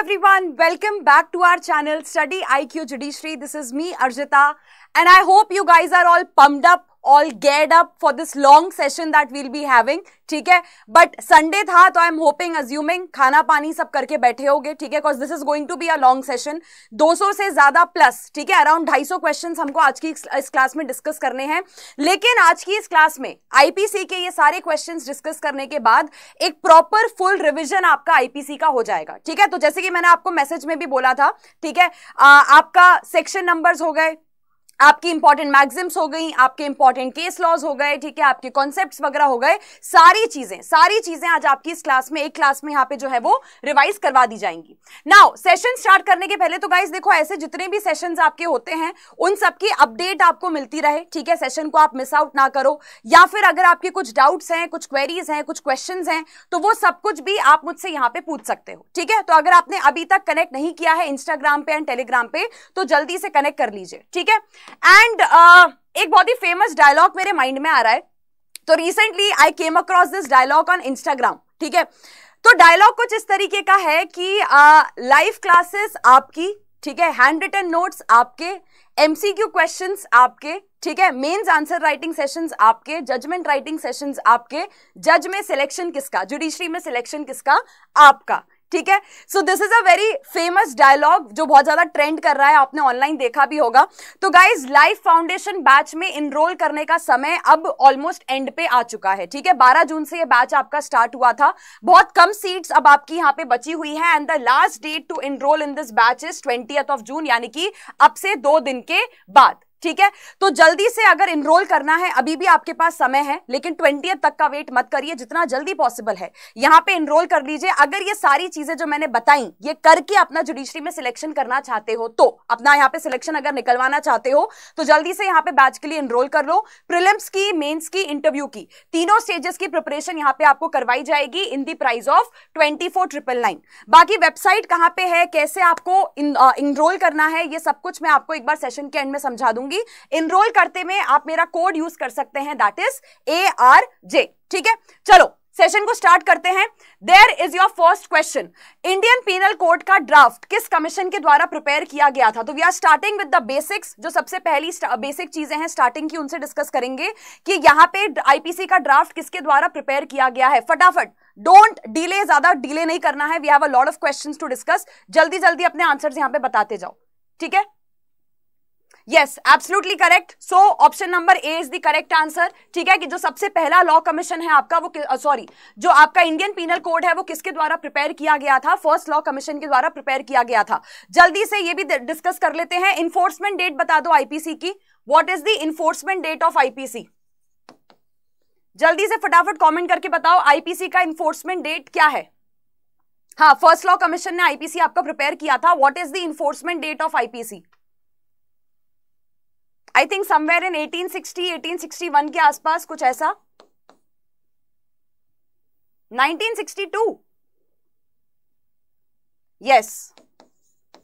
everyone, welcome back to our channel Study IQ Judiciary. This is me Arjita and I hope you guys are all pumped up all geared up for this long session that will be having ठीक है but Sunday था तो I am hoping assuming खाना पानी सब करके बैठे गए ठीक है because this is going to be a long session 200 से ज्यादा प्लस ठीक है अराउंड ढाई सौ क्वेश्चन हमको आज की इस क्लास में डिस्कस करने हैं लेकिन आज की इस क्लास में आईपीसी के ये सारे क्वेश्चन डिस्कस करने के बाद एक प्रॉपर फुल रिविजन आपका आईपीसी का हो जाएगा ठीक है तो जैसे कि मैंने आपको मैसेज में भी बोला था ठीक है आ, आपका सेक्शन नंबर्स हो गए आपकी इंपॉर्टेंट मैगजिम्स हो गई आपके इंपॉर्टेंट केस लॉज हो गए ठीक है आपके कॉन्सेप्ट वगैरह हो गए सारी चीजें सारी चीजें आज आपकी इस क्लास में एक क्लास में यहाँ पे जो है वो रिवाइज करवा दी जाएंगी नाउ सेशन स्टार्ट करने के पहले तो गाइज देखो ऐसे जितने भी सेशन आपके होते हैं उन सबकी अपडेट आपको मिलती रहे ठीक है सेशन को आप मिस आउट ना करो या फिर अगर आपके कुछ डाउट्स हैं कुछ क्वेरीज हैं कुछ क्वेश्चन हैं तो वो सब कुछ भी आप मुझसे यहाँ पे पूछ सकते हो ठीक है तो अगर आपने अभी तक कनेक्ट नहीं किया है इंस्टाग्राम पे एंड टेलीग्राम पे तो जल्दी से कनेक्ट कर लीजिए ठीक है एंड uh, एक बहुत ही फेमस डायलॉग मेरे माइंड में आ रहा है तो recently I came across this dialogue on Instagram ठीक है तो डायलॉग कुछ इस तरीके का है कि लाइव uh, क्लासेस आपकी ठीक है हैंड रिटन नोट्स आपके एमसीक्यू क्वेश्चंस आपके ठीक है मेंस आंसर राइटिंग सेशंस आपके जजमेंट राइटिंग सेशंस आपके जज में सिलेक्शन किसका जुडिशरी में सिलेक्शन किसका आपका ठीक है so this is a very famous dialogue जो बहुत ज्यादा ट्रेंड कर रहा है आपने ऑनलाइन देखा भी होगा तो गाइज लाइफ फाउंडेशन बैच में इनरोल करने का समय अब ऑलमोस्ट एंड पे आ चुका है ठीक है 12 जून से ये बैच आपका स्टार्ट हुआ था बहुत कम सीट्स अब आपकी यहाँ पे बची हुई है and the last date to enrol in this batch is twenty of June यानी कि अब से दो दिन के बाद ठीक है तो जल्दी से अगर इनरोल करना है अभी भी आपके पास समय है लेकिन ट्वेंटी तक का वेट मत करिए जितना जल्दी पॉसिबल है यहां पे इनरोल कर लीजिए अगर ये सारी चीजें जो मैंने बताई ये करके अपना जुडिशरी में सिलेक्शन करना चाहते हो तो अपना यहां पे सिलेक्शन अगर निकलवाना चाहते हो तो जल्दी से यहां पे बैच के लिए इनरोल कर लो प्रिलिम्स की मेन्स की इंटरव्यू की तीनों स्टेजेस की प्रिपरेशन यहां पर आपको करवाई जाएगी in the price of twenty four triple nine बाकी वेबसाइट कहाँ पे है कैसे आपको इनरोल uh, करना है यह सब कुछ मैं आपको एक बार सेशन के एंड में समझा दूंगा दूंगी इनरोल करते में आप मेरा कोड यूज कर सकते हैं that is A R J ठीक है चलो सेशन को स्टार्ट करते हैं there is your first question Indian penal Code का ड्राफ्ट किस कमीशन के द्वारा प्रिपेयर किया गया था तो we are starting with the basics जो सबसे पहली बेसिक चीजें हैं स्टार्टिंग की उनसे डिस्कस करेंगे कि यहां पे आईपीसी का ड्राफ्ट किसके द्वारा प्रिपेयर किया गया है फटाफट डोंट डिले ज्यादा डिले नहीं करना है we have a lot of question to discuss जल्दी जल्दी अपने आंसर यहां पे बताते जाओ ठीक है yes absolutely correct so option number A is the correct answer ठीक है कि जो सबसे पहला लॉ कमीशन है आपका वो सॉरी uh, जो आपका इंडियन पीनल कोड है वो किसके द्वारा प्रिपेयर किया गया था फर्स्ट लॉ कमीशन के द्वारा प्रिपेयर किया गया था जल्दी से ये भी डिस्कस कर लेते हैं इन्फोर्समेंट डेट बता दो आईपीसी की what is the enforcement date of IPC जल्दी से फटाफट कॉमेंट करके बताओ आईपीसी का इन्फोर्समेंट डेट क्या है हाँ फर्स्ट लॉ कमीशन ने आईपीसी आपका प्रिपेयर किया था what is the enforcement date of IPC I think somewhere in 1860 1861 के आसपास कुछ ऐसा 1962 यस yes.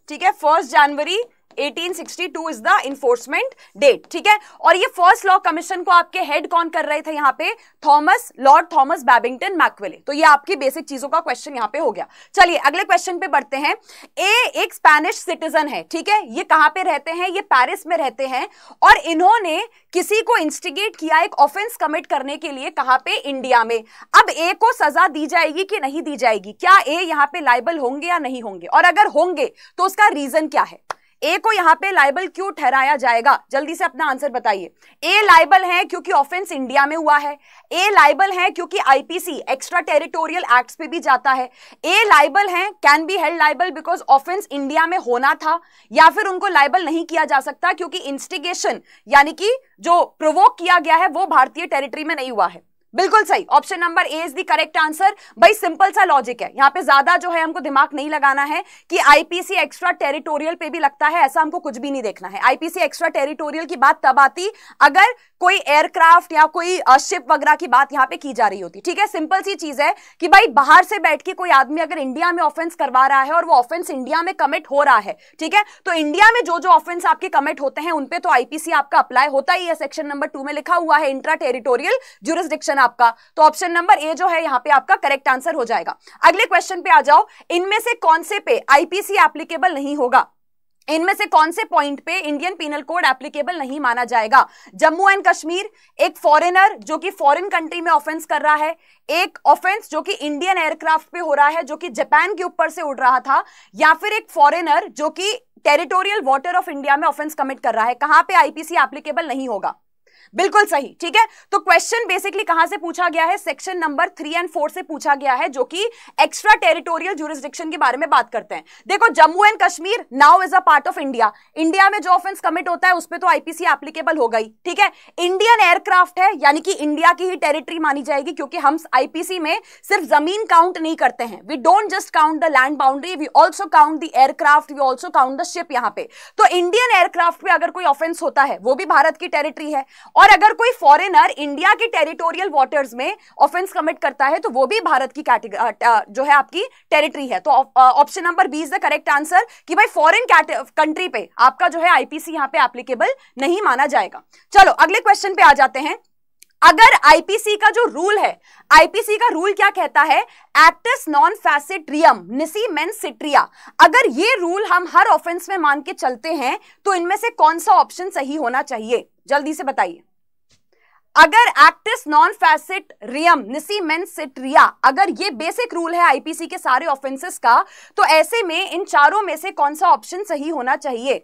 ठीक है first January 1862 1862 is the enforcement date ठीक है और ये फर्स्ट लॉ कमीशन को आपके हेड कौन कर रहे थे यहाँ पे Thomas Lord Thomas Babington Macaulay तो ये आपकी बेसिक चीजों का क्वेश्चन यहाँ पे हो गया चलिए अगले क्वेश्चन पे बढ़ते हैं ए एक स्पेनिश सिटीजन है ठीक है ये कहाँ पे रहते हैं ये पेरिस में रहते हैं और इन्होंने किसी को इंस्टिगेट किया एक ऑफेंस कमिट करने के लिए कहां पे इंडिया में अब ए को सजा दी जाएगी कि नहीं दी जाएगी क्या ए यहां पे लाइबल होंगे या नहीं होंगे और अगर होंगे तो उसका रीजन क्या है ए को यहाँ पे लाइबल क्यों ठहराया जाएगा जल्दी से अपना आंसर बताइए ए लाइबल है क्योंकि ऑफेंस इंडिया में हुआ है ए लाइबल है क्योंकि आईपीसी एक्स्ट्रा टेरिटोरियल एक्ट पे भी जाता है ए लाइबल है can be held liable because offence India में होना था या फिर उनको लाइबल नहीं किया जा सकता क्योंकि इंस्टिगेशन यानी कि जो प्रोवोक किया गया है वो भारतीय टेरिटरी में नहीं हुआ है बिल्कुल सही option number A is the correct answer भाई सिंपल सा लॉजिक है यहाँ पे ज्यादा जो है हमको दिमाग नहीं लगाना है कि आईपीसी एक्स्ट्रा टेरिटोरियल पे भी लगता है ऐसा हमको कुछ भी नहीं देखना है आईपीसी एक्स्ट्रा टेरिटोरियल की बात तब आती अगर कोई एयरक्राफ्ट या कोई शिप वगैरह की बात यहाँ पे की जा रही होती ठीक है सिंपल सी चीज है कि भाई बाहर से बैठ के कोई आदमी अगर इंडिया में ऑफेंस करवा रहा है और वो ऑफेंस इंडिया में कमिट हो रहा है ठीक है तो इंडिया में जो जो ऑफेंस आपके कमिट होते हैं उनपे तो आईपीसी आपका अप्लाई होता ही है सेक्शन नंबर टू में लिखा हुआ है इंट्रा टेरिटोरियल जुरिस्डिक्शन आपका तो ऑप्शन नंबर ए जो है यहाँ पे आपका करेक्ट आंसर हो जाएगा अगले क्वेश्चन पे आ जाओ इनमें से कौन से पे आईपीसी एप्लीकेबल नहीं होगा इनमें से कौन से पॉइंट पे इंडियन पीनल कोड एप्लीकेबल नहीं माना जाएगा जम्मू एंड कश्मीर एक फॉरेनर जो कि फॉरेन कंट्री में ऑफेंस कर रहा है एक ऑफेंस जो कि इंडियन एयरक्राफ्ट पे हो रहा है जो कि जापान के ऊपर से उड़ रहा था या फिर एक फॉरेनर जो कि टेरिटोरियल वाटर ऑफ इंडिया में ऑफेंस कमिट कर रहा है कहां पे आईपीसी एप्लीकेबल नहीं होगा बिल्कुल सही ठीक है तो क्वेश्चन बेसिकली कहां से पूछा गया है section number three and four से पूछा गया है जो कि एक्स्ट्रा टेरिटोरियल जूरिस्डिक्शन के बारे में बात करते हैं देखो Jammu and Kashmir now is a part of India India में जो ऑफेंस कमिट होता है उस पर तो आईपीसी एप्लीकेबल हो गई ठीक है इंडियन एयरक्राफ्ट है यानी कि इंडिया की ही टेरिटरी मानी जाएगी क्योंकि हम आईपीसी में सिर्फ जमीन काउंट नहीं करते हैं we don't just count the land boundary we also count the aircraft we also count the ship यहां पे तो इंडियन एयरक्राफ्ट पे अगर कोई ऑफेंस होता है वो भी भारत की टेरिटरी है और अगर कोई फॉरेनर इंडिया के टेरिटोरियल वाटर्स में ऑफेंस कमिट करता है तो वो भी भारत की कैटेगरी जो है आपकी टेरिटरी है तो option number B is the correct answer कि भाई फॉरेन कंट्री पे आपका जो है आईपीसी यहां पे एप्लीकेबल नहीं माना जाएगा चलो अगले क्वेश्चन पे आ जाते हैं अगर आईपीसी का जो रूल है आईपीसी का रूल क्या कहता है एक्टिस नॉन फैसेट्रियम निसी मेन सिट्रिया अगर ये रूल हम हर ऑफेंस में मान के चलते हैं तो इनमें से कौन सा ऑप्शन सही होना चाहिए जल्दी से बताइए अगर actus non facit reum nisi mens sit rea अगर ये बेसिक रूल है आईपीसी के सारे ऑफेंसेस का तो ऐसे में इन चारों में से कौन सा ऑप्शन सही होना चाहिए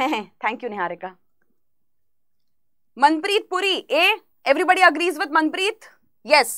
thank you Niharika Manpreet Puri a everybody agrees with Manpreet yes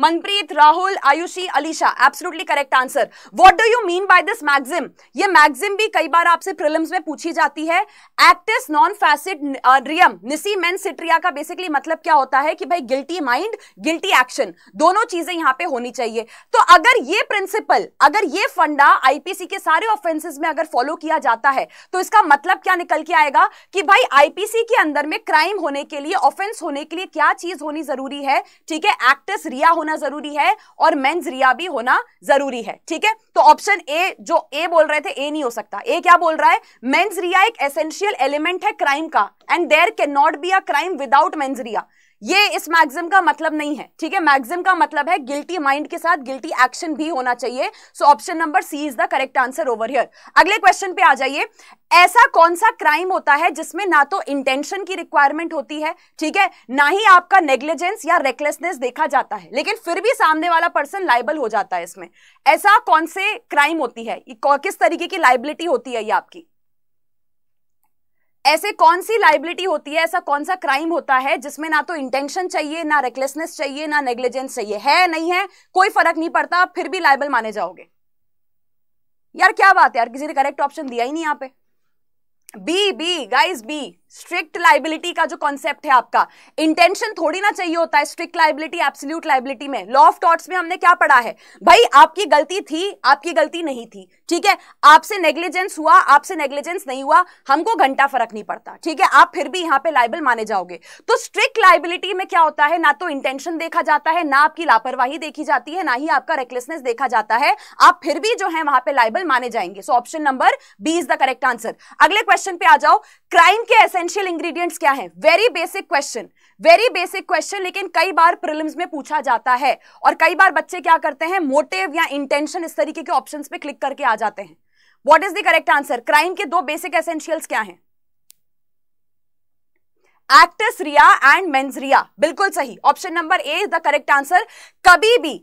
Manpreet Rahul Ayushi Alisha absolutely correct answer what do you mean by this maxim ये मैग्जिम भी कई बार आपसे प्रिलिम्स में पूछी जाती है एक्टिस नॉन फैसिड रियम निसी मेन सिट्रिया का बेसिकली मतलब क्या होता है कि भाई गिल्टी माइंड गिल्टी एक्शन दोनों चीजें यहां पे होनी चाहिए तो अगर ये प्रिंसिपल अगर ये फंडा आईपीसी के सारे ऑफेंसेस में अगर फॉलो किया जाता है तो इसका मतलब क्या निकल के आएगा कि भाई आईपीसी के अंदर में क्राइम होने के लिए ऑफेंस होने के लिए क्या चीज होनी जरूरी है ठीक है एक्टिस रिया होना जरूरी है और मेन्स रिया भी होना जरूरी है ठीक है तो ऑप्शन ए जो ए बोल रहे थे ए नहीं हो सकता ए क्या बोल रहा है मेन्स रिया एक एसेंशियल एलिमेंट है क्राइम का and there can not be a crime without mens rea ये इस मैग्जिम का मतलब नहीं है ठीक है मैग्जिम का मतलब है गिल्टी माइंड के साथ गिल्टी एक्शन भी होना चाहिए so option number C is the correct answer over here अगले क्वेश्चन पे आ जाइए ऐसा कौन सा क्राइम होता है जिसमें ना तो इंटेंशन की रिक्वायरमेंट होती है ठीक है ना ही आपका नेग्लिजेंस या रेकलेसनेस देखा जाता है लेकिन फिर भी सामने वाला पर्सन लाइबल हो जाता है इसमें ऐसा कौन से क्राइम होती है किस तरीके की लाइबिलिटी होती है ये आपकी ऐसे कौन सी लाइबिलिटी होती है ऐसा कौन सा क्राइम होता है जिसमें ना तो इंटेंशन चाहिए ना रेकलेसनेस चाहिए ना नेग्लिजेंस चाहिए है नहीं है कोई फर्क नहीं पड़ता आप फिर भी लाइबल माने जाओगे यार क्या बात है यार किसी ने करेक्ट ऑप्शन दिया ही नहीं यहां पे B B guys B strict liability का जो कॉन्सेप्ट है आपका इंटेंशन थोड़ी ना चाहिए होता है स्ट्रिक्ट लाइबिलिटी एब्सोल्यूट लाइबिलिटी में लॉ ऑफ टॉट्स में हमने क्या पढ़ा है भाई आपकी गलती थी आपकी गलती नहीं थी ठीक है आपसे नेग्लिजेंस हुआ आपसे नेग्लिजेंस नहीं हुआ हमको घंटा फर्क नहीं पड़ता ठीक है आप फिर भी यहां पे लाइबल माने जाओगे तो स्ट्रिक्ट लाइबिलिटी में क्या होता है ना तो इंटेंशन देखा जाता है ना आपकी लापरवाही देखी जाती है ना ही आपका रेकलेसनेस देखा जाता है आप फिर भी जो है वहां पर लाइबल माने जाएंगे so option number B is the correct answer अगले क्वेश्चन पे आ जाओ क्राइम के ऐसे एसेंशियल इंग्रेडिएंट्स क्या है very basic question very basic question लेकिन कई बार प्रिलिम्स में पूछा जाता है और कई बार बच्चे क्या करते हैं मोटिव या इंटेंशन इस तरीके के ऑप्शन पे क्लिक करके आ जाते हैं what is the correct answer crime के दो बेसिक एसेंशियल्स क्या है actus rea and mens rea बिल्कुल सही option number A is the correct answer कभी भी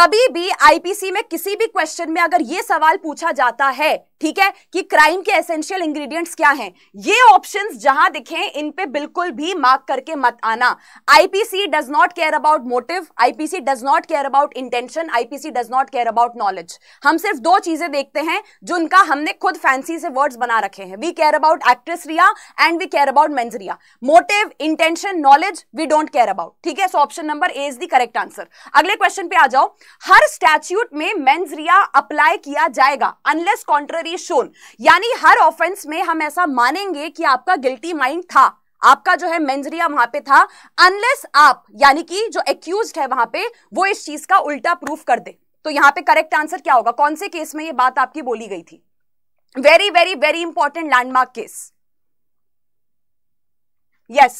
कभी भी आईपीसी में किसी भी क्वेश्चन में अगर यह सवाल पूछा जाता है ठीक है कि क्राइम के एसेंशियल इंग्रेडिएंट्स क्या हैं ये ऑप्शंस जहां दिखें इन पे बिल्कुल भी मार्क करके मत आना IPC does not care about motive IPC does not care about intention IPC does not care about knowledge हम सिर्फ दो चीजें देखते हैं जो उनका हमने खुद फैंसी से वर्ड्स बना रखे हैं we care about actus rea and we care about mens rea motive intention knowledge we don't care about ठीक है so option number A is the correct answer अगले क्वेश्चन पे आ जाओ हर स्टैच्यूट में मेन्स रिया अप्लाई किया जाएगा अनलेस कॉन्ट्ररी बी शोन यानी हर ऑफेंस में हम ऐसा मानेंगे कि आपका गिल्टी माइंड था आपका जो है मेंजरिया वहां पे था अनलेस आप यानी कि जो एक्यूज है वहां पे वो इस चीज का उल्टा प्रूफ कर दे तो यहां पे करेक्ट आंसर क्या होगा कौन से केस में ये बात आपकी बोली गई थी very very very important landmark case yes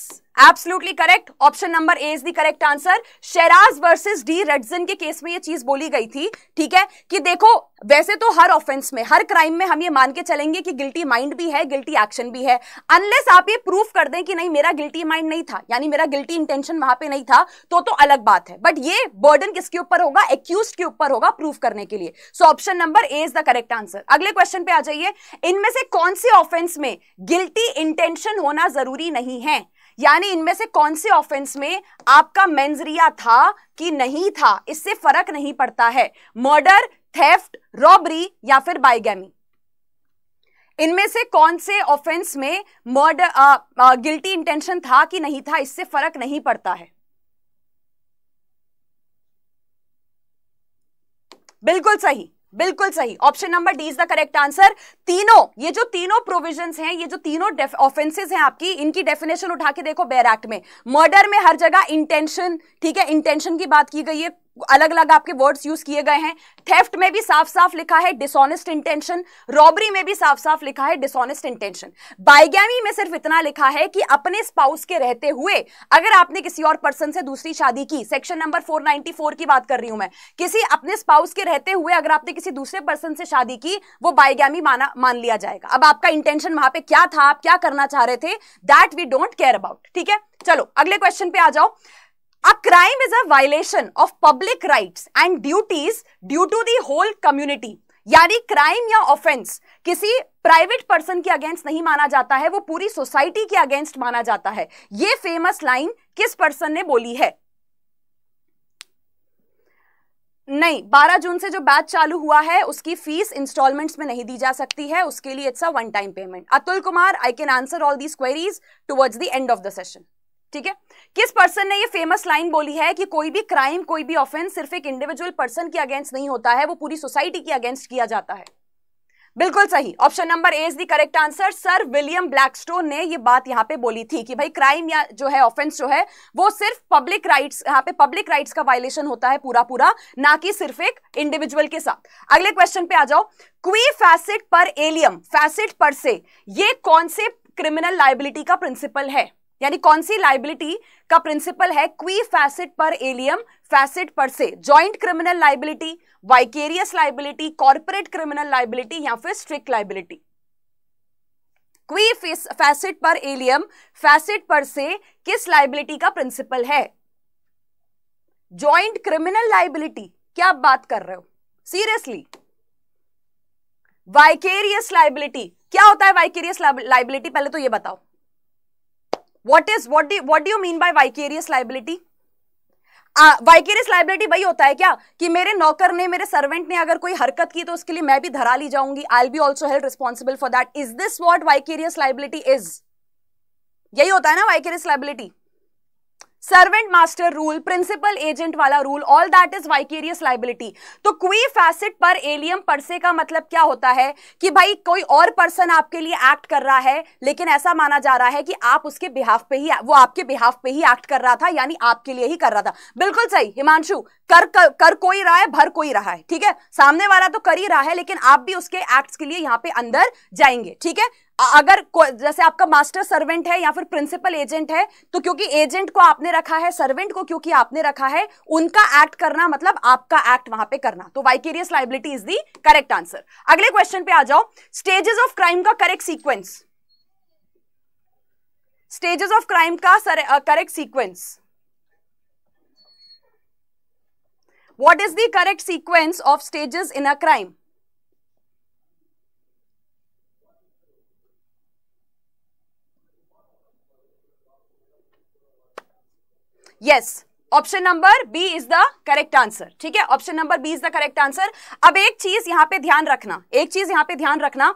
absolutely correct option number A is the correct answer Sherras versus De Rutzen के केस में ये चीज बोली गई थी ठीक है कि देखो वैसे तो हर ऑफेंस में हर क्राइम में हम ये मान के चलेंगे कि गिल्टी माइंड भी है गिल्टी एक्शन भी है अनलेस आप ये प्रूफ कर दें कि नहीं मेरा गिल्टी माइंड नहीं था यानी मेरा गिल्टी इंटेंशन वहां पे नहीं था तो तो अलग बात है बट ये बर्डन किसके ऊपर होगा एक्यूज के ऊपर होगा प्रूफ करने के लिए so option number A is the correct answer अगले क्वेश्चन पे आ जाइए इनमें से कौन से ऑफेंस में गिल्टी इंटेंशन होना जरूरी नहीं है यानी इनमें से कौन से ऑफेंस में आपका मेन्जरिया था कि नहीं था इससे फर्क नहीं पड़ता है मर्डर थेफ्ट रॉबरी या फिर बाइगैमी इनमें से कौन से ऑफेंस में मर्डर गिल्टी इंटेंशन था कि नहीं था इससे फर्क नहीं पड़ता है बिल्कुल सही बिल्कुल सही option number D is the correct answer तीनों ये जो तीनों प्रोविजंस हैं ये जो तीनों ऑफेंसेस हैं आपकी इनकी डेफिनेशन उठा के देखो बेर एक्ट में मर्डर में हर जगह इंटेंशन ठीक है इंटेंशन की बात की गई है अलग अलग आपके वर्ड्स यूज किए गए हैं थेफ्ट में भी साफ साफ लिखा है डिसऑनेस्ट इंटेंशन रॉबरी में भी साफ साफ लिखा है डिसऑनेस्ट इंटेंशन बाइगैमी में सिर्फ इतना लिखा है कि अपने स्पाउस के रहते हुए अगर आपने किसी और पर्सन से दूसरी शादी की सेक्शन नंबर 494 की बात कर रही हूं मैं किसी अपने स्पाउस के रहते हुए अगर आपने किसी दूसरे पर्सन से शादी की वो बाइगैमी माना मान लिया जाएगा अब आपका इंटेंशन वहां पर क्या था आप क्या करना चाह रहे थे that we don't care about ठीक है चलो अगले क्वेश्चन पे आ जाओ A crime is a violation of public rights and duties due to the whole community. यानी क्राइम या ऑफेंस किसी प्राइवेट पर्सन के अगेंस्ट नहीं माना जाता है वो पूरी सोसाइटी के अगेंस्ट माना जाता है ये फेमस लाइन किस पर्सन ने बोली है नहीं 12 जून से जो बैच चालू हुआ है उसकी फीस इंस्टॉलमेंट्स में नहीं दी जा सकती है उसके लिए it's a one time payment Atul Kumar I can answer all these queries towards the end of the session ठीक है किस पर्सन ने ये फेमस लाइन बोली है कि कोई भी क्राइम कोई भी ऑफेंस सिर्फ एक इंडिविजुअल पर्सन के अगेंस्ट नहीं होता है वो पूरी सोसाइटी के अगेंस्ट किया जाता है बिल्कुल सही option number A is the correct answer sir William Blackstone ने ये बात यहाँ पे बोली थी कि भाई क्राइम या जो है ऑफेंस जो है वो सिर्फ पब्लिक राइट्स यहां पे पब्लिक राइट्स का वायलेशन होता है पूरा पूरा ना कि सिर्फ एक इंडिविजुअल के साथ अगले क्वेश्चन पे आ जाओ क्वी फैसिट पर एलियम फैसिट पर से ये कौन से क्रिमिनल लाइबिलिटी का प्रिंसिपल है यानी कौन सी लाइबिलिटी का प्रिंसिपल है क्वी फैसेट पर allium facit per se joint criminal liability vicarious liability corporate criminal liability या फिर स्ट्रिक्ट लाइबिलिटी क्वी फैसिट पर एलियम फैसिट पर से किस लाइबिलिटी का प्रिंसिपल है ज्वाइंट क्रिमिनल लाइबिलिटी क्या आप बात कर रहे हो सीरियसली वाइकेरियस लाइबिलिटी क्या होता है वाइकेरियस लाइबिलिटी पहले तो ये बताओ what is what do what do you mean by vicarious liability vicarious uh, liability वही होता है क्या कि मेरे नौकर ने मेरे सर्वेंट ने अगर कोई हरकत की तो उसके लिए मैं भी धरा ली जाऊंगी I be also held responsible for that is this what vicarious liability is यही होता है ना vicarious liability servant master rule principal agent वाला rule all that is vicarious liability तो क्वी फैसिट पर एलियम परसे का मतलब क्या होता है कि भाई कोई और पर्सन आपके लिए एक्ट कर रहा है लेकिन ऐसा माना जा रहा है कि आप उसके बिहाफ पे ही वो आपके बिहाफ पे ही एक्ट कर रहा था यानी आपके लिए ही कर रहा था बिल्कुल सही हिमांशु कर कर, कर कोई रहा है भर कोई रहा है ठीक है सामने वाला तो कर ही रहा है लेकिन आप भी उसके एक्ट के लिए यहाँ पे अंदर जाएंगे ठीक है अगर जैसे आपका मास्टर सर्वेंट है या फिर प्रिंसिपल एजेंट है तो क्योंकि एजेंट को आपने रखा है सर्वेंट को क्योंकि आपने रखा है उनका एक्ट करना मतलब आपका एक्ट वहां पे करना तो vicarious liability is the correct answer अगले क्वेश्चन पे आ जाओ स्टेजेस ऑफ क्राइम का correct sequence stages of crime का correct sequence what is the correct sequence of stages in a crime yes option number B is the correct answer ठीक है option number B is the correct answer अब एक चीज यहां पे ध्यान रखना एक चीज यहां पे ध्यान रखना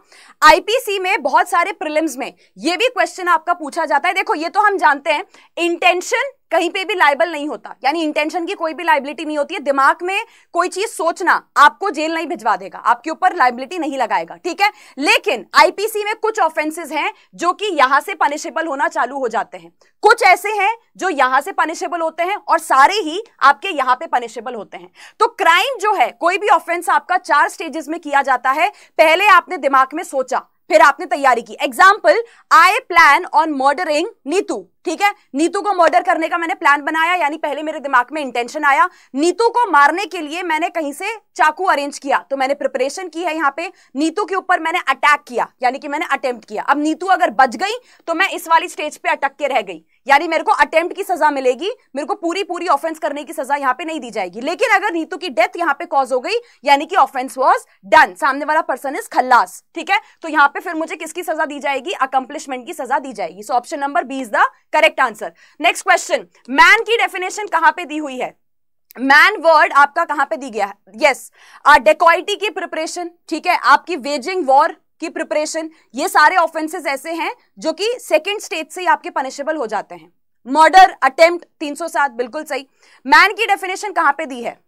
आईपीसी में बहुत सारे प्रिलिम्स में ये भी क्वेश्चन आपका पूछा जाता है देखो ये तो हम जानते हैं इंटेंशन कहीं पे भी लाइबल नहीं होता यानी इंटेंशन की कोई भी लाइबिलिटी नहीं होती है दिमाग में कोई चीज सोचना आपको जेल नहीं भिजवा देगा आपके ऊपर लाइबिलिटी नहीं लगाएगा ठीक है लेकिन आईपीसी में कुछ ऑफेंसेस हैं जो कि यहां से पनिशेबल होना चालू हो जाते हैं कुछ ऐसे हैं जो यहां से पनिशेबल होते हैं और सारे ही आपके यहां पे पनिशेबल होते हैं तो क्राइम जो है कोई भी ऑफेंस आपका चार स्टेजेस में किया जाता है पहले आपने दिमाग में सोचा फिर आपने तैयारी की example I plan on murdering Neetu ठीक है नीतू को मर्डर करने का मैंने प्लान बनाया यानी पहले मेरे दिमाग में इंटेंशन आया नीतू को मारने के लिए मैंने कहीं से चाकू अरेंज किया तो मैंने प्रिपरेशन की है यहाँ पे नीतू के ऊपर मैंने अटैक किया यानी कि मैंने अटेम्प्ट किया अब नीतू अगर बच गई तो मैं इस वाली स्टेज पे अटक के रह गई यानी मेरे को अटेम्प्ट की सजा मिलेगी मेरे को पूरी पूरी ऑफेंस करने की सजा यहाँ पे नहीं दी जाएगी लेकिन अगर नीतू की डेथ यहाँ पे कॉज हो गई यानी कि ऑफेंस वॉज डन सामने वाला पर्सन इज खल्लास ठीक है तो यहाँ पे फिर मुझे किसकी सजा दी जाएगी अकम्पलिशमेंट की सजा दी जाएगी so option number B is the correct answer next question man की डेफिनेशन कहाँ पे दी हुई है मैन वर्ड आपका कहां पे दी गया है यस डेकोइटी की प्रिपरेशन ठीक है आपकी वेजिंग वॉर की प्रिपरेशन ये सारे ऑफेंसेस ऐसे हैं जो कि सेकेंड स्टेज से ही आपके पनिशेबल हो जाते हैं मर्डर अटेम्प्ट 307 बिल्कुल सही मैन की डेफिनेशन कहां पे दी है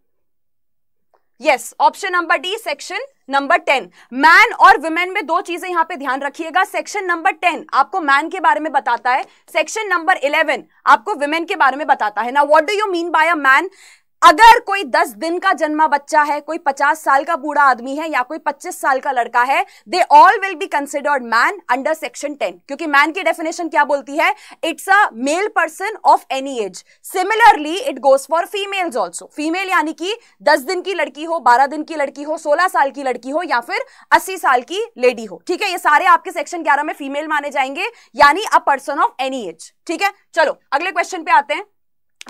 yes option number D section number ten man और वुमेन में दो चीजें यहां पे ध्यान रखिएगा सेक्शन नंबर टेन आपको मैन के बारे में बताता है सेक्शन नंबर इलेवन आपको वुमेन के बारे में बताता है ना what do you mean by a man अगर कोई दस दिन का जन्मा बच्चा है कोई पचास साल का बूढ़ा आदमी है या कोई पच्चीस साल का लड़का है they all will be considered man under section ten क्योंकि मैन की डेफिनेशन क्या बोलती है it's a male person of any age similarly it goes for females also female यानी कि दस दिन की लड़की हो बारह दिन की लड़की हो सोलह साल की लड़की हो या फिर अस्सी साल की लेडी हो ठीक है ये सारे आपके सेक्शन ग्यारह में फीमेल माने जाएंगे यानी a person of any age ठीक है चलो अगले क्वेश्चन पे आते हैं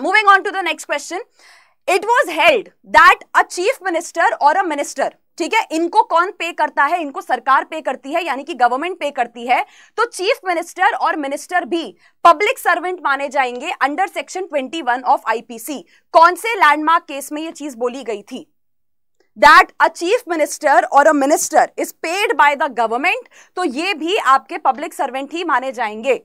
moving on to the next question it was held that a chief minister और अ मिनिस्टर ठीक है इनको कौन पे करता है इनको सरकार पे करती है यानी कि गवर्नमेंट पे करती है तो चीफ मिनिस्टर और मिनिस्टर भी पब्लिक सर्वेंट माने जाएंगे अंडर सेक्शन 21 ऑफ आईपीसी कौन से लैंडमार्क केस में यह चीज बोली गई थी दैट अ चीफ मिनिस्टर और a minister is paid by the government तो ये भी आपके पब्लिक सर्वेंट ही माने जाएंगे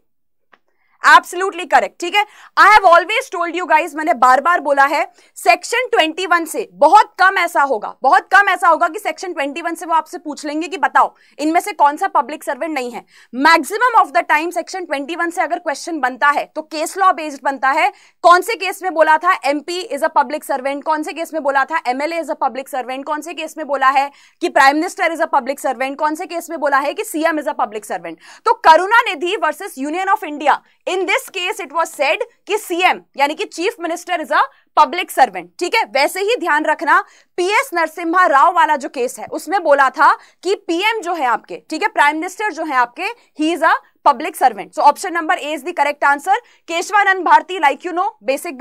एब्सोल्युटली करेक्ट ठीक है I have always told you guys मैंने बार बार बोला है सेक्शन 21 से बहुत कम ऐसा होगा बहुत कम ऐसा होगा कि सेक्शन 21 से वो आपसे पूछ लेंगे कि बताओ इनमें से कौन सा पब्लिक सर्वेंट नहीं है maximum of the time section 21 से अगर क्वेश्चन बनता है तो केस लॉ बेस्ड बनता है कौन से केस में बोला था MP is a public servant कौन से केस में बोला था MLA is a public servant कौन से केस में बोला है कि prime minister is a public servant कौन से केस में बोला है कि CM is a public servant तो Karunanidhi versus union of India in this case it was said कि सीएम यानी कि chief minister is a public servant ठीक है वैसे ही ध्यान रखना पीएस नरसिम्हा राव वाला जो केस है उसमें बोला था कि पीएम जो है आपके ठीक है प्राइम मिनिस्टर जो है आपके ही is a public servant so option number A is the correct answer Keshavananda Bharati like you know basic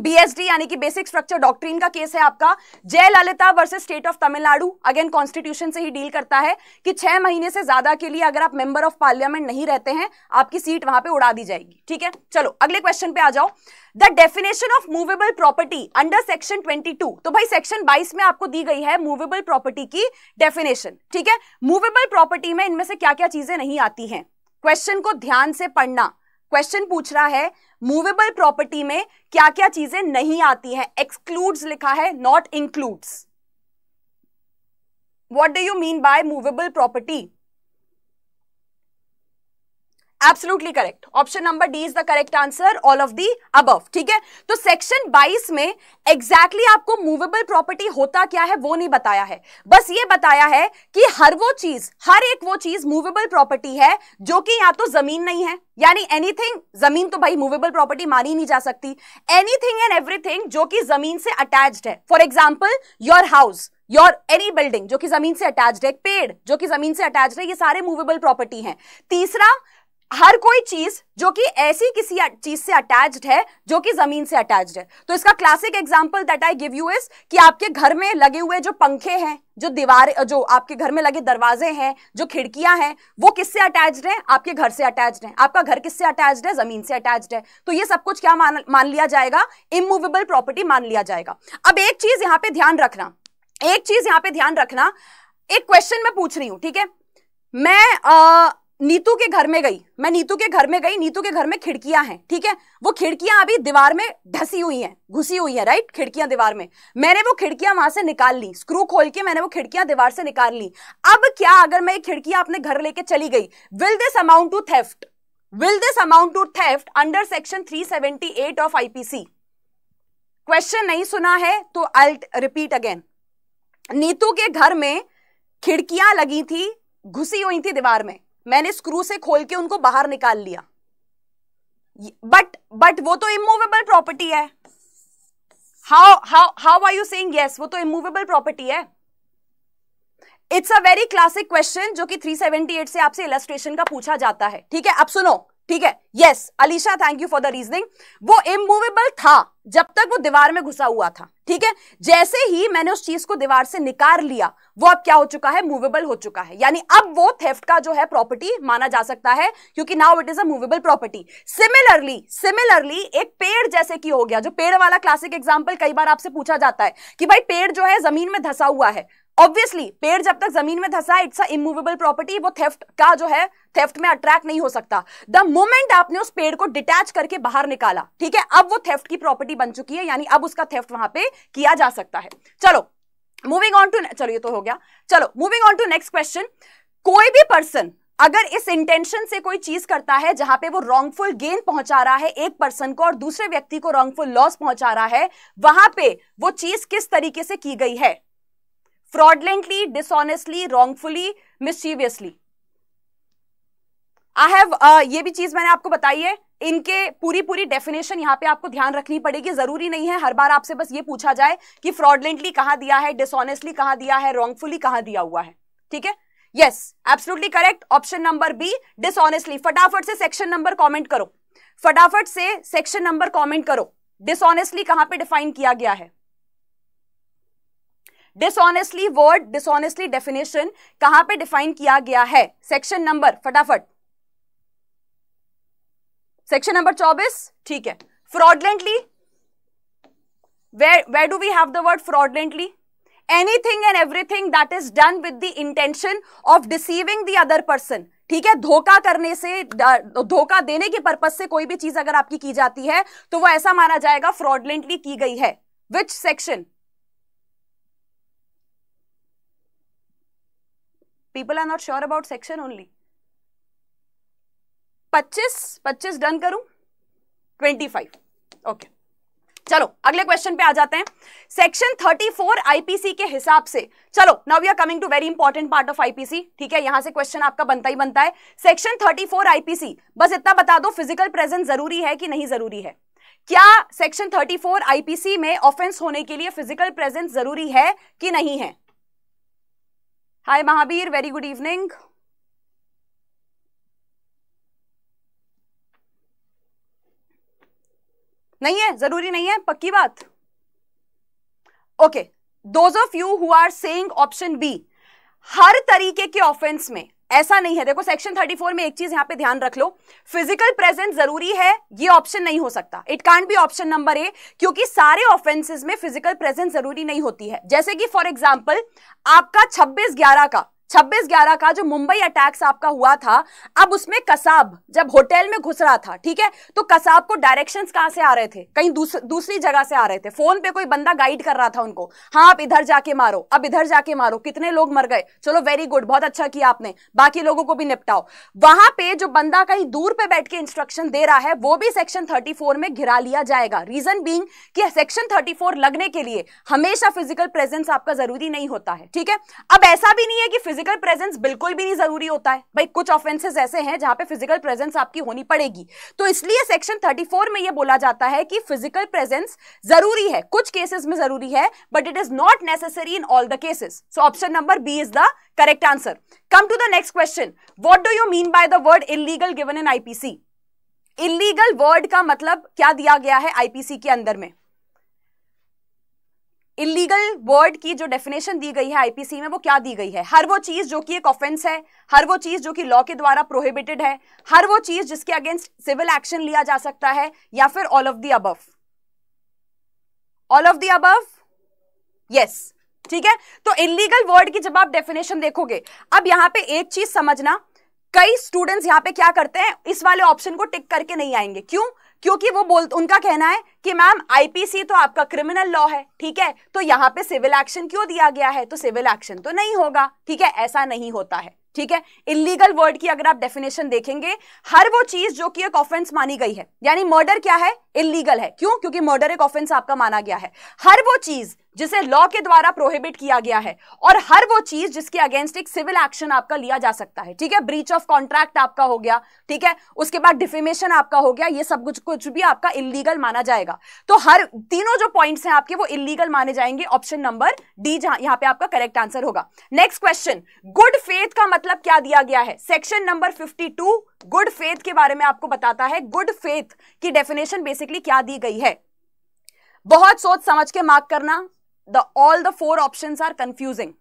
BSD यानी कि बेसिक स्ट्रक्चर डॉक्ट्रीन का केस है आपका Jayalalithaa versus state of Tamil Nadu again constitution से ही डील करता है कि छह महीने से ज्यादा के लिए अगर आप मेंबर ऑफ पार्लियामेंट नहीं रहते हैं आपकी सीट वहां पे उड़ा दी जाएगी ठीक है चलो अगले क्वेश्चन पे आ जाओ the definition of movable property under section two तो भाई सेक्शन बाईस में आपको दी गई है मूवेबल प्रॉपर्टी की डेफिनेशन ठीक है मूवेबल प्रॉपर्टी में इनमें से क्या क्या चीजें नहीं आती हैं क्वेश्चन को ध्यान से पढ़ना क्वेश्चन पूछ रहा है मूवेबल प्रॉपर्टी में क्या क्या चीजें नहीं आती हैं एक्सक्लूड्स लिखा है not includes what do you mean by movable property absolutely correct option number D is the correct answer all of the above ठीक है तो सेक्शन 22 में एग्जैक्टली exactly आपको मूवेबल प्रॉपर्टी होता क्या है वो नहीं बताया है बस ये बताया है कि हर वो चीज हर एक वो चीज मूवेबल प्रॉपर्टी है जो कि या तो जमीन नहीं है यानी एनीथिंग जमीन तो भाई मूवेबल प्रॉपर्टी मानी नहीं जा सकती एनीथिंग एंड एवरीथिंग जो कि जमीन से अटैच्ड है for example your house your any building जो कि जमीन से अटैच्ड है पेड़ जो कि जमीन से अटैच्ड है ये सारे मूवेबल प्रॉपर्टी हैं तीसरा हर कोई चीज जो कि ऐसी किसी चीज से अटैच्ड है जो कि जमीन से अटैच्ड है तो इसका classic example that I give you is कि आपके घर में लगे हुए जो पंखे हैं जो दीवार जो आपके घर में लगे दरवाजे हैं जो खिड़कियां हैं वो किससे अटैच्ड है आपके घर से अटैच्ड है आपका घर किससे अटैच्ड है जमीन से अटैच्ड है तो ये सब कुछ क्या मान मान लिया जाएगा इमूवेबल प्रॉपर्टी मान लिया जाएगा अब एक चीज यहाँ पे ध्यान रखना एक चीज यहाँ पे ध्यान रखना एक क्वेश्चन में पूछ रही हूँ ठीक है मैं आ, नीतू के घर में गई मैं नीतू के घर में गई नीतू के घर में खिड़कियां हैं ठीक है वो खिड़कियां अभी दीवार में ढसी हुई हैं घुसी हुई है राइट खिड़कियां दीवार में मैंने वो खिड़कियां वहां से निकाल ली स्क्रू खोल के मैंने वो खिड़कियां दीवार से निकाल ली अब क्या अगर मैं खिड़कियां अपने घर लेके चली गई will this amount to theft theft under section three seventy eight of I P C question नहीं सुना है तो आई रिपीट अगेन नीतू के घर में खिड़कियां लगी थी घुसी हुई थी दीवार में मैंने स्क्रू से खोल के उनको बाहर निकाल लिया बट बट वो तो इमूवेबल प्रॉपर्टी है how how how are you saying yes वो तो इमूवेबल प्रॉपर्टी है it's a very classic question जो कि 378 से आपसे इलस्ट्रेशन का पूछा जाता है ठीक है अब सुनो ठीक है yes Alisha thank you for the reasoning वो इमूवेबल था जब तक वो दीवार में घुसा हुआ था ठीक है जैसे ही मैंने उस चीज को दीवार से निकाल लिया वो अब क्या हो चुका है मूवेबल हो चुका है यानी अब वो थेफ्ट का जो है प्रॉपर्टी माना जा सकता है क्योंकि now it is a movable property similarly similarly एक पेड़ जैसे कि हो गया जो पेड़ वाला क्लासिक एग्जाम्पल कई बार आपसे पूछा जाता है कि भाई पेड़ जो है जमीन में धसा हुआ है ऑब्वियसली पेड़ जब तक जमीन में धसा इट्स अ इमूवेबल प्रॉपर्टी वो थेफ्ट का जो है थेफ्ट में अट्रैक्ट नहीं हो सकता द मोमेंट आपने उस पेड़ को डिटैच करके बाहर निकाला ठीक है अब वो थेफ्ट की प्रॉपर्टी बन चुकी है यानी अब उसका थेफ्ट वहां पे किया जा सकता है चलो मूविंग ऑन टू चलो ये तो हो गया चलो moving on to next question कोई भी पर्सन अगर इस इंटेंशन से कोई चीज करता है जहां पे वो रॉन्गफुल गेन पहुंचा रहा है एक पर्सन को और दूसरे व्यक्ति को रॉन्गफुल लॉस पहुंचा रहा है वहां पे वो चीज किस तरीके से की गई है fraudulently dishonestly wrongfully mischievously I have ये भी चीज मैंने आपको बताई है इनके पूरी पूरी डेफिनेशन यहाँ पे आपको ध्यान रखनी पड़ेगी जरूरी नहीं है हर बार आपसे बस ये पूछा जाए कि फ्रॉडलेंटली कहा दिया है डिसऑनेस्टली कहा दिया है रॉन्गफुली कहा दिया हुआ है ठीक है yes absolutely correct option number B dishonestly फटाफट से सेक्शन नंबर कॉमेंट करो फटाफट से सेक्शन नंबर कॉमेंट करो डिसऑनेस्टली कहां पर डिफाइन किया गया है डिसऑनेस्टली वर्ड डिसऑनेस्टली डेफिनेशन कहां पे डिफाइन किया गया है सेक्शन नंबर फटाफट सेक्शन नंबर चौबीस ठीक है fraudulently way where do we have the word fraudulently anything and everything that is done with the intention of deceiving the other person ठीक है धोखा करने से धोखा देने के पर्पज से कोई भी चीज अगर आपकी की जाती है तो वो ऐसा माना जाएगा फ्रॉडलेंटली की गई है which section people are not sure about section only पच्चीस पच्चीस डन करूं ट्वेंटी फाइव ओके चलो अगले क्वेश्चन पे आ जाते हैं सेक्शन 34 आईपीसी के हिसाब से चलो now we are coming to very important part of IPC ठीक है यहां से क्वेश्चन आपका बनता ही बनता है सेक्शन 34 आईपीसी बस इतना बता दो फिजिकल प्रेजेंस जरूरी है कि नहीं जरूरी है क्या सेक्शन 34 आईपीसी में ऑफेंस होने के लिए फिजिकल प्रेजेंस जरूरी है कि नहीं है hi Mahavir very good evening नहीं है जरूरी नहीं है पक्की बात okay those of you who are saying option B हर तरीके के ऑफेंस में ऐसा नहीं है देखो सेक्शन 34 में एक चीज यहां पे ध्यान रख लो फिजिकल प्रेजेंस जरूरी है ये ऑप्शन नहीं हो सकता it can't be option number A क्योंकि सारे ऑफेंसेस में फिजिकल प्रेजेंस जरूरी नहीं होती है जैसे कि फॉर एग्जांपल आपका 26 ग्यारह का छब्बीस ग्यारह का जो मुंबई अटैक्स आपका हुआ था अब उसमें कसाब जब होटल में घुस रहा था ठीक है तो कसाब को डायरेक्शंस कहां से आ रहे थे कहीं दूस, दूसरी जगह से आ रहे थे फोन पे कोई बंदा गाइड कर रहा था उनको हाँ आप इधर जाके मारो अब इधर जाके मारो कितने लोग मर गए चलो वेरी गुड बहुत अच्छा किया आपने बाकी लोगों को भी निपटाओ वहां पे जो बंदा कहीं दूर पे बैठ के इंस्ट्रक्शन दे रहा है वो भी सेक्शन थर्टी में घिरा लिया जाएगा रीजन बींग सेक्शन थर्टी लगने के लिए हमेशा फिजिकल प्रेजेंस आपका जरूरी नहीं होता है ठीक है अब ऐसा भी नहीं है कि फिजिकल फिजिकल प्रेजेंस बिल्कुल भी नहीं जरूरी होता है भाई कुछ ऑफेंसेस ऐसे हैं जहां पे फिजिकल प्रेजेंस आपकी होनी पड़ेगी तो इसलिए सेक्शन 34 में ये बोला जाता है कि फिजिकल प्रेजेंस जरूरी है कुछ केसेस में जरूरी है but it is not necessary in all the cases so option number B is the correct answer come to the next question what do you mean by the word illegal given in IPC illegal word का मतलब क्या दिया गया है IPC के अंदर में illegal word की जो डेफिनेशन दी गई है आईपीसी में वो क्या दी गई है हर वो चीज़ जो कि एक ऑफेंस है हर वो चीज़ जो कि लॉ के द्वारा प्रोहिबिटेड है हर वो चीज़ जिसके अगेंस्ट सिविल एक्शन लिया जा सकता है या फिर ऑल ऑफ दी अब ऑल ऑफ दी अब यस ठीक है तो इलीगल वर्ड की जब आप डेफिनेशन देखोगे अब यहां पे एक चीज समझना कई स्टूडेंट्स यहां पे क्या करते हैं इस वाले ऑप्शन को टिक करके नहीं आएंगे क्यों क्योंकि वो बोल उनका कहना है कि मैम आईपीसी तो आपका क्रिमिनल लॉ है ठीक है तो यहाँ पे सिविल एक्शन क्यों दिया गया है तो सिविल एक्शन तो नहीं होगा ठीक है ऐसा नहीं होता है ठीक है इलीगल वर्ड की अगर आप डेफिनेशन देखेंगे हर वो चीज जो कि एक ऑफेंस मानी गई है यानी मर्डर क्या है इलीगल है क्यों क्योंकि मर्डर एक ऑफेंस आपका माना गया है हर वो चीज जिसे लॉ के द्वारा प्रोहिबिट किया गया है और हर वो चीज जिसके अगेंस्ट एक सिविल एक्शन आपका लिया जा सकता है ठीक है ब्रीच ऑफ कॉन्ट्रैक्ट आपका हो गया ठीक है उसके बाद डिफेमेशन आपका हो गया ये सब कुछ कुछ भी आपका इलीगल माना जाएगा तो हर तीनों जो पॉइंट्स हैं आपके वो इलीगल माने जाएंगे ऑप्शन नंबर डी यहाँ पे आपका करेक्ट आंसर होगा नेक्स्ट क्वेश्चन गुड फेथ का मतलब क्या दिया गया है section number fifty good faith के बारे में आपको बताता है गुड फेथ की डेफिनेशन बेसिकली क्या दी गई है बहुत सोच समझ के मार्क करना the all the four options are confusing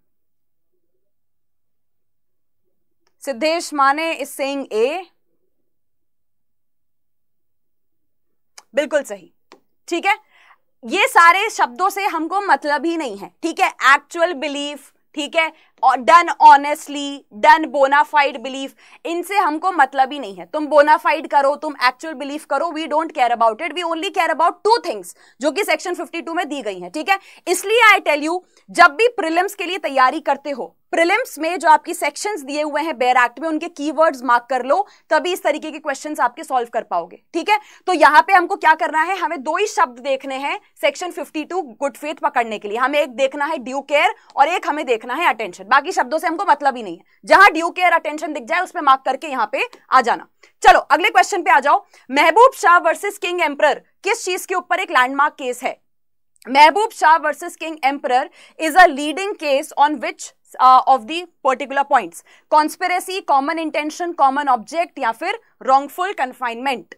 Siddesh Mane is saying A. बिल्कुल सही ठीक है ये सारे शब्दों से हमको मतलब ही नहीं है ठीक है एक्चुअल बिलीफ ठीक है done honestly done bona fide belief इनसे हमको मतलब ही नहीं है तुम बोनाफाइड करो तुम एक्चुअल बिलीफ करो we don't care about it we only care about two things जो कि सेक्शन 52 में दी गई हैं ठीक है इसलिए आई टेल यू जब भी प्रिलिम्स के लिए तैयारी करते हो प्रिलिम्स में जो आपकी सेक्शंस दिए हुए हैं बेयर एक्ट में उनके कीवर्ड्स मार्क कर लो तभी इस तरीके के क्वेश्चंस आपके सॉल्व कर पाओगे ठीक है तो यहाँ पे हमको क्या करना है हमें दो ही शब्द देखने हैं सेक्शन 52 गुड फेथ पकड़ने के लिए हमें एक देखना है ड्यू केयर और एक हमें देखना है अटेंशन बाकी शब्दों से हमको मतलब ही नहीं है जहां ड्यू केयर अटेंशन दिख जाए उसमें मार्क करके यहाँ पे आ जाना चलो अगले क्वेश्चन पे आ जाओ महबूब शाह वर्सेस किंग एम्पर किस चीज के ऊपर एक लैंडमार्क केस है Mahboob Shah versus king emperor is a leading case on which of the particular point conspiracy common intention common object या फिर wrongful confinement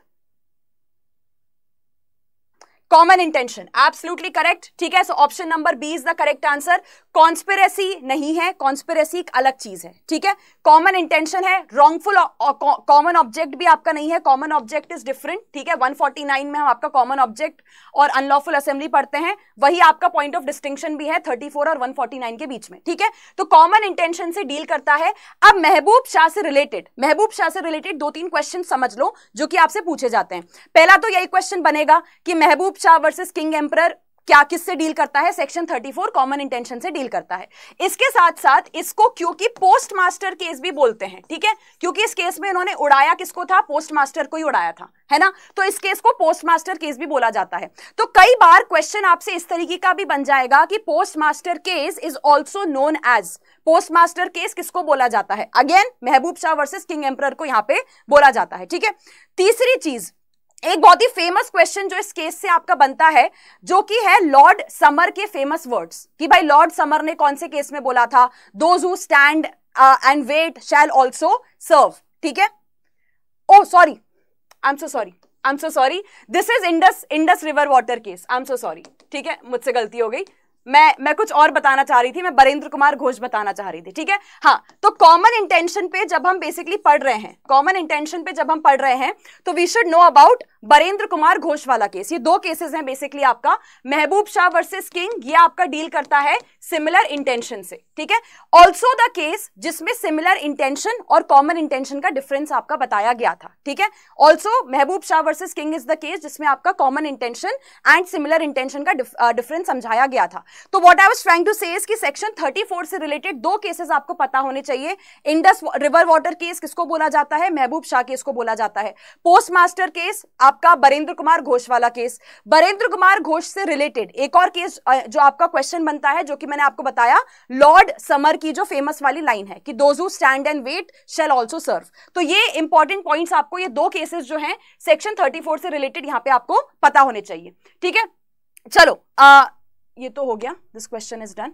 common intention absolutely correct ठीक है so option number B is the correct answer conspiracy नहीं है conspiracy एक अलग चीज है ठीक है कॉमन इंटेंशन है रॉन्गफुल कॉमन ऑब्जेक्ट भी आपका नहीं है कॉमन ऑब्जेक्ट इज डिफरेंट ठीक है 149 में हम आपका कॉमन ऑब्जेक्ट और अनलॉफुल असेंबली पढ़ते हैं वही आपका पॉइंट ऑफ डिस्टिंक्शन भी है 34 और 149 के बीच में ठीक है तो कॉमन इंटेंशन से डील करता है अब महबूब शाह से रिलेटेड महबूब शाह से रिलेटेड दो तीन क्वेश्चन समझ लो जो कि आपसे पूछे जाते हैं पहला तो यही क्वेश्चन बनेगा कि महबूब बादशाह वर्सेस किंग एम्पर क्या किससे डील करता है सेक्शन 34 कॉमन इंटेंशन से डील करता है इसके साथ साथ इसको क्योंकि पोस्टमास्टर केस भी बोलते हैं ठीक है क्योंकि इस केस में इन्होंने उड़ाया किसको था पोस्टमास्टर को ही उड़ाया था है ना तो इस केस को पोस्टमास्टर केस भी बोला जाता है तो कई बार क्वेश्चन आपसे इस तरीके का भी बन जाएगा कि post case is also known as post case किसको बोला जाता है अगेन महबूब शाह वर्सेज किंग एम्पर को यहां पे बोला जाता है ठीक है तीसरी चीज एक बहुत ही फेमस क्वेश्चन जो इस केस से आपका बनता है जो कि है लॉर्ड समर के फेमस वर्ड्स कि भाई लॉर्ड समर ने कौन से केस में बोला था those who stand and wait shall also serve ठीक है oh sorry I am so sorry I am so sorry this is Indus Indus river water case I am so sorry ठीक है मुझसे गलती हो गई मैं मैं कुछ और बताना चाह रही थी मैं बरेंद्र कुमार घोष बताना चाह रही थी ठीक है हाँ तो कॉमन इंटेंशन पे जब हम बेसिकली पढ़ रहे हैं कॉमन इंटेंशन पे जब हम पढ़ रहे हैं तो we should know about Barendra Kumar Ghosh वाला केस ये दो केसेस हैं बेसिकली आपका महबूब शाह वर्सेस किंग ये आपका डील करता है सिमिलर इंटेंशन से ठीक है ऑल्सो द केस जिसमें सिमिलर इंटेंशन और कॉमन इंटेंशन का डिफरेंस आपका बताया गया था ठीक है also Mahboob Shah versus king is the case जिसमें आपका common intention and similar intention का डिफरेंस समझाया गया था तो what I was trying to say कि सेक्शन फोर से रिलेटेड दो केसेस आपको पता होने चाहिए इंडस रिवर वाटर केस किसको बोला जाता है महबूब शाह केस को बोला जाता है पोस्ट मास्टर केस आपका बरेंद्र कुमार घोष वाला केस बरेंद्र कुमार घोष से रिलेटेड एक और केस जो आपका क्वेश्चन बनता है जो कि मैंने आपको बताया लॉर्ड समर की जो फेमस वाली लाइन है कि those who stand and wait shall also serve तो ये इंपॉर्टेंट पॉइंट आपको ये दो केसेस जो है सेक्शन 34 से रिलेटेड यहां पर आपको पता होने चाहिए ठीक है चलो आ, ये तो हो गया दिस क्वेश्चन इज डन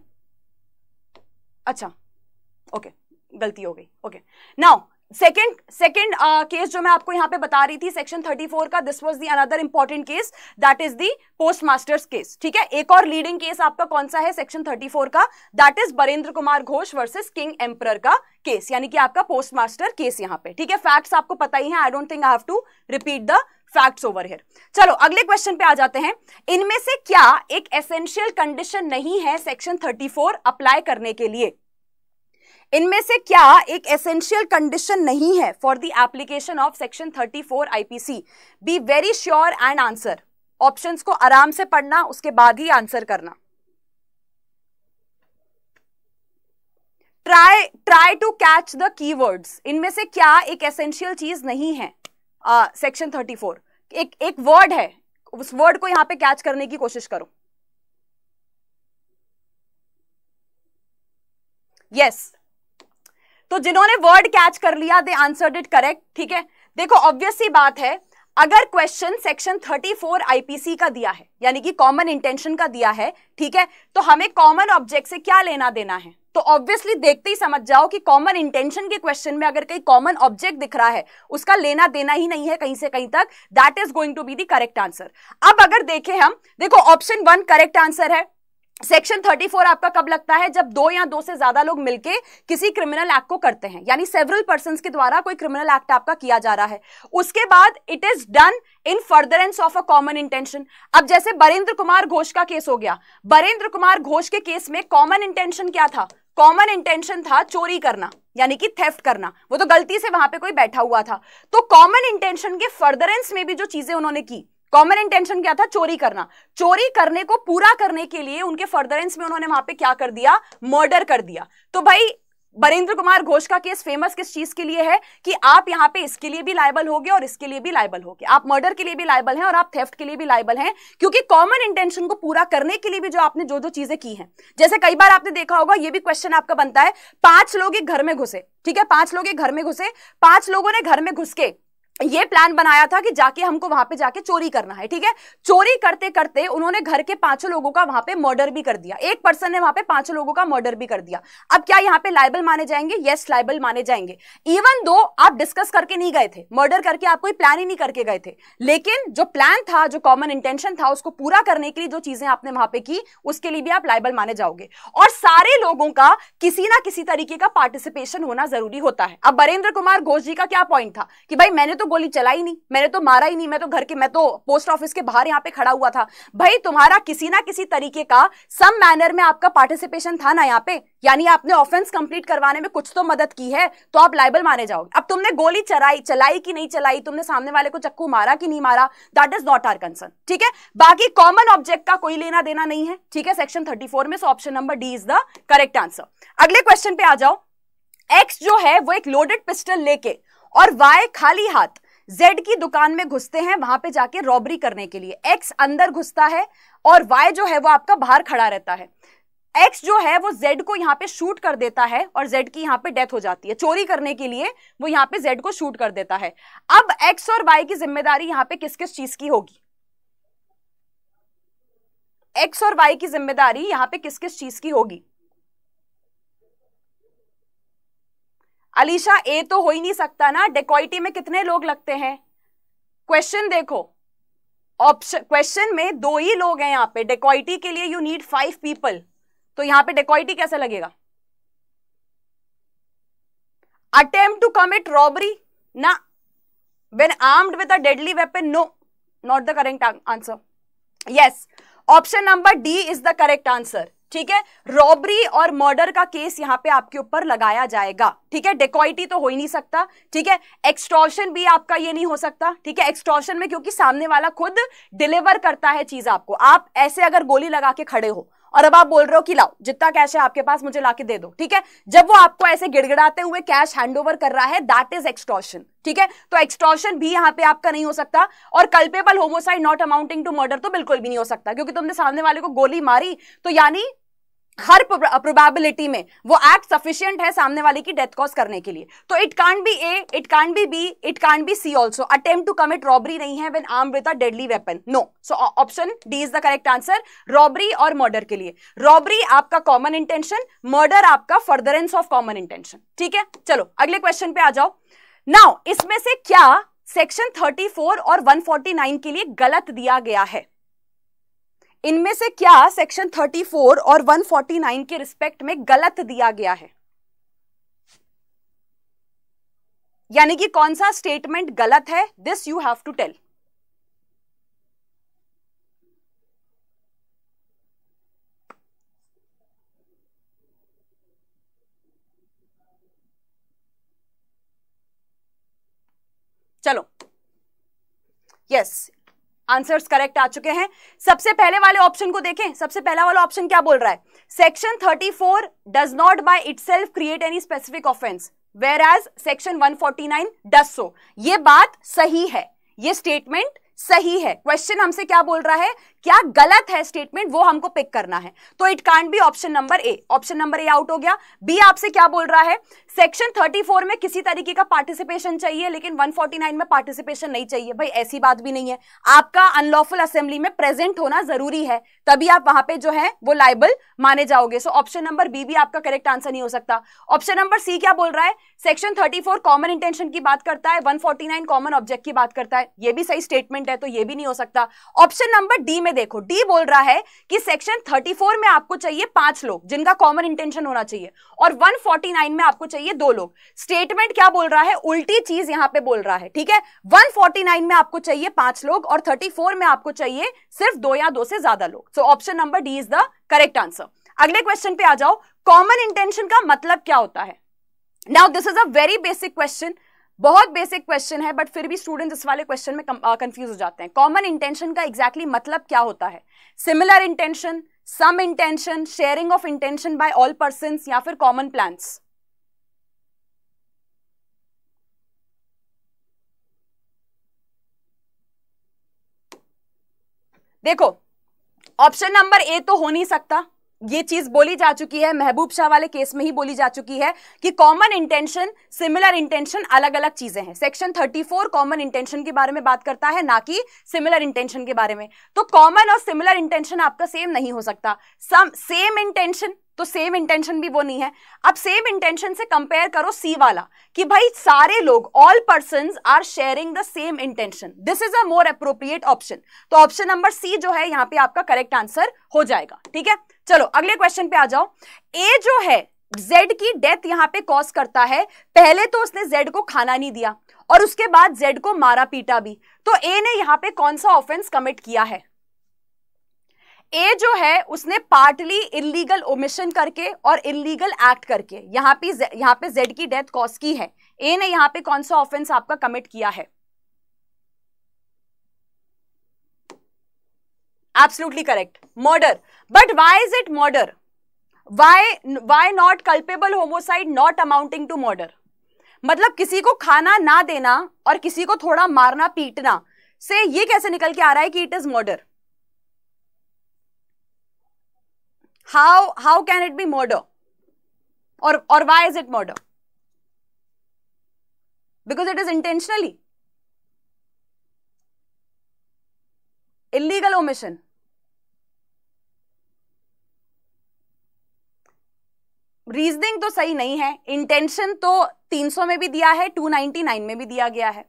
अच्छा ओके okay, गलती हो गई okay now second second case जो मैं आपको यहां पे बता रही थी सेक्शन 34 का this was the another important case that is the post masters case ठीक है एक और लीडिंग केस आपका कौन सा है सेक्शन 34 का that is Barendra Kumar Ghosh versus king emperor का केस यानी कि आपका पोस्ट मास्टर केस यहाँ पे ठीक है फैक्ट्स आपको पता ही है I don't think I have to repeat the facts over here चलो अगले क्वेश्चन पे आ जाते हैं इनमें से क्या एक एसेंशियल कंडीशन नहीं है सेक्शन 34 अप्लाई करने के लिए इनमें से क्या एक एसेंशियल कंडीशन नहीं है for the application of section 34 IPC be very sure and answer options को आराम से पढ़ना उसके बाद ही आंसर करना try try to catch the keywords इनमें से क्या एक एसेंशियल चीज नहीं है सेक्शन थर्टी फोर एक एक वर्ड है उस वर्ड को यहां पे कैच करने की कोशिश करो यस yes. तो जिन्होंने वर्ड कैच कर लिया दे आंसर इट करेक्ट ठीक है देखो ऑब्वियसली बात है अगर क्वेश्चन सेक्शन 34 आईपीसी का दिया है यानी कि कॉमन इंटेंशन का दिया है ठीक है तो हमें कॉमन ऑब्जेक्ट से क्या लेना देना है तो ऑब्वियसली देखते ही समझ जाओ कि कॉमन इंटेंशन के क्वेश्चन में अगर कहीं कॉमन ऑब्जेक्ट दिख रहा है उसका लेना देना ही नहीं है कहीं से कहीं तक that is going to be the correct answer अब अगर देखें हम देखो ऑप्शन वन करेक्ट आंसर है सेक्शन 34 आपका कब लगता है जब दो या दो से ज्यादा लोग मिलके किसी क्रिमिनल एक्ट को करते हैं यानी सेवरल पर्सन के द्वारा कोई क्रिमिनल एक्ट आपका किया जा रहा है उसके बाद it is done in furtherance of a common intention अब जैसे बरेंद्र कुमार घोष का केस हो गया बरेंद्र कुमार घोष के केस में कॉमन इंटेंशन क्या था कॉमन इंटेंशन था चोरी करना यानी कि थेफ्ट करना वो तो गलती से वहां पे कोई बैठा हुआ था तो कॉमन इंटेंशन के फर्दरेंस में भी जो चीजें उन्होंने की कॉमन इंटेंशन क्या था चोरी करना चोरी करने को पूरा करने के लिए उनके फर्दरेंस में उन्होंने वहां पे क्या कर दिया मर्डर कर दिया तो भाई बरेंद्र कुमार घोष का केस फेमस किस चीज के लिए है कि आप यहाँ पे इसके लिए भी लायबल हो गए और इसके लिए भी लायबल हो गए आप मर्डर के लिए भी लायबल हैं और आप थेफ्ट के लिए भी लाइबल हैं क्योंकि कॉमन इंटेंशन को पूरा करने के लिए भी जो आपने जो जो चीजें की हैं जैसे कई बार आपने देखा होगा ये भी क्वेश्चन आपका बनता है पांच लोग एक घर में घुसे ठीक है पांच लोग एक घर में घुसे पांच लोगों ने घर में घुस के ये प्लान बनाया था कि जाके हमको वहां पे जाके चोरी करना है ठीक है चोरी करते करते उन्होंने घर के पांचों लोगों का वहां पे मर्डर भी कर दिया एक पर्सन ने वहां पे पांचों लोगों का मर्डर भी कर दिया अब क्या यहाँ पे लाइबल माने जाएंगे यस लाइबल माने जाएंगे इवन दो आप डिस्कस करके नहीं गए थे मर्डर करके आप कोई प्लान ही नहीं करके गए थे लेकिन जो प्लान था जो कॉमन इंटेंशन था उसको पूरा करने के लिए जो चीजें आपने वहां पर की उसके लिए भी आप लाइबल माने जाओगे और सारे लोगों का किसी ना किसी तरीके का पार्टिसिपेशन होना जरूरी होता है अब बरेंद्र कुमार घोष जी का क्या पॉइंट था कि भाई मैंने तो गोली चलाई नहीं मैंने तो मारा ही नहीं मैं तो घर के मैं तो पोस्ट ऑफिस के बाहर यहाँ पे खड़ा हुआ था भाई तुम्हारा किसी ना किसी तरीके का सम मैनर में आपका पार्टिसिपेशन था ना यहाँ पे यानी आपने ऑफेंस कंप्लीट करवाने में कुछ तो मदद की है तो आप लाइबल माने जाओगे अब तुमने गोली चलाई चलाई कि नहीं चलाई तुमने सामने वाले को चक्कू मारा कि नहीं मारा that is not our concern ठीक है बाकी कॉमन ऑब्जेक्ट का कोई लेना देना नहीं है ठीक है सेक्शन 34 में so option number D is the correct answer अगले क्वेश्चन पे आ जाओ एक्स जो है वो एक लोडेड पिस्टल लेके और वाई खाली हाथ जेड की दुकान में घुसते हैं वहां पे जाके रॉबरी करने के लिए एक्स अंदर घुसता है और वाई जो है वो आपका बाहर खड़ा रहता है एक्स जो है वो जेड को यहाँ पे शूट कर देता है और जेड की यहाँ पे डेथ हो जाती है चोरी करने के लिए वो यहाँ पे जेड को शूट कर देता है अब एक्स और वाई की जिम्मेदारी यहाँ पे किस किस चीज की होगी एक्स और वाई की जिम्मेदारी यहाँ पे किस किस चीज की होगी अलीशा ए तो हो ही नहीं सकता ना डेकोइटी में कितने लोग लगते हैं क्वेश्चन देखो ऑप्शन क्वेश्चन में दो ही लोग हैं यहां पे डेकोइटी के लिए यू नीड फाइव पीपल तो यहाँ पे डेकोइटी कैसे लगेगा अटेम्प्ट टू कमिट रॉबरी ना when armed with a deadly weapon no not the correct answer yes option number D is the correct answer ठीक है रॉबरी और मर्डर का केस यहां पे आपके ऊपर लगाया जाएगा ठीक है डेकोइटी तो हो ही नहीं सकता ठीक है एक्सट्रॉशन भी आपका ये नहीं हो सकता ठीक है एक्सट्रॉशन में क्योंकि सामने वाला खुद डिलीवर करता है चीज आपको आप ऐसे अगर गोली लगा के खड़े हो और अब आप बोल रहे हो कि लाओ जितना कैश है आपके पास मुझे लाके दे दो ठीक है जब वो आपको ऐसे गिड़गिड़ाते हुए कैश हैंडओवर कर रहा है दैट इज एक्सट्रॉशन ठीक है तो एक्सट्रॉशन भी यहां पे आपका नहीं हो सकता और culpable homicide not amounting to murder तो बिल्कुल भी नहीं हो सकता क्योंकि तुमने सामने वाले को गोली मारी तो यानी हर प्रोबेबिलिटी में वो एक्ट सफिशियंट है सामने वाले की डेथ कॉज करने के लिए तो it can't be A it can't be B it can't be C also attempt to commit robbery नहीं है when arm with a deadly weapon no so option D is the correct answer robbery और murder के लिए robbery आपका common intention murder आपका furtherance of common intention ठीक है चलो अगले क्वेश्चन पे आ जाओ नाउ इसमें से क्या सेक्शन 34 और 149 के लिए गलत दिया गया है इनमें से क्या सेक्शन 34 और 149 के रिस्पेक्ट में गलत दिया गया है यानी कि कौन सा स्टेटमेंट गलत है this you have to tell चलो यस yes, आंसर्स करेक्ट आ चुके हैं सबसे पहले वाले ऑप्शन को देखें सबसे पहला वाला ऑप्शन क्या बोल रहा है section 34 does not by it create any specific offence whereas section 149 does so ये बात सही है ये स्टेटमेंट सही है क्वेश्चन हमसे क्या बोल रहा है क्या गलत है स्टेटमेंट वो हमको पिक करना है तो it can't be option number A option number A out हो गया बी आपसे क्या बोल रहा है सेक्शन 34 में किसी तरीके का पार्टिसिपेशन चाहिए लेकिन 149 में पार्टिसिपेशन नहीं चाहिए भाई ऐसी बात भी नहीं है आपका अनलॉफुल असेंबली में प्रेजेंट होना जरूरी है तभी आप वहां पे जो है वो लाइबल माने जाओगे सो ऑप्शन नंबर बी भी आपका करेक्ट आंसर नहीं हो सकता ऑप्शन नंबर सी क्या बोल रहा है सेक्शन 34 कॉमन इंटेंशन की बात करता है 149 कॉमन ऑब्जेक्ट की बात करता है ये भी सही स्टेटमेंट है तो ये भी नहीं हो सकता ऑप्शन नंबर डी में में देखो डी बोल रहा है कि सेक्शन 34 में आपको चाहिए पांच लोग जिनका कॉमन इंटेंशन होना चाहिए और 149 में आपको चाहिए दो लोग स्टेटमेंट क्या बोल रहा है उल्टी चीज यहां पे बोल रहा है ठीक है 149 में आपको चाहिए पांच लोग और 34 में आपको चाहिए सिर्फ दो या दो से ज्यादा लोग so option number D is the correct answer अगले क्वेश्चन पे आ जाओ कॉमन इंटेंशन का मतलब क्या होता है now this is a very basic question बहुत बेसिक क्वेश्चन है बट फिर भी स्टूडेंट्स इस वाले क्वेश्चन में कंफ्यूज हो जाते हैं कॉमन इंटेंशन का एग्जैक्टली exactly मतलब क्या होता है similar intention some intention sharing of intention by all person या फिर कॉमन प्लान्स देखो ऑप्शन नंबर ए तो हो नहीं सकता ये चीज बोली जा चुकी है महबूब शाह वाले केस में ही बोली जा चुकी है कि कॉमन इंटेंशन सिमिलर इंटेंशन अलग अलग चीजें हैं सेक्शन 34 कॉमन इंटेंशन के बारे में बात करता है ना कि सिमिलर इंटेंशन के बारे में तो कॉमन और सिमिलर इंटेंशन आपका सेम नहीं हो सकता सम सेम इंटेंशन तो सेम इंटेंशन भी वो नहीं है अब सेम इंटेंशन से कंपेयर करो सी वाला कि भाई सारे लोग all person are sharing the same intention this is a more appropriate option तो ऑप्शन नंबर सी जो है यहां पे आपका करेक्ट आंसर हो जाएगा ठीक है चलो अगले क्वेश्चन पे आ जाओ ए जो है जेड की डेथ यहाँ पे कॉज करता है पहले तो उसने जेड को खाना नहीं दिया और उसके बाद जेड को मारा पीटा भी तो ए ने यहाँ पे कौन सा ऑफेंस कमिट किया है ए जो है उसने पार्टली इलीगल ओमिशन करके और इलीगल एक्ट करके यहाँ पे यहाँ पे जेड की डेथ कॉज की है ए ने यहाँ पे कौन सा ऑफेंस आपका कमिट किया है absolutely correct murder but why is it murder why why not culpable homicide not amounting to murder मतलब किसी को खाना ना देना और किसी को थोड़ा मारना पीटना से ये कैसे निकल के आ रहा है कि it is murder how how can it be murder और और why is it murder because it is intentionally illegal omission reasoning तो सही नहीं है इंटेंशन तो 300 में भी दिया है 299 में भी दिया गया है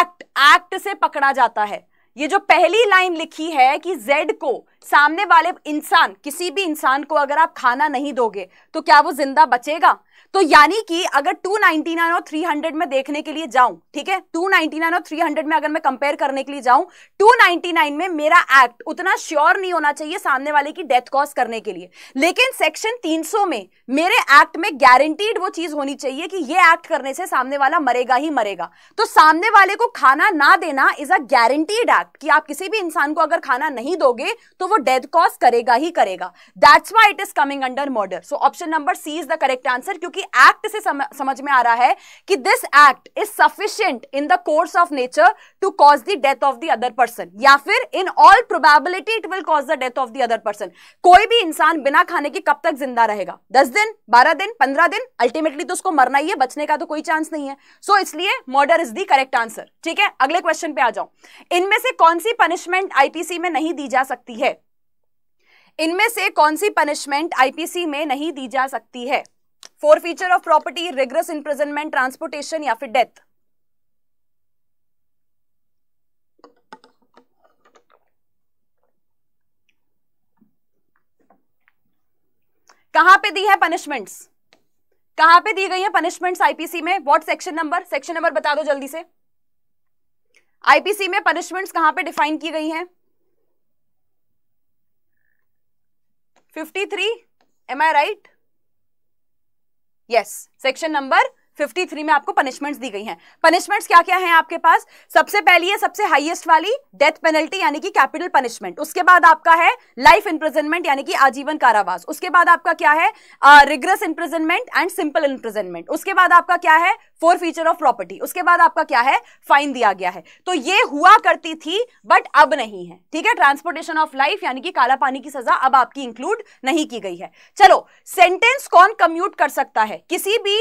एक्ट एक्ट से पकड़ा जाता है ये जो पहली लाइन लिखी है कि जेड को सामने वाले इंसान किसी भी इंसान को अगर आप खाना नहीं दोगे तो क्या वो जिंदा बचेगा तो यानी कि अगर 299 और 300 में देखने के लिए जाऊं ठीक है 299 और 300 में अगर मैं कंपेयर करने के लिए जाऊं 299 में मेरा एक्ट उतना श्योर नहीं होना चाहिए सामने वाले की डेथ कॉज करने के लिए लेकिन सेक्शन 300 में मेरे एक्ट में गारंटीड वो चीज होनी चाहिए कि ये एक्ट करने से सामने वाला मरेगा ही मरेगा तो सामने वाले को खाना ना देना इज अ गारंटीड एक्ट कि आप किसी भी इंसान को अगर खाना नहीं दोगे तो वो डेथ कॉज करेगा ही करेगा that's why it is coming under murder so option number C is the correct answer क्योंकि एक्ट से सम, समझ में आ रहा है कि this act is sufficient in the course of nature to cause the death of the other person या फिर in all probability it will cause the death of the other person कोई भी इंसान बिना खाने के कब तक जिंदा रहेगा दस दिन बारह दिन पंद्रह दिन अल्टीमेटली तो उसको मरना ही है बचने का तो कोई चांस नहीं है सो so, इसलिए murder is the correct answer ठीक है अगले क्वेश्चन पे आ जाओ इनमें से कौन सी पनिशमेंट आईपीसी में नहीं दी जा सकती है इनमें से कौन सी पनिशमेंट आईपीसी में नहीं दी जा सकती है forfeiture of property rigorous imprisonment transportation या फिर डेथ कहां पे दी है पनिशमेंट्स कहां पे दी गई है पनिशमेंट्स आईपीसी में what section number section number बता दो जल्दी से आईपीसी में पनिशमेंट्स कहां पे डिफाइन की गई हैं 53 am I right Yes, section number 53 में आपको पनिशमेंट्स दी गई हैं पनिशमेंट्स क्या क्या हैं आपके पास सबसे पहली है सबसे हाईएस्ट वाली डेथ पेनल्टी यानी कि कैपिटल पनिशमेंट उसके बाद आपका है लाइफ इंप्रिजनमेंट यानी कि आजीवन कारावास उसके बाद आपका क्या है rigorous imprisonment and simple imprisonment उसके बाद आपका क्या है फोर फीचर ऑफ प्रॉपर्टी उसके बाद आपका क्या है फाइन दिया गया है तो ये हुआ करती थी बट अब नहीं है ठीक है ट्रांसपोर्टेशन ऑफ लाइफ यानी कि काला पानी की सजा अब आपकी इंक्लूड नहीं की गई है चलो सेंटेंस कौन कम्यूट कर सकता है किसी भी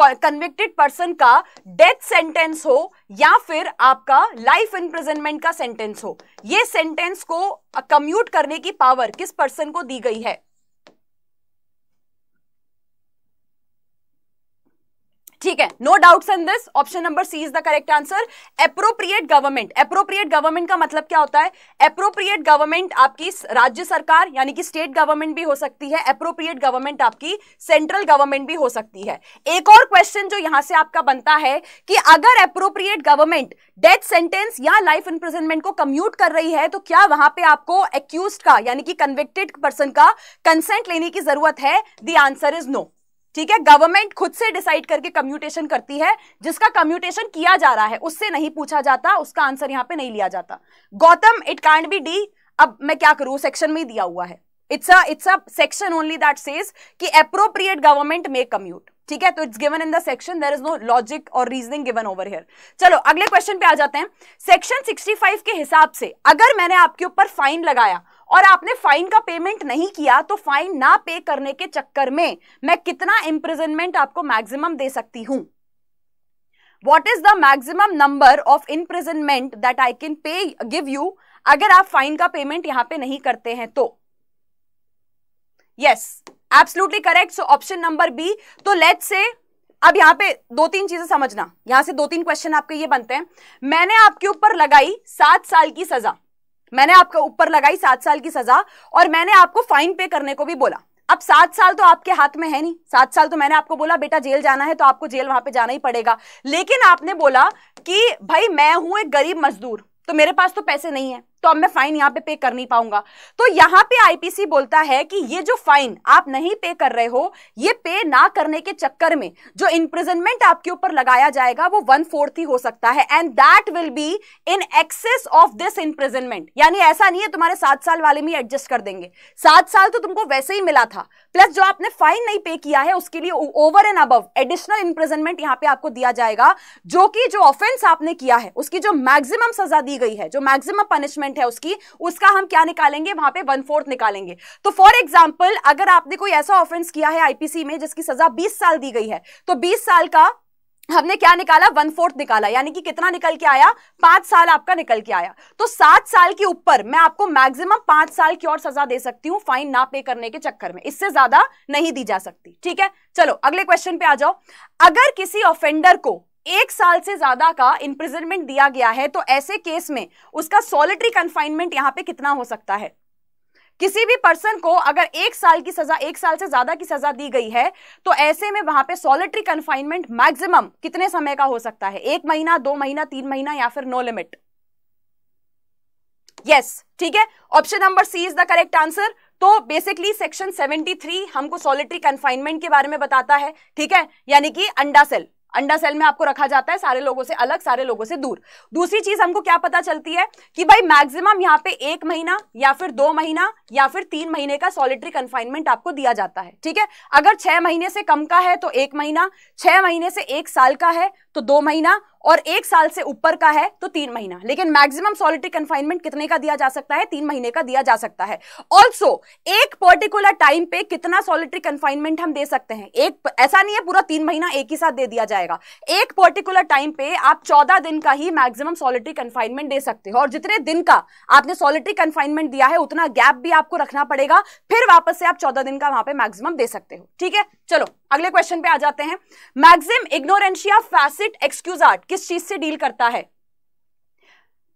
कन्विक्टेड पर्सन का डेथ सेंटेंस हो या फिर आपका लाइफ इंप्रिजनमेंट का सेंटेंस हो ये सेंटेंस को कम्यूट करने की पावर किस पर्सन को दी गई है ठीक है no doubt in this option number C is the correct answer appropriate government appropriate government का मतलब क्या होता है अप्रोप्रिएट गवर्नमेंट आपकी राज्य सरकार यानी कि स्टेट गवर्नमेंट भी हो सकती है अप्रोप्रिएट गवर्नमेंट आपकी सेंट्रल गवर्नमेंट भी हो सकती है एक और क्वेश्चन जो यहां से आपका बनता है कि अगर अप्रोप्रिएट गवर्नमेंट डेथ सेंटेंस या लाइफ इंप्रिजनमेंट को कम्यूट कर रही है तो क्या वहां पर आपको एक्यूज का यानी कि कन्विक्टेड पर्सन का कंसेंट लेने की जरूरत है दी आंसर इज नो ठीक है गवर्नमेंट खुद से डिसाइड करके कम्यूटेशन करती है जिसका कम्यूटेशन किया जा रहा है उससे नहीं पूछा जाता उसका आंसर यहाँ पे नहीं लिया जाता Gautam it can't be D अब मैं क्या करूं सेक्शन में ही दिया हुआ है it's a it's a section only that says कि अप्रोप्रिएट गवर्नमेंट मे कम्यूट ठीक है तो it's given in the section there is no logic और रीजनिंग गिवन ओवर हियर चलो अगले क्वेश्चन पे आ जाते हैं सेक्शन 65 के हिसाब से अगर मैंने आपके ऊपर फाइन लगाया और आपने फाइन का पेमेंट नहीं किया तो फाइन ना पे करने के चक्कर में मैं कितना इंप्रिजनमेंट आपको मैक्सिमम दे सकती हूं what is the maximum number of imprisonment that I can पे गिव यू अगर आप फाइन का पेमेंट यहां पे नहीं करते हैं तो yes absolutely correct so option number B तो लेट से अब यहां पे दो तीन चीजें समझना यहां से दो तीन क्वेश्चन आपके ये बनते हैं मैंने आपके ऊपर लगाई सात साल की सजा मैंने आपके ऊपर लगाई सात साल की सजा और मैंने आपको फाइन पे करने को भी बोला अब सात साल तो आपके हाथ में है नहीं सात साल तो मैंने आपको बोला बेटा जेल जाना है तो आपको जेल वहां पे जाना ही पड़ेगा लेकिन आपने बोला कि भाई मैं हूं एक गरीब मजदूर तो मेरे पास तो पैसे नहीं है तो अब मैं फाइन यहाँ पे पे कर नहीं पाऊंगा तो यहाँ पे आईपीसी बोलता है कि ये जो फाइन आप नहीं पे कर रहे हो ये पे ना करने के चक्कर में जो इंप्रिजनमेंट आपके ऊपर लगाया जाएगा वो वन फोर्थ ही हो सकता है and that will be in excess of this imprisonment यानी ऐसा नहीं है तुम्हारे सात साल वाले में एडजस्ट कर देंगे सात साल तो तुमको वैसे ही मिला था प्लस जो आपने फाइन नहीं पे किया है उसके लिए over and above additional imprisonment यहाँ पे आपको दिया जाएगा जो कि जो ऑफेंस आपने किया है उसकी जो मैक्सिमम सजा दी गई है जो मैक्सिमम पनिशमेंट पॉइंट है उसकी उसका हम क्या निकालेंगे वहां पे वन फोर्थ निकालेंगे तो फॉर एग्जाम्पल अगर आपने कोई ऐसा ऑफेंस किया है आईपीसी में जिसकी सजा बीस साल दी गई है तो बीस साल का हमने क्या निकाला वन फोर्थ निकाला यानी कि कितना निकल के आया पांच साल आपका निकल के आया तो सात साल के ऊपर मैं आपको मैक्सिमम पांच साल की और सजा दे सकती हूं फाइन ना पे करने के चक्कर में इससे ज्यादा नहीं दी जा सकती ठीक है चलो अगले क्वेश्चन पे आ जाओ अगर किसी ऑफेंडर को एक साल से ज्यादा का इंप्रिजनमेंट दिया गया है तो ऐसे केस में उसका सॉलिटरी कन्फाइनमेंट यहां पे कितना हो सकता है किसी भी पर्सन को अगर एक साल की सजा एक साल से ज्यादा की सजा दी गई है तो ऐसे में वहां पे सॉलिटरी कन्फाइनमेंट मैक्सिमम कितने समय का हो सकता है एक महीना दो महीना तीन महीना या फिर नो लिमिट यस ठीक है option number C is the correct answer तो बेसिकली सेक्शन 73 हमको सॉलिटरी कन्फाइनमेंट के बारे में बताता है ठीक है यानी कि अंडा सेल अंडा सेल में आपको रखा जाता है सारे लोगों से अलग सारे लोगों से दूर दूसरी चीज हमको क्या पता चलती है कि भाई मैक्सिमम यहाँ पे एक महीना या फिर दो महीना या फिर तीन महीने का सॉलिटरी कन्फाइनमेंट आपको दिया जाता है ठीक है अगर छह महीने से कम का है तो एक महीना छह महीने से एक साल का है तो दो महीना और एक साल से ऊपर का है तो तीन महीना लेकिन मैक्सिमम सॉलिटरी कन्फाइनमेंट कितने का दिया जा सकता है तीन महीने का दिया जा सकता है ऑल्सो एक पर्टिकुलर टाइम पे कितना सॉलिटरी कन्फाइनमेंट हम दे सकते हैं एक ऐसा नहीं है पूरा तीन महीना एक ही साथ दे दिया जाएगा एक पर्टिकुलर टाइम पे आप चौदह दिन का ही मैक्सिमम सॉलिटरी कन्फाइनमेंट दे सकते हो और जितने दिन का आपने सॉलिटरी कन्फाइनमेंट दिया है उतना गैप भी आपको रखना पड़ेगा फिर वापस से आप चौदह दिन का वहां पर मैक्सिमम दे सकते हो ठीक है चलो अगले क्वेश्चन पे आ जाते हैं मैक्सिम इग्नोरेंशिया फैसिव फैसेट एक्सक्यूज आर्ट किस चीज से डील करता है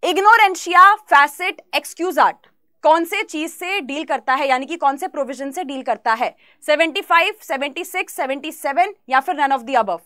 इग्नोरेंशिया फैसेट एक्सक्यूज आर्ट कौन से चीज से डील करता है यानी कि कौन से प्रोविजन से डील करता है 75, 76, 77 या फिर none of the above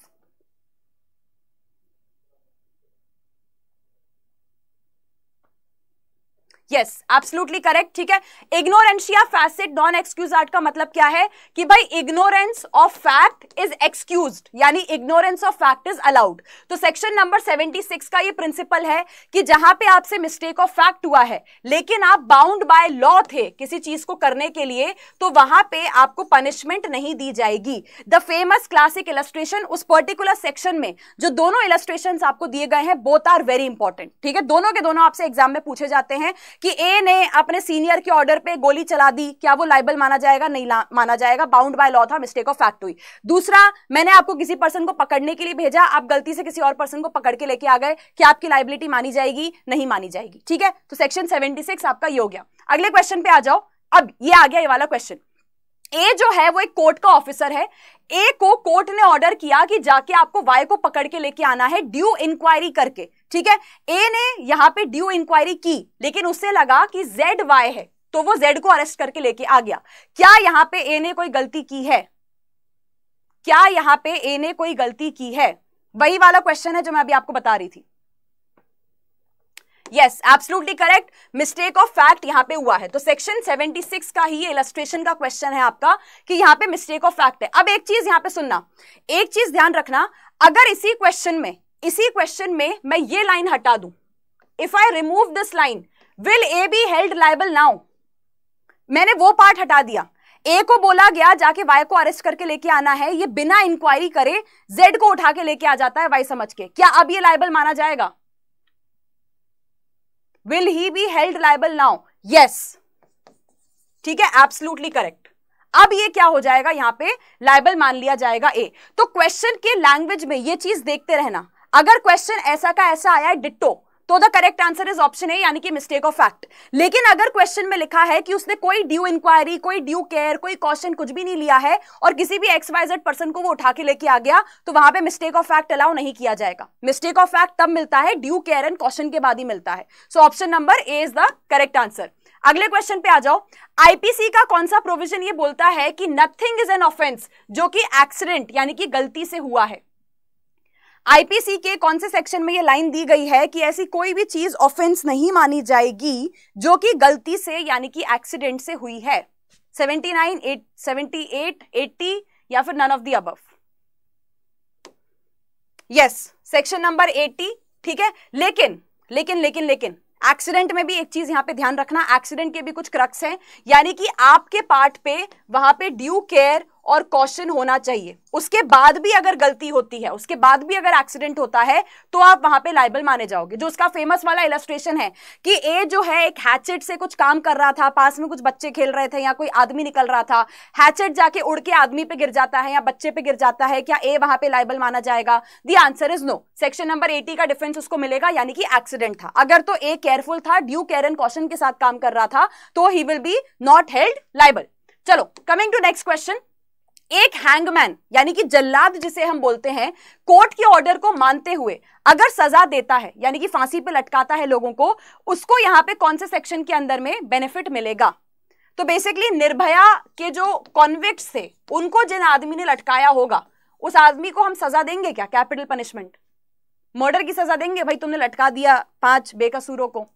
yes absolutely correct ठीक है ignorantia facti non excusat का मतलब क्या है कि भाई ignorance of fact is excuse यानी ignorance of fact is allowed तो सेक्शन नंबर 76 का ये प्रिंसिपल है कि जहां पे आपसे मिस्टेक ऑफ फैक्ट हुआ है लेकिन आप बाउंड बाय लॉ थे किसी चीज को करने के लिए तो वहां पे आपको पनिशमेंट नहीं दी जाएगी द फेमस क्लासिक इलस्ट्रेशन उस पर्टिकुलर सेक्शन में जो दोनों इलस्ट्रेशन आपको दिए गए हैं बोथ आर वेरी इंपॉर्टेंट ठीक है दोनों के दोनों आपसे एग्जाम में पूछे जाते हैं कि ए ने अपने सीनियर के ऑर्डर पे गोली चला दी क्या वो लाइबल माना जाएगा नहीं माना जाएगा बाउंड बाय लॉ था मिस्टेक ऑफ फैक्ट हुई दूसरा मैंने आपको किसी पर्सन को पकड़ने के लिए भेजा आप गलती से किसी और पर्सन को पकड़ के लेके आ गए क्या आपकी लाइबिलिटी मानी जाएगी नहीं मानी जाएगी ठीक है तो सेक्शन सेवेंटी सिक्स आपका ये हो गया अगले क्वेश्चन पे आ जाओ अब ये आ गया ये वाला क्वेश्चन ए जो है वो एक कोर्ट का ऑफिसर है ए को कोर्ट ने ऑर्डर किया कि जाके आपको वाई को पकड़ के लेके आना है ड्यू इंक्वायरी करके ठीक है ए ने यहां पे ड्यू इंक्वायरी की लेकिन उससे लगा कि जेड वाई है तो वो जेड को अरेस्ट करके लेके आ गया क्या यहां पे ए ने कोई गलती की है क्या यहां पे ए ने कोई गलती की है वही वाला क्वेश्चन है जो मैं अभी आपको बता रही थी yes absolutely correct mistake of fact यहां पे हुआ है तो सेक्शन 76 का ही इलस्ट्रेशन का क्वेश्चन है आपका कि यहां पे मिस्टेक ऑफ फैक्ट है अब एक चीज यहां पे सुनना एक चीज ध्यान रखना अगर इसी क्वेश्चन में इसी क्वेश्चन में मैं ये लाइन हटा दूं if I remove this line will A be held liable now मैंने वो पार्ट हटा दिया ए को बोला गया जाके वाई को अरेस्ट करके लेके आना है ये बिना इंक्वायरी करे जेड को उठा के लेके आ जाता है वाई समझ के क्या अब ये लाइबल माना जाएगा will he be held liable now yes ठीक है एब्सोल्युटली करेक्ट अब ये क्या हो जाएगा यहां पे लाइबल मान लिया जाएगा ए तो क्वेश्चन के लैंग्वेज में ये चीज देखते रहना अगर क्वेश्चन ऐसा का ऐसा आया है डिट्टो तो the correct answer is option है यानी कि मिस्टेक ऑफ फैक्ट लेकिन अगर क्वेश्चन में लिखा है कि उसने कोई ड्यू इंक्वायरी कोई ड्यू केयर कोई क्वेश्चन कुछ भी नहीं लिया है और किसी भी जेड पर्सन को वो उठा के लेके आ गया तो वहां पे मिस्टेक ऑफ फैक्ट अलाउ नहीं किया जाएगा मिस्टेक ऑफ फैक्ट तब मिलता है ड्यू केयर एंड क्वेश्चन के बाद ही मिलता है so option number A is the correct answer अगले क्वेश्चन पे आ जाओ आईपीसी का कौन सा प्रोविजन ये बोलता है कि नथिंग इज एन ऑफेंस जो कि एक्सीडेंट यानी कि गलती से हुआ है आईपीसी के कौन से सेक्शन में ये लाइन दी गई है कि ऐसी कोई भी चीज ऑफेंस नहीं मानी जाएगी जो कि गलती से यानी कि एक्सीडेंट से हुई है 79, सेवेंटी 78, एट्टी या फिर none of the above yes section number 80 ठीक है लेकिन लेकिन लेकिन लेकिन एक्सीडेंट में भी एक चीज यहां पे ध्यान रखना एक्सीडेंट के भी कुछ क्रक्स हैं यानी कि आपके पार्ट पे वहां पे ड्यू केयर और कॉशन होना चाहिए उसके बाद भी अगर गलती होती है उसके बाद भी अगर एक्सीडेंट होता है तो आप वहां पे लाइबल माने जाओगे जो उसका फेमस वाला इलस्ट्रेशन है कि ए जो है एक हैचेट से कुछ काम कर रहा था पास में कुछ बच्चे खेल रहे थे या कोई आदमी निकल रहा था हैचेट जाके उड़ के आदमी पे गिर जाता है या बच्चे पे गिर जाता है क्या ए वहां पर लाइबल माना जाएगा the answer is no section number eighty का डिफेंस उसको मिलेगा यानी कि एक्सीडेंट था अगर तो ए केयरफुल था ड्यू केयर एंड कॉशन के साथ काम कर रहा था तो he will be not held liable चलो कमिंग टू नेक्स्ट क्वेश्चन एक हैंगमैन यानी कि जल्लाद जिसे हम बोलते हैं कोर्ट के ऑर्डर को मानते हुए अगर सजा देता है यानी कि फांसी पे लटकाता है लोगों को उसको यहां पे कौन से सेक्शन के अंदर में बेनिफिट मिलेगा तो बेसिकली निर्भया के जो कॉन्विक्ट थे उनको जिन आदमी ने लटकाया होगा उस आदमी को हम सजा देंगे क्या कैपिटल पनिशमेंट मर्डर की सजा देंगे भाई तुमने लटका दिया पांच बेकसूरों को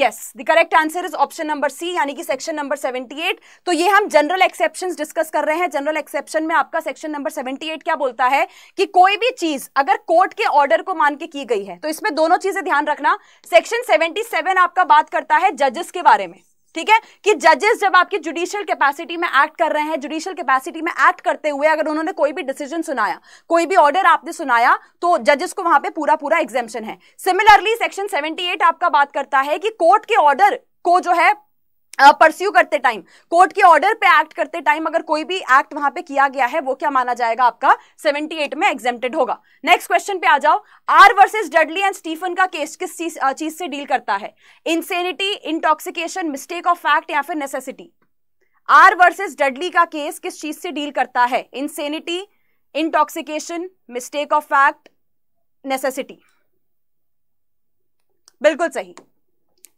yes the correct answer is option number C यानी कि सेक्शन नंबर 78 तो ये हम जनरल एक्सेप्शन डिस्कस कर रहे हैं जनरल एक्सेप्शन में आपका सेक्शन नंबर 78 क्या बोलता है कि कोई भी चीज अगर कोर्ट के ऑर्डर को मान के की गई है तो इसमें दोनों चीजें ध्यान रखना सेक्शन 77 आपका बात करता है जजेस के बारे में ठीक है कि जजेस जब आपकी जुडिशियल कैपेसिटी में एक्ट कर रहे हैं जुडिशियल कैपेसिटी में एक्ट करते हुए अगर उन्होंने कोई भी डिसीजन सुनाया कोई भी ऑर्डर आपने सुनाया तो जजेस को वहां पे पूरा पूरा एग्जेम्पन है सिमिलरली सेक्शन 78 आपका बात करता है कि कोर्ट के ऑर्डर को जो है परस्यू करते टाइम कोर्ट के ऑर्डर पे एक्ट करते टाइम अगर कोई भी एक्ट वहां पे किया गया है वो क्या माना जाएगा आपका 78 में एग्जेप्टेड होगा नेक्स्ट क्वेश्चन पे आ जाओ R versus Dudley and Stephen का केस किस चीज से डील करता है insanity intoxication mistake of fact या फिर नेसेसिटी आर वर्सेज डडली का केस किस चीज से डील करता है insanity intoxication mistake of fact necessity बिल्कुल सही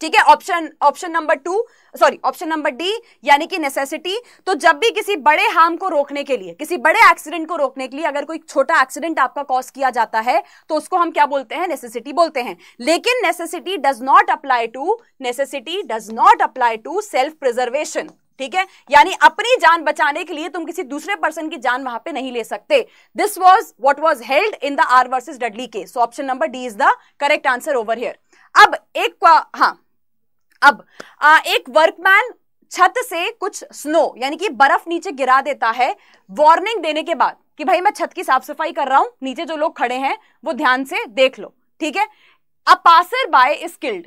ठीक है option option number two sorry option number D यानी कि नेसेसिटी तो जब भी किसी बड़े हार्म को रोकने के लिए किसी बड़े एक्सीडेंट को रोकने के लिए अगर कोई छोटा एक्सीडेंट आपका कॉज किया जाता है तो उसको हम क्या बोलते हैं नेसेसिटी बोलते हैं लेकिन necessity does not apply to necessity does not apply to self preservation ठीक है यानी अपनी जान बचाने के लिए तुम किसी दूसरे पर्सन की जान वहां पे नहीं ले सकते this was what was held in the R versus Dudley case option number D is the correct answer over here अब एक हाँ अब आ, एक वर्कमैन छत से कुछ स्नो यानी कि बर्फ नीचे गिरा देता है वार्निंग देने के बाद कि भाई मैं छत की साफ सफाई कर रहा हूं नीचे जो लोग खड़े हैं वो ध्यान से देख लो ठीक है अब पासर बाय स्किल्ड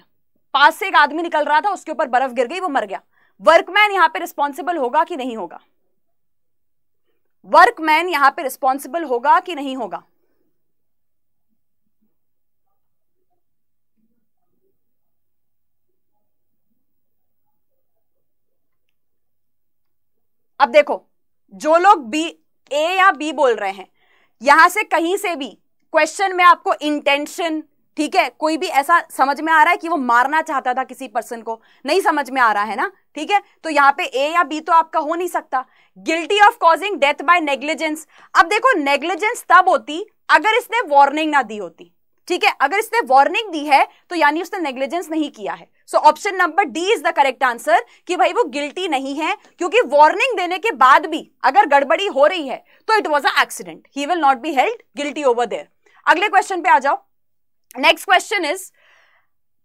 पास से एक आदमी निकल रहा था उसके ऊपर बर्फ गिर गई वो मर गया वर्कमैन यहां पे रिस्पॉन्सिबल होगा कि नहीं होगा वर्कमैन यहां पे रिस्पॉन्सिबल होगा कि नहीं होगा अब देखो जो लोग बी ए या बी बोल रहे हैं यहां से कहीं से भी क्वेश्चन में आपको इंटेंशन ठीक है कोई भी ऐसा समझ में आ रहा है कि वो मारना चाहता था किसी पर्सन को नहीं समझ में आ रहा है ना ठीक है तो यहां पे ए या बी तो आपका हो नहीं सकता guilty of causing death by negligence अब देखो नेग्लिजेंस तब होती अगर इसने वार्निंग ना दी होती ठीक है अगर इसने वार्निंग दी है तो यानी उसने नेग्लिजेंस नहीं किया है so option number D is the correct answer कि भाई वो गिल्टी नहीं है क्योंकि वार्निंग देने के बाद भी अगर गड़बड़ी हो रही है तो it was a accident he will not be held guilty over there अगले क्वेश्चन पे आ जाओ नेक्स्ट क्वेश्चन इज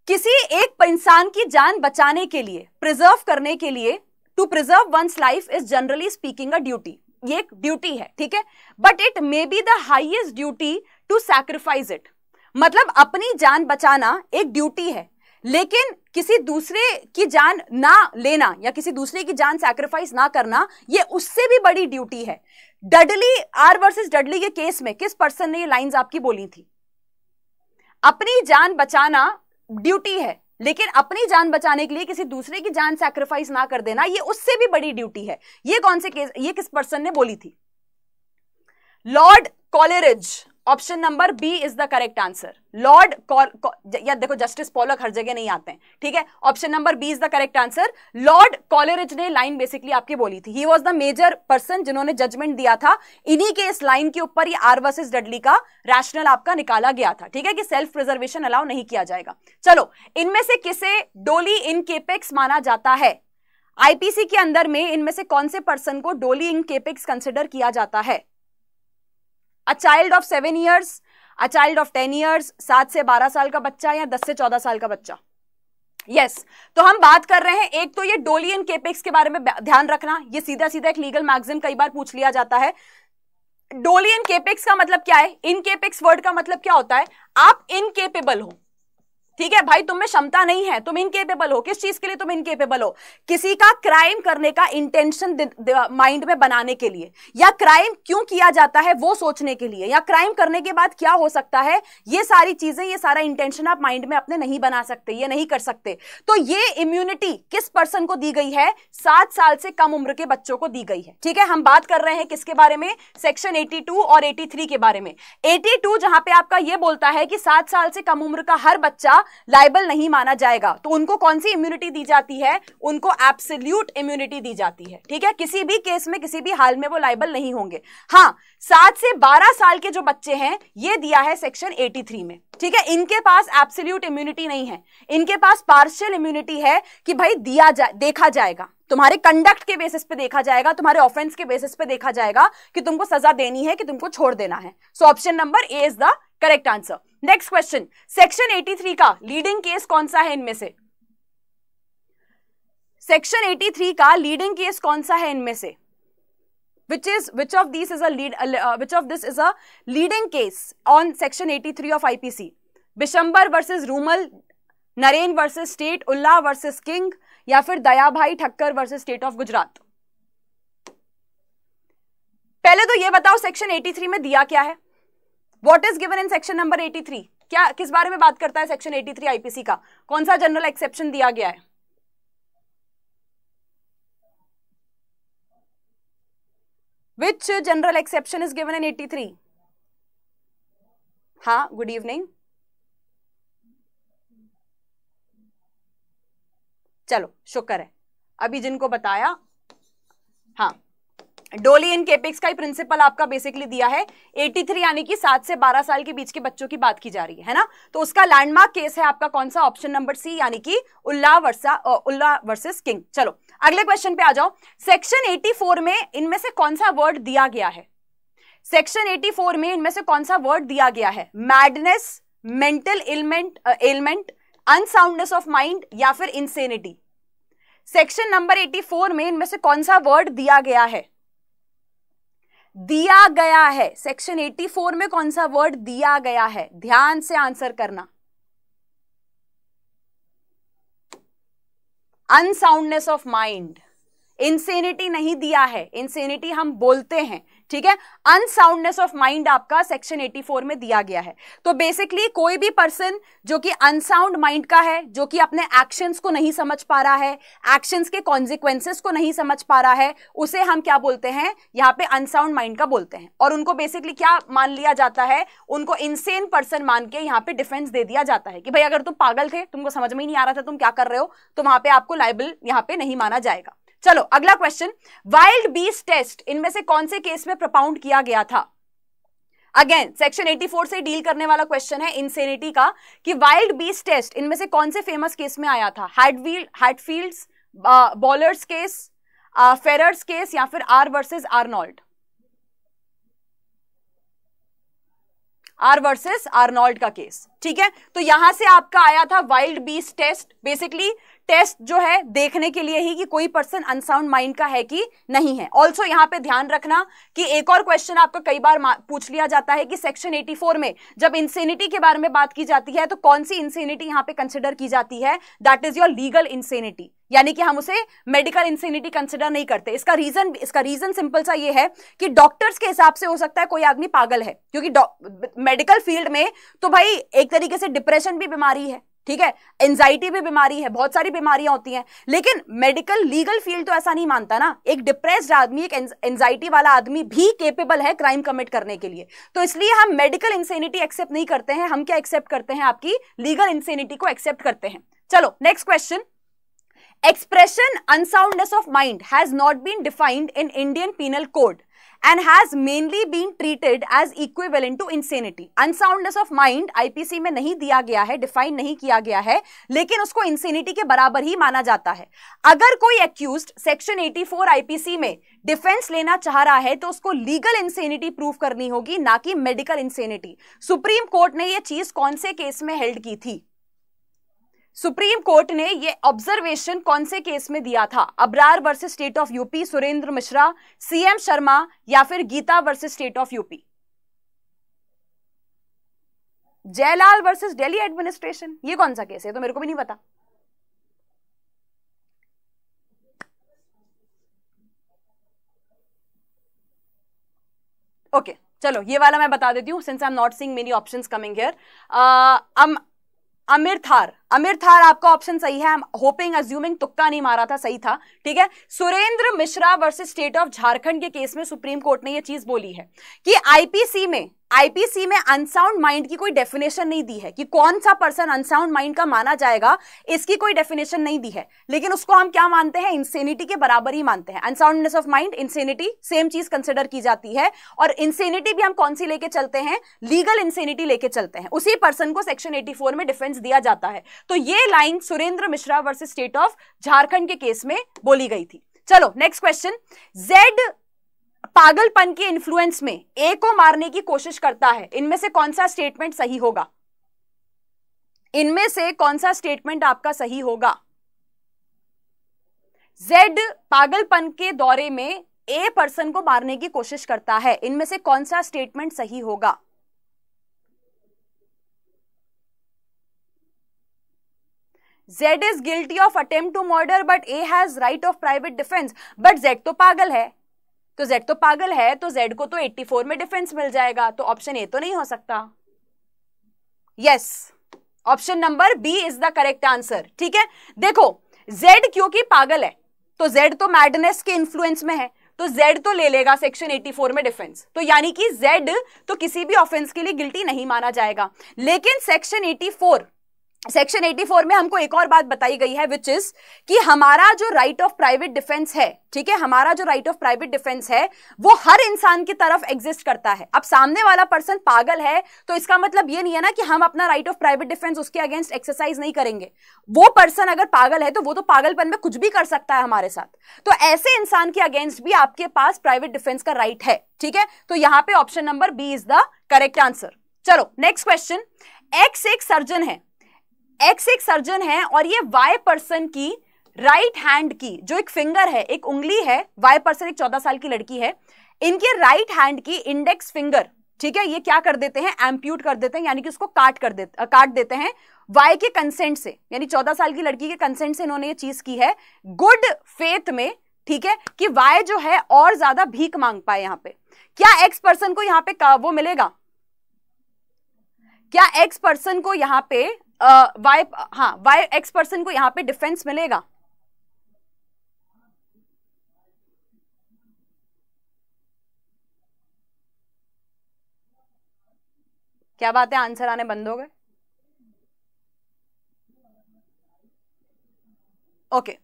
किसी एक इंसान की जान बचाने के लिए प्रिजर्व करने के लिए to preserve one's life is generally speaking a duty ये एक ड्यूटी है ठीक है but it may be the highest duty to sacrifice it मतलब अपनी जान बचाना एक ड्यूटी है लेकिन किसी दूसरे की जान ना लेना या किसी दूसरे की जान सैक्रिफाइस ना करना ये उससे भी बड़ी ड्यूटी है डडली आर वर्सेस डडली के केस में किस पर्सन ने ये लाइंस आपकी बोली थी अपनी जान बचाना ड्यूटी है लेकिन अपनी जान बचाने के लिए किसी दूसरे की जान सैक्रिफाइस ना कर देना ये उससे भी बड़ी ड्यूटी है ये कौन से केस ये किस पर्सन ने बोली थी Lord Coleridge option number B is the correct answer Lord या देखो जस्टिस पॉलक हर जगह नहीं आते हैं ठीक है option number B is the correct answer Lord Coleridge ने लाइन बेसिकली आपकी बोली थी he was the major person जिन्होंने जजमेंट दिया था इन्हीं के इस लाइन के ऊपर ये आर डडली का रैशनल आपका निकाला गया था ठीक है कि सेल्फ प्रिजर्वेशन अलाउ नहीं किया जाएगा चलो इनमें से किसे डोली इन केपेक्स माना जाता है आईपीसी के अंदर में इनमें से कौन से पर्सन को डोली इन केपेक्स कंसिडर किया जाता है a child of seven years a child of ten years सात से बारह साल का बच्चा या दस से चौदह साल का बच्चा यस yes. तो हम बात कर रहे हैं एक तो ये डोलियन केपेक्स के बारे में ध्यान रखना ये सीधा सीधा एक लीगल मैगजीन कई बार पूछ लिया जाता है डोलियन केपेक्स का मतलब क्या है इनकेपेक्स वर्ड का मतलब क्या होता है आप इनकेपेबल हो ठीक है भाई तुम में क्षमता नहीं है तुम इनकेपेबल हो किस चीज के लिए तुम इनकेपेबल हो किसी का क्राइम करने का इंटेंशन माइंड में बनाने के लिए या क्राइम क्यों किया जाता है वो सोचने के लिए या क्राइम करने के बाद क्या हो सकता है ये सारी चीजें ये सारा इंटेंशन आप माइंड में अपने नहीं बना सकते ये नहीं कर सकते तो ये इम्यूनिटी किस पर्सन को दी गई है सात साल से कम उम्र के बच्चों को दी गई है ठीक है हम बात कर रहे हैं किसके बारे में सेक्शन एटी और एटी के बारे में एटी जहां पे आपका यह बोलता है कि सात साल से कम उम्र का हर बच्चा लाइबल नहीं माना जाएगा तो उनको कौन सी इम्यूनिटी दी जाती है उनको एब्सोल्यूट इम्यूनिटी दी जाती है ठीक है किसी भी केस में किसी भी हाल में वो लाइबल नहीं होंगे हाँ सात से बारह साल के जो बच्चे हैं ये दिया है सेक्शन एटी में ठीक है इनके पास एब्सोल्यूट इम्यूनिटी नहीं है इनके पास पार्शियल इम्यूनिटी है कि भाई दिया जाए देखा जाएगा तुम्हारे कंडक्ट के बेसिस पे देखा जाएगा तुम्हारे ऑफेंस के बेसिस पे देखा जाएगा कि तुमको सजा देनी है कि तुमको छोड़ देना है so option number A is the correct answer next question section 83 का लीडिंग केस कौन सा है इनमें से सेक्शन 83 का लीडिंग केस कौन सा है इनमें से which is which of this is a lead uh, uh, which of this case on section case three of IPC Bishambhar versus Roomal Naren versus state Ulla versus king या फिर Dayabhai Thakkar versus state of Gujarat पहले तो यह बताओ सेक्शन 83 में दिया क्या है what is given in section number 83 क्या किस बारे में बात करता है सेक्शन 83 आईपीसी का कौन सा जनरल एक्सेप्शन दिया गया है which general exception is given in 83 हाँ गुड इवनिंग चलो शुक्र है अभी जिनको बताया हाँ डोली एंड केपिक्स का ही प्रिंसिपल आपका बेसिकली दिया है 83 यानी कि सात से बारह साल के बीच के बच्चों की बात की जा रही है, ना तो उसका लैंडमार्क केस है आपका कौन सा ऑप्शन नंबर सी यानी कि Ulla versus Ulla versus king चलो अगले क्वेश्चन पे आ जाओ सेक्शन 84 में इनमें से कौन सा वर्ड दिया गया है सेक्शन एटी में इनमें से कौन सा वर्ड दिया गया है madness mental ailment ailment unsoundness of mind या फिर इंसेनिटी सेक्शन नंबर 84 में इनमें से कौन सा वर्ड दिया गया है दिया गया है सेक्शन 84 में कौन सा वर्ड दिया गया है ध्यान से आंसर करना अनसाउंडनेस ऑफ माइंड इंसेनिटी नहीं दिया है इंसेनिटी हम बोलते हैं ठीक है अनसाउंडनेस ऑफ माइंड आपका सेक्शन 84 में दिया गया है तो बेसिकली कोई भी पर्सन जो कि अनसाउंड माइंड का है जो कि अपने एक्शंस को नहीं समझ पा रहा है एक्शंस के कॉन्सिक्वेंसेस को नहीं समझ पा रहा है उसे हम क्या बोलते हैं यहाँ पे अनसाउंड माइंड का बोलते हैं और उनको बेसिकली क्या मान लिया जाता है उनको इनसेन पर्सन मान के यहाँ पे डिफेंस दे दिया जाता है कि भाई अगर तुम पागल थे तुमको समझ में ही नहीं आ रहा था तुम क्या कर रहे हो तो वहां पर आपको लाइबल यहाँ पे नहीं माना जाएगा चलो अगला क्वेश्चन वाइल्ड बीस टेस्ट इनमें से कौन से केस में प्रपाउंड किया गया था अगेन सेक्शन 84 से डील करने वाला क्वेश्चन है इनसेनिटी का कि वाइल्ड बीस टेस्ट इनमें से कौन से फेमस केस में आया था Hadfield Hadfield's Bowler's case Ferrers case या फिर R versus Arnold R versus Arnold का केस ठीक है तो यहां से आपका आया था वाइल्ड बीस टेस्ट बेसिकली टेस्ट जो है देखने के लिए ही कि कोई पर्सन अनसाउंड माइंड का है कि नहीं है ऑल्सो यहाँ पे ध्यान रखना कि एक और क्वेश्चन आपका कई बार पूछ लिया जाता है कि सेक्शन 84 में जब इंसेनिटी के बारे में बात की जाती है तो कौन सी इंसेनिटी यहाँ पे कंसिडर की जाती है that is your legal insanity यानी कि हम उसे मेडिकल इंसेनिटी कंसिडर नहीं करते इसका रीजन इसका रीजन सिंपल सा ये है कि डॉक्टर्स के हिसाब से हो सकता है कोई आदमी पागल है क्योंकि मेडिकल फील्ड में तो भाई एक तरीके से डिप्रेशन भी बीमारी है ठीक है एंजाइटी भी बीमारी है बहुत सारी बीमारियां होती हैं लेकिन मेडिकल लीगल फील्ड तो ऐसा नहीं मानता ना एक डिप्रेस्ड आदमी एक एंजाइटी वाला आदमी भी केपेबल है क्राइम कमिट करने के लिए तो इसलिए हम मेडिकल इंसेनिटी एक्सेप्ट नहीं करते हैं हम क्या एक्सेप्ट करते हैं आपकी लीगल इंसेनिटी को एक्सेप्ट करते हैं चलो next question expression unsoundness of mind has not been defined in Indian penal Code and has mainly been treated as equivalent to insanity. Unsoundness of mind IPC में नहीं दिया गया है define नहीं किया गया है लेकिन उसको insanity के बराबर ही माना जाता है अगर कोई accused section 84 IPC में डिफेंस लेना चाह रहा है तो उसको लीगल इंसेनिटी प्रूव करनी होगी ना कि मेडिकल इंसेनिटी सुप्रीम कोर्ट ने यह चीज कौन से केस में हेल्ड की थी सुप्रीम कोर्ट ने ये ऑब्जर्वेशन कौन से केस में दिया था Abrar versus state of UP Surendra Mishra CM Sharma या फिर Geeta versus state of UP Jailal versus Delhi administration ये कौन सा केस है तो मेरे को भी नहीं पता ओके okay, चलो ये वाला मैं बता देती हूं since I am not seeing many options coming here Amir Thar Amir Thar आपका ऑप्शन सही है होपिंग अज्यूमिंग तुक्का नहीं मारा था सही था ठीक है Surendra Mishra versus state of Jharkhand के केस में सुप्रीम कोर्ट ने यह चीज बोली है कि आईपीसी में आईपीसी में अनसाउंड माइंड की कोई डेफिनेशन नहीं दी है कि कौन सा पर्सन अनसाउंड माइंड का माना जाएगा इसकी कोई डेफिनेशन नहीं दी है लेकिन उसको हम क्या मानते हैं इंसेनिटी के बराबर ही मानते हैं unsoundness of mind insanity same चीज कंसिडर की जाती है और इंसेनिटी भी हम कौन सी लेके चलते हैं लीगल इंसेनिटी लेके चलते हैं उसी पर्सन को सेक्शन एटी में डिफेंस दिया जाता है तो ये line Surendra Mishra versus state of Jharkhand के केस में बोली गई थी चलो नेक्स्ट क्वेश्चन जेड पागलपन के इन्फ्लुएंस में ए को मारने की कोशिश करता है इनमें से कौन सा स्टेटमेंट सही होगा इनमें से कौन सा स्टेटमेंट आपका सही होगा जेड पागलपन के दौरे में ए पर्सन को मारने की कोशिश करता है इनमें से कौन सा स्टेटमेंट सही होगा Z is guilty of attempt to murder but A has right of private defence but Z तो पागल है तो जेड तो पागल है तो जेड को तो 84 में डिफेंस मिल जाएगा तो ऑप्शन ए तो नहीं हो सकता yes option number B is the correct answer ठीक है देखो जेड क्योंकि पागल है तो जेड तो मैडनेस के इन्फ्लुएंस में है तो जेड तो ले लेगा सेक्शन 84 में डिफेंस तो यानी कि जेड तो किसी भी ऑफेंस के लिए गिल्टी नहीं माना जाएगा लेकिन सेक्शन 84 सेक्शन 84 में हमको एक और बात बताई गई है विच इज कि हमारा जो राइट ऑफ प्राइवेट डिफेंस है ठीक है हमारा जो राइट ऑफ प्राइवेट डिफेंस है वो हर इंसान की तरफ एग्जिस्ट करता है अब सामने वाला पर्सन पागल है तो इसका मतलब ये नहीं है ना कि हम अपना राइट ऑफ प्राइवेट डिफेंस उसके अगेंस्ट एक्सरसाइज नहीं करेंगे वो पर्सन अगर पागल है तो वो तो पागलपन में कुछ भी कर सकता है हमारे साथ तो ऐसे इंसान के अगेंस्ट भी आपके पास प्राइवेट डिफेंस का राइट right है ठीक है तो यहाँ पे option number B is the correct answer चलो नेक्स्ट क्वेश्चन एक्स एक सर्जन है एक्स एक सर्जन है और ये वाई पर्सन की राइट right हैंड की जो एक फिंगर है एक उंगली है वाई पर्सन एक चौदह साल की लड़की है इनके राइट हैंड की इंडेक्स फिंगर ठीक है ये क्या कर देते हैं एम्प्यूट कर देते हैं यानी कि उसको काट कर देते काट देते हैं वाई के कंसेंट से यानी चौदह साल की लड़की के कंसेंट से इन्होंने ये चीज की है गुड फेथ में ठीक है कि वाई जो है और ज्यादा भीख मांग पाए यहाँ पे क्या एक्स पर्सन को यहाँ पे वो मिलेगा क्या एक्स पर्सन को यहाँ पे वाई हाँ वाई एक्स पर्सन को यहाँ पे डिफेंस मिलेगा क्या बात है आंसर आने बंद हो गए okay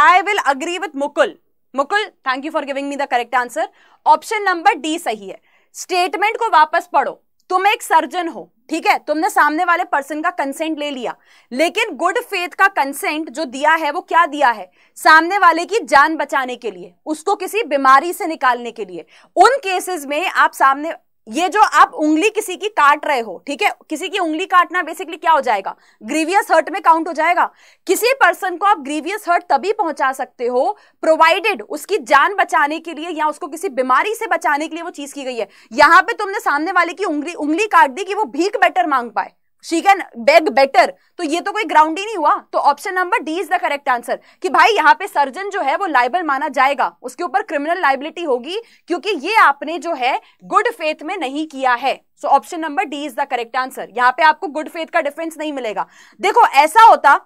I will agree with Mukul Mukul thank you for giving me the correct answer option number D सही है स्टेटमेंट को वापस पढ़ो तुम एक सर्जन हो ठीक है तुमने सामने वाले पर्सन का कंसेंट ले लिया लेकिन गुड फेथ का कंसेंट जो दिया है वो क्या दिया है सामने वाले की जान बचाने के लिए उसको किसी बीमारी से निकालने के लिए उन केसेस में आप सामने ये जो आप उंगली किसी की काट रहे हो ठीक है किसी की उंगली काटना बेसिकली क्या हो जाएगा ग्रीवियस हर्ट में काउंट हो जाएगा किसी पर्सन को आप ग्रीवियस हर्ट तभी पहुंचा सकते हो प्रोवाइडेड उसकी जान बचाने के लिए या उसको किसी बीमारी से बचाने के लिए वो चीज की गई है यहां पे तुमने सामने वाले की उंगली उंगली काट दी कि वो भीख बेटर मांग पाए शी कैन बेग बेटर तो ये तो कोई ग्राउंड ही नहीं हुआ तो option number D is the correct answer कि भाई यहाँ पे सर्जन जो है वो लाइबल माना जाएगा उसके ऊपर क्रिमिनल लाइबिलिटी होगी क्योंकि ये आपने जो है गुड फेथ में नहीं किया है so option number D is the correct answer यहाँ पे आपको गुड फेथ का डिफरेंस नहीं मिलेगा देखो ऐसा होता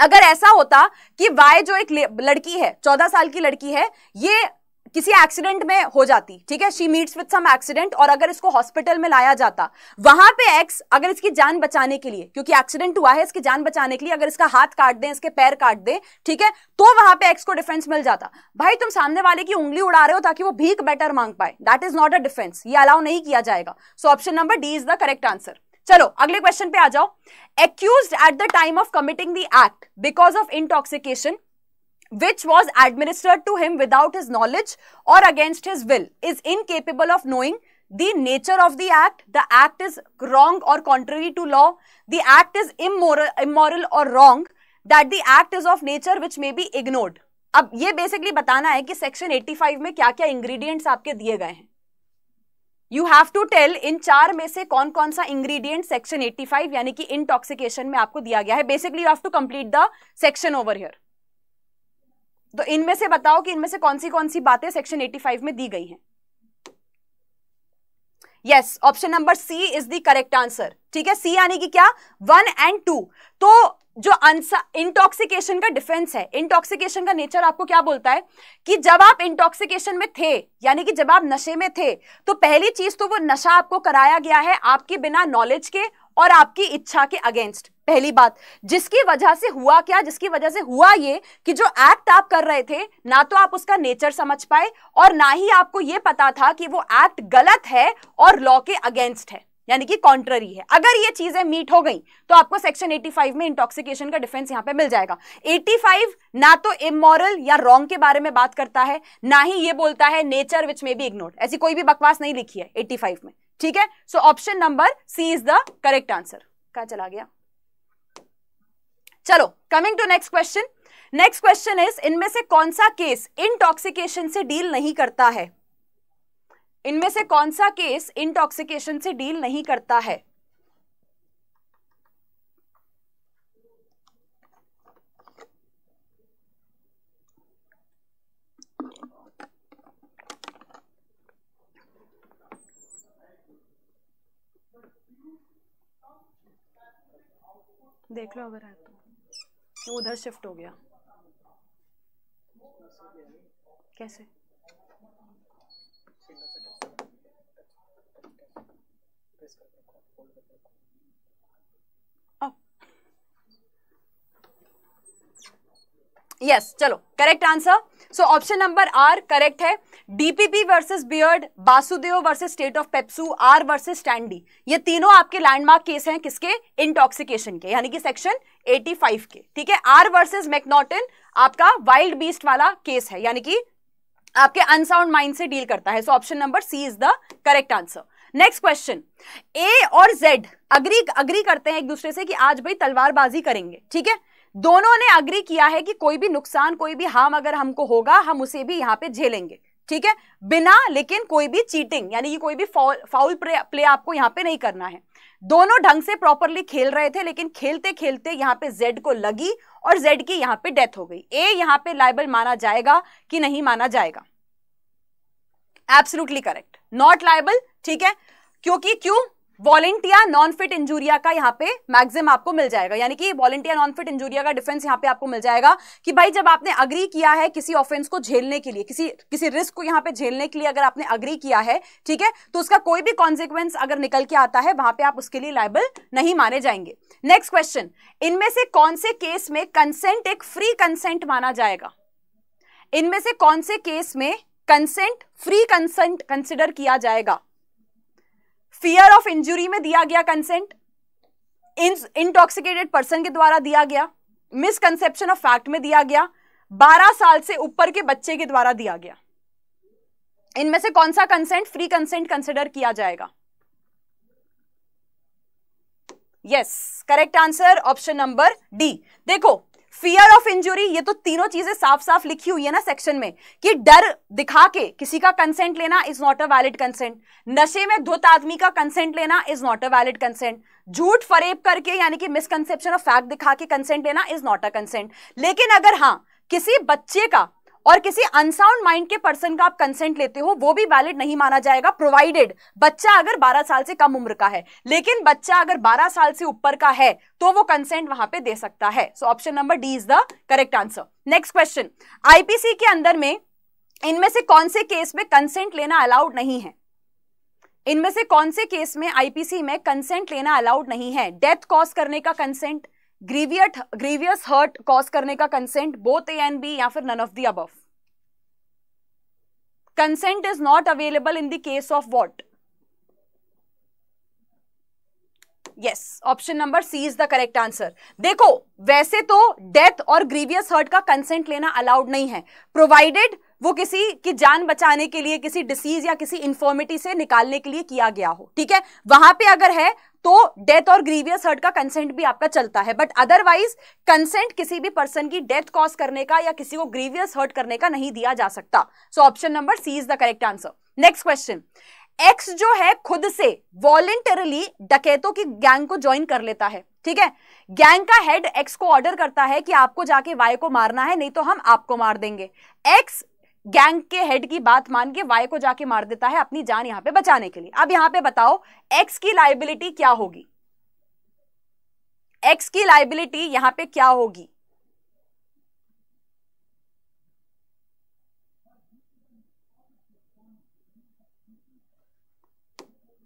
अगर ऐसा होता कि वाई जो एक लड़की है चौदह साल की लड़की है ये किसी एक्सीडेंट में हो जाती ठीक है she meets with some accident और अगर इसको हॉस्पिटल में लाया जाता वहां पे एक्स अगर इसकी जान बचाने के लिए क्योंकि एक्सीडेंट हुआ है इसकी जान बचाने के लिए अगर इसका हाथ काट दें इसके पैर काट दें ठीक है तो वहां पे एक्स को डिफेंस मिल जाता भाई तुम सामने वाले की उंगली उड़ा रहे हो ताकि वो भीक बेटर मांग पाए that is not a defence ये अलाउ नहीं किया जाएगा so option number D is the correct answer चलो अगले क्वेश्चन पे आ जाओ accused at the time of committing the act because of intoxication which was administered to him without his knowledge or against his will is incapable of knowing the nature of the act, the act is wrong or contrary to law, the act is immoral, immoral or wrong, that the act is of nature which may be ignored. अब ये basically बताना है कि section 85 में क्या क्या ingredients आपके दिए गए हैं यू हैव टू टेल इन चार में से कौन कौन सा इंग्रेडिएंट सेक्शन 85 यानी कि इंटॉक्सिकेशन में आपको दिया गया है basically you have to complete the section over here तो इनमें से बताओ कि इनमें से कौन सी कौन सी बातें सेक्शन 85 में दी गई हैं yes option number C is the correct answer ठीक है सी यानी कि क्या वन एंड टू तो जो आंसर इंटॉक्सिकेशन का डिफेंस है इंटॉक्सिकेशन का नेचर आपको क्या बोलता है कि जब आप इंटॉक्सिकेशन में थे यानी कि जब आप नशे में थे तो पहली चीज तो वो नशा आपको कराया गया है आपके बिना नॉलेज के और आपकी इच्छा के अगेंस्ट पहली बात जिसकी वजह से हुआ क्या जिसकी वजह से हुआ ये कि जो एक्ट आप कर रहे थे ना तो आप उसका नेचर समझ पाए और ना ही आपको ये पता था कि वो एक्ट गलत है और लॉ के अगेंस्ट है यानी कि कॉन्ट्ररी है अगर ये चीजें मीट हो गई तो आपको सेक्शन 85 में इंटॉक्सिकेशन का डिफेंस यहां पे मिल जाएगा 85 ना तो इमोरल या रॉन्ग के बारे में बात करता है ना ही ये बोलता है नेचर विच में बी इग्नोर ऐसी कोई भी बकवास नहीं लिखी है 85 में ठीक है so option number C is the correct answer क्या चला गया चलो coming to next question next question is इनमें से कौन सा केस इनटॉक्सिकेशन से डील नहीं करता है इनमें से कौन सा केस इनटॉक्सिकेशन से डील नहीं करता है देख लो अगर आप वो उधर शिफ्ट हो गया कैसे यस चलो correct answer so option number R correct है DPP versus Beard Basudev versus state of Pepsu R versus Standee ये तीनों आपके लैंडमार्क केस हैं किसके इंटॉक्सिकेशन के यानी कि सेक्शन 85 के ठीक है आर वर्सेस मैकनोटिन आपका वाइल्ड बीस्ट वाला केस है यानी कि आपके अनसाउंड माइंड से डील करता है so option number C is the correct answer next question A और जेड अग्री अग्री करते हैं एक दूसरे से कि आज भाई तलवारबाजी करेंगे ठीक है दोनों ने अग्री किया है कि कोई भी नुकसान कोई भी हार्म अगर हमको होगा हम उसे भी यहाँ पे झेलेंगे ठीक है बिना लेकिन कोई भी चीटिंग यानी कि कोई भी फाउल फाउल प्ले आपको यहाँ पे नहीं करना है दोनों ढंग से प्रॉपरली खेल रहे थे लेकिन खेलते खेलते यहाँ पे जेड को लगी और जेड की यहाँ पे डेथ हो गई ए यहाँ पे लाइबल माना जाएगा कि नहीं माना जाएगा एब्सोल्युटली करेक्ट नॉट लाइबल ठीक है क्योंकि क्यों वॉलेंटिया नॉन फिट इंजूरिया का यहाँ पे मैक्सिम आपको मिल जाएगा यानी कि वॉलेंटिया नॉन फिट इंजूरिया का डिफेंस यहाँ पे आपको मिल जाएगा कि भाई जब आपने अग्री किया है किसी ऑफेंस को झेलने के लिए किसी किसी रिस्क को यहाँ पे झेलने के लिए अगर आपने अग्री किया है ठीक है तो उसका कोई भी कॉन्सिक्वेंस अगर निकल के आता है वहां पर आप उसके लिए लाइबल नहीं माने जाएंगे नेक्स्ट क्वेश्चन इनमें से कौन से केस में कंसेंट एक फ्री कंसेंट माना जाएगा इनमें से कौन से केस में कंसेंट फ्री कंसेंट कंसिडर किया जाएगा फियर ऑफ इंजुरी में दिया गया कंसेंट इंटॉक्सिकेटेड पर्सन के द्वारा दिया गया मिसकंसेप्शन ऑफ फैक्ट में दिया गया बारह साल से ऊपर के बच्चे के द्वारा दिया गया इनमें से कौन सा कंसेंट फ्री कंसेंट कंसिडर किया जाएगा yes correct answer option number D देखो फियर ऑफ इंजुरी ये तो तीनों चीजें साफ साफ लिखी हुई है ना सेक्शन में कि डर दिखा के किसी का कंसेंट लेना is not a valid consent नशे में धुत आदमी का कंसेंट लेना is not a valid consent झूठ फरेब करके यानी कि मिसकंसेप्शन ऑफ फैक्ट दिखा के कंसेंट लेना इज नॉट अ कंसेंट लेकिन अगर हाँ किसी बच्चे का और किसी अनसाउंड माइंड के पर्सन का आप कंसेंट लेते हो वो भी वैलिड नहीं माना जाएगा प्रोवाइडेड बच्चा अगर 12 साल से कम उम्र का है लेकिन बच्चा अगर 12 साल से ऊपर का है तो वो कंसेंट वहां पे दे सकता है so option number D is the correct answer next question IPC के अंदर में इनमें से कौन से केस में कंसेंट लेना अलाउड नहीं है इनमें से कौन से केस में आईपीसी में कंसेंट लेना अलाउड नहीं है डेथ कॉज करने का consent grievous grievous hurt cause करने का consent both A and B या फिर नन ऑफ दी अब consent is not available in the case of what yes option number C is the correct answer देखो वैसे तो डेथ और grievous hurt का कंसेंट लेना अलाउड नहीं है प्रोवाइडेड वो किसी की जान बचाने के लिए किसी डिसीज या किसी इन्फॉर्मिटी से निकालने के लिए किया गया हो ठीक है वहां पे अगर है तो डेथ और ग्रीवियस हर्ट का कंसेंट भी आपका चलता है बट अदरवाइज कंसेंट किसी भी पर्सन की डेथ कॉज करने का या किसी को ग्रीवियस हर्ट करने का नहीं दिया जा सकता so option number C is the correct answer next question X जो है खुद से वॉलेंटरली डकैतों की गैंग को ज्वाइन कर लेता है ठीक है गैंग का हेड एक्स को ऑर्डर करता है कि आपको जाके वाई को मारना है नहीं तो हम आपको मार देंगे एक्स गैंग के हेड की बात मान के वाई को जाके मार देता है अपनी जान यहां पे बचाने के लिए अब यहां पे बताओ एक्स की लाइबिलिटी क्या होगी एक्स की लाइबिलिटी यहां पे क्या होगी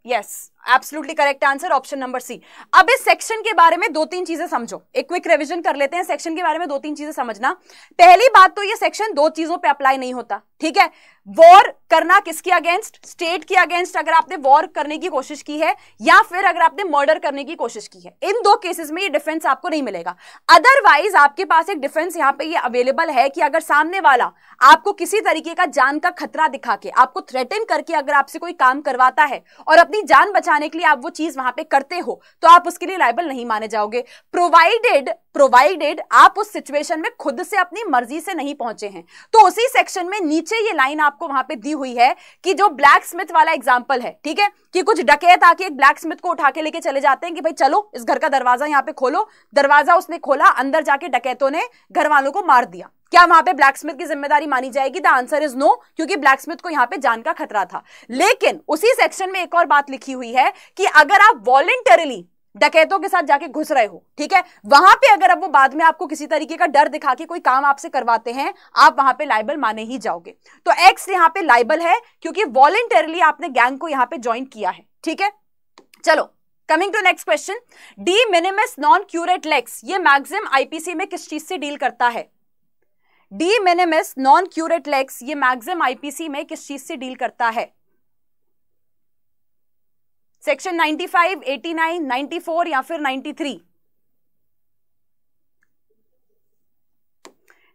yes yes. Absolutely correct answer option number C अब इस सेक्शन के बारे में दो तीन चीजें समझो एक क्विक रिवीजन कर लेते हैं सेक्शन के बारे में दो तीन चीजें समझना पहली बात तो ये सेक्शन दो चीजों पे अप्लाई नहीं होता ठीक है वॉर करना किसके अगेंस्ट स्टेट के अगेंस्ट अगर आपने वॉर करने की कोशिश की है या फिर अगर आपने मर्डर करने की कोशिश की है इन दो केसेस में ये डिफेंस आपको नहीं मिलेगा अदरवाइज आपके पास एक डिफेंस यहां पे ये अवेलेबल है कि अगर सामने वाला आपको किसी तरीके का जान का खतरा दिखा के आपको थ्रेटन करके अगर आपसे कोई काम करवाता है और अपनी जान बचा दिखाने के लिए आप वो चीज वहां पे करते हो तो आप उसके लिए लाइबल नहीं माने जाओगे प्रोवाइडेड प्रोवाइडेड आप उस सिचुएशन में खुद से अपनी मर्जी से नहीं पहुंचे हैं तो उसी सेक्शन में नीचे ये लाइन आपको वहां पे दी हुई है कि जो ब्लैक स्मिथ वाला एग्जाम्पल है ठीक है कि कुछ डकैत आके एक ब्लैक स्मिथ को उठा के लेके चले जाते हैं कि भाई चलो इस घर का दरवाजा यहाँ पे खोलो दरवाजा उसने खोला अंदर जाके डकैतों ने घर वालों को मार दिया क्या वहां पे ब्लैक स्मिथ की जिम्मेदारी मानी जाएगी द आंसर इज नो क्योंकि ब्लैक स्मिथ को यहां पे जान का खतरा था लेकिन उसी सेक्शन में एक और बात लिखी हुई है कि अगर आप वॉलेंटरली डकैतों के साथ जाके घुस रहे हो ठीक है वहां पे अगर अब वो बाद में आपको किसी तरीके का डर दिखा के कोई काम आपसे करवाते हैं आप वहां पे लाइबल माने ही जाओगे तो एक्स यहाँ पे लाइबल है क्योंकि वॉलेंटरली आपने गैंग को यहाँ पे ज्वाइन किया है ठीक है चलो coming to next question de minimis non curat lex ये मैक्सिम आईपीसी में किस चीज से डील करता है de minimis non curat lex ये मैक्सिम आईपीसी में किस चीज से डील करता है section ninety five eighty nine ninety four या फिर ninety three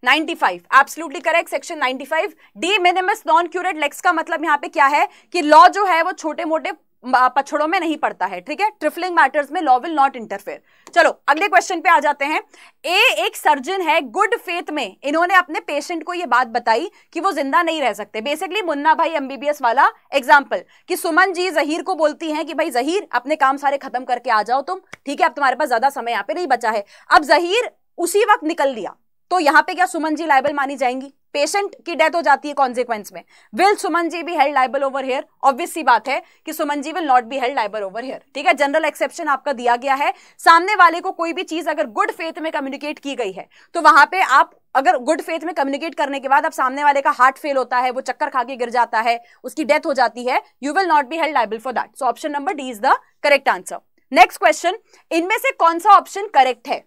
ninety five absolutely correct section ninety five de minimis non curat lex का मतलब यहां पे क्या है कि लॉ जो है वो छोटे मोटे पछड़ों में नहीं पड़ता है ठीक है ट्रिफलिंग मैटर्स में लॉ विल नॉट इंटरफेयर चलो अगले क्वेश्चन पे आ जाते हैं ए एक सर्जन है गुड फेथ में इन्होंने अपने पेशेंट को ये बात बताई कि वो जिंदा नहीं रह सकते बेसिकली मुन्ना भाई एमबीबीएस वाला एग्जाम्पल कि सुमन जी जहीर को बोलती हैं कि भाई जहीर अपने काम सारे खत्म करके आ जाओ तुम ठीक है अब तुम्हारे पास ज्यादा समय यहाँ पे नहीं बचा है अब जहीर उसी वक्त निकल दिया तो यहाँ पे क्या सुमन जी लाइबल मानी जाएंगी पेशेंट की डेथ हो जाती है कॉन्सिक्वेंस में विल सुमन जी भी held liable over here obvious सी बात है कि Suman ji will not be held liable over here ठीक है जनरल एक्सेप्शन आपका दिया गया है सामने वाले को कोई भी चीज अगर गुड फेथ में कम्युनिकेट की गई है तो वहां पे आप अगर गुड फेथ में कम्युनिकेट करने के बाद अब सामने वाले का हार्ट फेल होता है वो चक्कर खा के गिर जाता है उसकी डेथ हो जाती है you will not be held liable for that so option number D is the correct answer next question इनमें से कौन सा ऑप्शन करेक्ट है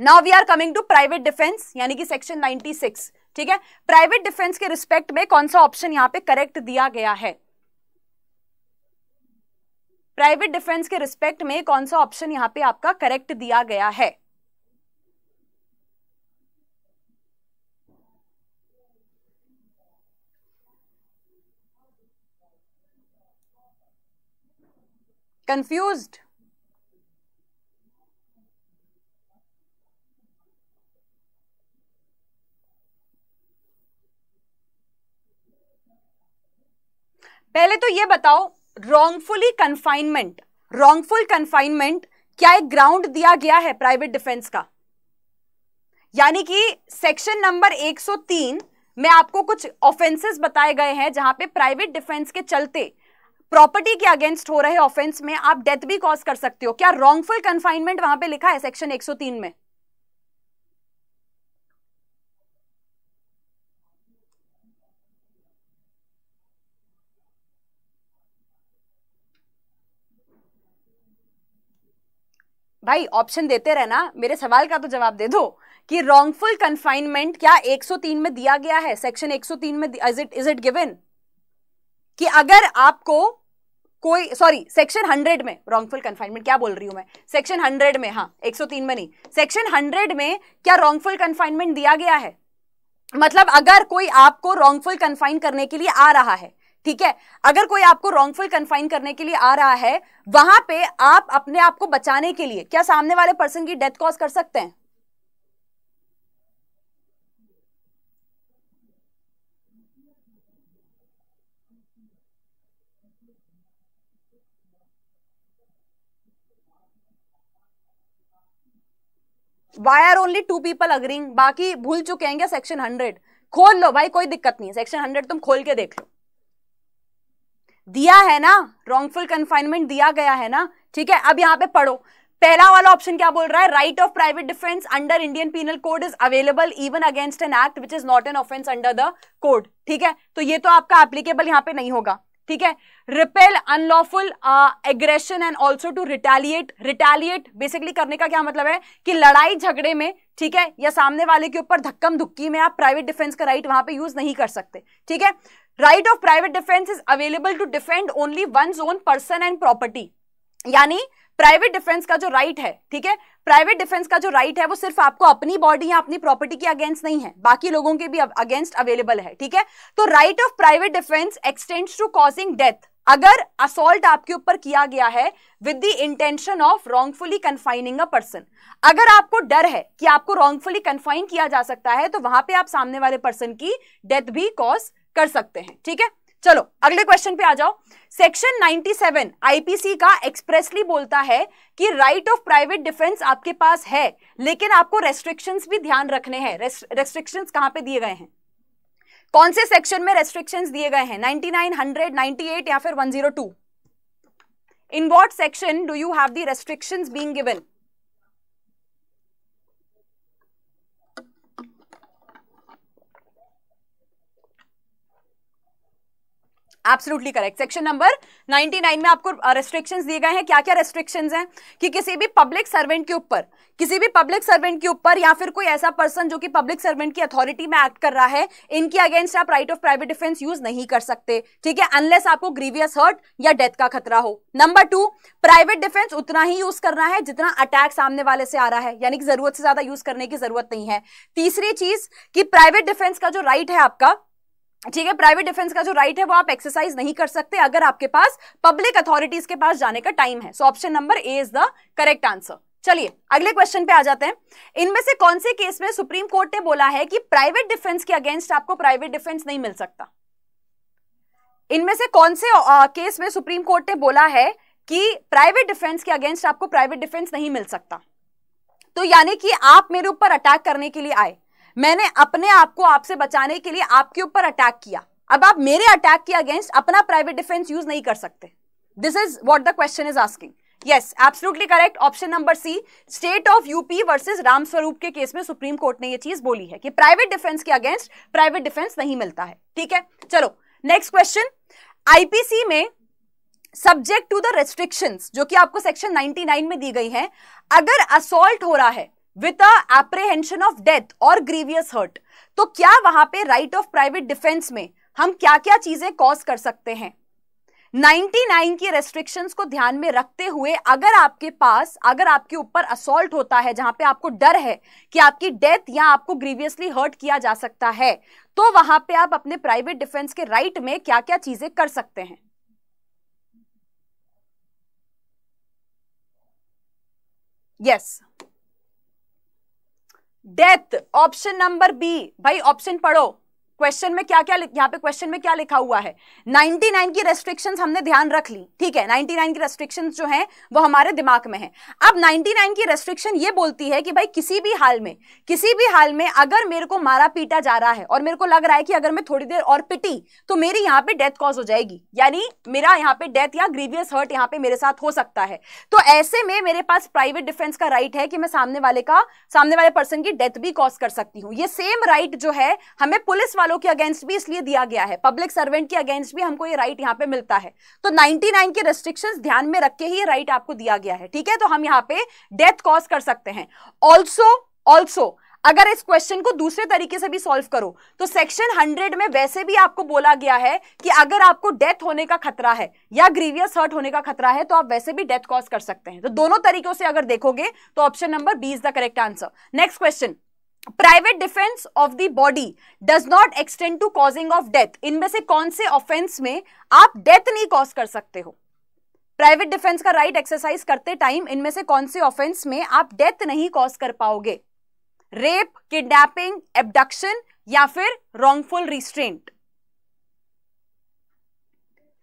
now we are coming to private defence यानी कि सेक्शन 96 ठीक है प्राइवेट डिफेंस के रिस्पेक्ट में कौन सा ऑप्शन यहां पे करेक्ट दिया गया है प्राइवेट डिफेंस के रिस्पेक्ट में कौन सा ऑप्शन यहां पे आपका करेक्ट दिया गया है कंफ्यूज्ड पहले तो ये बताओ रॉन्गफुली कन्फाइनमेंट रॉन्गफुल कन्फाइनमेंट क्या एक ग्राउंड दिया गया है प्राइवेट डिफेंस का यानी कि सेक्शन नंबर 103 में आपको कुछ ऑफेंसेस बताए गए हैं जहां पे प्राइवेट डिफेंस के चलते प्रॉपर्टी के अगेंस्ट हो रहे ऑफेंस में आप डेथ भी कॉज कर सकते हो क्या रॉन्गफुल कन्फाइनमेंट वहां पे लिखा है सेक्शन 103 में भाई ऑप्शन देते रहना मेरे सवाल का तो जवाब दे दो कि रॉन्गफुल कंफाइनमेंट क्या 103 में दिया गया है सेक्शन 103 में is it is it given कि अगर आपको कोई सॉरी सेक्शन 100 में रॉन्गफुल कंफाइनमेंट क्या बोल रही हूं मैं सेक्शन 100 में हाँ 103 में नहीं सेक्शन 100 में क्या रॉन्गफुल कंफाइनमेंट दिया गया है मतलब अगर कोई आपको रॉन्गफुल कंफाइन करने के लिए आ रहा है ठीक है अगर कोई आपको रॉन्गफुल कन्फाइन करने के लिए आ रहा है वहां पे आप अपने आप को बचाने के लिए क्या सामने वाले पर्सन की डेथ कॉज कर सकते हैं Y are only two people agreeing बाकी भूल चुके हैं क्या सेक्शन हंड्रेड खोल लो भाई कोई दिक्कत नहीं है सेक्शन हंड्रेड तुम खोल के देख लो दिया है ना रॉन्गफुल कन्फाइनमेंट दिया गया है ना ठीक है अब यहाँ पे पढ़ो पहला वाला ऑप्शन क्या बोल रहा है right of private defence under Indian penal Code is available even against an act which is not an offence under the code ठीक है तो ये तो आपका एप्लीकेबल यहाँ पे नहीं होगा ठीक है repel unlawful aggression and also to retaliate retaliate basically करने का क्या मतलब है कि लड़ाई झगड़े में ठीक है या सामने वाले के ऊपर धक्कम धुक्की में आप प्राइवेट डिफेंस का राइट वहां पे यूज नहीं कर सकते ठीक है right of private defence is available to defend only one's own person and property यानी प्राइवेट डिफेंस का जो राइट right है ठीक है प्राइवेट डिफेंस का जो राइट right है वो सिर्फ आपको अपनी बॉडी या अपनी प्रॉपर्टी के अगेंस्ट नहीं है बाकी लोगों के भी अगेंस्ट अवेलेबल है ठीक है तो right of private defence extends to causing death अगर असोल्ट आपके ऊपर किया गया है with the intention of wrongfully confining a person अगर आपको डर है कि आपको रॉन्गफुली कन्फाइन किया जा सकता है तो वहां पे आप सामने वाले पर्सन की डेथ भी कॉज कर सकते हैं ठीक है चलो अगले क्वेश्चन पे आ जाओ सेक्शन 97 आईपीसी का एक्सप्रेसली बोलता है कि राइट ऑफ प्राइवेट डिफेंस आपके पास है लेकिन आपको रेस्ट्रिक्शंस भी ध्यान रखने हैं रेस्ट्रिक्शंस कहां पे दिए गए हैं कौन से सेक्शन में रेस्ट्रिक्शंस दिए गए हैं 99, 100, 98 या फिर 102 in what section do you have the restriction being given absolutely correct section number 99 में आपको रेस्ट्रिक्शंस uh, दिए गए हैं क्या क्या रेस्ट्रिक्शंस हैं कि किसी भी पब्लिक सर्वेंट के ऊपर किसी भी पब्लिक सर्वेंट के ऊपर या फिर कोई ऐसा पर्सन जो कि पब्लिक सर्वेंट की अथॉरिटी में एक्ट कर रहा है इनके अगेंस्ट आप right of private defence use नहीं कर सकते ठीक है अनलेस आपको ग्रीवियस हर्ट या डेथ का खतरा हो नंबर टू प्राइवेट डिफेंस उतना ही यूज करना है जितना अटैक सामने वाले से आ रहा है यानी कि जरूरत से ज्यादा यूज करने की जरूरत नहीं है तीसरी चीज कि प्राइवेट डिफेंस का जो राइट है आपका ठीक है प्राइवेट डिफेंस का जो राइट है वो आप एक्सरसाइज नहीं कर सकते अगर आपके पास पब्लिक अथॉरिटीज के पास जाने का टाइम है so option number A is the correct answer चलिए अगले क्वेश्चन पे आ जाते हैं इनमें से कौन से केस में सुप्रीम कोर्ट ने बोला है कि प्राइवेट डिफेंस के अगेंस्ट आपको प्राइवेट डिफेंस नहीं मिल सकता इनमें से कौन से आ, केस में सुप्रीम कोर्ट ने बोला है कि प्राइवेट डिफेंस के अगेंस्ट आपको प्राइवेट डिफेंस नहीं मिल सकता तो यानी कि आप मेरे ऊपर अटैक करने के लिए आए मैंने अपने आप को आपसे बचाने के लिए आपके ऊपर अटैक किया अब आप मेरे अटैक के अगेंस्ट अपना प्राइवेट डिफेंस यूज नहीं कर सकते this is what the question is asking yes absolutely correct option number C state of UP versus Ram Swaroop के केस में सुप्रीम कोर्ट ने यह चीज बोली है कि प्राइवेट डिफेंस के अगेंस्ट प्राइवेट डिफेंस नहीं मिलता है ठीक है चलो नेक्स्ट क्वेश्चन आईपीसी में सब्जेक्ट टू द रेस्ट्रिक्शन जो कि आपको सेक्शन 99 में दी गई है अगर असोल्ट हो रहा है विथ एप्रिहेंशन ऑफ डेथ और ग्रीवियस हर्ट तो क्या वहां पे राइट ऑफ प्राइवेट डिफेंस में हम क्या क्या चीजें कॉज कर सकते हैं 99 की रेस्ट्रिक्शंस को ध्यान में रखते हुए अगर आपके पास अगर आपके ऊपर असोल्ट होता है जहां पे आपको डर है कि आपकी डेथ या आपको ग्रीवियसली हर्ट किया जा सकता है तो वहां पे आप अपने प्राइवेट डिफेंस के राइट में क्या क्या चीजें कर सकते हैं yes yes. Death option number B भाई ऑप्शन पढ़ो क्वेश्चन में क्या क्या यहाँ पे क्वेश्चन में क्या लिखा हुआ है 99 की रेस्ट्रिक्शंस हमने ध्यान रख ली ठीक है 99 की रेस्ट्रिक्शंस जो हैं वो हमारे दिमाग में हैं अब 99 की रेस्ट्रिक्शन ये बोलती है कि भाई किसी भी हाल में किसी भी हाल में अगर मेरे को मारा पीटा जा रहा है और मेरे को लग रहा है कि अगर मैं थोड़ी देर और पिटी तो मेरी यहाँ पे डेथ कॉज हो जाएगी यानी मेरा यहाँ पे डेथ या ग्रीवियस हर्ट यहाँ पे मेरे साथ हो सकता है तो ऐसे में मेरे पास प्राइवेट डिफेंस का राइट है कि मैं सामने वाले का सामने वाले पर्सन की डेथ भी कॉज कर सकती हूँ ये सेम राइट जो है हमें पुलिस वाले वालों के अगेंस्ट भी इसलिए दिया गया है पब्लिक सर्वेंट के अगेंस्ट भी हमको ये राइट यहाँ पे मिलता है तो 99 के रेस्ट्रिक्शंस ध्यान में रख के ही ये राइट आपको दिया गया है ठीक है तो हम यहाँ पे डेथ कॉज कर सकते हैं ऑल्सो ऑल्सो अगर इस क्वेश्चन को दूसरे तरीके से भी सॉल्व करो तो सेक्शन 100 में वैसे भी आपको बोला गया है कि अगर आपको डेथ होने का खतरा है या ग्रीवियस हर्ट होने का खतरा है तो आप वैसे भी डेथ कॉज कर सकते हैं तो दोनों तरीकों से अगर देखोगे तो option number B is the correct answer next question private defence of the body does not extend to causing of death इनमें से कौन से ऑफेंस में आप डेथ नहीं कॉज कर सकते हो प्राइवेट डिफेंस का राइट right एक्सरसाइज करते टाइम इनमें से कौन से ऑफेंस में आप डेथ नहीं कॉज कर पाओगे रेप किडनैपिंग एबडक्शन या फिर wrongful restraint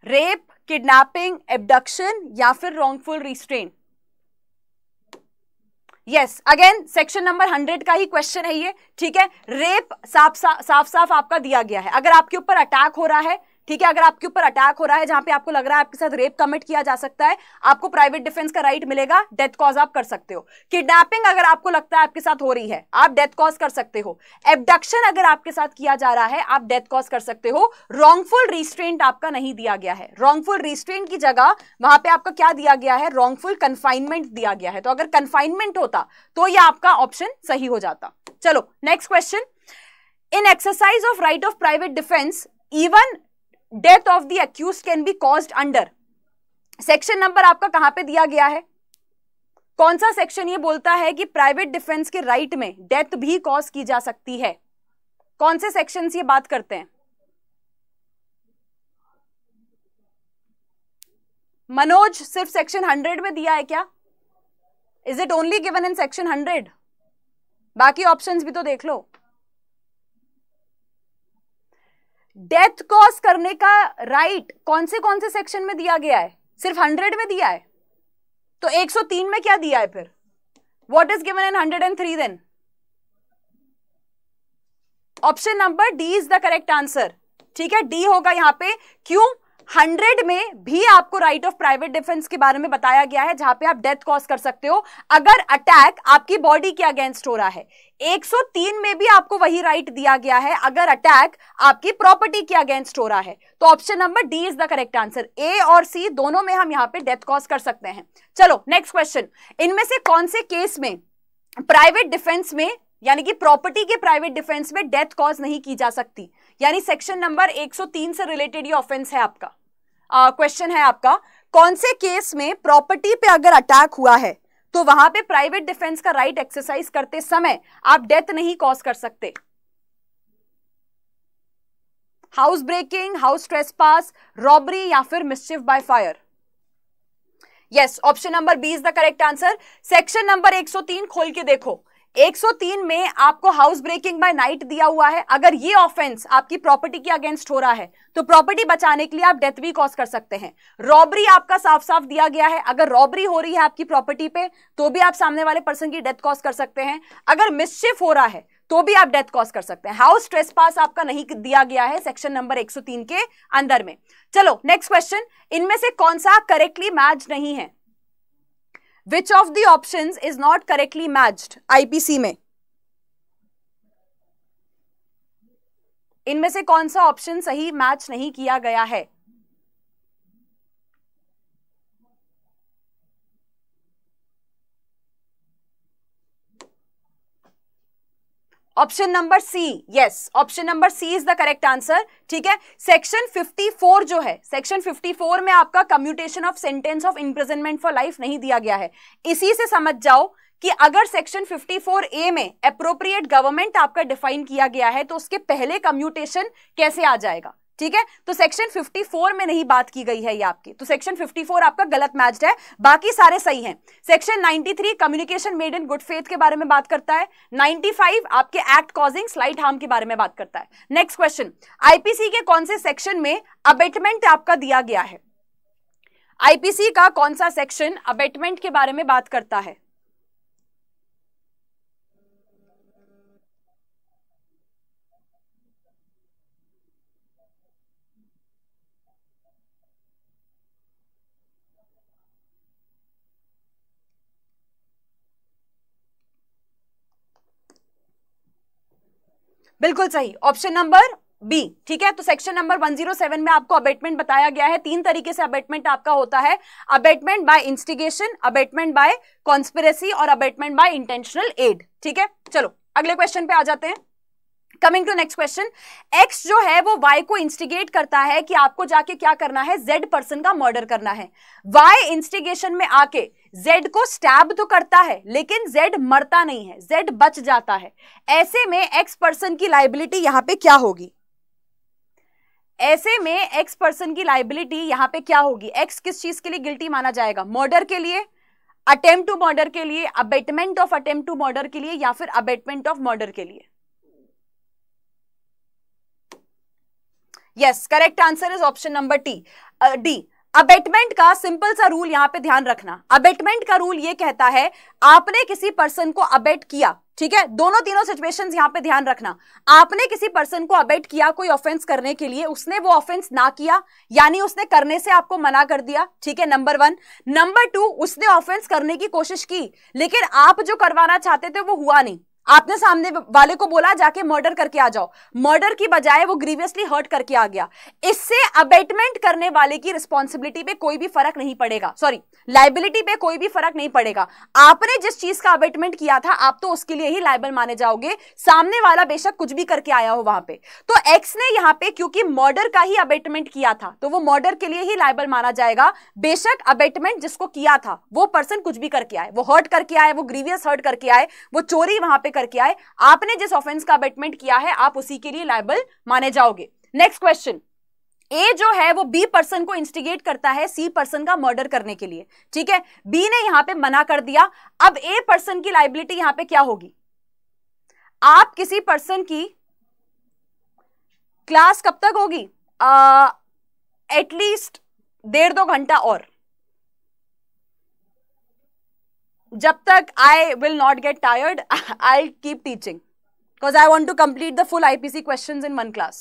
rape kidnapping abduction या फिर wrongful restraint yes again section number hundred का ही क्वेश्चन है ये ठीक है रेप साफ साफ साफ साफ आपका दिया गया है अगर आपके ऊपर अटैक हो रहा है ठीक है अगर आपके ऊपर अटैक हो रहा है जहां पे आपको लग रहा है आपके साथ रेप कमिट किया जा सकता है आपको प्राइवेट डिफेंस का राइट मिलेगा डेथ कॉज आप कर सकते हो किडनैपिंग अगर आपको लगता है आपके साथ हो रही है आप डेथ कॉज कर सकते हो एबडक्शन अगर आपके साथ किया जा रहा है आप डेथ कॉज कर सकते हो रॉन्गफुल रिस्ट्रेंट आपका नहीं दिया गया है रॉन्गफुल रिस्ट्रेंट की जगह वहां पर आपका क्या दिया गया है रॉन्गफुल कन्फाइनमेंट दिया गया है तो अगर कन्फाइनमेंट होता तो यह आपका ऑप्शन सही हो जाता चलो next question in exercise of right of private defence even death of the accused can be caused under section number आपका कहां पे दिया गया है कौन सा सेक्शन ये बोलता है कि प्राइवेट डिफेंस के राइट में डेथ भी कॉज की जा सकती है कौन से सेक्शन ये बात करते हैं मनोज सिर्फ सेक्शन हंड्रेड में दिया है क्या is it only given in section hundred बाकी ऑप्शंस भी तो देख लो डेथ कॉज करने का राइट right, कौन से कौन से सेक्शन में दिया गया है सिर्फ हंड्रेड में दिया है तो 103 में क्या दिया है फिर what is given in hundred and three then option number D is the correct answer ठीक है डी होगा यहां पे क्यों हंड्रेड में भी आपको राइट ऑफ प्राइवेट डिफेंस के बारे में बताया गया है जहां पे आप डेथ कॉज कर सकते हो अगर अटैक आपकी बॉडी के अगेंस्ट हो रहा है 103 में भी आपको वही राइट दिया गया है अगर अटैक आपकी प्रॉपर्टी के अगेंस्ट हो रहा है तो option number D is the correct answer A और सी दोनों में हम यहाँ पे डेथ कॉज कर सकते हैं चलो नेक्स्ट क्वेश्चन इनमें से कौन से केस में प्राइवेट डिफेंस में यानी कि प्रॉपर्टी के प्राइवेट डिफेंस में डेथ कॉज नहीं की जा सकती यानी सेक्शन नंबर 103 से रिलेटेड ये ऑफेंस है आपका क्वेश्चन है आपका कौन से केस में प्रॉपर्टी पे अगर अटैक हुआ है तो वहां पे प्राइवेट डिफेंस का राइट एक्सरसाइज करते समय आप डेथ नहीं कॉज कर सकते house breaking house trespass robbery या फिर mischief by fire yes option number B is the correct answer section number 103 खोल के देखो 103 में आपको हाउस ब्रेकिंग बाय नाइट दिया हुआ है अगर ये ऑफेंस आपकी प्रॉपर्टी के अगेंस्ट हो रहा है तो प्रॉपर्टी बचाने के लिए आप डेथ भी कॉज कर सकते हैं रॉबरी आपका साफ साफ दिया गया है अगर रॉबरी हो रही है आपकी प्रॉपर्टी पे तो भी आप सामने वाले पर्सन की डेथ कॉज कर सकते हैं अगर मिसशिफ हो रहा है तो भी आप डेथ कॉज कर सकते हैं हाउस ट्रेस पास आपका नहीं दिया गया है सेक्शन नंबर 103 के अंदर में चलो नेक्स्ट क्वेश्चन इनमें से कौन सा करेक्टली मैच नहीं है which of the option is not correctly matched IPC में इनमें से कौन सा ऑप्शन सही मैच नहीं किया गया है option number C yes option number C is the correct answer ठीक है सेक्शन 54 जो है सेक्शन 54 में आपका commutation of sentence of imprisonment for life नहीं दिया गया है इसी से समझ जाओ कि अगर सेक्शन 54 ए में अप्रोप्रिएट गवर्नमेंट आपका डिफाइन किया गया है तो उसके पहले कम्यूटेशन कैसे आ जाएगा ठीक है तो सेक्शन 54 में नहीं बात की गई है ये आपकी तो सेक्शन 54 आपका गलत मैच्ड है बाकी सारे सही हैं section 93 communication made in good faith के बारे में बात करता है 95 आपके एक्ट कॉजिंग स्लाइट हार्म के बारे में बात करता है नेक्स्ट क्वेश्चन आईपीसी के कौन से सेक्शन में अबेटमेंट आपका दिया गया है आईपीसी का कौन सा सेक्शन अबेटमेंट के बारे में बात करता है बिल्कुल सही ऑप्शन नंबर बी ठीक है तो सेक्शन नंबर 107 में आपको अबेटमेंट बताया गया है तीन तरीके से अबेटमेंट आपका होता है abetment by instigation abetment by conspiracy और अबेटमेंट बाय इंटेंशनल एड ठीक है चलो अगले क्वेश्चन पे आ जाते हैं coming to next question X जो है वो वाई को इंस्टिगेट करता है कि आपको जाके क्या करना है जेड पर्सन का मर्डर करना है वाई इंस्टिगेशन में आके जेड को स्टैब तो करता है लेकिन जेड मरता नहीं है जेड बच जाता है ऐसे में एक्स पर्सन की लाइबिलिटी यहां पे क्या होगी ऐसे में एक्स पर्सन की लाइबिलिटी यहां पे क्या होगी एक्स किस चीज के लिए गिल्टी माना जाएगा मर्डर के लिए अटेम्प्ट टू मर्डर के लिए abetment of attempt to murder के लिए या फिर अबेटमेंट ऑफ मर्डर के लिए yes correct answer is option number T D abetment का सिंपल सा रूल यहां पे ध्यान रखना अबेटमेंट का रूल ये कहता है आपने किसी पर्सन को अबेट किया ठीक है दोनों तीनों सिचुएशंस यहां पे ध्यान रखना आपने किसी पर्सन को अबेट किया कोई ऑफेंस करने के लिए उसने वो ऑफेंस ना किया यानी उसने करने से आपको मना कर दिया ठीक है नंबर वन नंबर टू उसने ऑफेंस करने की कोशिश की लेकिन आप जो करवाना चाहते थे वो हुआ नहीं आपने सामने वाले को बोला जाके मर्डर करके आ जाओ मर्डर की बजाय वो ग्रीवियसली हर्ट करके आ गया इससे अबेटमेंट करने वाले की रिस्पॉन्सिबिलिटी पे कोई भी फर्क नहीं पड़ेगा सॉरी लाइबिलिटी पे कोई भी फर्क नहीं पड़ेगा आपने जिस चीज का अबेटमेंट किया था आप तो उसके लिए ही लाइबल माने जाओगे सामने वाला बेशक कुछ भी करके आया हो वहां पे तो एक्स ने यहाँ पे क्योंकि मर्डर का ही अबेटमेंट किया था तो वो मर्डर के लिए ही लाइबल माना जाएगा बेशक अबेटमेंट जिसको किया था वो पर्सन कुछ भी करके आए वो हर्ट करके आए वो ग्रीवियस हर्ट करके आए वो चोरी वहां पर करके आए आपने जिस ऑफेंस का अबेटमेंट किया है आप उसी के लिए लाइबल माने जाओगे नेक्स्ट क्वेश्चन ए जो है वो बी पर्सन को इंस्टिगेट करता है सी पर्सन का मर्डर करने के लिए ठीक है बी ने यहां पे मना कर दिया अब ए पर्सन की लाइबिलिटी यहां पे क्या होगी आप किसी पर्सन की क्लास कब तक होगी एटलीस्ट डेढ़ दो घंटा और जब तक I will not get tired I keep teaching because I want to complete the full IPC question in one class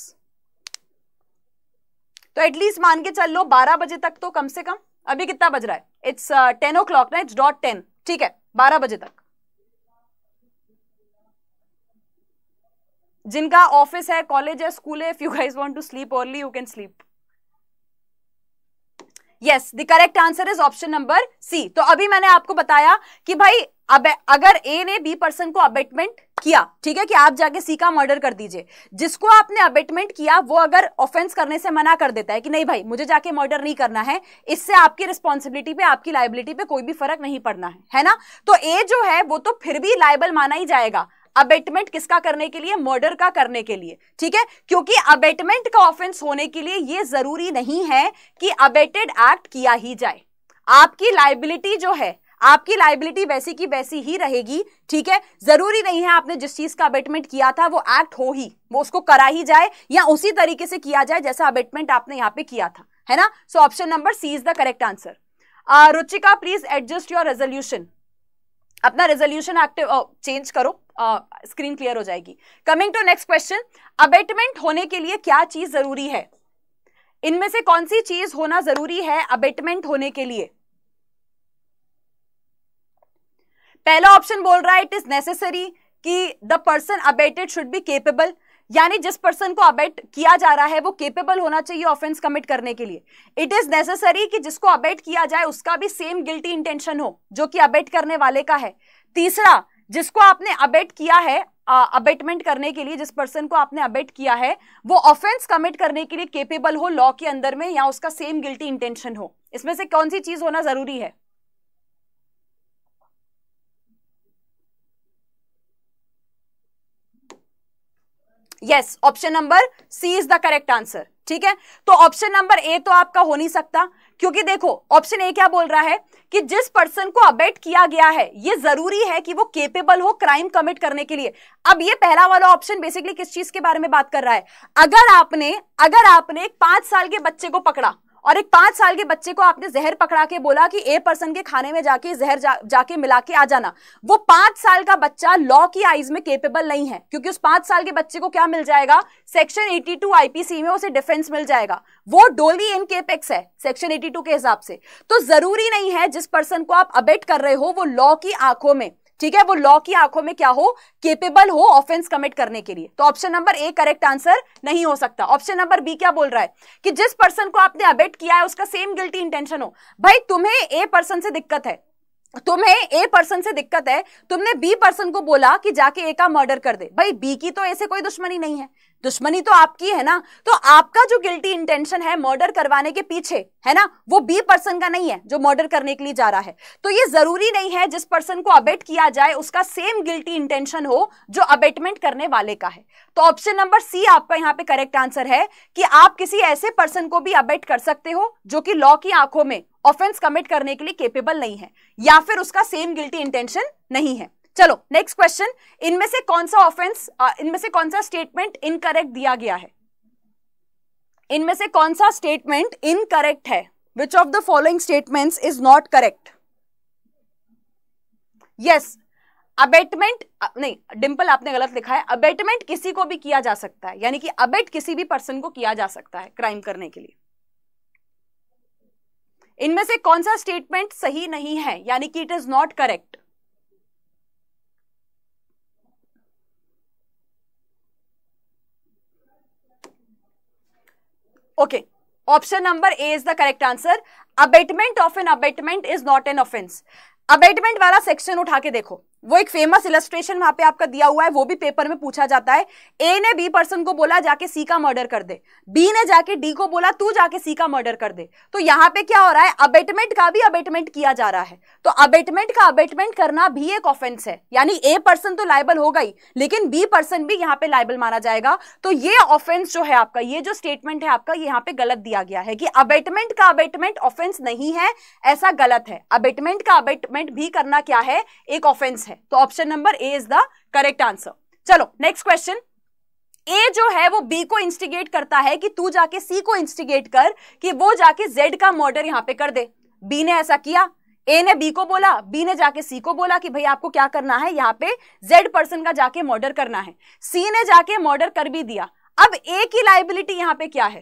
तो एटलीस्ट मान के चल लो बारह बजे तक तो कम से कम अभी कितना बज रहा है इट्स टेन ओ क्लॉक ना इट्स डॉट टेन ठीक है बारह बजे तक जिनका ऑफिस है कॉलेज है स्कूल है if you guys want to sleep early you can sleep yes the correct answer is option number C तो अभी मैंने आपको बताया कि भाई अब अगर ए ने बी पर्सन को अबेटमेंट किया ठीक है कि आप जाके सी का मर्डर कर दीजिए जिसको आपने अबेटमेंट किया वो अगर ऑफेंस करने से मना कर देता है कि नहीं भाई मुझे जाके मर्डर नहीं करना है इससे आपकी रिस्पॉन्सिबिलिटी पे आपकी लाइबिलिटी पे कोई भी फर्क नहीं पड़ना है है ना तो ए जो है वो तो फिर भी लाइबल माना ही जाएगा अबेटमेंट किसका करने के लिए मर्डर का करने के लिए ठीक है क्योंकि अबेटमेंट का ऑफेंस होने के लिए यह जरूरी नहीं है कि अबेटेड एक्ट किया ही जाए आपकी लाइबिलिटी जो है आपकी लाइबिलिटी वैसी की वैसी ही रहेगी ठीक है जरूरी नहीं है आपने जिस चीज का अबेटमेंट किया था वो एक्ट हो ही वो उसको करा ही जाए या उसी तरीके से किया जाए जैसा अबेटमेंट आपने यहां पे किया था है ना so option number C is the correct answer Ruchika please adjust your resolution अपना रेजोल्यूशन एक्टिव चेंज करो स्क्रीन क्लियर हो जाएगी coming to next question abetment होने के लिए क्या चीज जरूरी है इनमें से कौन सी चीज होना जरूरी है अबेटमेंट होने के लिए पहला ऑप्शन बोल रहा है इट इज नेसेसरी कि the person abetted should be capable यानी जिस पर्सन को अबेट किया जा रहा है वो केपेबल होना चाहिए ऑफेंस कमिट करने के लिए इट इज नेसेसरी कि जिसको अबेट किया जाए उसका भी सेम गिल्टी इंटेंशन हो जो कि अबेट करने वाले का है तीसरा जिसको आपने अबेट किया है अबेटमेंट करने के लिए जिस पर्सन को आपने अबेट किया है वो ऑफेंस कमिट करने के लिए केपेबल हो लॉ के अंदर में या उसका सेम गिल्टी इंटेंशन हो इसमें से कौन सी चीज होना जरूरी है yes option number C is the correct answer ठीक है तो ऑप्शन नंबर ए तो आपका हो नहीं सकता क्योंकि देखो ऑप्शन ए क्या बोल रहा है कि जिस पर्सन को अबेट किया गया है ये जरूरी है कि वो केपेबल हो क्राइम कमिट करने के लिए अब ये पहला वाला ऑप्शन बेसिकली किस चीज के बारे में बात कर रहा है अगर आपने अगर आपने एक पांच साल के बच्चे को पकड़ा और एक पांच साल के बच्चे को आपने जहर पकड़ा के बोला कि ए पर्सन के खाने में जाके जहर जा, जाके मिला के आ जाना वो पांच साल का बच्चा लॉ की आईज में केपेबल नहीं है क्योंकि उस पांच साल के बच्चे को क्या मिल जाएगा सेक्शन 82 आईपीसी में उसे डिफेंस मिल जाएगा वो डोली इन केपेक्स है सेक्शन 82 के हिसाब से तो जरूरी नहीं है जिस पर्सन को आप अबेट कर रहे हो वो लॉ की आंखों में ठीक है वो लॉ की आंखों में क्या हो केपेबल हो ऑफेंस कमिट करने के लिए तो option number A correct answer नहीं हो सकता ऑप्शन नंबर बी क्या बोल रहा है कि जिस पर्सन को आपने अबेट किया है उसका सेम गिल्टी इंटेंशन हो भाई तुम्हें ए पर्सन से दिक्कत है तुम्हें ए पर्सन से दिक्कत है तुमने बी पर्सन को बोला कि जाके ए का मर्डर कर दे भाई बी की तो ऐसे कोई दुश्मनी नहीं है दुश्मनी तो आपकी है ना तो आपका जो गिल्टी इंटेंशन है मर्डर करवाने के पीछे है ना वो बी पर्सन का नहीं है जो मर्डर करने के लिए जा रहा है तो ये जरूरी नहीं है जिस पर्सन को अबेट किया जाए उसका सेम गिल्टी इंटेंशन हो जो अबेटमेंट करने वाले का है तो ऑप्शन नंबर सी आपका यहाँ पे करेक्ट आंसर है कि आप किसी ऐसे पर्सन को भी अबेट कर सकते हो जो कि लॉ की आंखों में ऑफेंस कमिट करने के लिए केपेबल नहीं है या फिर उसका सेम गिल्टी इंटेंशन नहीं है चलो नेक्स्ट क्वेश्चन इनमें से कौन सा ऑफेंस इनमें से कौन सा स्टेटमेंट इनकरेक्ट दिया गया है इनमें से कौन सा स्टेटमेंट इनकरेक्ट है which of the following statement is not correct yes abetment नहीं डिम्पल आपने गलत लिखा है अबेटमेंट किसी को भी किया जा सकता है यानी कि अबेट किसी भी पर्सन को किया जा सकता है क्राइम करने के लिए इनमें से कौन सा स्टेटमेंट सही नहीं है यानी कि it is not correct okay option number A is the correct answer abetment of an abetment is not an offence abetment वाला सेक्शन उठा के देखो वो एक फेमस इलस्ट्रेशन वहां पे आपका दिया हुआ है वो भी पेपर में पूछा जाता है ए ने बी पर्सन को बोला जाके सी का मर्डर कर दे बी ने जाके डी को बोला तू जाके सी का मर्डर कर दे तो यहाँ पे क्या हो रहा है अबेटमेंट का भी अबेटमेंट किया जा रहा है तो अबेटमेंट का अबेटमेंट करना भी एक ऑफेंस है यानी ए पर्सन तो लाइबल होगा ही लेकिन बी पर्सन भी यहाँ पे लाइबल माना जाएगा तो ये ऑफेंस जो है आपका ये जो स्टेटमेंट है आपका यहाँ पे गलत दिया गया है कि अबेटमेंट का अबेटमेंट ऑफेंस नहीं है ऐसा गलत है अबेटमेंट का अबेटमेंट भी करना क्या है एक ऑफेंस है तो option number A is the correct answer चलो नेक्स्ट क्वेश्चन ए जो है वो बी को इंस्टिगेट करता है कि तू जाके सी को इंस्टिगेट कर कि वो जाके जेड का मर्डर यहां पे कर दे बी ने ऐसा किया ए ने बी को बोला बी ने जाके सी को बोला कि भाई आपको क्या करना है यहाँ पे जेड पर्सन का जाके मर्डर करना है सी ने जाके मर्डर कर भी दिया अब ए की लाइबिलिटी यहाँ पे क्या है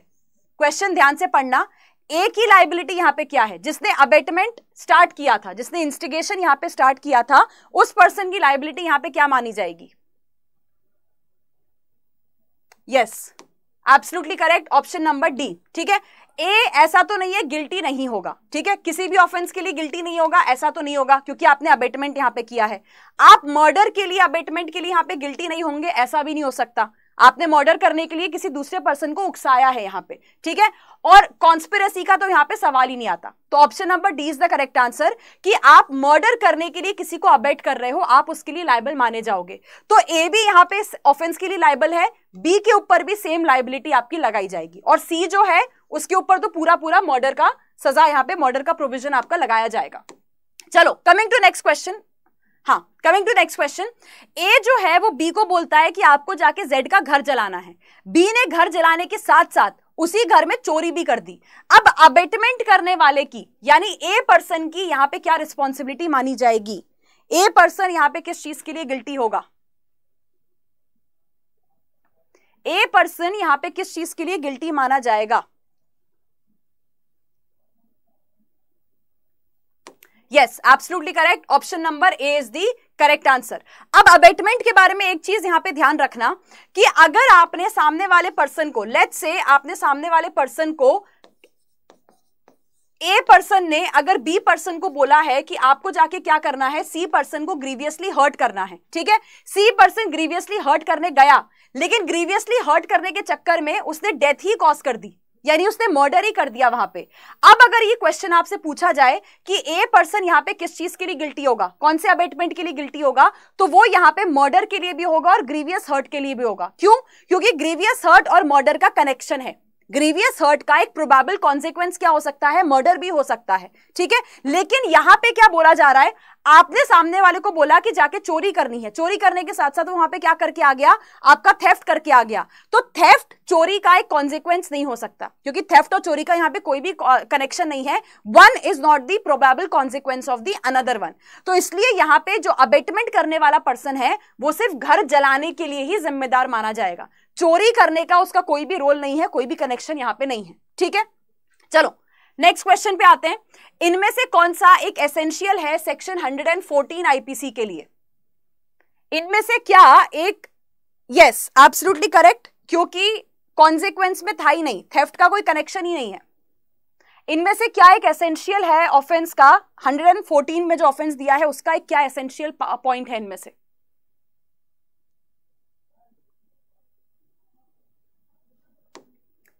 क्वेश्चन ध्यान से पढ़ना ए की लाइबिलिटी यहां पे क्या है जिसने अबेटमेंट स्टार्ट किया था जिसने इंस्टिगेशन यहां पे स्टार्ट किया था उस पर्सन की लाइबिलिटी यहां पे क्या मानी जाएगी yes absolutely correct option number D ठीक है ए ऐसा तो नहीं है गिल्टी नहीं होगा ठीक है किसी भी ऑफेंस के लिए गिल्टी नहीं होगा ऐसा तो नहीं होगा क्योंकि आपने अबेटमेंट यहां पे किया है आप मर्डर के लिए अबेटमेंट के लिए यहां पे गिल्टी नहीं होंगे ऐसा भी नहीं हो सकता आपने मर्डर करने के लिए किसी दूसरे पर्सन को उकसाया है यहाँ पे ठीक है और कॉन्स्पिरसी का तो यहाँ पे सवाल ही नहीं आता तो option number D is the correct answer कि आप मर्डर करने के लिए किसी को अबेट कर रहे हो आप उसके लिए लाइबल माने जाओगे तो ए भी यहाँ पे ऑफेंस के लिए लाइबल है बी के ऊपर भी सेम लाइबिलिटी आपकी लगाई जाएगी और सी जो है उसके ऊपर तो पूरा पूरा मर्डर का सजा यहाँ पे मर्डर का प्रोविजन आपका लगाया जाएगा चलो कमिंग टू नेक्स्ट क्वेश्चन हाँ coming to next question A जो है वो बी को बोलता है कि आपको जाके जेड का घर जलाना है बी ने घर जलाने के साथ साथ उसी घर में चोरी भी कर दी अब अबेटमेंट करने वाले की यानी ए पर्सन की यहां पे क्या रिस्पॉन्सिबिलिटी मानी जाएगी ए पर्सन यहां पे किस चीज के लिए गिल्टी होगा ए पर्सन यहां पे किस चीज के लिए गिल्टी माना जाएगा yes absolutely correct option number A is the correct answer अब अबेटमेंट के बारे में एक चीज यहां पे ध्यान रखना कि अगर आपने सामने वाले पर्सन को लेट से आपने सामने वाले पर्सन को ए पर्सन ने अगर बी पर्सन को बोला है कि आपको जाके क्या करना है सी पर्सन को ग्रीवियसली हर्ट करना है ठीक है सी पर्सन ग्रीवियसली हर्ट करने गया लेकिन ग्रीवियसली हर्ट करने के चक्कर में उसने डेथ ही कॉज कर दी यानी उसने मर्डर ही कर दिया वहां पे अब अगर ये क्वेश्चन आपसे पूछा जाए कि ए पर्सन यहाँ पे किस चीज के लिए गिल्टी होगा कौन से अबेटमेंट के लिए गिल्टी होगा तो वो यहाँ पे मर्डर के लिए भी होगा और ग्रीवियस हर्ट के लिए भी होगा क्यों क्योंकि ग्रीवियस हर्ट और मर्डर का कनेक्शन है ग्रीवियस हर्ट का एक प्रोबेबल कॉन्सिक्वेंस क्या हो सकता है मर्डर भी हो सकता है ठीक है लेकिन यहां पे क्या बोला जा रहा है आपने सामने वाले को बोला कि जाके चोरी करनी है चोरी करने के साथ साथ वहां पे क्या करके आ गया आपका थेफ्ट करके आ गया तो थेफ्ट चोरी का एक कॉन्सिक्वेंस नहीं हो सकता क्योंकि थेफ्ट और चोरी का यहाँ पे कोई भी कनेक्शन नहीं है one is not the probable consequence of the another one तो इसलिए यहाँ पे जो अबेटमेंट करने वाला पर्सन है वो सिर्फ घर जलाने के लिए ही जिम्मेदार माना जाएगा चोरी करने का उसका कोई भी रोल नहीं है कोई भी कनेक्शन यहां पे नहीं है ठीक है चलो नेक्स्ट क्वेश्चन पे आते हैं इनमें से कौन सा एक एसेंशियल है सेक्शन 114 आईपीसी के लिए इनमें से क्या एक यस एब्सोल्युटली करेक्ट क्योंकि कॉन्सिक्वेंस में था ही नहीं थेफ्ट का कोई कनेक्शन ही नहीं है इनमें से क्या एक एसेंशियल है ऑफेंस का 114 में जो ऑफेंस दिया है उसका एक क्या एसेंशियल पॉइंट है इनमें से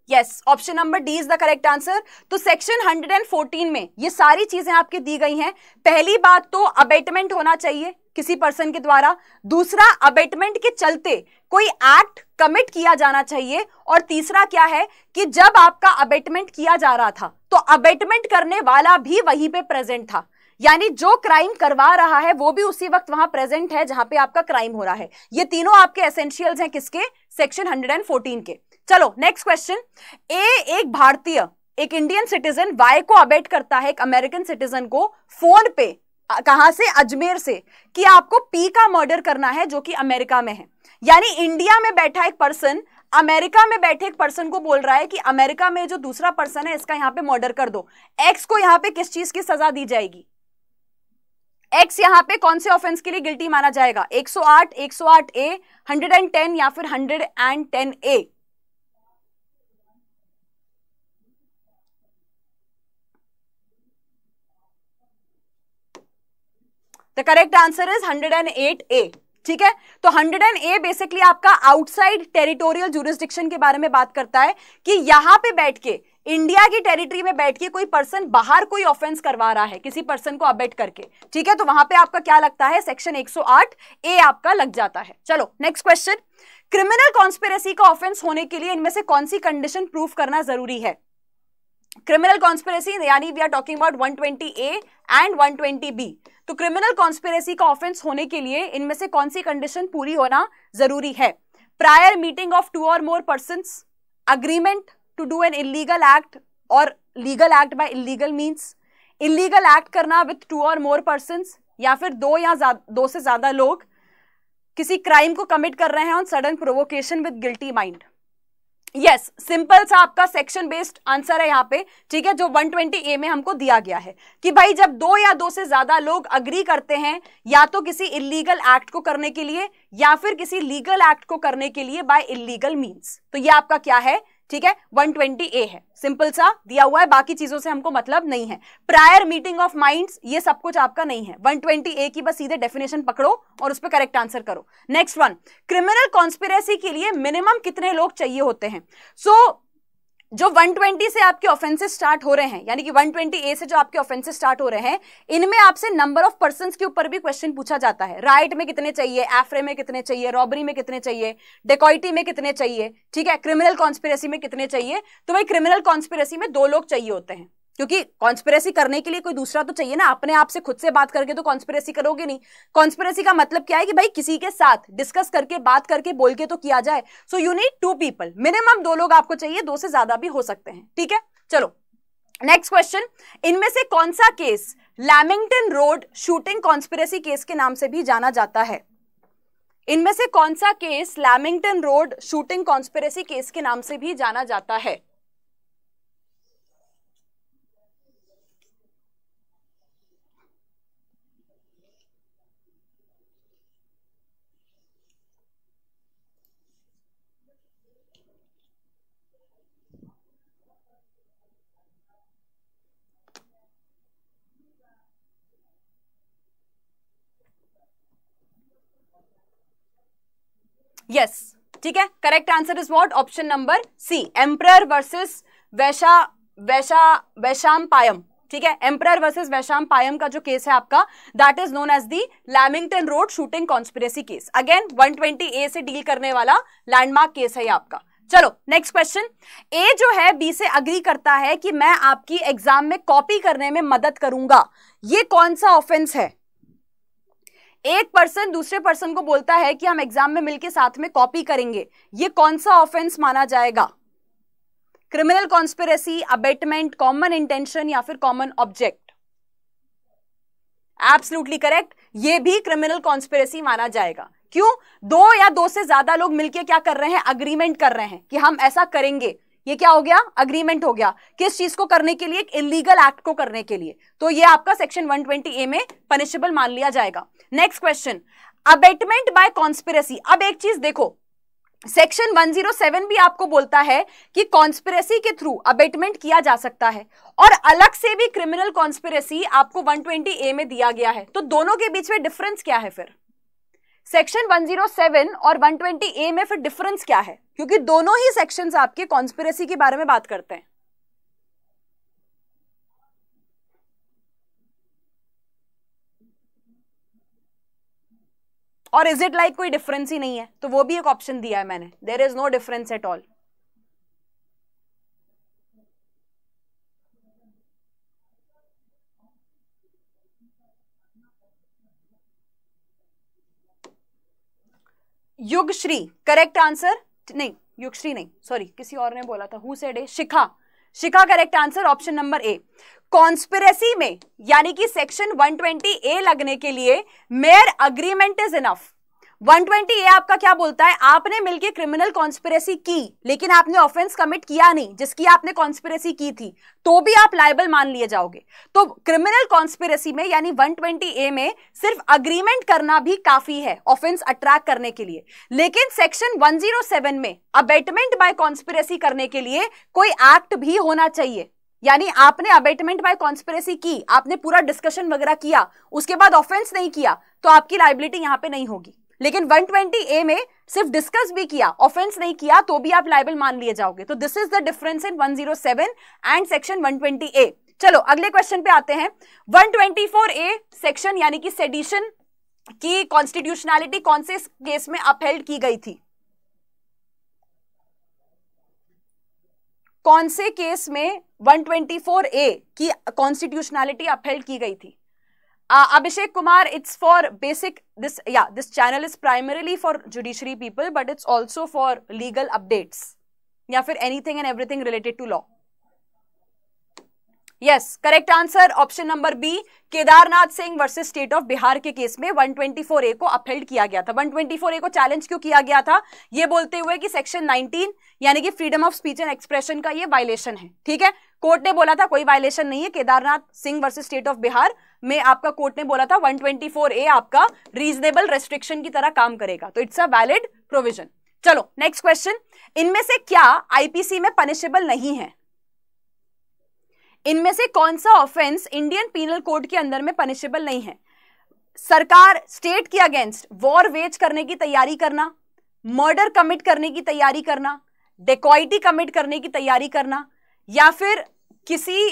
yes option number D is the correct answer तो सेक्शन 114 में ये सारी चीजें आपके दी गई हैं पहली बात तो अबेटमेंट होना चाहिए किसी पर्सन के द्वारा दूसरा अबेटमेंट के चलते कोई एक्ट कमिट किया जाना चाहिए और तीसरा क्या है कि जब आपका अबेटमेंट किया जा रहा था तो अबेटमेंट करने वाला भी वहीं पे प्रेजेंट था यानी जो क्राइम करवा रहा है वो भी उसी वक्त वहां प्रेजेंट है जहां पे आपका क्राइम हो रहा है ये तीनों आपके एसेंशियल्स हैं किसके सेक्शन 114 के चलो नेक्स्ट क्वेश्चन ए एक भारतीय एक इंडियन सिटीजन वाई को अबेट करता है एक अमेरिकन सिटीजन को फोन पे कहा से अजमेर से कि आपको पी का मर्डर करना है जो कि अमेरिका में है यानी इंडिया में बैठा एक पर्सन अमेरिका में बैठे एक पर्सन को बोल रहा है कि अमेरिका में जो दूसरा पर्सन है इसका यहां पे मर्डर कर दो एक्स को यहां पे किस चीज की सजा दी जाएगी एक्स यहाँ पे कौन से ऑफेंस के लिए गिल्टी माना जाएगा 108, 108 ए 110 या फिर 110 A the correct answer is 108 A ठीक है तो 100 बेसिकली आपका आउटसाइड टेरिटोरियल जुरिस्डिक्शन के बारे में बात करता है कि यहां पे बैठ के इंडिया की टेरिटरी में बैठ के कोई पर्सन बाहर कोई ऑफेंस करवा रहा है किसी पर्सन को अबेट करके ठीक है तो वहां पे आपका क्या लगता है सेक्शन 108 ए आपका लग जाता है चलो नेक्स्ट क्वेश्चन क्रिमिनल कॉन्स्पेरेसी का ऑफेंस होने के लिए इनमें से कौन सी कंडीशन प्रूफ करना जरूरी है क्रिमिनल conspiracy यानी we are talking about 120 A and 120 B तो क्रिमिनल कॉन्स्पिरेसी का ऑफेंस होने के लिए इनमें से कौन सी कंडीशन पूरी होना जरूरी है प्रायर मीटिंग ऑफ टू और more person agreement to do an illegal act और legal act by illegal means illegal act करना विथ टू और मोर पर्सन या फिर दो या दो से ज्यादा लोग किसी क्राइम को कमिट कर रहे हैं on sudden provocation with guilty mind yes simple सा आपका सेक्शन बेस्ड आंसर है यहाँ पे ठीक है जो 120 ए में हमको दिया गया है कि भाई जब दो या दो से ज्यादा लोग अग्री करते हैं या तो किसी इलीगल एक्ट को करने के लिए या फिर किसी लीगल एक्ट को करने के लिए बाय इलीगल मीन्स तो ये आपका क्या है ठीक है 120 ए है सिंपल सा दिया हुआ है बाकी चीजों से हमको मतलब नहीं है प्रायर मीटिंग ऑफ माइंड्स ये सब कुछ आपका नहीं है 120 ए की बस सीधे डेफिनेशन पकड़ो और उस पर करेक्ट आंसर करो नेक्स्ट वन क्रिमिनल कॉन्स्पिरेसी के लिए मिनिमम कितने लोग चाहिए होते हैं सो so, जो 120 से आपके ऑफेंसेस स्टार्ट हो रहे हैं यानी कि 120 ए से जो आपके ऑफेंसेस स्टार्ट हो रहे हैं इनमें आपसे नंबर ऑफ पर्सन के ऊपर भी क्वेश्चन पूछा जाता है राइट में कितने चाहिए एफरे में कितने चाहिए रॉबरी में कितने चाहिए डेकोइटी में कितने चाहिए ठीक है क्रिमिनल कॉन्स्पिरसी में कितने चाहिए तो भाई क्रिमिनल कॉन्स्पिरसी में दो लोग चाहिए होते हैं क्योंकि कॉन्स्पिरेसी करने के लिए कोई दूसरा तो चाहिए ना अपने आप से खुद से बात करके तो कॉन्स्पिरेसी करोगे नहीं कॉन्स्पिरेसी का मतलब क्या है कि भाई किसी के साथ डिस्कस करके बात करके बोल के तो किया जाए so you need two people minimum दो लोग आपको चाहिए दो से ज्यादा भी हो सकते हैं ठीक है चलो नेक्स्ट क्वेश्चन इनमें से कौन सा case Lamington road shooting conspiracy case के नाम से भी जाना जाता है इनमें से कौन सा case Lamington road shooting conspiracy case के नाम से भी जाना जाता है यस ठीक है correct answer is what option number C emperor versus वैशा वैशा वैशाम पायम ठीक है एम्प्रर वर्सेस वैशाम पायम का जो केस है आपका that is known as the Lamington road shooting conspiracy case again 120 A से डील करने वाला लैंडमार्क केस है ये आपका चलो नेक्स्ट क्वेश्चन ए जो है बी से अग्री करता है कि मैं आपकी एग्जाम में कॉपी करने में मदद करूंगा ये कौन सा ऑफेंस है एक पर्सन दूसरे पर्सन को बोलता है कि हम एग्जाम में मिलके साथ में कॉपी करेंगे ये कौन सा ऑफेंस माना जाएगा criminal conspiracy abetment common intention या फिर कॉमन ऑब्जेक्ट एब्सोल्युटली करेक्ट ये भी क्रिमिनल कॉन्स्पिरसी माना जाएगा क्यों दो या दो से ज्यादा लोग मिलकर क्या कर रहे हैं अग्रीमेंट कर रहे हैं कि हम ऐसा करेंगे ये क्या हो गया अग्रीमेंट हो गया किस चीज को करने के लिए एक इलीगल एक्ट को करने के लिए तो ये आपका सेक्शन 120 ए में पनिशेबल मान लिया जाएगा next question abetment by conspiracy अब एक चीज देखो सेक्शन 107 भी आपको बोलता है कि कॉन्स्पिरेसी के थ्रू अबेटमेंट किया जा सकता है और अलग से भी क्रिमिनल कॉन्स्पिरेसी आपको 120 ए में दिया गया है तो दोनों के बीच में डिफरेंस क्या है फिर सेक्शन 107 और 120 ए में फिर डिफरेंस क्या है क्योंकि दोनों ही सेक्शन आपके कॉन्स्पिरसी के बारे में बात करते हैं और इज इट लाइक कोई डिफरेंस ही नहीं है तो वो भी एक ऑप्शन दिया है मैंने there is no difference at all Yugshree correct answer नहीं युक्श्री नहीं सॉरी किसी और ने बोला था who said A Shikha Shikha correct answer option number A conspiracy में यानी कि सेक्शन 120 ए लगने के लिए mere agreement is enough 120 A आपका क्या बोलता है आपने मिलके क्रिमिनल कॉन्स्पिरेसी की लेकिन आपने ऑफेंस कमिट किया नहीं जिसकी आपने कॉन्स्पिरेसी की थी तो भी आप लाइबल मान लिए जाओगे तो क्रिमिनल कॉन्स्पिरेसी में यानी 120 ए में सिर्फ अग्रीमेंट करना भी काफी है ऑफेंस अट्रैक्ट करने के लिए लेकिन सेक्शन 107 में अबेटमेंट बाय कॉन्स्पिरेसी करने के लिए कोई एक्ट भी होना चाहिए यानी आपने अबेटमेंट बाय कॉन्स्पिरेसी की आपने पूरा डिस्कशन वगैरह किया उसके बाद ऑफेंस नहीं किया तो आपकी लाइबिलिटी यहां पे नहीं होगी लेकिन 120 ए में सिर्फ डिस्कस भी किया ऑफेंस नहीं किया तो भी आप लाइबल मान लिए जाओगे तो this is the difference in 107 and section 120 A चलो अगले क्वेश्चन पे आते हैं 124 ए सेक्शन यानी कि सेडिशन की कॉन्स्टिट्यूशनैलिटी कौन से केस में अपहेल्ड की गई थी कौन से केस में 124 ए की कॉन्स्टिट्यूशनैलिटी अपहेल्ड की गई थी Abhishek Kumar it's for basic this या this channel is primarily for judiciary people but it's also for legal updates या फिर anything and everything related to law yes correct answer option number B Kedarnath Singh versus state of Bihar के case में 124 ए को upheld किया गया था 124 ए को चैलेंज क्यों किया गया था ये बोलते हुए कि सेक्शन 19 यानी कि freedom of speech and expression का ये वायलेशन है ठीक है कोर्ट ने बोला था कोई वायलेशन नहीं है Kedarnath Singh versus state of Bihar में आपका कोर्ट ने बोला था 124 ए आपका रीजनेबल रेस्ट्रिक्शन की तरह काम करेगा तो इट्स अ वैलिड प्रोविजन चलो नेक्स्ट क्वेश्चन इनमें से क्या आईपीसी में पनिशेबल नहीं है इनमें से कौन सा ऑफेंस इंडियन पीनल कोड के अंदर में पनिशेबल नहीं है सरकार स्टेट के अगेंस्ट वॉर वेज करने की तैयारी करना मर्डर कमिट करने की तैयारी करना डेकॉइटी कमिट करने की तैयारी करना या फिर किसी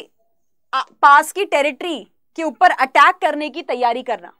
पास की टेरिटरी के ऊपर अटैक करने की तैयारी करना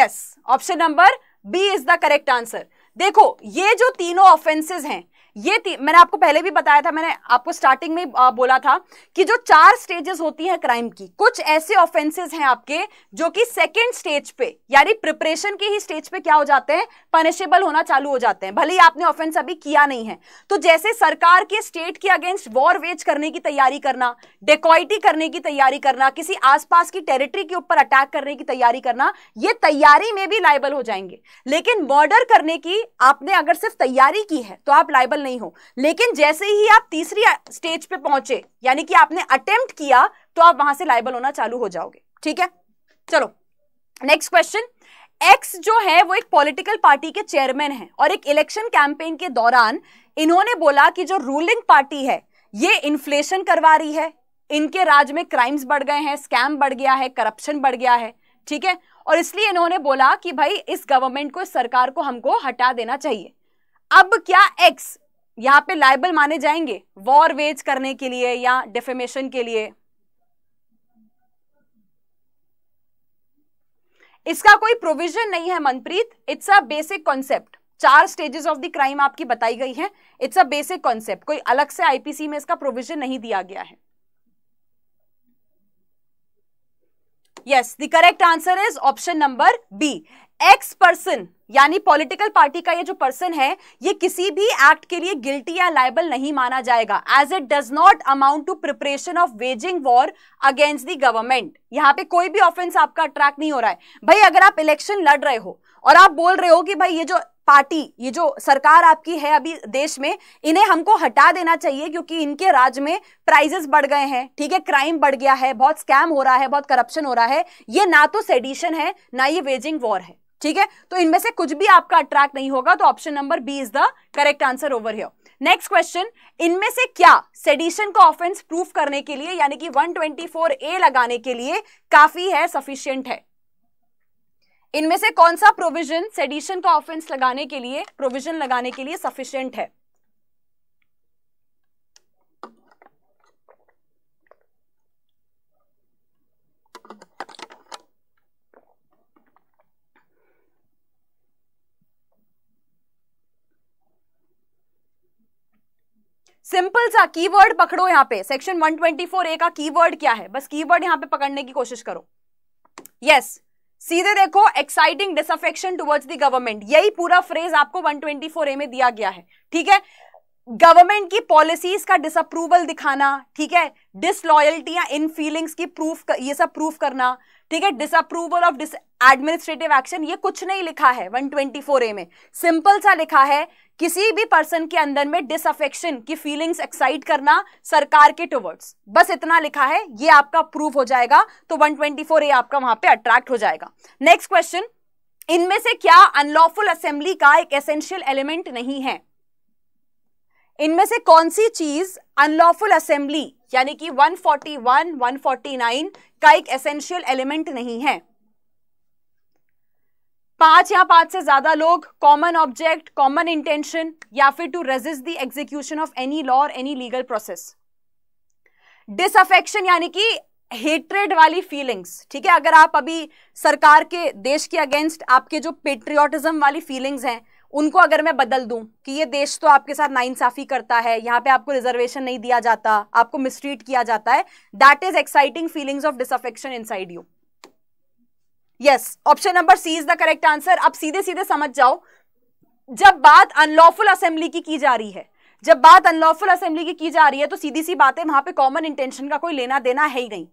yes option number B is the correct answer देखो ये जो तीनों ऑफेंसेस हैं ये मैंने आपको पहले भी बताया था मैंने आपको स्टार्टिंग में बोला था कि जो चार स्टेजेस होती है क्राइम की कुछ ऐसे ऑफेंसेस हैं आपके जो कि सेकेंड स्टेज पे यानी प्रिपरेशन के ही स्टेज पे क्या हो जाते हैं पनिशेबल होना चालू हो जाते हैं भले ही आपने ऑफेंस अभी किया नहीं है तो जैसे सरकार के स्टेट के अगेंस्ट वॉर वेज करने की तैयारी करना डेकोइटी करने की तैयारी करना किसी आसपास की टेरिटरी के ऊपर अटैक करने की तैयारी करना ये तैयारी में भी लाइबल हो जाएंगे लेकिन मर्डर करने की आपने अगर सिर्फ तैयारी की है तो आप लाइबल नहीं हो लेकिन जैसे ही आप तीसरी स्टेज पे पहुंचे यानी कि आपने अटेम्प्ट किया तो आप वहां से लाइबल होना चालू हो जाओगे ठीक है चलो नेक्स्ट क्वेश्चन एक्स जो है वो एक पॉलिटिकल पार्टी के चेयरमैन है और एक इलेक्शन कैंपेन के दौरान इन्होंने बोला कि जो रूलिंग पार्टी है ये इन्फ्लेशन करवा रही है इनके राज में क्राइम्स बढ़ गए हैं स्कैम बढ़ गया है करप्शन बढ़ गया है ठीक है और इसलिए इन्होंने बोला कि भाई इस गवर्नमेंट को इस सरकार को हमको हटा देना चाहिए अब क्या एक्स यहाँ पे लाइबल माने जाएंगे वॉर वेज करने के लिए या डेफेमेशन के लिए इसका कोई प्रोविजन नहीं है Manpreet it's a basic concept चार स्टेजेस ऑफ द क्राइम आपकी बताई गई है इट्स अ बेसिक कॉन्सेप्ट कोई अलग से आईपीसी में इसका प्रोविजन नहीं दिया गया है yes the correct answer is option number B X person यानी पॉलिटिकल पार्टी का ये जो पर्सन है ये किसी भी एक्ट के लिए गिल्टी या लाइबल नहीं माना जाएगा as it does not amount to preparation of waging war against the government यहाँ पे कोई भी ऑफेंस आपका अट्रैक्ट नहीं हो रहा है भाई अगर आप इलेक्शन लड़ रहे हो और आप बोल रहे हो कि भाई ये जो पार्टी ये जो सरकार आपकी है अभी देश में इन्हें हमको हटा देना चाहिए क्योंकि इनके राज्य में प्राइजेस बढ़ गए हैं ठीक है क्राइम बढ़ गया है बहुत स्कैम हो रहा है बहुत करप्शन हो रहा है ये ना तो सेडिशन है ना ये वेजिंग वॉर है ठीक है तो इनमें से कुछ भी आपका अट्रैक्ट नहीं होगा तो option number B is the correct answer over here next question इनमें से क्या सेडिशन का ऑफेंस प्रूफ करने के लिए यानी कि 124 ए लगाने के लिए काफी है सफिशियंट है इनमें से कौन सा प्रोविजन सेडिशन का ऑफेंस लगाने के लिए प्रोविजन लगाने के लिए सफिशियंट है सिंपल सा कीवर्ड पकड़ो यहां पे सेक्शन 124 ए का कीवर्ड क्या है बस कीवर्ड यहां पे पकड़ने की कोशिश करो यस yes, सीधे देखो exciting disaffection towards the government यही पूरा फ्रेज आपको 124 ए में दिया गया है ठीक है गवर्नमेंट की पॉलिसीज का डिसअप्रूवल दिखाना ठीक है डिसलॉयल्टी या इन फीलिंग्स की प्रूफ ये सब प्रूफ करना ठीक है disapproval of this administrative action ये कुछ नहीं लिखा है 124 ए में सिंपल सा लिखा है किसी भी पर्सन के अंदर में डिसअफेक्शन की फीलिंग्स एक्साइट करना सरकार के टुवर्ड्स बस इतना लिखा है ये आपका प्रूफ हो जाएगा तो 124 ए आपका वहां पे अट्रैक्ट हो जाएगा नेक्स्ट क्वेश्चन इनमें से क्या अनलॉफुल असेंबली का एक एसेंशियल एलिमेंट नहीं है इनमें से कौन सी चीज अनलॉफुल असेंबली यानी कि 141, 149 का एक एसेंशियल एलिमेंट नहीं है पांच या पांच से ज्यादा लोग कॉमन ऑब्जेक्ट कॉमन इंटेंशन या फिर to resist the execution of any law और एनी लीगल प्रोसेस डिसअफेक्शन यानी कि हेट्रेड वाली फीलिंग्स ठीक है अगर आप अभी सरकार के देश के अगेंस्ट आपके जो पेट्रियोटिज्म वाली फीलिंग्स हैं उनको अगर मैं बदल दूं कि ये देश तो आपके साथ नाइंसाफी करता है यहाँ पे आपको रिजर्वेशन नहीं दिया जाता आपको मिसट्रीट किया जाता है that is exciting feelings of disaffection inside you yes option number C is the correct answer अब सीधे सीधे समझ जाओ जब बात अनलॉफुल असेंबली की की जा रही है जब बात अनलॉफुल असेंबली की की जा रही है तो सीधी सी बातें वहां पे कॉमन इंटेंशन का कोई लेना देना है ही नहीं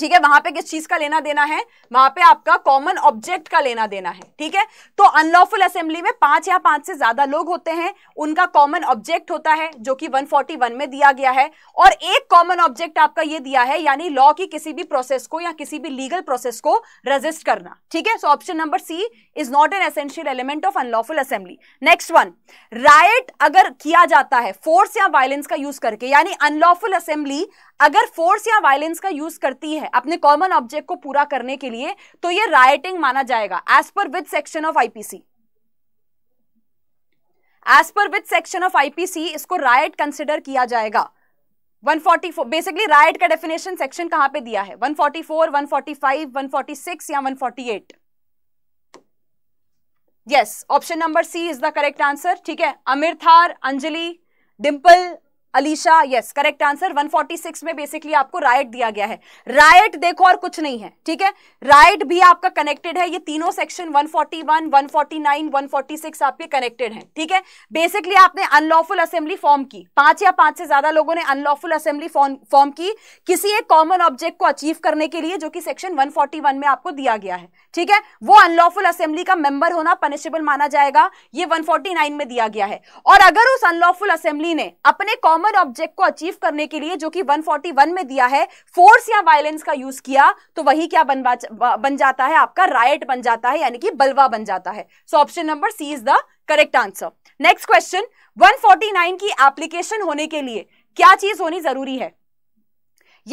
ठीक है वहां पे किस चीज का लेना देना है वहां पे आपका कॉमन ऑब्जेक्ट का लेना देना है ठीक है तो अनलॉफुल असेंबली में पांच या पांच से ज्यादा लोग होते हैं उनका कॉमन ऑब्जेक्ट होता है जो कि 141 में दिया गया है और एक कॉमन ऑब्जेक्ट आपका ये दिया है यानी लॉ की किसी भी प्रोसेस को या किसी भी लीगल प्रोसेस को रजिस्ट करना ठीक है so option number C is not an essential element of unlawful assembly next one right अगर किया जाता है फोर्स या वायलेंस का यूज करके यानी अनलॉफुल असेंबली अगर फोर्स या वायलेंस का यूज करती है अपने कॉमन ऑब्जेक्ट को पूरा करने के लिए तो ये राइटिंग माना जाएगा as per with section of IPC as per with section of IPC इसको राइट कंसिडर किया जाएगा 144 बेसिकली राइट का डेफिनेशन सेक्शन कहां पे दिया है 144, 145, 146 या 148 yes option number C is the correct answer ठीक है Amir Thar Anjali Dimple Alisha yes correct answer 146 में बेसिकली आपको राइट दिया गया है राइट देखो और कुछ नहीं है ठीक है राइट भी आपका कनेक्टेड है ये तीनों सेक्शन 141, 149, 146 आपके कनेक्टेड हैं ठीक है बेसिकली आपने अनलॉफुल असेंबली फॉर्म की पांच या पांच से ज्यादा लोगों ने अनलॉफुल असेंबली फॉर्म की किसी एक कॉमन ऑब्जेक्ट को अचीव करने के लिए जो कि सेक्शन वन में आपको दिया गया है ठीक है वो अनलॉफुल असेंबली का मेंबर होना पनिशेबल माना जाएगा ये वन में दिया गया है और अगर उस अनलॉफुल असेंबली ने अपने कॉमन कॉमन ऑब्जेक्ट को अचीव करने के लिए जो कि 141 में दिया है फोर्स या वायलेंस का यूज किया तो वही क्या बन बन जाता है आपका रायट बन जाता है यानी कि बलवा बन जाता है so option number C is the correct answer next question 149 की एप्लीकेशन होने के लिए क्या चीज होनी जरूरी है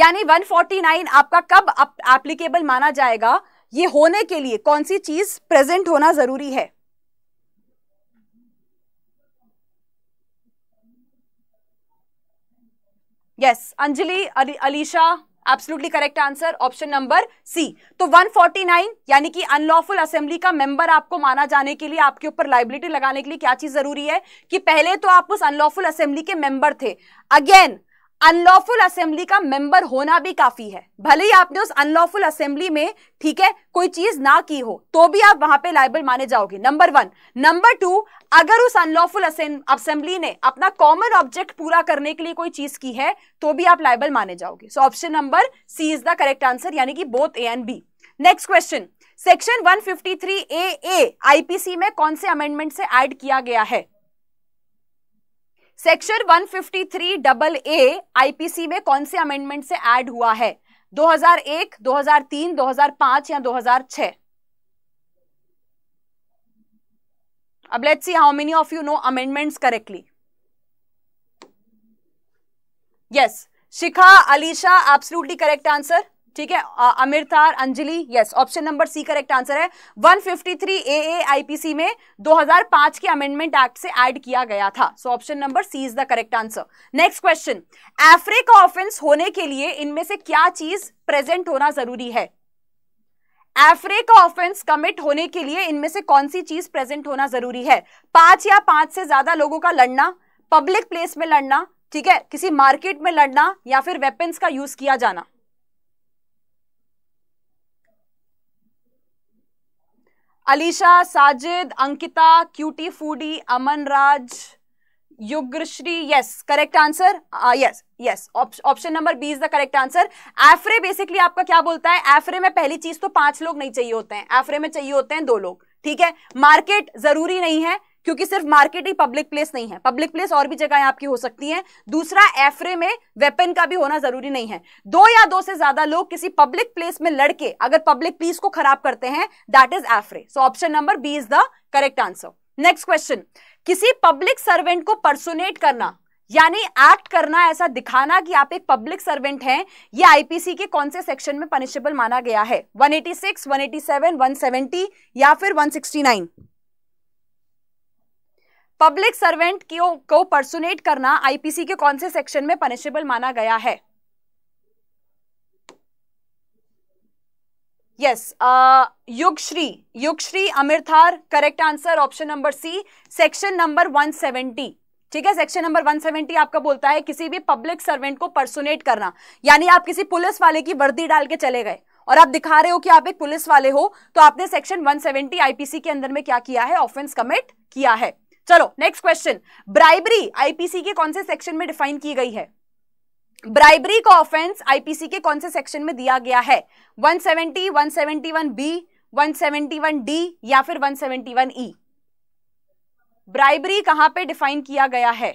यानी 149 आपका कब एप्लीकेबल माना जाएगा ये होने के लिए कौन सी चीज प्रेजेंट होना जरूरी है yes Anjali Alisha absolutely correct answer option number C तो 149 यानी कि अनलॉफुल असेंबली का मेंबर आपको माना जाने के लिए आपके ऊपर लाइबिलिटी लगाने के लिए क्या चीज जरूरी है कि पहले तो आप उस अनलॉफुल असेंबली के मेंबर थे अगेन अनलॉफुल असेंबली का मेंबर होना भी काफी है भले ही आपने उस अनलॉफुल असेंबली में ठीक है कोई चीज ना की हो तो भी आप वहां पे लाइबल माने जाओगे नंबर वन नंबर टू अगर उस अनलॉफुल असेंबली ने अपना कॉमन ऑब्जेक्ट पूरा करने के लिए कोई चीज की है तो भी आप लाइबल माने जाओगे so option number C is the correct answer यानी कि both A and B next question section 153 A A IPC में कौन से अमेंडमेंट से एड किया गया है सेक्शन 153 डबल ए आईपीसी में कौन से अमेंडमेंट से ऐड हुआ है 2001, 2003, 2005 या 2006 अब let's see how many of you know amendments correctly yes Shikha Alisha absolutely correct answer ठीक है Amirtar Anjali yes option number C correct answer है 153 एएआईपीसी में 2005 के अमेंडमेंट एक्ट से ऐड किया गया था so option number C is the correct answer next question affray offence होने के लिए इनमें से क्या चीज प्रेजेंट होना जरूरी है अफ्रीका ऑफेंस कमिट होने के लिए इनमें से कौन सी चीज प्रेजेंट होना जरूरी है पांच या पांच से ज्यादा लोगों का लड़ना पब्लिक प्लेस में लड़ना ठीक है किसी मार्केट में लड़ना या फिर वेपन्स का यूज किया जाना Alisha Sajid Ankita cutie foodie Aman Raj Yugrashri yes correct answer yes yes option number B is the correct answer affray basically आपका क्या बोलता है एफरे में पहली चीज तो पांच लोग नहीं चाहिए होते हैं एफरे में चाहिए होते हैं दो लोग ठीक है मार्केट जरूरी नहीं है क्योंकि सिर्फ मार्केट ही पब्लिक प्लेस नहीं है पब्लिक प्लेस और भी जगह आपकी हो सकती हैं दूसरा एफरे में वेपन का भी होना जरूरी नहीं है दो या दो से ज्यादा लोग किसी पब्लिक प्लेस में लड़के अगर पब्लिक प्लेस को खराब करते हैं that is affray so option number B is the correct answer next question किसी पब्लिक सर्वेंट को परसोनेट करना यानी एक्ट करना ऐसा दिखाना कि आप एक पब्लिक सर्वेंट हैं ये आईपीसी के कौन से सेक्शन में पनिशेबल माना गया है 186, 187, 170 या फिर 169 पब्लिक सर्वेंट को परसुनेट करना आईपीसी के कौन से सेक्शन में पनिशेबल माना गया है yes uh, Yugshri Yugshri Amirthar correct answer option number C section number 170 ठीक है सेक्शन नंबर 170 आपका बोलता है किसी भी पब्लिक सर्वेंट को परसुनेट करना यानी आप किसी पुलिस वाले की वर्दी डाल के चले गए और आप दिखा रहे हो कि आप एक पुलिस वाले हो तो आपने सेक्शन 170 आईपीसी के अंदर में क्या किया है ऑफेंस कमिट किया है चलो नेक्स्ट क्वेश्चन ब्राइबरी आईपीसी के कौन से सेक्शन में डिफाइन की गई है ब्राइबरी का ऑफेंस आईपीसी के कौन से सेक्शन में दिया गया है 170, 171 बी 171 डी या फिर 171 ई e? ब्राइबरी कहां पे डिफाइन किया गया है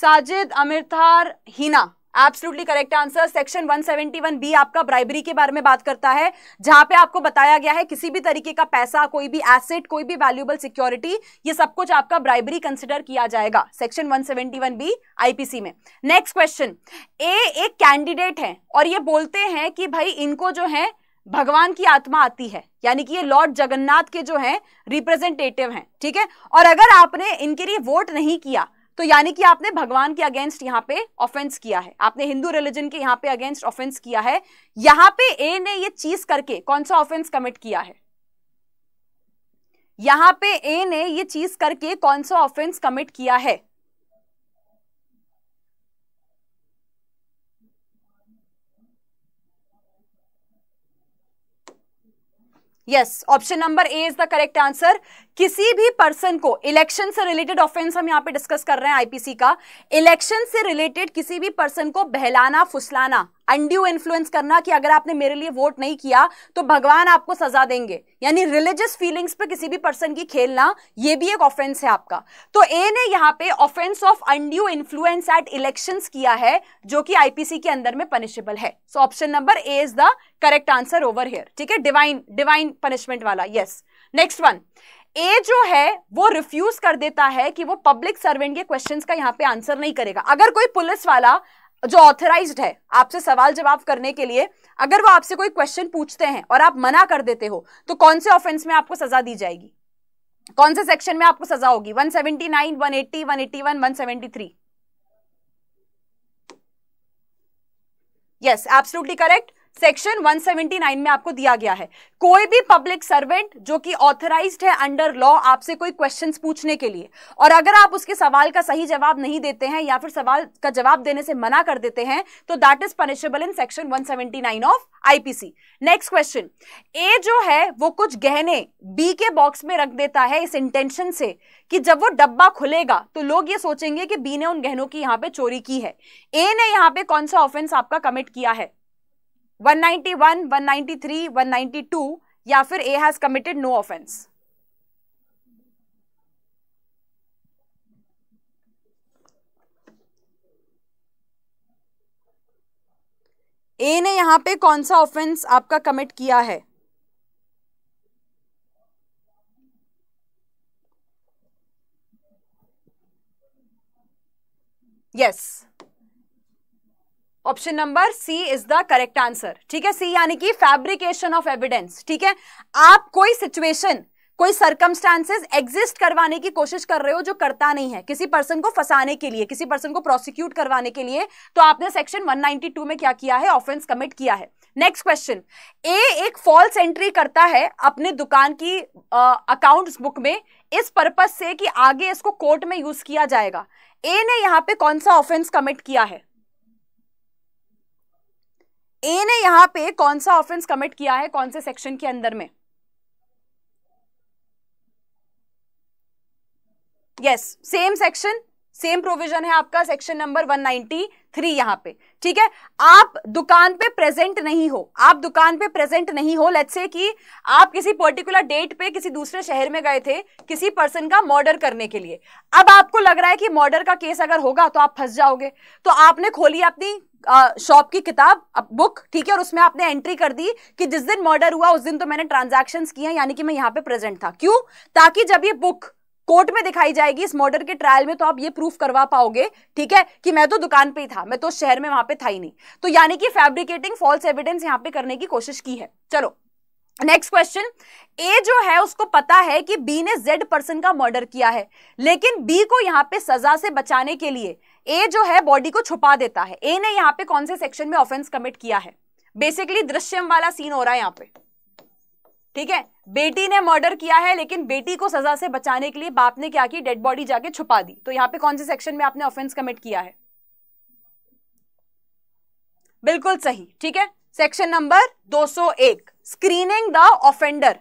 Sajid Amirthar Hina absolutely correct answer section 171 B आपका ब्राइबरी के बारे में बात करता है जहां पे आपको बताया गया है किसी भी तरीके का पैसा कोई भी एसेट कोई भी वैल्यूएबल सिक्योरिटी ये सब कुछ आपका ब्राइबरी कंसिडर किया जाएगा सेक्शन 171 बी आईपीसी में नेक्स्ट क्वेश्चन ए एक कैंडिडेट है और ये बोलते हैं कि भाई इनको जो है भगवान की आत्मा आती है यानी कि ये लॉर्ड जगन्नाथ के जो है रिप्रेजेंटेटिव हैं ठीक है और अगर आपने इनके लिए वोट नहीं किया तो यानी कि आपने भगवान के अगेंस्ट यहाँ पे ऑफेंस किया है आपने हिंदू रिलीजन के यहाँ पे अगेंस्ट ऑफेंस किया है यहाँ पे ए ने ये चीज करके कौन सा ऑफेंस कमिट किया है यहां पे ए ने ये चीज करके कौन सा ऑफेंस कमिट किया है yes option number A is the correct answer किसी भी पर्सन को इलेक्शन से रिलेटेड ऑफेंस हम यहाँ पे डिस्कस कर रहे हैं आईपीसी का इलेक्शन से रिलेटेड किसी भी पर्सन को बहलाना फुसलाना अंड्यू इन्फ्लुएंस करना कि अगर आपने मेरे लिए वोट नहीं किया तो भगवान आपको सजा देंगे यानी रिलीजियस फीलिंग्स पे किसी भी पर्सन की खेलना ये भी एक ऑफेंस है आपका तो ए ने यहाँ पे offence of undue influence at election किया है जो कि आईपीसी के अंदर में पनिशेबल है so option number A is the correct answer over here ठीक है डिवाइन डिवाइन पनिशमेंट वाला यस नेक्स्ट वन ए जो है वो रिफ्यूज कर देता है कि वो पब्लिक सर्वेंट के क्वेश्चंस का यहाँ पे आंसर नहीं करेगा अगर कोई पुलिस वाला जो ऑथराइज्ड है आपसे सवाल जवाब करने के लिए अगर वो आपसे कोई क्वेश्चन पूछते हैं और आप मना कर देते हो तो कौन से ऑफेंस में आपको सजा दी जाएगी कौन से सेक्शन में आपको सजा होगी 179, 180, 181, 173 यस एब्सोल्युटली करेक्ट सेक्शन 179 में आपको दिया गया है कोई भी पब्लिक सर्वेंट जो कि ऑथराइज्ड है अंडर लॉ आपसे कोई क्वेश्चंस पूछने के लिए और अगर आप उसके सवाल का सही जवाब नहीं देते हैं या फिर सवाल का जवाब देने से मना कर देते हैं तो that is punishable in section 179 of IPC next question A जो है वो कुछ गहने बी के बॉक्स में रख देता है इस इंटेंशन से कि जब वो डब्बा खुलेगा तो लोग ये सोचेंगे कि बी ने उन गहनों की यहाँ पे चोरी की है ए ने यहाँ पे कौन सा ऑफेंस आपका कमिट किया है 191, 193, या फिर A has committed no offence A ने यहां पे कौन सा ऑफेंस आपका कमिट किया है yes yes. Option number C is the correct answer ठीक है सी यानी कि फैब्रिकेशन ऑफ एविडेंस ठीक है आप कोई सिचुएशन कोई सर्कमस्टांसेस एग्जिस्ट करवाने की कोशिश कर रहे हो जो करता नहीं है किसी पर्सन को फंसाने के लिए किसी पर्सन को प्रोसिक्यूट करवाने के लिए तो आपने सेक्शन 192 में क्या किया है ऑफेंस कमिट किया है नेक्स्ट क्वेश्चन ए एक फॉल्स एंट्री करता है अपने दुकान की अकाउंट्स बुक में इस पर्पज से कि आगे इसको कोर्ट में यूज किया जाएगा ए ने यहाँ पे कौन सा ऑफेंस कमिट किया है ए ने यहां पे कौन सा ऑफेंस कमिट किया है कौन से सेक्शन के अंदर में yes same section same provision है आपका सेक्शन नंबर 193 यहाँ पे ठीक है आप दुकान पे प्रेजेंट नहीं हो आप दुकान पे प्रेजेंट नहीं हो लेट्स से कि आप किसी पर्टिकुलर डेट पे किसी दूसरे शहर में गए थे किसी पर्सन का मर्डर करने के लिए अब आपको लग रहा है कि मर्डर का केस अगर होगा तो आप फंस जाओगे तो आपने खोली अपनी शॉप की किताब बुक ठीक है और उसमें आपने एंट्री कर दी कि जिस दिन मर्डर हुआ उस दिन तो मैंने ट्रांजैक्शंस किए यानी कि मैं यहाँ पे प्रेजेंट था क्यों ताकि जब ये बुक कोर्ट में दिखाई जाएगी इस मर्डर के ट्रायल में तो आप ये प्रूफ करवा पाओगे ठीक है कि मैं तो दुकान पे ही था मैं तो शहर में वहां पे था ही नहीं तो यानी कि फैब्रिकेटिंग फॉल्स एविडेंस यहां पे करने की कोशिश की है चलो नेक्स्ट क्वेश्चन ए जो है उसको पता है कि बी ने जेड पर्सन का मर्डर किया है लेकिन बी को यहाँ पे सजा से बचाने के लिए ए जो है बॉडी को छुपा देता है ए ने यहाँ पे कौन से सेक्शन में ऑफेंस कमिट किया है बेसिकली दृश्यम वाला सीन हो रहा है यहाँ पे ठीक है बेटी ने मर्डर किया है लेकिन बेटी को सजा से बचाने के लिए बाप ने क्या की डेड बॉडी जाके छुपा दी तो यहां पे कौन से सेक्शन में आपने ऑफेंस कमिट किया है बिल्कुल सही ठीक है section number 201 screening the offender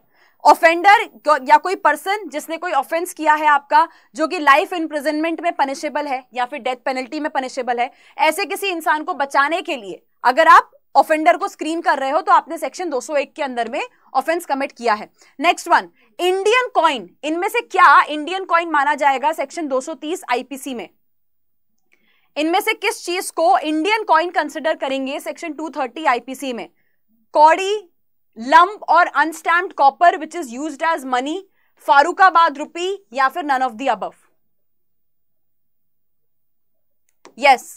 offender या कोई पर्सन जिसने कोई ऑफेंस किया है आपका जो कि लाइफ इंप्रिजनमेंट में पनिशेबल है या फिर डेथ पेनल्टी में पनिशेबल है ऐसे किसी इंसान को बचाने के लिए अगर आप ऑफेंडर को स्क्रीन कर रहे हो तो आपने सेक्शन 201 के अंदर में ऑफेंस कमिट किया है नेक्स्ट वन इंडियन कॉइन इनमें से क्या इंडियन कॉइन माना जाएगा सेक्शन 230 आईपीसी में इनमें से किस चीज को इंडियन कॉइन कंसिडर करेंगे सेक्शन 230 आईपीसी में कौड़ी लंब और unstamp copper which is use as money Farrukhabad rupee या फिर नन ऑफ दी अब yes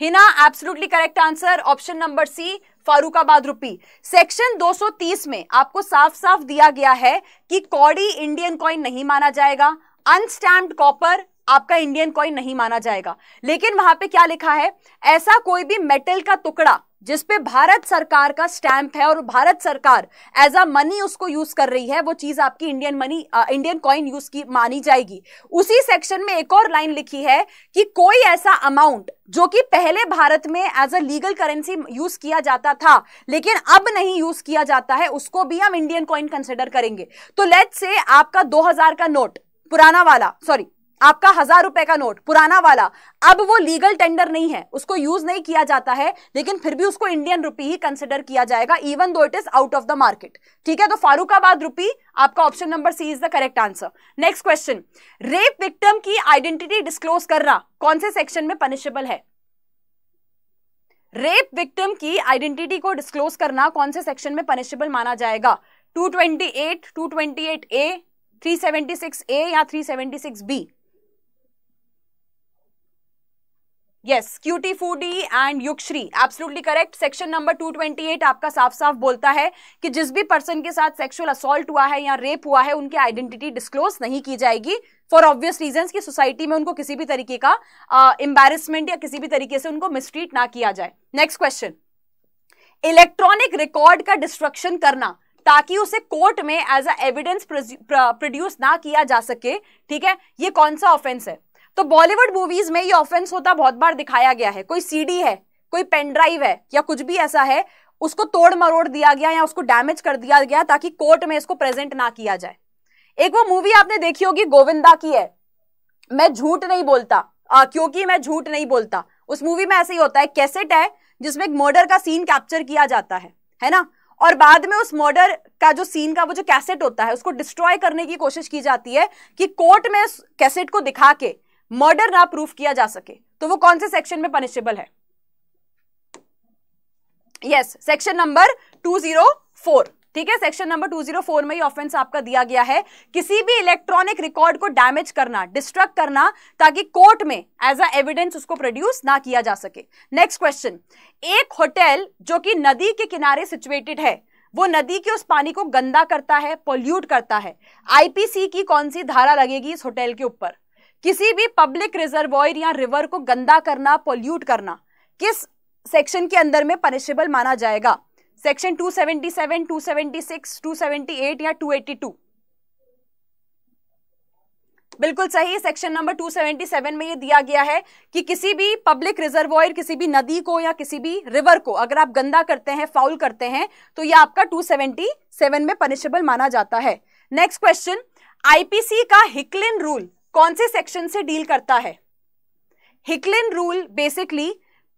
Hina absolutely correct answer option number C Farrukhabad rupee section 230 में आपको साफ साफ दिया गया है कि कौड़ी इंडियन कॉइन नहीं माना जाएगा अनस्टैम्प्ड कॉपर आपका इंडियन कॉइन नहीं माना जाएगा लेकिन वहां पे क्या लिखा है ऐसा कोई भी मेटल का टुकड़ा जिसपे भारत सरकार का स्टैंप है और भारत सरकार एज अ मनी उसको यूज कर रही है वो चीज आपकी Indian money Indian coin use की मानी जाएगी उसी सेक्शन में एक और लाइन लिखी है कि कोई ऐसा अमाउंट जो कि पहले भारत में as a legal currency use किया जाता था लेकिन अब नहीं यूज किया जाता है उसको भी हम इंडियन कॉइन कंसिडर करेंगे तो लेट से आपका दो का नोट पुराना वाला सॉरी आपका हजार रुपए का नोट पुराना वाला अब वो लीगल टेंडर नहीं है उसको यूज नहीं किया जाता है लेकिन फिर भी उसको इंडियन रुपी ही कंसिडर किया जाएगा even though it is out of the market ठीक है तो फारूकाबाद रुपी आपका option number C is the correct answer next question rape victim की आइडेंटिटी डिस्क्लोज करना कौन से सेक्शन में पनिशेबल है रेप विक्टम की आइडेंटिटी को डिस्क्लोज करना कौन से सेक्शन में पनिशेबल माना जाएगा 228, 228 ए 376 ए या 376 B yes cutie foodie and Yukshri absolutely correct section number 228 आपका साफ साफ बोलता है कि जिस भी पर्सन के साथ सेक्सुअल असोल्ट हुआ है या रेप हुआ है उनकी आइडेंटिटी डिस्क्लोज नहीं की जाएगी फॉर ऑब्वियस रीजन कि सोसाइटी में उनको किसी भी तरीके का एम्बेरसमेंट uh, या किसी भी तरीके से उनको मिसट्रीट ना किया जाए नेक्स्ट क्वेश्चन इलेक्ट्रॉनिक रिकॉर्ड का डिस्ट्रक्शन करना ताकि उसे कोर्ट में एज अ एविडेंस प्रोड्यूस ना किया जा सके ठीक है ये कौन सा ऑफेंस है तो बॉलीवुड मूवीज में ये ऑफेंस होता बहुत बार दिखाया गया है कोई सीडी है कोई पेन ड्राइव है या कुछ भी ऐसा है उसको तोड़ मरोड़ दिया गया या उसको डैमेज कर दिया गया ताकि कोर्ट में इसको प्रेजेंट ना किया जाए एक वो मूवी आपने देखी होगी गोविंदा की है मैं झूठ नहीं बोलता आ, क्योंकि मैं झूठ नहीं बोलता उस मूवी में ऐसे ही होता है कैसेट है जिसमें एक मर्डर का सीन कैप्चर किया जाता है है ना और बाद में उस मर्डर का जो सीन का वो जो कैसेट होता है उसको डिस्ट्रॉय करने की कोशिश की जाती है कि कोर्ट में कैसेट को दिखा के मर्डर ना प्रूफ किया जा सके तो वो कौन से सेक्शन में पनिशेबल है यस सेक्शन नंबर 204 ठीक है सेक्शन नंबर 204 में ये ऑफेंस आपका दिया गया है किसी भी इलेक्ट्रॉनिक रिकॉर्ड को डैमेज करना डिस्ट्रक्ट करना ताकि कोर्ट में एज अ एविडेंस उसको प्रोड्यूस ना किया जा सके नेक्स्ट क्वेश्चन एक होटल जो कि नदी के किनारे सिचुएटेड है वो नदी के उस पानी को गंदा करता है पोल्यूट करता है आईपीसी की कौन सी धारा लगेगी इस होटल के ऊपर किसी भी पब्लिक रिजर्वॉयर या रिवर को गंदा करना पोल्यूट करना किस सेक्शन के अंदर में पनिशेबल माना जाएगा सेक्शन 277, 276, 278 या 282 बिल्कुल सही सेक्शन नंबर 277 में ये दिया गया है कि किसी भी पब्लिक रिजर्वॉयर किसी भी नदी को या किसी भी रिवर को अगर आप गंदा करते हैं फाउल करते हैं तो ये आपका 277 में पनिशेबल माना जाता है नेक्स्ट क्वेश्चन आईपीसी का हिकलिन रूल कौन से सेक्शन से डील करता है हिकलिन रूल बेसिकली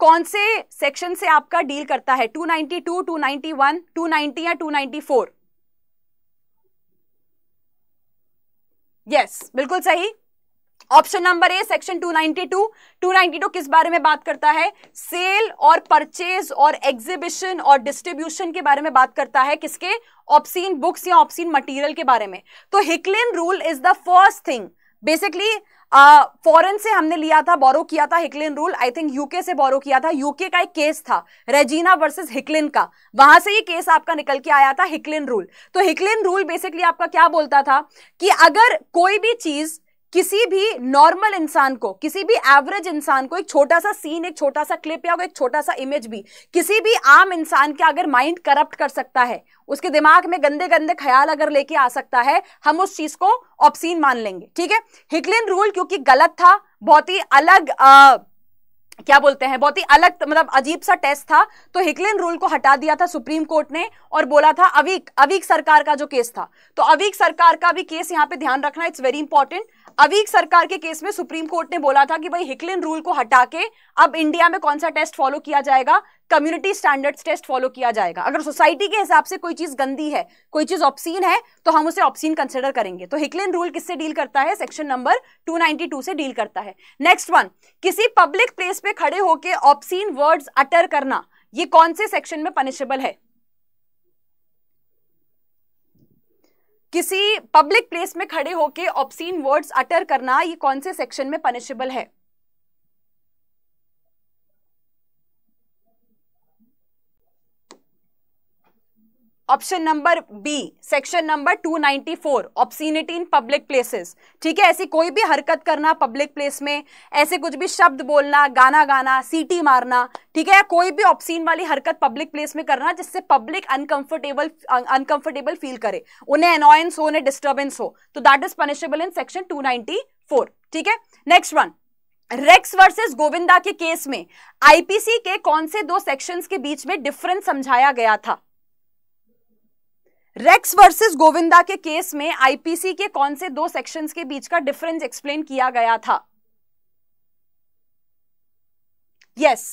कौन से सेक्शन से आपका डील करता है 292, 291, 290 या 294? यस yes, बिल्कुल सही ऑप्शन नंबर ए सेक्शन 292 292 किस बारे में बात करता है सेल और परचेज और एग्जीबिशन और डिस्ट्रीब्यूशन के बारे में बात करता है किसके ऑप्शीन बुक्स या ऑप्सीन मटेरियल के बारे में तो Hicklin rule is the first thing basically foreign uh, से हमने लिया था बोरो किया था Hicklin rule I think UK से बोरो किया था यूके का एक केस था रेजीना वर्सेस हिकलिन का वहां से ये केस आपका निकल के आया था हिकलिन रूल तो हिकलिन रूल बेसिकली आपका क्या बोलता था कि अगर कोई भी चीज किसी भी नॉर्मल इंसान को किसी भी एवरेज इंसान को एक छोटा सा सीन एक छोटा सा क्लिप या एक छोटा सा इमेज भी किसी भी आम इंसान का अगर माइंड करप्ट कर सकता है उसके दिमाग में गंदे गंदे ख्याल अगर लेके आ सकता है हम उस चीज को ऑप्सीन मान लेंगे ठीक है हिकलिन रूल क्योंकि गलत था बहुत ही अलग आ, क्या बोलते हैं बहुत ही अलग मतलब अजीब सा टेस्ट था तो हिकलिन रूल को हटा दिया था सुप्रीम कोर्ट ने और बोला था अवीक अवीक सरकार का जो केस था तो अवीक सरकार का भी केस यहाँ पे ध्यान रखना इट्स वेरी इंपॉर्टेंट अवीक सरकार के केस में सुप्रीम कोर्ट ने बोला था कि भाई हिकलिन रूल को हटा के अब इंडिया में कौन सा टेस्ट फॉलो किया जाएगा कम्युनिटी स्टैंडर्ड्स टेस्ट फॉलो किया जाएगा अगर सोसाइटी के हिसाब से कोई चीज गंदी है कोई चीज ऑप्सीन है तो हम उसे ऑप्सीन कंसिडर करेंगे तो हिकलिन रूल किससे डील करता है सेक्शन नंबर 292 से डील करता है नेक्स्ट वन किसी पब्लिक प्लेस पे खड़े होकर ऑप्सीन वर्ड्स अटर करना ये कौन से सेक्शन में पनिशेबल है किसी पब्लिक प्लेस में खड़े होकर ऑप्सीन वर्ड्स अटर करना ये कौन से सेक्शन में पनिशेबल है option number B section number 294 obscenity in public places ठीक है ऐसी कोई भी हरकत करना पब्लिक प्लेस में ऐसे कुछ भी शब्द बोलना गाना गाना सीटी मारना ठीक है या कोई भी ऑप्सीन वाली हरकत पब्लिक प्लेस में करना जिससे पब्लिक अनकंफर्टेबल अनकंफर्टेबल फील करे उन्हें अनॉयंस हो उन्हें डिस्टर्बेंस हो तो that is punishable in section two ठीक है next one Rex versus Govinda के केस में आईपीसी के कौन से दो सेक्शंस के बीच में डिफरेंस समझाया गया था रेक्स वर्सेस गोविंदा के केस में आईपीसी के कौन से दो सेक्शंस के बीच का डिफरेंस एक्सप्लेन किया गया था yes yes,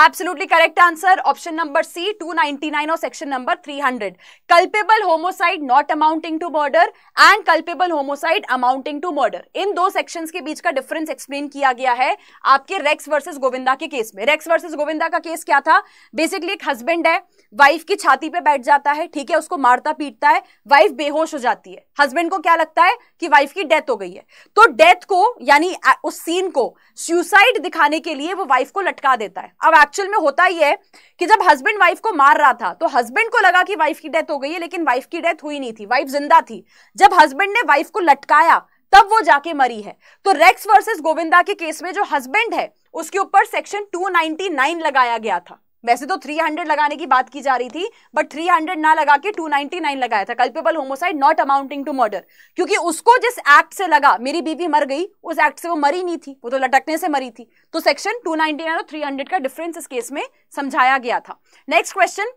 absolutely correct answer option number C 299 और section number 300 culpable homicide not amounting to murder and culpable homicide amounting to murder इन दो सेक्शंस के बीच का डिफरेंस एक्सप्लेन किया गया है आपके रेक्स वर्सेस गोविंदा के केस में रेक्स वर्सेस गोविंदा का केस क्या था बेसिकली एक हस्बैंड है वाइफ की छाती पे बैठ जाता है ठीक है उसको मारता पीटता है वाइफ बेहोश हो जाती है हस्बैंड को क्या लगता है कि वाइफ की डेथ हो गई है तो डेथ को यानी उस सीन को सुसाइड दिखाने के लिए वो वाइफ को लटका देता है अब एक्चुअल में होता ही है कि जब हस्बैंड वाइफ को मार रहा था तो हस्बैंड को लगा कि वाइफ की डेथ हो गई है लेकिन वाइफ की डेथ हुई नहीं थी वाइफ जिंदा थी जब हस्बैंड ने वाइफ को लटकाया तब वो जाके मरी है तो रेक्स वर्सेस गोविंदा के केस में जो हस्बैंड है उसके ऊपर सेक्शन 299 लगाया गया था वैसे तो 300 लगाने की बात की जा रही थी बट 300 ना लगा के 299 लगाया था culpable homicide not amounting to murder क्योंकि उसको जिस एक्ट से लगा मेरी बीवी मर गई उस एक्ट से वो मरी नहीं थी वो तो लटकने से मरी थी तो सेक्शन 299 और 300 का डिफरेंस इस केस में समझाया गया था next question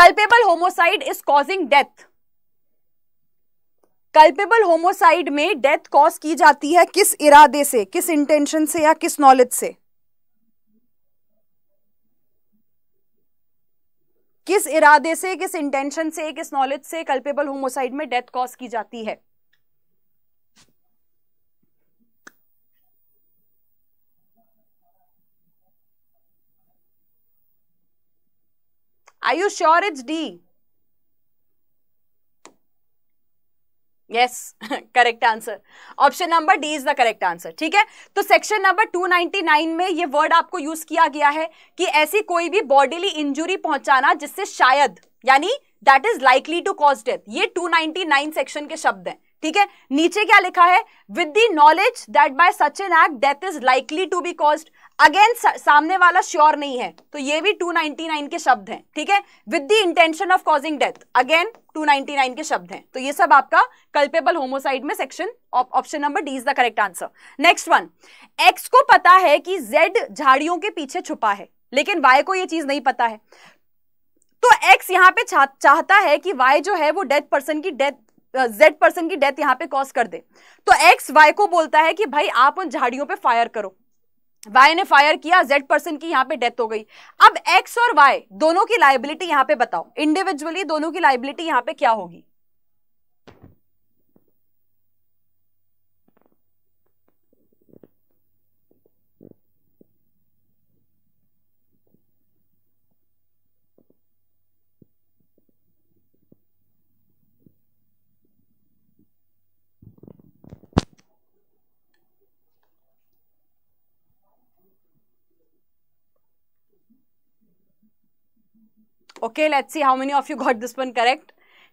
culpable homicide is causing death culpable homicide में डेथ कॉज की जाती है किस इरादे से किस इंटेंशन से या किस नॉलेज से किस इरादे से किस इंटेंशन से किस नॉलेज से कल्पेबल होमोसाइड में डेथ कॉज की जाती है I you sure it's D yes correct answer option number D is the correct answer ठीक है तो सेक्शन नंबर 299 में ये वर्ड आपको यूज किया गया है कि ऐसी कोई भी बॉडीली इंजुरी पहुंचाना जिससे शायद यानी that is likely to cause death ये 299 सेक्शन के शब्द हैं ठीक है नीचे क्या लिखा है with the knowledge that by such an act death is likely to be cause again सामने वाला श्योर नहीं है तो ये भी 299 के शब्द हैं ठीक है with the intention of causing death again 299 के शब्द हैं तो ये सब आपका कल्पेबल होमोसाइड में section option number D is the correct answer next one X को पता है कि जेड झाड़ियों के पीछे छुपा है लेकिन वाई को ये चीज नहीं पता है तो एक्स यहाँ पे चाहता है कि वाई जो है वो डेथ पर्सन की डेथ जेड पर्सन की डेथ यहाँ पे कॉज कर दे तो एक्स वाई को बोलता है कि भाई आप उन झाड़ियों पे फायर करो वाई ने फायर किया जेड पर्सन की यहाँ पे डेथ हो गई अब एक्स और वाई दोनों की लाइबिलिटी यहाँ पे बताओ इंडिविजुअली दोनों की लाइबिलिटी यहाँ पे क्या होगी okay let's see how many of you got this one correct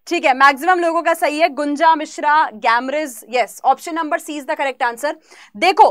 ठीक है मैक्सिमम लोगों का सही है गुंजा मिश्रा गैमरिज yes option number C is the correct answer देखो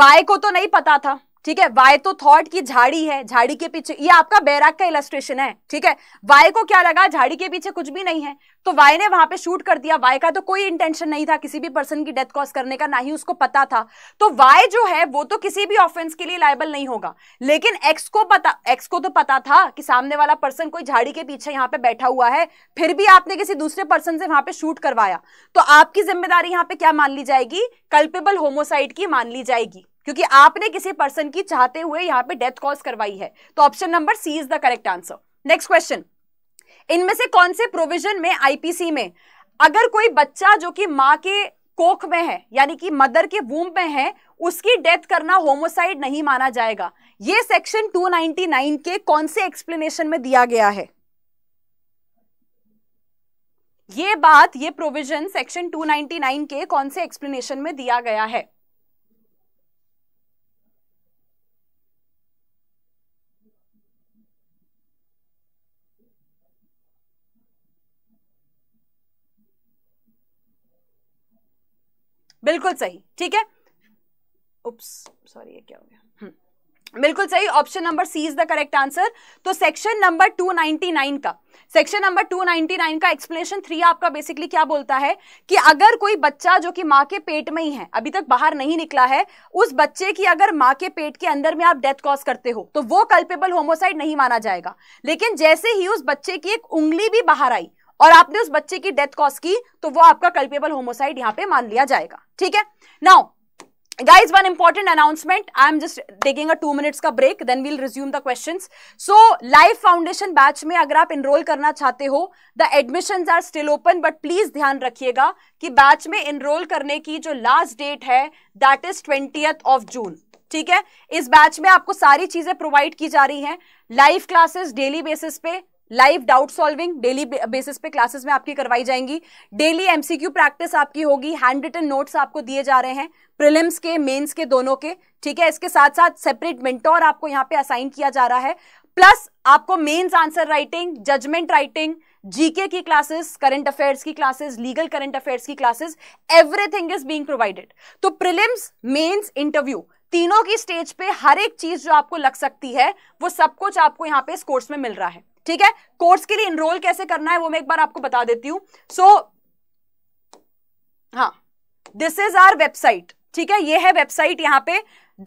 वाई को तो नहीं पता था ठीक है वाई तो थॉट की झाड़ी है झाड़ी के पीछे ये आपका बैराग का इलस्ट्रेशन है ठीक है वाई को क्या लगा झाड़ी के पीछे कुछ भी नहीं है तो वाई ने वहां पे शूट कर दिया वाई का तो कोई इंटेंशन नहीं था किसी भी पर्सन की डेथ कॉज करने का ना ही उसको पता था तो वाई जो है वो तो किसी भी ऑफेंस के लिए लाइबल नहीं होगा लेकिन एक्स को पता एक्स को तो पता था कि सामने वाला पर्सन कोई झाड़ी के पीछे यहाँ पे बैठा हुआ है फिर भी आपने किसी दूसरे पर्सन से वहां पर शूट करवाया तो आपकी जिम्मेदारी यहाँ पे क्या मान ली जाएगी कल्पेबल होमोसाइड की मान ली जाएगी क्योंकि आपने किसी पर्सन की चाहते हुए यहां पे डेथ कॉज करवाई है तो option number C is the correct answer next question इनमें से कौन से प्रोविजन में आईपीसी में अगर कोई बच्चा जो कि माँ के कोख में है यानी कि मदर के वूम में है उसकी डेथ करना होमोसाइड नहीं माना जाएगा यह सेक्शन 299 के कौन से एक्सप्लेनेशन में दिया गया है यह बात यह प्रोविजन सेक्शन 299 के कौन से एक्सप्लेनेशन में दिया गया है बिल्कुल सही ठीक है उप्स सॉरी ये क्या हो गया हम्म, बिल्कुल सही option number C is the correct answer तो सेक्शन नंबर 299 का सेक्शन नंबर 299 का एक्सप्लेनेशन थ्री आपका बेसिकली क्या बोलता है कि अगर कोई बच्चा जो कि माँ के पेट में ही है अभी तक बाहर नहीं निकला है उस बच्चे की अगर माँ के पेट के अंदर में आप डेथ कॉज करते हो तो वो कल्पेबल होमोसाइड नहीं माना जाएगा लेकिन जैसे ही उस बच्चे की एक उंगली भी बाहर आई और आपने उस बच्चे की डेथ कॉज की तो वो आपका कल्पेबल होमोसाइड यहाँ पे मान लिया जाएगा ठीक है now guys one important announcement i'm just taking a 2 minutes ka break then we'll resume the questions so live foundation batch mein agar aap enroll karna chahte ho the admissions are still open but please dhyan rakhiyega ki batch mein enroll karne ki jo last date hai that is 20th of june ठीक है इस batch में आपको सारी चीजें provide की जा रही हैं लाइव क्लासेस डेली बेसिस पे live doubt solving daily basis पे क्लासेस में आपकी करवाई जाएंगी डेली एमसीक्यू प्रैक्टिस आपकी होगी हैंड रिटन नोट्स आपको दिए जा रहे हैं प्रिलिम्स के मेंस के दोनों के ठीक है इसके साथ साथ सेपरेट मिंटोर आपको यहाँ पे असाइन किया जा रहा है प्लस आपको mains answer writing judgement writing GK की क्लासेस करंट अफेयर्स की क्लासेस लीगल करंट अफेयर्स की classes everything is being provided तो प्रिलिम्स मेंस इंटरव्यू तीनों की स्टेज पे हर एक चीज जो आपको लग सकती है वो सब कुछ आपको यहाँ पे इस कोर्स में मिल रहा है ठीक है कोर्स के लिए इनरोल कैसे करना है वो मैं एक बार आपको बता देती हूँ सो so, हाँ दिस इज आर वेबसाइट ठीक है ये है वेबसाइट यहाँ पे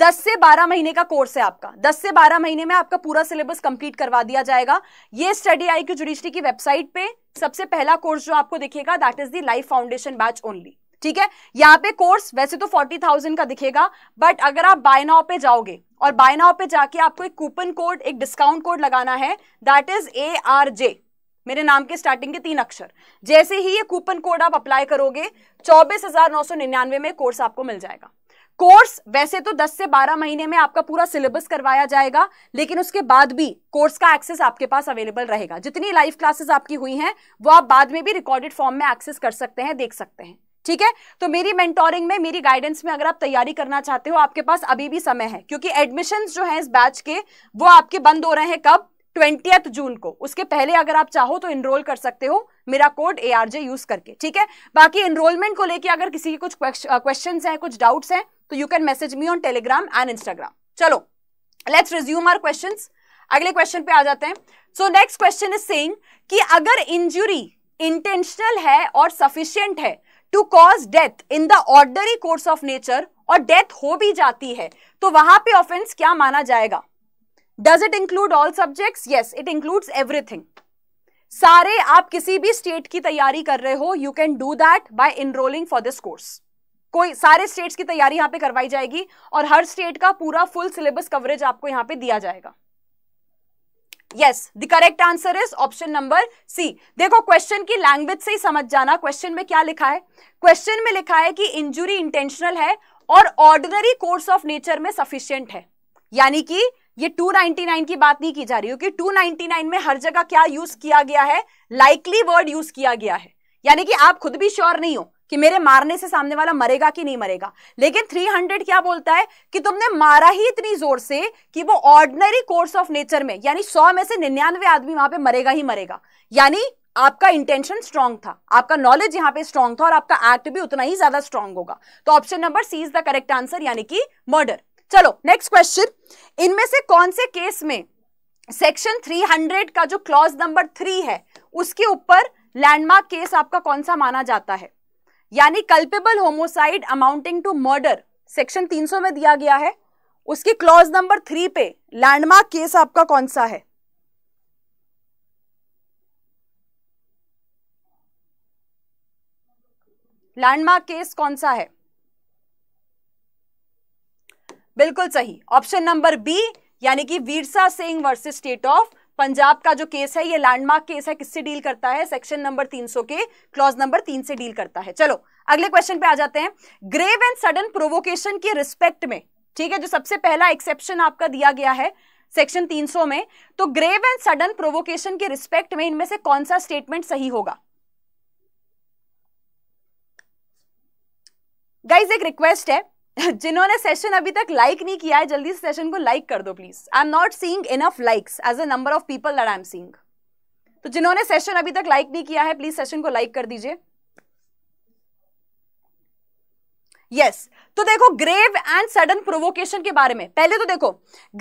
10 से 12 महीने का कोर्स है आपका 10 से 12 महीने में आपका पूरा सिलेबस कंप्लीट करवा दिया जाएगा ये स्टडी आई क्यू जुडिशरी की वेबसाइट पे सबसे पहला कोर्स जो आपको दिखेगा that is the life foundation batch only ठीक है यहाँ पे कोर्स वैसे तो फोर्टी थाउजेंड का दिखेगा बट अगर आप बाय पे जाओगे और बाय नाव पे जाके आपको एक कूपन कोड एक डिस्काउंट कोड लगाना है that is A R J मेरे नाम के स्टार्टिंग के तीन अक्षर जैसे ही ये कूपन कोड आप अप्लाई करोगे चौबीस हजार नौ सौ निन्यानवे में कोर्स आपको मिल जाएगा कोर्स वैसे तो 10 से 12 महीने में आपका पूरा सिलेबस करवाया जाएगा लेकिन उसके बाद भी कोर्स का एक्सेस आपके पास अवेलेबल रहेगा जितनी लाइव क्लासेस आपकी हुई हैं वो आप बाद में भी रिकॉर्डेड फॉर्म में एक्सेस कर सकते हैं देख सकते हैं ठीक है तो मेरी मेंटोरिंग में मेरी गाइडेंस में अगर आप तैयारी करना चाहते हो आपके पास अभी भी समय है क्योंकि एडमिशन जो है इस बैच के वो आपके बंद हो रहे हैं कब ट्वेंटी जून को उसके पहले अगर आप चाहो तो इनरोल कर सकते हो मेरा code A R J use करके ठीक है बाकी इनरोलमेंट को लेके अगर किसी के कुछ क्वेश्चन हैं कुछ डाउट्स हैं तो you can message me on Telegram and Instagram चलो लेट्स रिज्यूम आर क्वेश्चन अगले क्वेश्चन पे आ जाते हैं सो नेक्स्ट क्वेश्चन इज से कि अगर इंजुरी इंटेंशनल है और सफिशियंट है to cause death in the ordinary course of nature और डेथ हो भी जाती है तो वहां पे ऑफेंस क्या माना जाएगा does it include all subjects yes it includes everything सारे आप किसी भी स्टेट की तैयारी कर रहे हो you can do that by enrolling for this course कोई सारे स्टेट्स की तैयारी यहां पे करवाई जाएगी और हर स्टेट का पूरा फुल सिलेबस कवरेज आपको यहां पे दिया जाएगा yes the correct answer is option number C देखो क्वेश्चन की लैंग्वेज से ही समझ जाना क्वेश्चन में क्या लिखा है क्वेश्चन में लिखा है कि इंजुरी इंटेंशनल है और ऑर्डिनरी कोर्स ऑफ नेचर में सफिशियंट है यानी कि ये 299 की बात नहीं की जा रही क्योंकि 299 में हर जगह क्या यूज किया गया है लाइकली वर्ड यूज किया गया है यानी कि आप खुद भी श्योर नहीं हो कि मेरे मारने से सामने वाला मरेगा कि नहीं मरेगा लेकिन 300 क्या बोलता है कि तुमने मारा ही इतनी जोर से कि वो ऑर्डिनरी कोर्स ऑफ नेचर में यानी 100 में से निन्यानवे आदमी वहां पे मरेगा ही मरेगा यानी आपका इंटेंशन स्ट्रांग था आपका नॉलेज यहाँ पे स्ट्रांग था और आपका एक्ट भी उतना ही ज्यादा स्ट्रांग होगा तो option number C is the correct answer यानी कि मर्डर चलो नेक्स्ट क्वेश्चन इनमें से कौन से केस में सेक्शन 300 का जो क्लॉज नंबर थ्री है उसके ऊपर लैंडमार्क केस आपका कौन सा माना जाता है यानी culpable homicide amounting to murder section 300 में दिया गया है उसके क्लॉज नंबर थ्री पे लैंडमार्क केस आपका कौन सा है लैंडमार्क केस कौन सा है बिल्कुल सही ऑप्शन नंबर बी यानी कि Virsa Singh versus state of Punjab का जो केस है ये लैंडमार्क केस है किससे डील करता है सेक्शन नंबर 300 के क्लॉज नंबर तीन से डील करता है चलो अगले क्वेश्चन पे आ जाते हैं ग्रेव एंड सडन प्रोवोकेशन के रिस्पेक्ट में ठीक है जो सबसे पहला एक्सेप्शन आपका दिया गया है सेक्शन 300 में तो ग्रेव एंड सडन प्रोवोकेशन के रिस्पेक्ट में इनमें से कौन सा स्टेटमेंट सही होगा गाइज एक रिक्वेस्ट है जिन्होंने सेशन अभी तक लाइक नहीं किया है जल्दी से सेशन को लाइक कर दो please I am not seeing enough likes as a number of people that I am seeing तो जिन्होंने सेशन अभी तक लाइक नहीं किया है प्लीज सेशन को लाइक कर दीजिए यस yes. तो देखो ग्रेव एंड सडन प्रोवोकेशन के बारे में पहले तो देखो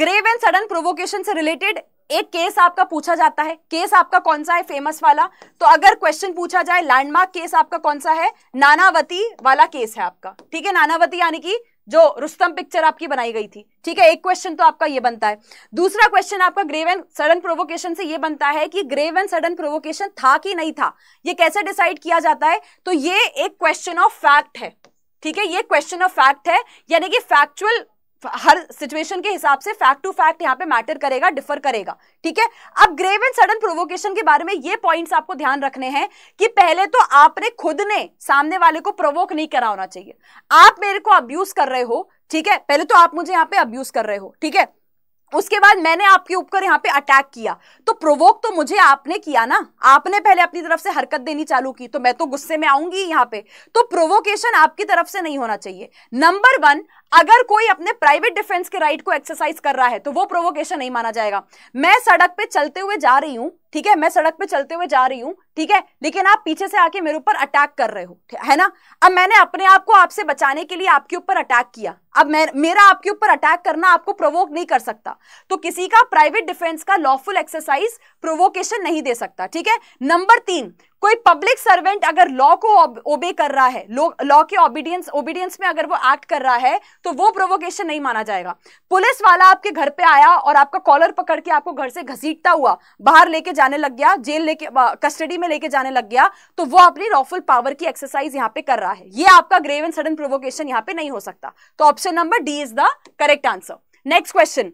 ग्रेव एंड सडन प्रोवोकेशन से रिलेटेड एक केस आपका पूछा जाता है केस आपका कौन सा है फेमस वाला तो अगर क्वेश्चन पूछा जाए लैंडमार्क केस आपका कौन सा है नानावती वाला केस है आपका ठीक है नानावती यानी कि जो रुस्तम पिक्चर आपकी बनाई गई थी ठीक है एक क्वेश्चन तो आपका ये बनता है दूसरा क्वेश्चन आपका ग्रेव एंड सडन प्रोवोकेशन से ये बनता है कि ग्रेव एंड सडन प्रोवोकेशन था कि नहीं था ये कैसे डिसाइड किया जाता है तो ये एक क्वेश्चन ऑफ फैक्ट है ठीक है ये क्वेश्चन ऑफ फैक्ट है यानी कि फैक्चुअल हर सिचुएशन के हिसाब से फैक्ट टू फैक्ट यहाँ पे मैटर करेगा डिफर करेगा ठीक है अब ग्रेव एंड सडन प्रोवोकेशन के बारे में ये पॉइंट्स आपको ध्यान रखने हैं कि पहले तो आपने खुद ने सामने वाले को प्रोवोक नहीं करा होना चाहिए आप मेरे को अब्यूज कर रहे हो ठीक है पहले तो आप मुझे यहाँ पे अब्यूज कर रहे हो ठीक है उसके बाद मैंने आपके ऊपर यहाँ पे अटैक किया तो प्रोवोक तो मुझे आपने किया ना आपने पहले अपनी तरफ से हरकत देनी चालू की तो मैं तो गुस्से में आऊंगी यहाँ पे तो प्रोवोकेशन आपकी तरफ से नहीं होना चाहिए नंबर वन अगर कोई अपने प्राइवेट डिफेंस के राइट को एक्सरसाइज कर रहा है तो वो प्रोवोकेशन नहीं माना जाएगा मैं सड़क पर चलते हुए जा रही हूं ठीक है मैं सड़क पे चलते हुए जा रही हूँ ठीक है लेकिन आप पीछे से आके मेरे ऊपर अटैक कर रहे हो है ना अब मैंने अपने आप को आपसे बचाने के लिए आपके ऊपर अटैक किया अब मैं मेरा आपके ऊपर अटैक करना आपको प्रोवोक नहीं कर सकता तो किसी का प्राइवेट डिफेंस का लॉफुल एक्सरसाइज प्रोवोकेशन नहीं दे सकता ठीक है नंबर तीन कोई पब्लिक सर्वेंट अगर लॉ को ओबे कर रहा है लॉ के ओबीडियंस ओबीडियंस में अगर वो एक्ट कर रहा है तो वो प्रोवोकेशन नहीं माना जाएगा पुलिस वाला आपके घर पे आया और आपका कॉलर पकड़ के आपको घर से घसीटता हुआ बाहर लेके जाने लग गया जेल लेके कस्टडी में लेके जाने लग गया तो वो अपनी लॉफुल पावर की एक्सरसाइज यहाँ पे कर रहा है ये आपका ग्रेव एंड सडन प्रोवोकेशन यहाँ पे नहीं हो सकता तो option number D is the correct answer next question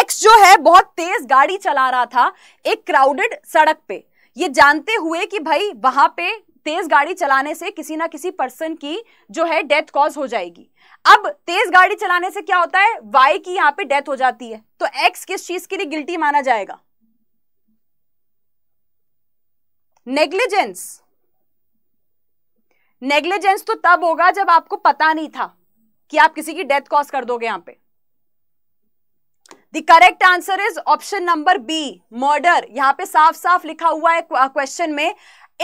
X जो है बहुत तेज गाड़ी चला रहा था एक क्राउडेड सड़क पे ये जानते हुए कि भाई वहां पे तेज गाड़ी चलाने से किसी ना किसी पर्सन की जो है डेथ कॉज हो जाएगी अब तेज गाड़ी चलाने से क्या होता है वाई की यहां पे डेथ हो जाती है तो एक्स किस चीज के लिए गिल्टी माना जाएगा नेग्लिजेंस नेग्लिजेंस तो तब होगा जब आपको पता नहीं था कि आप किसी की डेथ कॉज कर दोगे यहां पे the correct answer is option number B murder यहाँ पे साफ साफ लिखा हुआ है क्वेश्चन में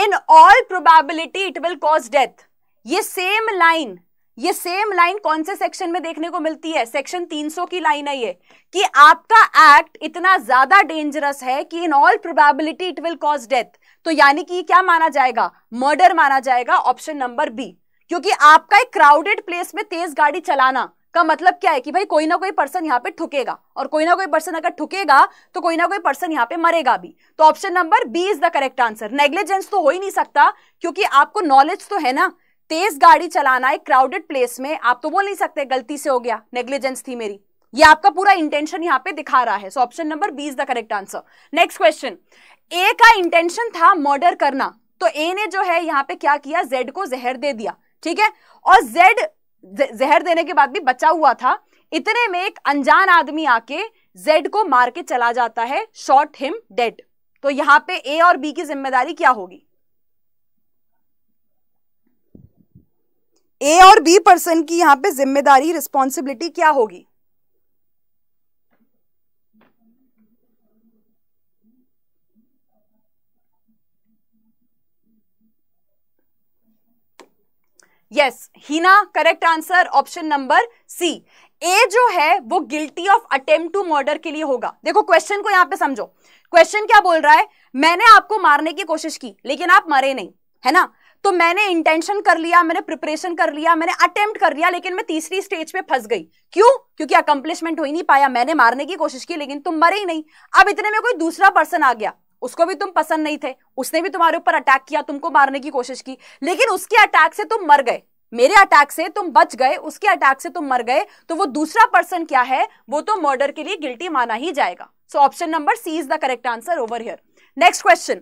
in all probability it will cause death ये सेम लाइन ये सेम लाइन कौन से सेक्शन में देखने को मिलती है सेक्शन 300 की लाइन है ये कि आपका एक्ट इतना ज्यादा डेंजरस है कि in all probability it will cause death तो यानी कि क्या माना जाएगा मर्डर माना जाएगा ऑप्शन नंबर बी क्योंकि आपका एक क्राउडेड प्लेस में तेज गाड़ी चलाना का मतलब क्या है कि भाई कोई ना कोई पर्सन यहाँ पे ठुकेगा और कोई ना कोई पर्सन अगर ठुकेगा तो कोई ना कोई पर्सन यहाँ पे मरेगा भी तो option number B is the correct answer negligence तो हो ही नहीं सकता क्योंकि आपको नॉलेज तो है ना तेज गाड़ी चलाना एक क्राउडेड प्लेस में आप तो बोल नहीं सकते गलती से हो गया नेग्लिजेंस थी मेरी ये आपका पूरा इंटेंशन यहाँ पे दिखा रहा है so option number B is the correct answer next question A का इंटेंशन था मर्डर करना तो ए ने जो है यहाँ पे क्या किया जेड को जहर दे दिया ठीक है और जेड जहर देने के बाद भी बचा हुआ था इतने में एक अनजान आदमी आके जेड को मार के चला जाता है शॉर्ट हिम डेड तो यहां पे ए और बी की जिम्मेदारी क्या होगी ए और बी पर्सन की यहां पे जिम्मेदारी रिस्पॉन्सिबिलिटी क्या होगी यस हीना correct answer option number C A जो है वो guilty of attempt to murder के लिए होगा देखो क्वेश्चन को यहां पे समझो क्वेश्चन क्या बोल रहा है मैंने आपको मारने की कोशिश की लेकिन आप मरे नहीं है ना तो मैंने इंटेंशन कर लिया मैंने प्रिपरेशन कर लिया मैंने अटेम्प्ट कर लिया लेकिन मैं तीसरी स्टेज पे फंस गई क्यों क्योंकि अकम्पलिशमेंट हो ही नहीं पाया मैंने मारने की कोशिश की लेकिन तुम मरे ही नहीं अब इतने में कोई दूसरा पर्सन आ गया उसको भी तुम पसंद नहीं थे उसने भी तुम्हारे ऊपर अटैक किया तुमको मारने की कोशिश की लेकिन उसके अटैक से तुम मर गए मेरे अटैक से तुम बच गए उसके अटैक से तुम मर गए तो वो दूसरा पर्सन क्या है वो तो मर्डर के लिए गिल्टी माना ही जाएगा so option number C is the correct answer over here next question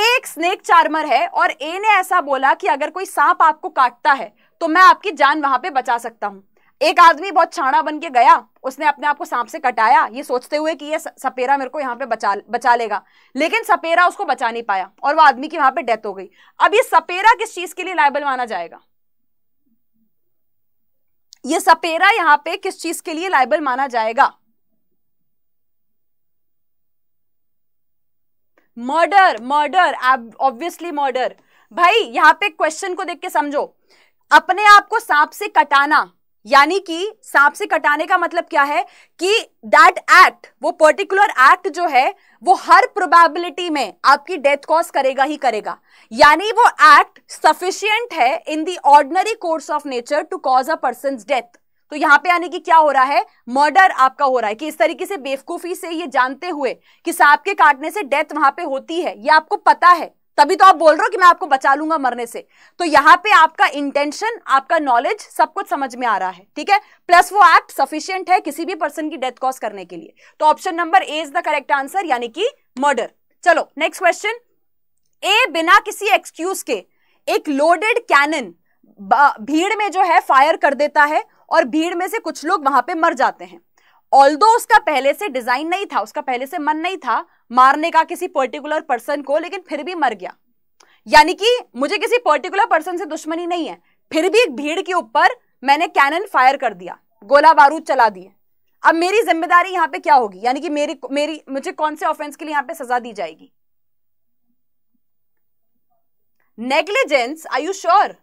एक स्नेक चार्मर है और ए ने ऐसा बोला कि अगर कोई सांप आपको काटता है तो मैं आपकी जान वहां पे बचा सकता हूं एक आदमी बहुत छाणा बन के गया उसने अपने आप को सांप से कटाया ये सोचते हुए कि ये सपेरा मेरे को यहाँ पे बचा बचा लेगा लेकिन सपेरा उसको बचा नहीं पाया और वो आदमी की वहां पे डेथ हो गई अब ये सपेरा किस चीज के लिए लाइबल माना जाएगा ये सपेरा यहाँ पे किस चीज के लिए लाइबल माना जाएगा मर्डर मर्डर ऑब्वियसली मर्डर भाई यहाँ पे क्वेश्चन को देख के समझो अपने आप को सांप से कटाना यानी कि सांप से कटाने का मतलब क्या है कि दैट एक्ट वो पर्टिकुलर एक्ट जो है वो हर प्रोबेबिलिटी में आपकी डेथ कॉज करेगा ही करेगा यानी वो एक्ट सफिशियंट है in the ordinary course of nature to cause a person death तो यहां पे आने की क्या हो रहा है मर्डर आपका हो रहा है कि इस तरीके से बेवकूफी से ये जानते हुए कि सांप के काटने से डेथ वहां पे होती है ये आपको पता है तभी तो आप बोल रहे हो कि मैं आपको बचा लूंगा मरने से तो यहाँ पे आपका इंटेंशन आपका नॉलेज सब कुछ समझ में आ रहा है ठीक है प्लस वो एक्ट सफिशियंट है किसी भी पर्सन की डेथ कॉज करने के लिए तो option number A is the correct answer यानी कि मर्डर चलो नेक्स्ट क्वेश्चन ए बिना किसी एक्सक्यूज के एक लोडेड कैनन भीड़ में जो है फायर कर देता है और भीड़ में से कुछ लोग वहां पे मर जाते हैं ऑल्दो उसका पहले से डिजाइन नहीं था उसका पहले से मन नहीं था मारने का किसी पर्टिकुलर पर्सन को लेकिन फिर भी मर गया यानी कि मुझे किसी पर्टिकुलर पर्सन से दुश्मनी नहीं है फिर भी एक भीड़ के ऊपर मैंने कैनन फायर कर दिया गोला बारूद चला दिए अब मेरी जिम्मेदारी यहां पे क्या होगी यानी कि मेरी मेरी मुझे कौन से ऑफेंस के लिए यहां पे सजा दी जाएगी negligence I you sure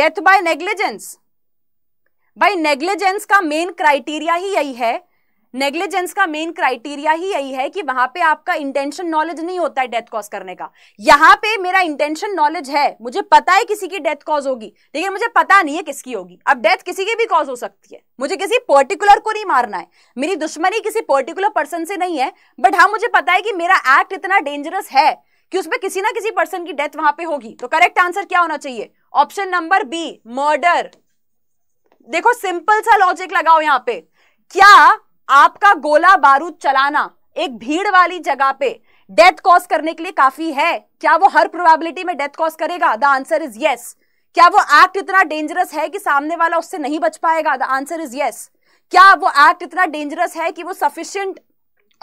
death by negligence भाई नेग्लिजेंस का मेन क्राइटेरिया ही यही है नेग्लिजेंस का मेन क्राइटेरिया ही यही है कि वहां पे आपका इंटेंशन नॉलेज नहीं होता है डेथ कॉज करने का यहाँ पे मेरा इंटेंशन नॉलेज है मुझे पता है किसी की डेथ कॉज होगी लेकिन मुझे पता नहीं है किसकी होगी अब डेथ किसी की भी कॉज हो सकती है मुझे किसी पर्टिकुलर को नहीं मारना है मेरी दुश्मनी किसी पर्टिकुलर पर्सन से नहीं है बट हाँ मुझे पता है कि मेरा एक्ट इतना डेंजरस है कि उसमें किसी ना किसी पर्सन की डेथ वहां पे होगी तो करेक्ट आंसर क्या होना चाहिए ऑप्शन नंबर बी मर्डर देखो सिंपल सा लॉजिक लगाओ यहां पे क्या आपका गोला बारूद चलाना एक भीड़ वाली जगह पे डेथ कॉज करने के लिए काफी है क्या वो हर प्रोबेबिलिटी में डेथ कॉज करेगा द आंसर इज यस क्या वो एक्ट इतना डेंजरस है कि सामने वाला उससे नहीं बच पाएगा द आंसर इज यस क्या वो एक्ट इतना डेंजरस है कि वो sufficient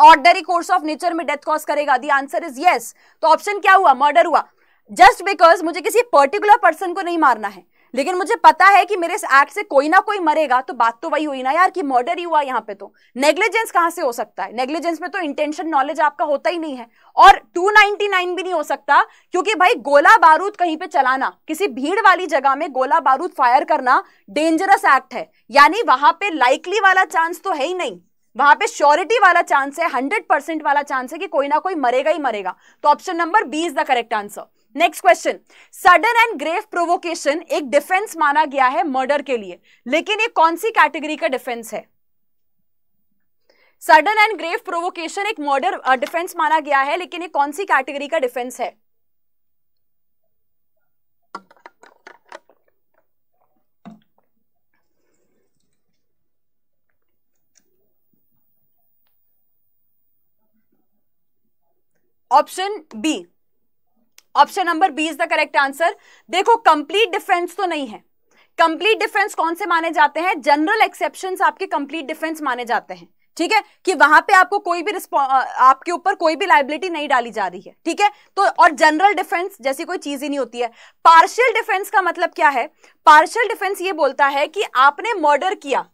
ordinary course of nature में डेथ कॉज करेगा द आंसर इज यस तो ऑप्शन क्या हुआ मर्डर हुआ जस्ट बिकॉज मुझे किसी पर्टिकुलर पर्सन को नहीं मारना है लेकिन मुझे पता है कि मेरे इस एक्ट से कोई ना कोई मरेगा तो बात तो वही हुई ना यार कि मर्डर ही हुआ यहाँ पे तो नेग्लिजेंस कहाँ से हो सकता है नेग्लिजेंस में तो इंटेंशन नॉलेज आपका होता ही नहीं है और 299 भी नहीं हो सकता क्योंकि भाई गोला बारूद कहीं पे चलाना किसी भीड़ वाली जगह में गोला बारूद फायर करना डेंजरस एक्ट है यानी वहां पे लाइकली वाला चांस तो है ही नहीं वहां पे श्योरिटी वाला चांस है हंड्रेड परसेंट वाला चांस है कि कोई ना कोई मरेगा ही मरेगा तो option number B is the correct answer next question sudden and grave provocation एक डिफेंस माना गया है मर्डर के लिए लेकिन ये कौन सी कैटेगरी का डिफेंस है सडन एंड ग्रेव प्रोवोकेशन एक मर्डर डिफेंस माना गया है लेकिन ये कौन सी कैटेगरी का डिफेंस है option B option number B is the correct answer देखो कंप्लीट डिफेंस तो नहीं है कंप्लीट डिफेंस कौन से माने जाते हैं जनरल एक्सेप्शन आपके कंप्लीट डिफेंस माने जाते हैं ठीक है कि वहां पे आपको कोई भी आपके ऊपर कोई भी लाइबिलिटी नहीं डाली जा रही है ठीक है तो और जनरल डिफेंस जैसी कोई चीज ही नहीं होती है पार्शियल डिफेंस का मतलब क्या है पार्शियल डिफेंस ये बोलता है कि आपने मर्डर किया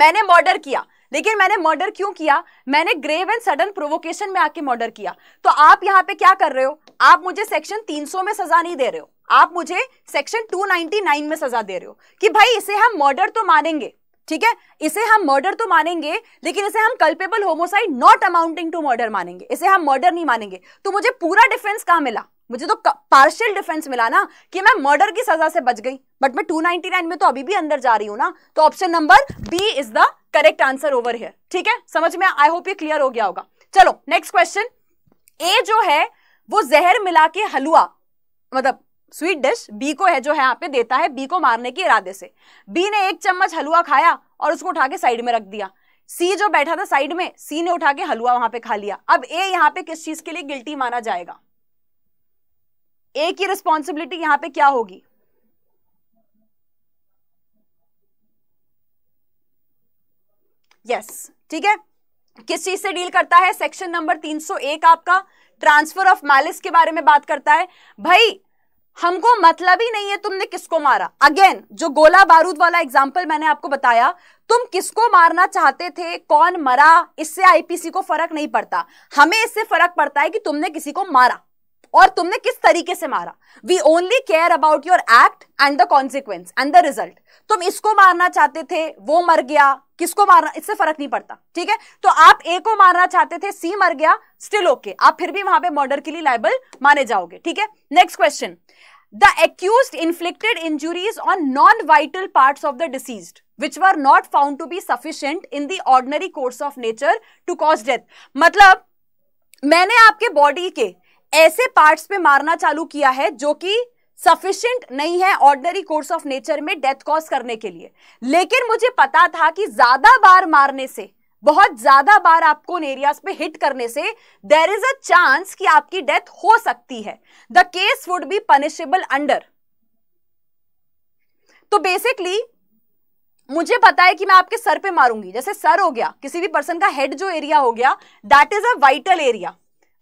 मैंने मर्डर किया लेकिन मैंने मर्डर क्यों किया मैंने ग्रेव एंड सडन प्रोवोकेशन में आके मर्डर किया तो आप यहाँ पे क्या कर रहे हो आप मुझे सेक्शन 300 में सजा नहीं दे रहे हो आप मुझे सेक्शन 299 में सजा दे रहे हो कि भाई इसे हम मर्डर तो मानेंगे ठीक है इसे हम मर्डर तो मानेंगे लेकिन इसे हम culpable homicide not amounting to murder मानेंगे इसे हम मर्डर नहीं मानेंगे तो मुझे पूरा डिफेंस कहां मिला मुझे तो पार्शियल डिफेंस मिला ना कि मैं मर्डर की सजा से बच गई बट मैं 299 में तो अभी भी अंदर जा रही हूं ना तो option number B is the correct answer over here ठीक है समझ में आई होप ये क्लियर हो गया होगा चलो नेक्स्ट क्वेश्चन ए जो है वो जहर मिला के हलुआ मतलब स्वीट डिश बी को है जो है यहाँ पे देता है बी को मारने के इरादे से बी ने एक चम्मच हलवा खाया और उसको उठा के साइड में रख दिया सी जो बैठा था साइड में सी ने उठा के हलवा वहां पे खा लिया अब ए यहाँ पे किस चीज के लिए गिल्टी माना जाएगा ए की रिस्पॉन्सिबिलिटी यहाँ पे क्या होगी यस ठीक है किस चीज से डील करता है सेक्शन नंबर 301 आपका ट्रांसफर ऑफ मैलिस के बारे में बात करता है भाई हमको मतलब ही नहीं है तुमने किसको मारा अगेन जो गोला बारूद वाला एग्जाम्पल मैंने आपको बताया तुम किसको मारना चाहते थे कौन मरा इससे आईपीसी को फर्क नहीं पड़ता हमें इससे फर्क पड़ता है कि तुमने किसी को मारा और तुमने किस तरीके से मारा we only care about your act and the consequence and the result तुम इसको मारना चाहते थे वो मर गया किसको मारना इससे फर्क नहीं पड़ता ठीक है तो आप ए को मारना चाहते थे सी मर गया स्टिल ओके okay. आप फिर भी वहां पे मर्डर के लिए लाइबल माने जाओगे ठीक है next question the accused inflicted injuries on non vital part of the deceased which were not found to be sufficient in the ordinary course of nature to cause death मतलब मैंने आपके body के ऐसे parts पे मारना चालू किया है जो कि सफिशियंट नहीं है ऑर्डनरी कोर्स ऑफ नेचर में डेथ कॉज करने के लिए लेकिन मुझे पता था कि ज्यादा बार मारने से बहुत ज्यादा बार आपको एरियाज पे हिट करने से देर इज अ चांस कि आपकी डेथ हो सकती है the case would be punishable under तो बेसिकली मुझे पता है कि मैं आपके सर पे मारूंगी जैसे सर हो गया किसी भी पर्सन का हेड जो एरिया हो गया that is a vital area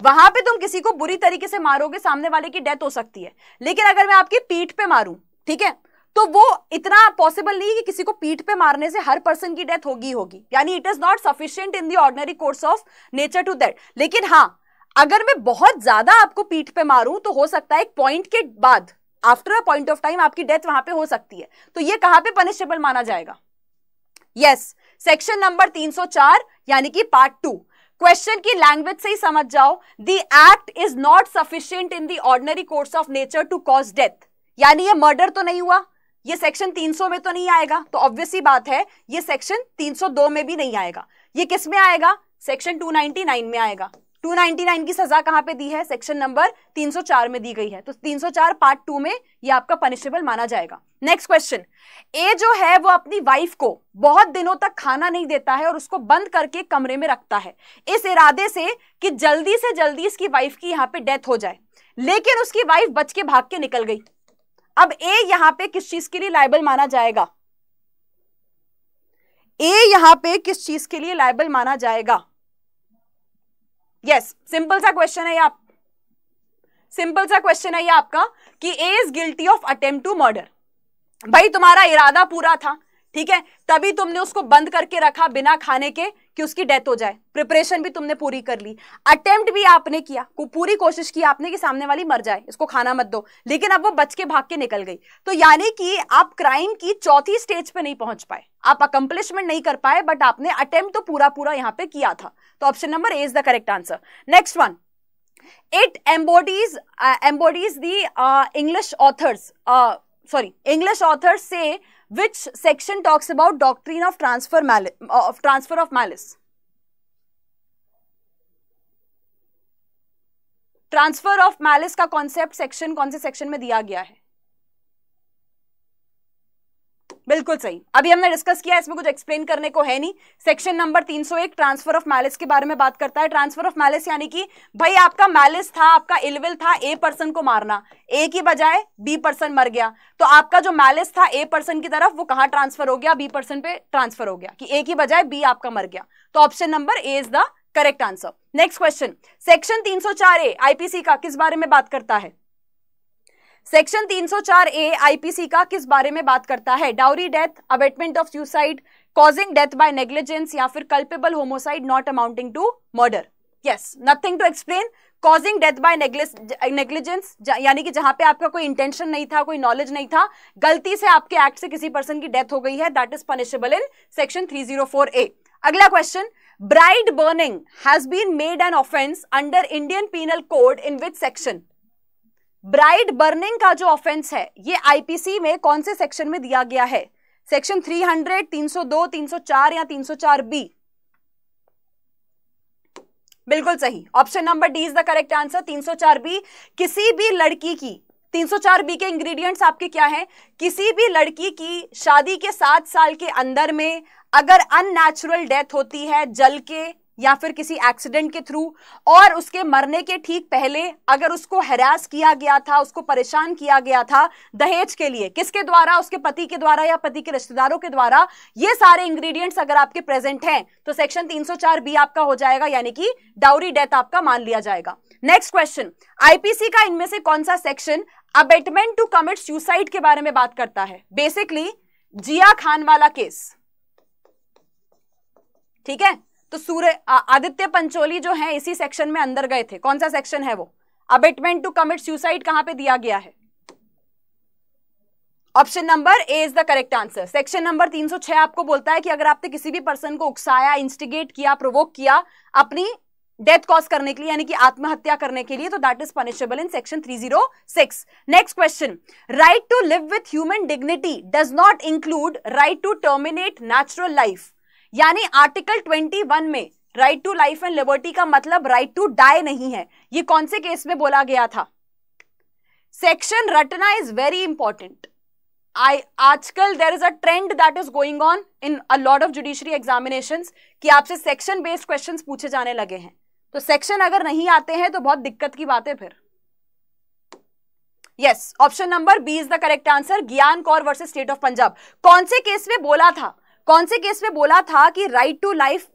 वहां पे तुम किसी को बुरी तरीके से मारोगे सामने वाले की डेथ हो सकती है लेकिन अगर मैं आपकी पीठ पे मारूं ठीक है तो वो इतना पॉसिबल नहीं कि किसी को पीठ पे मारने से हर पर्सन की डेथ होगी होगी यानी it is not sufficient in the ordinary course of nature to that लेकिन हाँ अगर मैं बहुत ज्यादा आपको पीठ पे मारूं तो हो सकता है एक पॉइंट के बाद after a point of time आपकी डेथ वहां पे हो सकती है तो ये कहां पे पनिशेबल माना जाएगा यस सेक्शन नंबर 304 यानी कि पार्ट टू क्वेश्चन की लैंग्वेज से ही समझ जाओ the act is not sufficient in the ordinary ordinary course of nature to cause death यानी ये मर्डर तो नहीं हुआ ये सेक्शन 300 में तो नहीं आएगा तो ऑब्वियसली बात है ये सेक्शन 302 में भी नहीं आएगा ये किस में आएगा सेक्शन 299 में आएगा 299 की सजा कहाँ पे दी है सेक्शन नंबर 304 में दी गई है तो 304 पार्ट टू में ये आपका पनिशेबल माना जाएगा नेक्स्ट क्वेश्चन ए जो है वो अपनी वाइफ को बहुत दिनों तक खाना नहीं देता है और उसको बंद करके कमरे में रखता है इस इरादे से कि जल्दी से जल्दी इसकी वाइफ की यहाँ पे डेथ हो जाए लेकिन उसकी वाइफ बच के भाग के निकल गई अब ए यहाँ पे किस चीज के लिए लाइबल माना जाएगा ए यहाँ पे किस चीज के लिए लाइबल माना जाएगा यस सिंपल सा क्वेश्चन है ये आप सिंपल सा क्वेश्चन है ये आपका कि A is guilty of attempt to murder भाई तुम्हारा इरादा पूरा था ठीक है तभी तुमने उसको बंद करके रखा बिना खाने के कि उसकी डेथ हो जाए प्रिपरेशन भी तुमने पूरी कर ली अटेम्प्ट भी आपने किया को पूरी कोशिश की आपने कि सामने वाली मर जाए इसको खाना मत दो लेकिन अब वो बच के भाग के निकल गई तो यानी कि आप क्राइम की चौथी स्टेज पे नहीं पहुंच पाए आप अकम्पलिशमेंट नहीं कर पाए बट आपने अटेम्प्ट तो पूरा पूरा यहाँ पे किया था तो option number A is the correct answer next one it embodies embodies the English authors sorry English authors से which section talks about doctrine of transfer of transfer of malice transfer of malice का concept section कौन से section में दिया गया है बिल्कुल सही अभी हमने डिस्कस किया इसमें कुछ एक्सप्लेन करने को है नहीं section number 301 transfer of malice के बारे में बात करता है ट्रांसफर ऑफ मैलिस यानी कि भाई आपका मैलिस था आपका इलविल था ए पर्सन को मारना ए की बजाय बी पर्सन मर गया तो आपका जो मैलिस था ए पर्सन की तरफ वो कहां ट्रांसफर हो गया बी पर्सन पे ट्रांसफर हो गया कि ए की बजाय बी आपका मर गया तो option number A is the correct answer next question section तीन ए आईपीसी का किस बारे में बात करता है सेक्शन 304 ए आईपीसी का किस बारे में बात करता है dowry death abetment of suicide causing death by negligence या फिर culpable homicide not amounting to murder yes nothing to explain causing death by negligence यानी कि जहां पे आपका कोई इंटेंशन नहीं था कोई नॉलेज नहीं था गलती से आपके एक्ट से किसी पर्सन की डेथ हो गई है that is punishable in section 304 A अगला question bride burning has been made an offence under Indian penal code in which section bride burning का जो ऑफेंस है ये आईपीसी में कौन से सेक्शन में दिया गया है सेक्शन 300, 302, 304 या 304 बी बिल्कुल सही option number D is the correct answer 304 B किसी भी लड़की की 304 बी के इंग्रेडिएंट्स आपके क्या हैं किसी भी लड़की की शादी के सात साल के अंदर में अगर अननेचुरल डेथ होती है जल के या फिर किसी एक्सीडेंट के थ्रू और उसके मरने के ठीक पहले अगर उसको हरास किया गया था उसको परेशान किया गया था दहेज के लिए किसके द्वारा उसके पति के द्वारा या पति के रिश्तेदारों के द्वारा ये सारे इंग्रेडिएंट्स अगर आपके प्रेजेंट हैं तो सेक्शन 304 बी आपका हो जाएगा यानी कि डाउरी डेथ आपका मान लिया जाएगा नेक्स्ट क्वेश्चन आईपीसी का इनमें से कौन सा section abetment to commit suicide के बारे में बात करता है बेसिकली जिया खान वाला केस ठीक है तो सूर्य आदित्य पंचोली जो है इसी सेक्शन में अंदर गए थे कौन सा सेक्शन है वो अबेटमेंट टू कमिट सुसाइड कहां पे दिया गया है option number A is the correct answer section number 306 आपको बोलता है कि अगर आपने किसी भी पर्सन को उकसाया इंस्टिगेट किया प्रोवोक किया अपनी डेथ कॉज करने के लिए यानी कि आत्महत्या करने के लिए तो that is punishable in section 306 next question right to live with human dignity does not include right to terminate natural life यानी आर्टिकल 21 में right to life and liberty का मतलब राइट टू डाई नहीं है ये कौन से केस में बोला गया था सेक्शन रटना इज वेरी इंपॉर्टेंट आई आजकल there is a trend that is going on in a lot of judiciary examination कि आपसे सेक्शन बेस्ड क्वेश्चन पूछे जाने लगे हैं तो सेक्शन अगर नहीं आते हैं तो बहुत दिक्कत की बात है फिर yes option number B is the correct answer Gyan Kaur versus state of Punjab कौन से केस में बोला था कौन से केस में बोला था कि right to life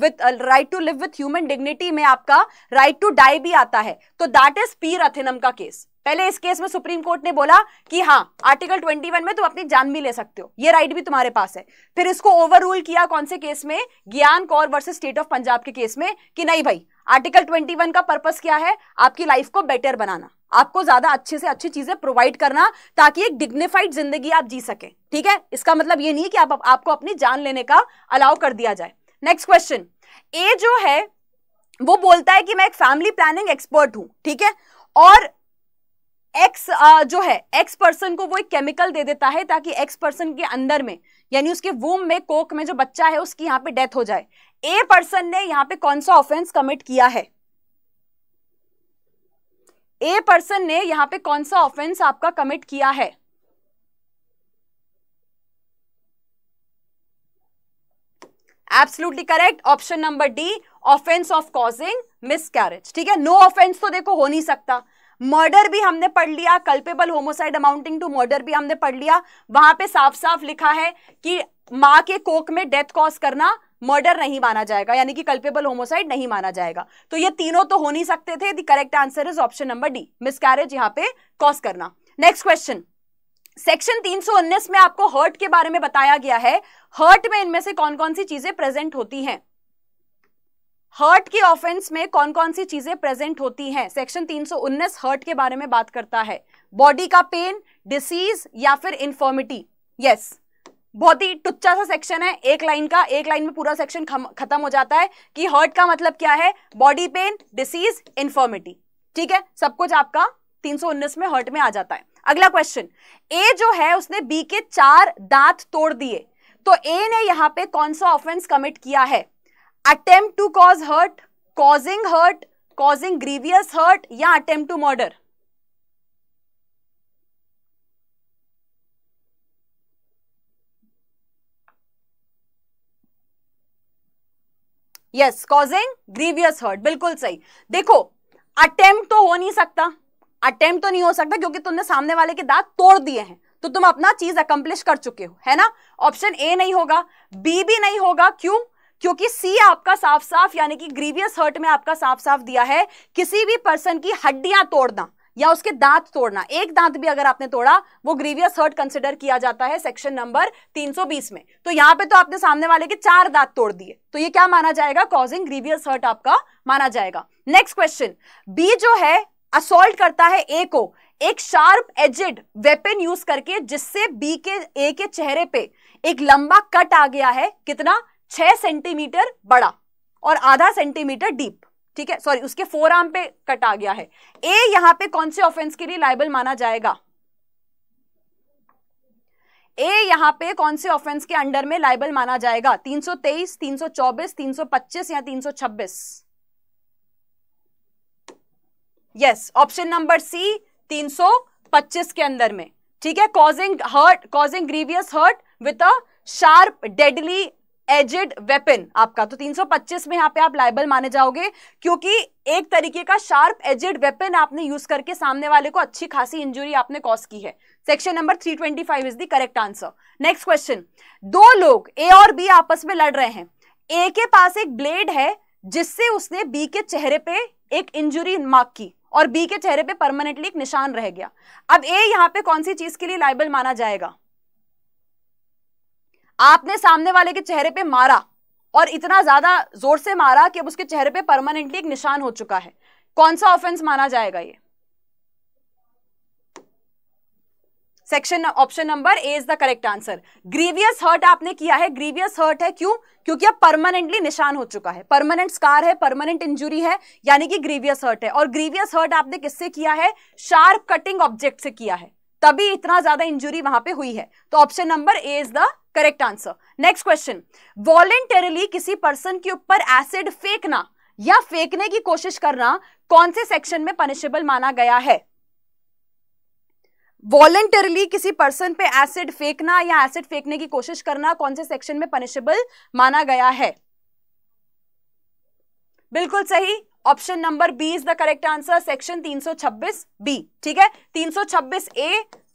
with right to live with human dignity में आपका राइट टू डाई भी आता है तो दैट इज पी रथिनम का केस पहले इस केस में सुप्रीम कोर्ट ने बोला कि हाँ आर्टिकल 21 में तुम तो अपनी जान भी ले सकते हो ये राइट भी तुम्हारे पास है फिर इसको ओवर रूल किया कौन से केस में Gyan Kaur versus state of Punjab के केस में कि नहीं भाई आर्टिकल 21 का पर्पस क्या है आपकी लाइफ को बेटर बनाना आपको ज्यादा अच्छे से अच्छी चीजें प्रोवाइड करना ताकि एक डिग्निफाइड जिंदगी आप जी सके ठीक है इसका मतलब ये नहीं है कि आप, आपको अपनी जान लेने का अलाउ कर दिया जाए नेक्स्ट क्वेश्चन ए जो है वो बोलता है कि मैं एक फैमिली प्लानिंग एक्सपर्ट हूं ठीक है और एक्स जो है एक्स पर्सन को वो एक केमिकल दे देता है ताकि एक्स पर्सन के अंदर में यानी उसके वूम में कोक में जो बच्चा है उसकी यहाँ पे डेथ हो जाए ए पर्सन ने यहाँ पे कौन सा ऑफेंस कमिट किया है ए पर्सन ने यहां पे कौन सा ऑफेंस आपका कमिट किया है absolutely correct option number D offence of causing miscarriage ठीक है नो ऑफेंस तो देखो हो नहीं सकता मर्डर भी हमने पढ़ लिया culpable homicide amounting to murder भी हमने पढ़ लिया वहां पे साफ साफ लिखा है कि माँ के कोक में डेथ कॉज करना मर्डर नहीं माना जाएगा यानी कि कल्पेबल होमोसाइड नहीं माना जाएगा तो ये तीनों तो हो नहीं सकते थे the correct answer is option number D miscarriage यहाँ पे कॉज करना नेक्स्ट क्वेश्चन सेक्शन 319 में आपको हर्ट के बारे में बताया गया है हर्ट में इनमें से कौन कौन सी चीजें प्रेजेंट होती हैं हर्ट के ऑफेंस में कौन कौन सी चीजें प्रेजेंट होती हैं सेक्शन उन्नीस हर्ट के बारे में बात करता है बॉडी का पेन डिसीज या फिर इन्फॉर्मिटी यस yes. बहुत ही टुच्चा सा सेक्शन है एक लाइन का एक लाइन में पूरा सेक्शन खत्म हो जाता है कि हर्ट का मतलब क्या है बॉडी पेन डिसीज इन्फॉर्मिटी ठीक है सब कुछ आपका 319 में हर्ट में आ जाता है अगला क्वेश्चन ए जो है उसने बी के चार दांत तोड़ दिए तो ए ने यहां पे कौन सा ऑफेंस कमिट किया है attempt to cause hurt causing hurt causing grievous hurt या attempt to murder yes causing grievous hurt बिल्कुल सही देखो अटेम्प्ट तो हो नहीं सकता अटेम्प्ट तो नहीं हो सकता क्योंकि तुमने सामने वाले के दांत तोड़ दिए हैं तो तुम अपना चीज अकम्प्लिश कर चुके हो है ना ऑप्शन ए नहीं होगा बी भी नहीं होगा क्यों क्योंकि सी आपका साफ साफ यानी कि ग्रीवियस हर्ट में आपका साफ साफ दिया है किसी भी पर्सन की हड्डियां तोड़ना या उसके दांत तोड़ना एक दांत भी अगर आपने तोड़ा वो ग्रीवियस हर्ट कंसिडर किया जाता है सेक्शन नंबर 320 में तो यहाँ पे तो आपने सामने वाले के चार दांत तोड़ दिए तो ये क्या माना जाएगा कॉजिंग ग्रीवियस हर्ट आपका माना जाएगा नेक्स्ट क्वेश्चन बी जो है असोल्ट करता है ए को एक शार्प एजेड वेपन यूज करके जिससे बी के ए के चेहरे पे एक लंबा कट आ गया है कितना छह सेंटीमीटर बड़ा और आधा सेंटीमीटर डीप ठीक है सॉरी उसके फोर आर्म पे कट आ गया है ए यहां पे कौन से ऑफेंस के लिए लाइबल माना जाएगा ए यहां पे कौन से ऑफेंस के अंडर में लाइबल माना जाएगा 323, 324, 325 या 326? यस ऑप्शन नंबर सी 325 के अंदर में ठीक है causing hurt causing grievous hurt with a sharp deadly edged weapon आपका तो 325 में यहाँ पे आप लाइबल माने जाओगे क्योंकि एक तरीके का शार्प एजेड वेपन आपने यूज करके सामने वाले को अच्छी खासी इंजुरी आपने कॉज की है section number 325 twenty is the correct answer next question दो लोग ए और बी आपस में लड़ रहे हैं ए के पास एक ब्लेड है जिससे उसने बी के चेहरे पे एक इंजुरी मार्क की और बी के चेहरे पे परमानेंटली एक निशान रह गया अब ए यहाँ पे कौन सी चीज के लिए लाइबल माना जाएगा आपने सामने वाले के चेहरे पे मारा और इतना ज्यादा जोर से मारा कि अब उसके चेहरे पे परमानेंटली एक निशान हो चुका है कौन सा ऑफेंस माना जाएगा ये section option number A is the correct answer grievous hurt आपने किया है ग्रीवियस हर्ट है क्यों क्योंकि अब परमानेंटली निशान हो चुका है परमानेंट स्कार है परमानेंट इंजुरी है यानी कि ग्रीवियस हर्ट है और ग्रीवियस हर्ट आपने किससे किया है शार्प कटिंग ऑब्जेक्ट से किया है तभी इतना ज्यादा इंजुरी वहां पे हुई है तो option number A is the correct answer next question voluntarily किसी पर्सन के ऊपर एसिड फेंकना या फेंकने की कोशिश करना कौन से सेक्शन में पनिशेबल माना गया है वॉलेंटरली किसी पर्सन पे एसिड फेंकना या एसिड फेंकने की कोशिश करना कौन से सेक्शन में पनिशेबल माना गया है बिल्कुल सही option number B is the correct answer section 326 B ठीक है 326 ए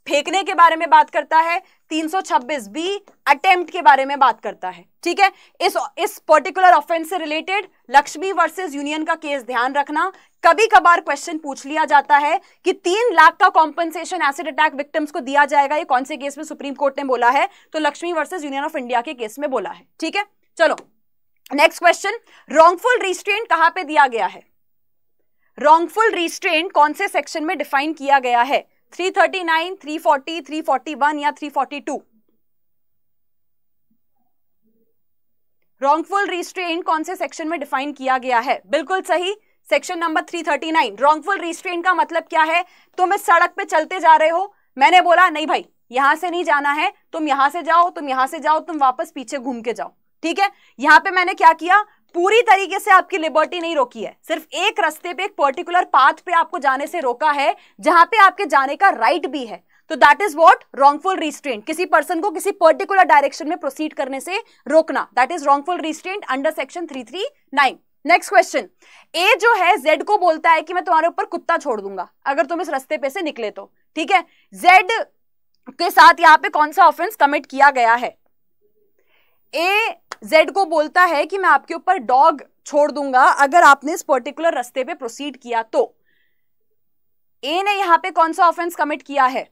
फेंकने के बारे में बात करता है 326 बी अटेम्प्ट के बारे में बात करता है ठीक है इस इस पर्टिकुलर ऑफेंस से रिलेटेड लक्ष्मी वर्सेस यूनियन का केस ध्यान रखना कभी कभार क्वेश्चन पूछ लिया जाता है कि तीन लाख का कॉम्पनसेशन एसिड अटैक विक्टिम्स को दिया जाएगा ये कौन से केस में सुप्रीम कोर्ट ने बोला है तो Lakshmi versus union of India के केस में बोला है ठीक है चलो नेक्स्ट क्वेश्चन रॉन्गफुल रिस्ट्रेंट कहां पे दिया गया है रॉन्गफुल रिस्ट्रेंट कौन से सेक्शन में डिफाइन किया गया है three thirty nine three forty three forty one या थ्री फोर्टी टू रॉन्गफुल कौन से सेक्शन में डिफाइन किया गया है बिल्कुल सही सेक्शन नंबर 339 रॉन्गफुल रिस्ट्रेन का मतलब क्या है तुम इस सड़क पे चलते जा रहे हो मैंने बोला नहीं भाई यहां से नहीं जाना है तुम यहां से जाओ तुम यहां से जाओ तुम वापस पीछे घूम के जाओ ठीक है यहां पे मैंने क्या किया पूरी तरीके से आपकी लिबर्टी नहीं रोकी है सिर्फ एक रस्ते पे एक पर्टिकुलर पाथ पे आपको जाने से रोका है जहां पे आपके जाने का राइट भी है तो that is what wrongful restraint किसी पर्सन को किसी पर्टिकुलर डायरेक्शन में प्रोसीड करने से रोकना that is wrongful restraint under section three three nine next question A जो है जेड को बोलता है कि मैं तुम्हारे ऊपर कुत्ता छोड़ दूंगा अगर तुम इस रस्ते पे से निकले तो ठीक है जेड के साथ यहाँ पे कौन सा ऑफेंस कमिट किया गया है ए जेड को बोलता है कि मैं आपके ऊपर डॉग छोड़ दूंगा अगर आपने इस पर्टिकुलर रस्ते पे प्रोसीड किया तो ए ने यहां पे कौन सा ऑफेंस कमिट किया है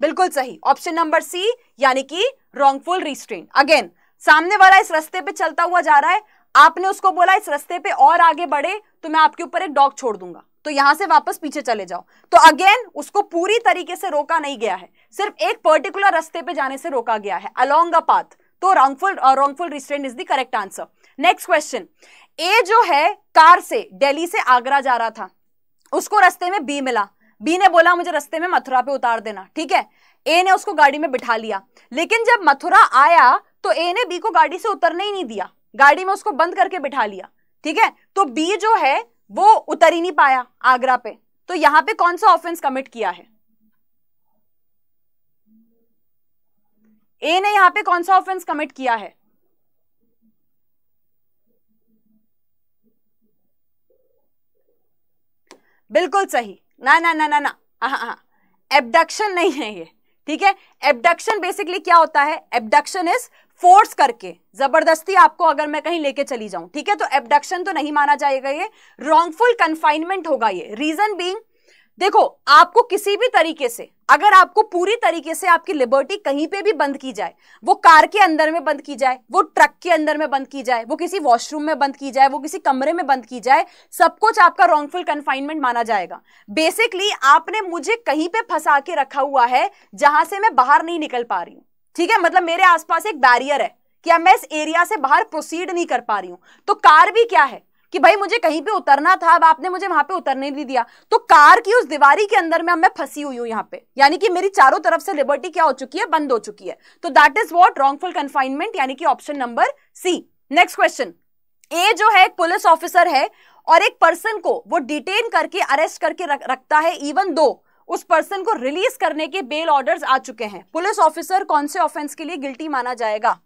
बिल्कुल सही ऑप्शन नंबर सी यानी कि रॉन्गफुल रिस्ट्रेन अगेन सामने वाला इस रस्ते पे चलता हुआ जा रहा है आपने उसको बोला इस रस्ते पे और आगे बढ़े तो मैं आपके ऊपर एक डॉग छोड़ दूंगा तो यहां से वापस पीछे चले जाओ तो अगेन उसको पूरी तरीके से रोका नहीं गया है सिर्फ एक पर्टिकुलर रस्ते पे जाने से रोका गया है अलोंग अ पाथ तो wrongful wrongful restraint is the correct answer next question A जो है कार से दिल्ली से आगरा जा रहा था उसको रस्ते में बी मिला बी ने बोला मुझे रस्ते में मथुरा पे उतार देना ठीक है ए ने उसको गाड़ी में बिठा लिया लेकिन जब मथुरा आया तो ए ने बी को गाड़ी से उतरने ही नहीं दिया गाड़ी में उसको बंद करके बिठा लिया ठीक है तो बी जो है वो उतर ही नहीं पाया आगरा पे तो यहां पे कौन सा ऑफेंस कमिट किया है ए ने यहां पे कौन सा ऑफेंस कमिट किया है बिल्कुल सही ना ना ना ना ना एबडक्शन हाँ, हाँ, हाँ। नहीं है ये ठीक है एबडक्शन बेसिकली क्या होता है एबडक्शन इज फोर्स करके जबरदस्ती आपको अगर मैं कहीं लेके चली जाऊं ठीक है तो एबडक्शन तो नहीं माना जाएगा ये रॉन्गफुल कन्फाइनमेंट होगा ये रीजन बींग देखो आपको किसी भी तरीके से अगर आपको पूरी तरीके से आपकी लिबर्टी कहीं पे भी बंद की जाए वो कार के अंदर में बंद की जाए वो ट्रक के अंदर में बंद की जाए वो किसी वॉशरूम में बंद की जाए वो किसी कमरे में बंद की जाए सब कुछ आपका रॉन्गफुल कन्फाइनमेंट माना जाएगा बेसिकली आपने मुझे कहीं पे फंसा के रखा हुआ है जहां से मैं बाहर नहीं निकल पा रही हूं ठीक है मतलब मेरे आसपास एक बैरियर है कि मैं इस एरिया से बाहर प्रोसीड नहीं कर पा रही हूं तो कार भी क्या है कि भाई मुझे कहीं पे उतरना था अब आपने मुझे वहां पे उतरने नहीं दिया तो कार की उस दीवारी के अंदर में अब मैं फंसी हुई हूं यहाँ पे यानी कि मेरी चारों तरफ से लिबर्टी क्या हो चुकी है बंद हो चुकी है तो that is what wrongful confinement यानी कि option number C next question A जो है एक पुलिस ऑफिसर है और एक पर्सन को वो डिटेन करके अरेस्ट करके रख, रखता है इवन दो उस पर्सन को रिलीज करने के बेल ऑर्डर्स आ चुके हैं पुलिस ऑफिसर कौन से ऑफेंस के लिए गिल्टी माना जाएगा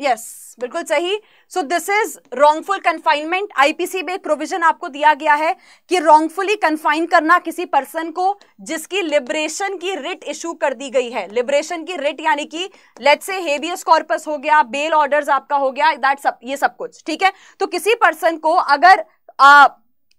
यस बिल्कुल सही so this is wrongful confinement IPC में एक प्रोविजन आपको दिया गया है कि रॉन्गफुली कन्फाइन करना किसी पर्सन को जिसकी लिबरेशन की रिट इशू कर दी गई है लिबरेशन की रिट यानी कि लेट से हेबियस कॉर्पस हो गया बेल ऑर्डर्स आपका हो गया दैट सब ये सब कुछ ठीक है तो किसी पर्सन को अगर आ,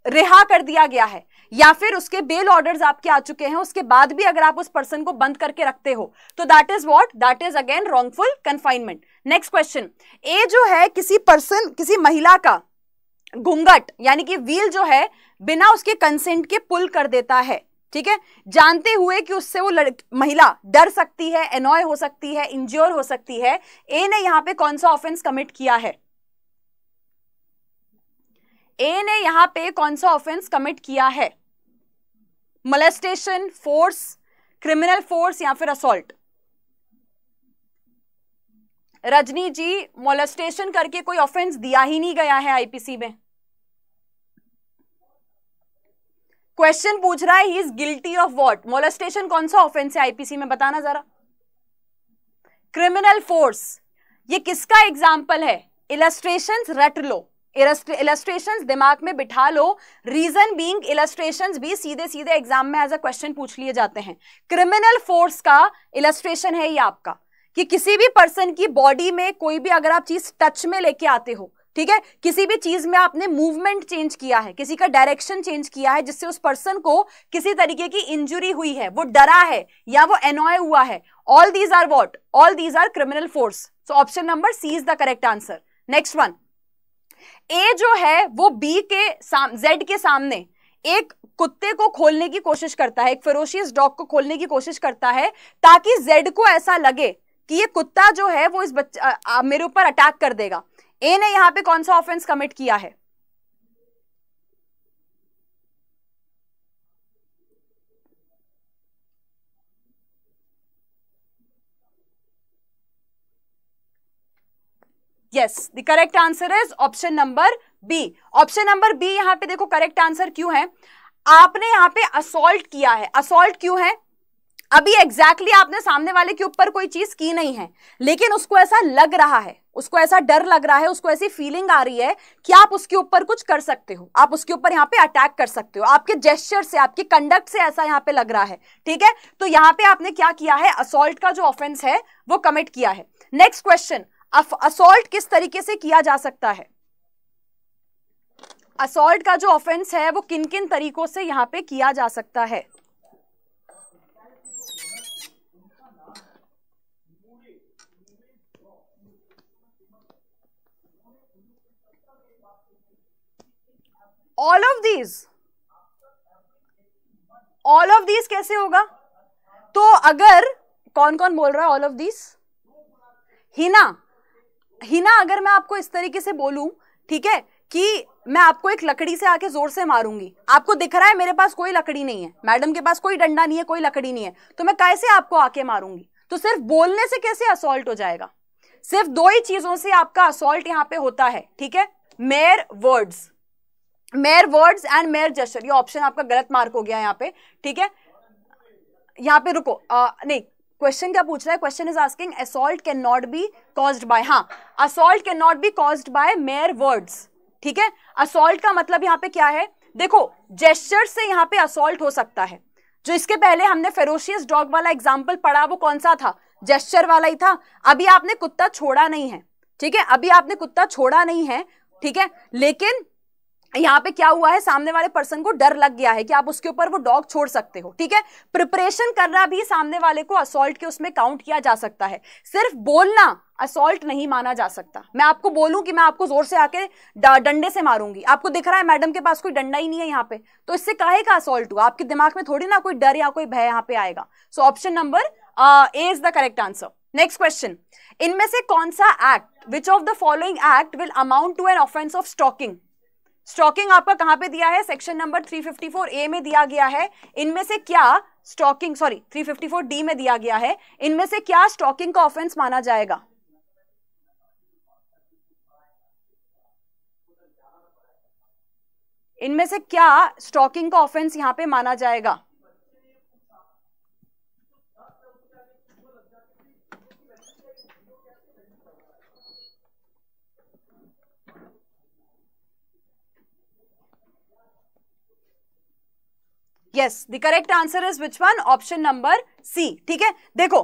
रिहा कर दिया गया है या फिर उसके बेल ऑर्डर्स आपके आ चुके हैं उसके बाद भी अगर आप उस पर्सन को बंद करके रखते हो तो that is what that is again wrongful confinement next question A जो है किसी पर्सन किसी महिला का घूंघट यानी कि व्हील जो है बिना उसके कंसेंट के पुल कर देता है ठीक है जानते हुए कि उससे वो महिला डर सकती है एनॉय हो सकती है इंज्योर हो सकती है ए ने यहाँ पे कौन सा ऑफेंस कमिट किया है ए ने यहां पे कौन सा ऑफेंस कमिट किया है मलेस्टेशन फोर्स क्रिमिनल फोर्स या फिर असोल्ट रजनी जी मोलेस्टेशन करके कोई ऑफेंस दिया ही नहीं गया है आईपीसी में क्वेश्चन पूछ रहा है he is guilty of what molestation कौन सा ऑफेंस है आईपीसी में बताना जरा क्रिमिनल फोर्स ये किसका एग्जाम्पल है इलेस्ट्रेशन रट लो इलस्ट्रेशंस दिमाग में बिठा लो रीजन बीइंग इलस्ट्रेशंस भी सीधे सीधे एग्जाम में एज अ क्वेश्चन पूछ लिए जाते हैं क्रिमिनल फोर्स का इलस्ट्रेशन है ये आपका कि किसी भी पर्सन की बॉडी में कोई भी अगर आप चीज टच में लेके आते हो ठीक है किसी भी चीज में आपने मूवमेंट चेंज किया है किसी का डायरेक्शन चेंज किया है जिससे उस पर्सन को किसी तरीके की इंजुरी हुई है वो डरा है या वो एनॉय हुआ है all these are what all these are criminal force so option number C is the correct answer next one A जो है वो बी के साम जेड के सामने एक कुत्ते को खोलने की कोशिश करता है एक इस डॉग को खोलने की कोशिश करता है ताकि जेड को ऐसा लगे कि ये कुत्ता जो है वो इस बच्चा मेरे ऊपर अटैक कर देगा ए ने यहाँ पे कौन सा ऑफेंस कमिट किया है yes the correct answer is option number B option number B यहाँ पे देखो करेक्ट आंसर क्यों है आपने यहाँ पे असोल्ट किया है असोल्ट क्यों है अभी एग्जैक्टली exactly आपने सामने वाले के ऊपर कोई चीज की नहीं है लेकिन उसको ऐसा लग रहा है उसको ऐसा डर लग रहा है उसको ऐसी फीलिंग आ रही है कि आप उसके ऊपर कुछ कर सकते हो आप उसके ऊपर यहाँ पे अटैक कर सकते हो आपके जेस्चर से आपके कंडक्ट से ऐसा यहाँ पे लग रहा है ठीक है तो यहाँ पे आपने क्या किया है असोल्ट का जो ऑफेंस है वो कमिट किया है नेक्स्ट क्वेश्चन असोल्ट किस तरीके से किया जा सकता है असोल्ट का जो ऑफेंस है वो किन किन तरीकों से यहां पे किया जा सकता है all of these all of these कैसे होगा तो अगर कौन कौन बोल रहा है all of these Hina Hina अगर मैं आपको इस तरीके से बोलूं ठीक है कि मैं आपको एक लकड़ी से आके जोर से मारूंगी आपको दिख रहा है मेरे पास कोई लकड़ी नहीं है मैडम के पास कोई डंडा नहीं है कोई लकड़ी नहीं है तो मैं कैसे आपको आके मारूंगी तो सिर्फ बोलने से कैसे असोल्ट हो जाएगा सिर्फ दो ही चीजों से आपका असोल्ट यहाँ पे होता है ठीक है mere words mere words and mere gesture ये ऑप्शन आपका गलत मार्क हो गया यहाँ पे ठीक है यहाँ पे रुको आ, नहीं क्वेश्चन क्या पूछ रहा है question is asking assault can not be caused by हाँ assault can not be caused by mere words ठीक है असोल्ट का मतलब यहाँ पे क्या है देखो जेस्टर से यहाँ पे असोल्ट हो सकता है जो इसके पहले हमने फेरोशियस डॉग वाला एग्जाम्पल पढ़ा वो कौन सा था जेस्टर वाला ही था अभी आपने कुत्ता छोड़ा नहीं है ठीक है अभी आपने कुत्ता छोड़ा नहीं है ठीक है लेकिन यहाँ पे क्या हुआ है सामने वाले पर्सन को डर लग गया है कि आप उसके ऊपर वो डॉग छोड़ सकते हो ठीक है प्रिपरेशन करना भी सामने वाले को असोल्ट के उसमें काउंट किया जा सकता है सिर्फ बोलना असोल्ट नहीं माना जा सकता मैं आपको बोलूं कि मैं आपको जोर से आके डंडे से मारूंगी आपको दिख रहा है मैडम के पास कोई डंडा ही नहीं है यहाँ पे तो इससे काहे का असोल्ट हुआ आपके दिमाग में थोड़ी ना कोई डर या कोई भय यहाँ पे आएगा so option number A is the correct answer next question इनमें से कौन सा act which of the following act will amount to an offence of stalking stalking आपका कहां पे दिया है सेक्शन नंबर 354 ए में दिया गया है इनमें से क्या स्टॉकिंग सॉरी 354 डी में दिया गया है इनमें से क्या स्टॉकिंग का ऑफेंस माना जाएगा इनमें से क्या स्टॉकिंग का ऑफेंस यहां पे माना जाएगा yes the correct answer is which one option number C ठीक है देखो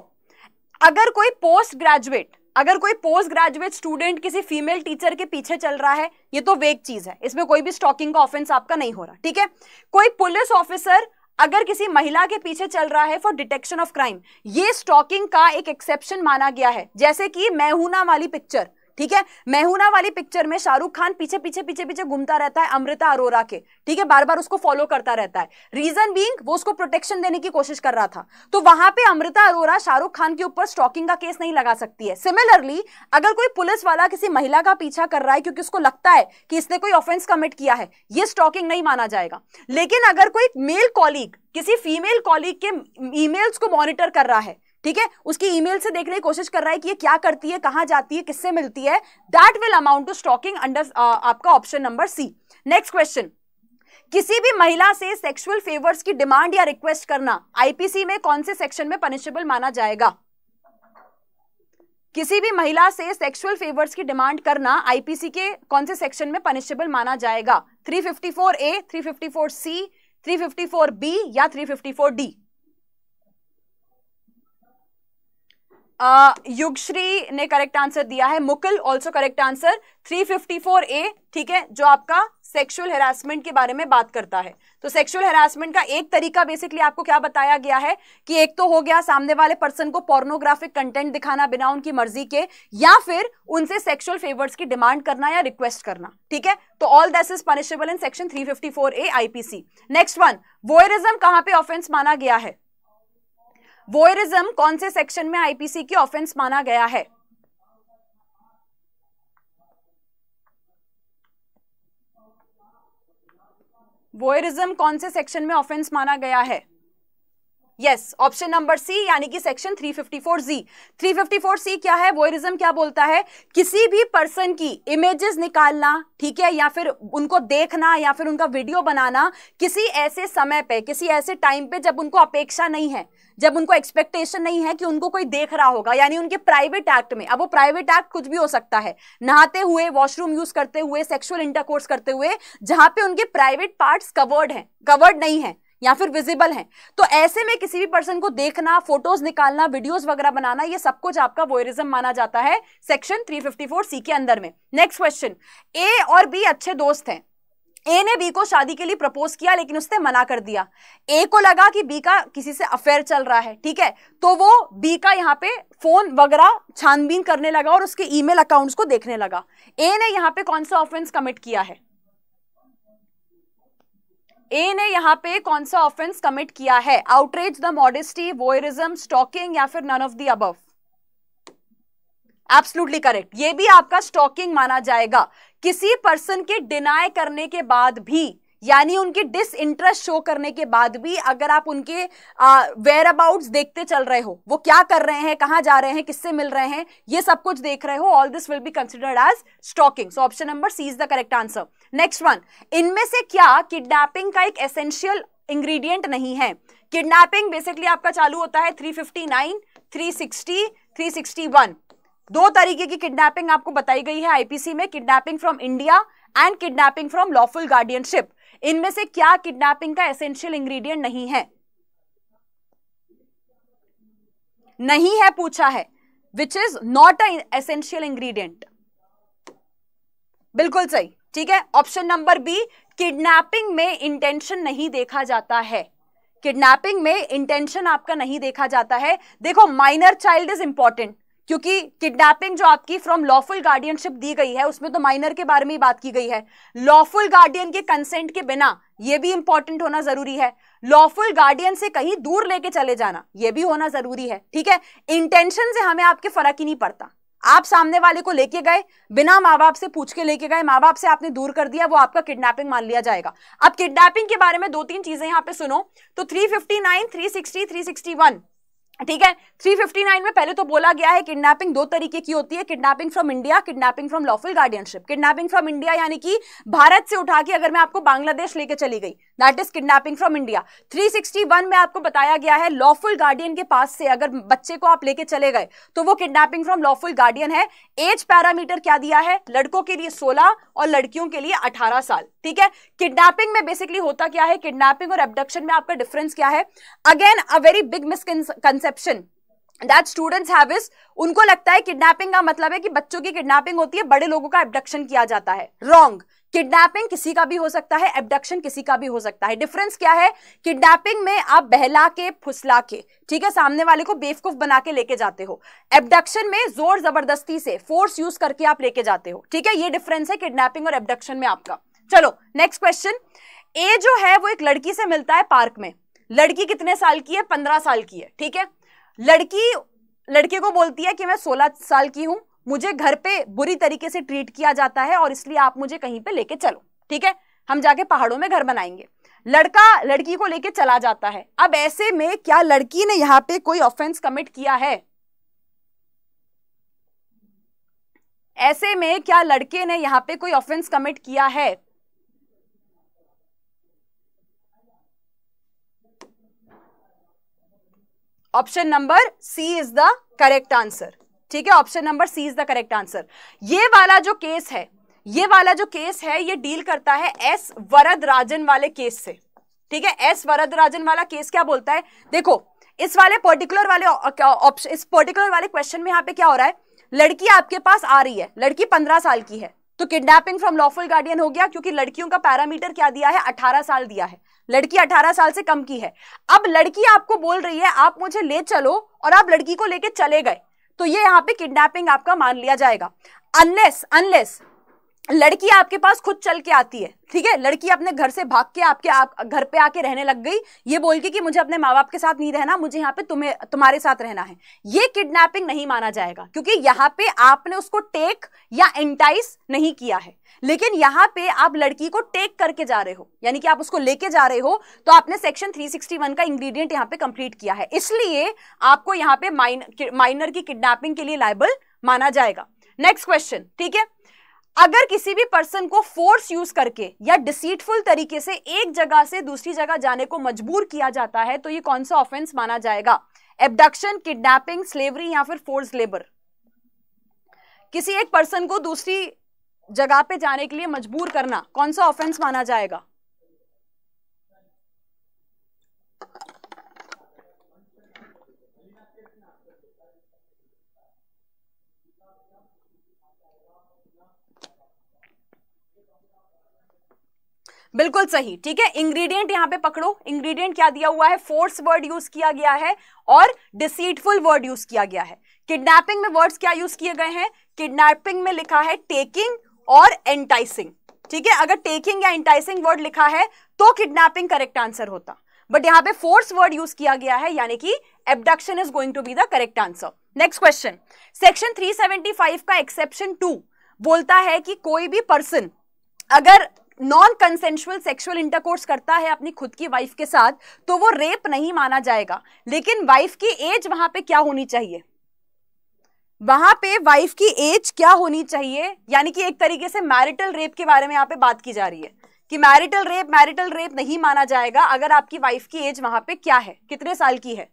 अगर कोई पोस्ट ग्रेजुएट अगर कोई पोस्ट ग्रेजुएट स्टूडेंट किसी फीमेल टीचर के पीछे चल रहा है ये तो वेग चीज है इसमें कोई भी स्टॉकिंग का ऑफेंस आपका नहीं हो रहा ठीक है कोई पुलिस ऑफिसर अगर किसी महिला के पीछे चल रहा है फॉर डिटेक्शन ऑफ क्राइम ये स्टॉकिंग का एक एक्सेप्शन माना गया है जैसे कि मैं हूं ना वाली पिक्चर ठीक है मेहूना वाली पिक्चर में शाहरुख खान पीछे पीछे पीछे पीछे घूमता रहता है अमृता अरोरा के ठीक है बार बार उसको फॉलो करता रहता है रीजन बींग वो उसको प्रोटेक्शन देने की कोशिश कर रहा था तो वहां पे अमृता अरोरा शाहरुख खान के ऊपर स्टॉकिंग का केस नहीं लगा सकती है सिमिलरली अगर कोई पुलिस वाला किसी महिला का पीछा कर रहा है क्योंकि उसको लगता है कि इसने कोई ऑफेंस कमिट किया है ये स्टॉकिंग नहीं माना जाएगा लेकिन अगर कोई मेल कॉलीग किसी फीमेल कॉलीग के ईमेल्स को मॉनिटर कर रहा है ठीक है उसकी ईमेल से देखने की कोशिश कर रहा है कि ये क्या करती है कहां जाती है किससे मिलती है that will amount to stalking under आपका option number C next question किसी भी महिला से सेक्सुअल फेवर्स की डिमांड या रिक्वेस्ट करना आईपीसी में कौन से सेक्शन में पनिशेबल माना जाएगा किसी भी महिला से सेक्सुअल फेवर्स की डिमांड करना आईपीसी के कौन से सेक्शन में पनिशेबल माना जाएगा 354 ए 354 सी 354 बी या 354 डी युगश्री ने करेक्ट आंसर दिया है Mukul also correct answer 354 A ठीक है जो आपका सेक्सुअल हेरासमेंट के बारे में बात करता है तो सेक्सुअल हेरासमेंट का एक तरीका बेसिकली आपको क्या बताया गया है कि एक तो हो गया सामने वाले पर्सन को पोर्नोग्राफिक कंटेंट दिखाना बिना उनकी मर्जी के या फिर उनसे सेक्सुअल फेवर्स की डिमांड करना या रिक्वेस्ट करना ठीक है तो all this is punishable in section four A IPC next one voyeurism कहां पर ऑफेंस माना गया है वोयरिज्म कौन से सेक्शन में आईपीसी की ऑफेंस माना गया है वोयरिज्म कौन से सेक्शन में ऑफेंस माना गया है यस ऑप्शन नंबर सी यानी कि सेक्शन 354 जी 354 सी क्या है वोयरिज्म क्या बोलता है किसी भी पर्सन की इमेजेस निकालना ठीक है या फिर उनको देखना या फिर उनका वीडियो बनाना किसी ऐसे समय पे किसी ऐसे टाइम पे जब उनको अपेक्षा नहीं है जब उनको एक्सपेक्टेशन नहीं है कि उनको कोई देख रहा होगा यानी उनके प्राइवेट एक्ट में अब वो प्राइवेट एक्ट कुछ भी हो सकता है नहाते हुए वॉशरूम यूज करते हुए सेक्सुअल इंटरकोर्स करते हुए जहां पे उनके प्राइवेट पार्ट्स कवर्ड हैं कवर्ड नहीं है या फिर विजिबल है तो ऐसे में किसी भी पर्सन को देखना फोटोज निकालना वीडियोज वगैरह बनाना ये सब कुछ आपका वोरिज्म माना जाता है सेक्शन थ्री सी के अंदर में नेक्स्ट क्वेश्चन ए और बी अच्छे दोस्त हैं ए ने बी को शादी के लिए प्रपोज किया लेकिन उसने मना कर दिया ए को लगा कि बी का किसी से अफेयर चल रहा है ठीक है तो वो बी का यहाँ पे फोन वगैरह छानबीन करने लगा और उसके ईमेल अकाउंट्स को देखने लगा ए ने यहाँ पे कौन सा ऑफेंस कमिट किया है ए ने यहाँ पे कौन सा ऑफेंस कमिट किया है outrage the modesty voyeurism stalking या फिर none of the above absolutely correct ये भी आपका स्टॉकिंग माना जाएगा किसी पर्सन के डिनाय करने के बाद भी यानी उनके डिस इंटरेस्ट शो करने के बाद भी अगर आप उनके वेयर अबाउट्स देखते चल रहे हो वो क्या कर रहे हैं कहाँ जा रहे हैं किससे मिल रहे हैं ये सब कुछ देख रहे हो all this will be considered as stalking so option number C is the correct answer next one इनमें से क्या किडनैपिंग का एक एसेंशियल इंग्रेडिएंट नहीं है किडनैपिंग बेसिकली आपका चालू होता है थ्री सिक्सटी वन दो तरीके की किडनैपिंग आपको बताई गई है आईपीसी में kidnapping from India and kidnapping from lawful guardianship इनमें से क्या किडनैपिंग का एसेंशियल इंग्रेडिएंट नहीं है नहीं है पूछा है which is not a essential ingredient बिल्कुल सही ठीक है ऑप्शन नंबर बी किडनैपिंग में इंटेंशन नहीं देखा जाता है किडनैपिंग में इंटेंशन आपका नहीं देखा जाता है देखो माइनर चाइल्ड इज इंपॉर्टेंट क्योंकि किडनैपिंग जो आपकी फ्रॉम लॉफुल गार्डियनशिप दी गई है उसमें तो माइनर के बारे में ही बात की गई है लॉफुल गार्डियन के कंसेंट के बिना यह भी इंपॉर्टेंट होना जरूरी है लॉफुल गार्डियन से कहीं दूर लेके चले जाना यह भी होना जरूरी है ठीक है इंटेंशन से हमें आपके फर्क ही नहीं पड़ता आप सामने वाले को लेके गए बिना माँ बाप से पूछ के लेके गए माँ बाप से आपने दूर कर दिया वो आपका किडनैपिंग मान लिया जाएगा अब किडनैपिंग के बारे में दो तीन चीजें यहाँ पे सुनो तो 359, 360, 361 ठीक है 359 में पहले तो बोला गया है किडनैपिंग दो तरीके की होती है kidnapping from India kidnapping from lawful guardianship kidnapping from India यानी कि भारत से उठा के अगर मैं आपको बांग्लादेश लेके चली गई that is kidnapping from India 361 में आपको बताया गया है लॉफुल गार्डियन के पास से अगर बच्चे को आप लेके चले गए तो वो किडनैपिंग फ्रॉम लॉफुल गार्डियन है एज पैरामीटर क्या दिया है लड़कों के लिए सोलह और लड़कियों के लिए अठारह साल ठीक है किडनैपिंग में बेसिकली होता क्या है किडनैपिंग और एबडक्शन में आपका डिफरेंस क्या है again a very big misperception that students have is उनको लगता है किडनैपिंग का मतलब है कि बच्चों की किडनैपिंग होती है बड़े लोगों का एबडक्शन किया जाता है रॉन्ग किडनैपिंग किसी का भी हो सकता है एबडक्शन किसी का भी हो सकता है डिफरेंस क्या है किडनैपिंग में आप बहला के फुसला के ठीक है सामने वाले को बेवकूफ बना के लेके जाते हो एबडक्शन में जोर जबरदस्ती से फोर्स यूज करके आप लेके जाते हो ठीक है ये डिफरेंस है किडनैपिंग और एबडक्शन में आपका चलो नेक्स्ट क्वेश्चन ए जो है वो एक लड़की से मिलता है पार्क में लड़की कितने साल की है पंद्रह साल की है ठीक है लड़की लड़के को बोलती है कि मैं 16 साल की हूं मुझे घर पे बुरी तरीके से ट्रीट किया जाता है और इसलिए आप मुझे कहीं पे लेके चलो ठीक है हम जाके पहाड़ों में घर बनाएंगे लड़का लड़की को लेके चला जाता है अब ऐसे में क्या लड़की ने यहां पे कोई ऑफेंस कमिट किया है ऐसे में क्या लड़के ने यहां पे कोई ऑफेंस कमिट किया है option number C is the correct answer ठीक है option number C is the correct answer ये वाला जो केस है ये वाला जो केस है ये डील करता है एस वरद राजन वाले केस से ठीक है एस वरद राजन वाला केस क्या बोलता है देखो इस वाले पर्टिकुलर वाले ऑप्शन इस पर्टिकुलर वाले क्वेश्चन में यहाँ पे क्या हो रहा है लड़की आपके पास आ रही है लड़की पंद्रह साल की है तो किडनैपिंग फ्रॉम लॉफुल गार्डियन हो गया क्योंकि लड़कियों का पैरामीटर क्या दिया है अठारह साल दिया है लड़की 18 साल से कम की है अब लड़की आपको बोल रही है आप मुझे ले चलो और आप लड़की को लेके चले गए तो ये यहाँ पे किडनैपिंग आपका मान लिया जाएगा अनलेस अनलेस लड़की आपके पास खुद चल के आती है ठीक है लड़की अपने घर से भाग के आपके आप घर पे आके रहने लग गई ये बोल के कि मुझे अपने माँ बाप के साथ नहीं रहना मुझे यहाँ पे तुम्हें तुम्हारे साथ रहना है ये किडनैपिंग नहीं माना जाएगा क्योंकि यहाँ पे आपने उसको टेक या एंटाइस नहीं किया है लेकिन यहाँ पे आप लड़की को टेक करके जा रहे हो यानी कि आप उसको लेके जा रहे हो तो आपने सेक्शन 361 का इंग्रीडियंट यहाँ पे कंप्लीट किया है इसलिए आपको यहाँ पे माइनर की किडनैपिंग के लिए लाइबल माना जाएगा नेक्स्ट क्वेश्चन ठीक है अगर किसी भी पर्सन को फोर्स यूज करके या डिसीटफुल तरीके से एक जगह से दूसरी जगह जाने को मजबूर किया जाता है तो ये कौन सा ऑफेंस माना जाएगा एबडक्शन किडनैपिंग स्लेवरी या फिर फोर्स लेबर किसी एक पर्सन को दूसरी जगह पे जाने के लिए मजबूर करना कौन सा ऑफेंस माना जाएगा बिल्कुल सही ठीक है इंग्रेडिएंट यहां पे पकड़ो इंग्रेडिएंट क्या दिया हुआ है फोर्स वर्ड यूज किया गया है और डिसीटफुल वर्ड यूज किया गया है किडनैपिंग में वर्ड्स क्या यूज किए गए हैं किडनैपिंग में लिखा है टेकिंग और एंटाइसिंग ठीक है अगर टेकिंग या एंटाइसिंग वर्ड लिखा है तो किडनैपिंग करेक्ट आंसर होता बट यहां पे फोर्स वर्ड यूज किया गया है यानी कि abduction is going to be the correct answer next question section 375 का एक्सेप्शन टू बोलता है कि कोई भी पर्सन अगर नॉन कंसेंशुअल सेक्सुअल इंटरकोर्स करता है अपनी खुद की वाइफ के साथ तो वो रेप नहीं माना जाएगा लेकिन वाइफ की एज वहां पे क्या होनी चाहिए वहां पे वाइफ की एज क्या होनी चाहिए यानी कि एक तरीके से मैरिटल रेप के बारे में यहाँ पे बात की जा रही है कि मैरिटल रेप मैरिटल रेप नहीं माना जाएगा अगर आपकी वाइफ की एज वहां पे क्या है कितने साल की है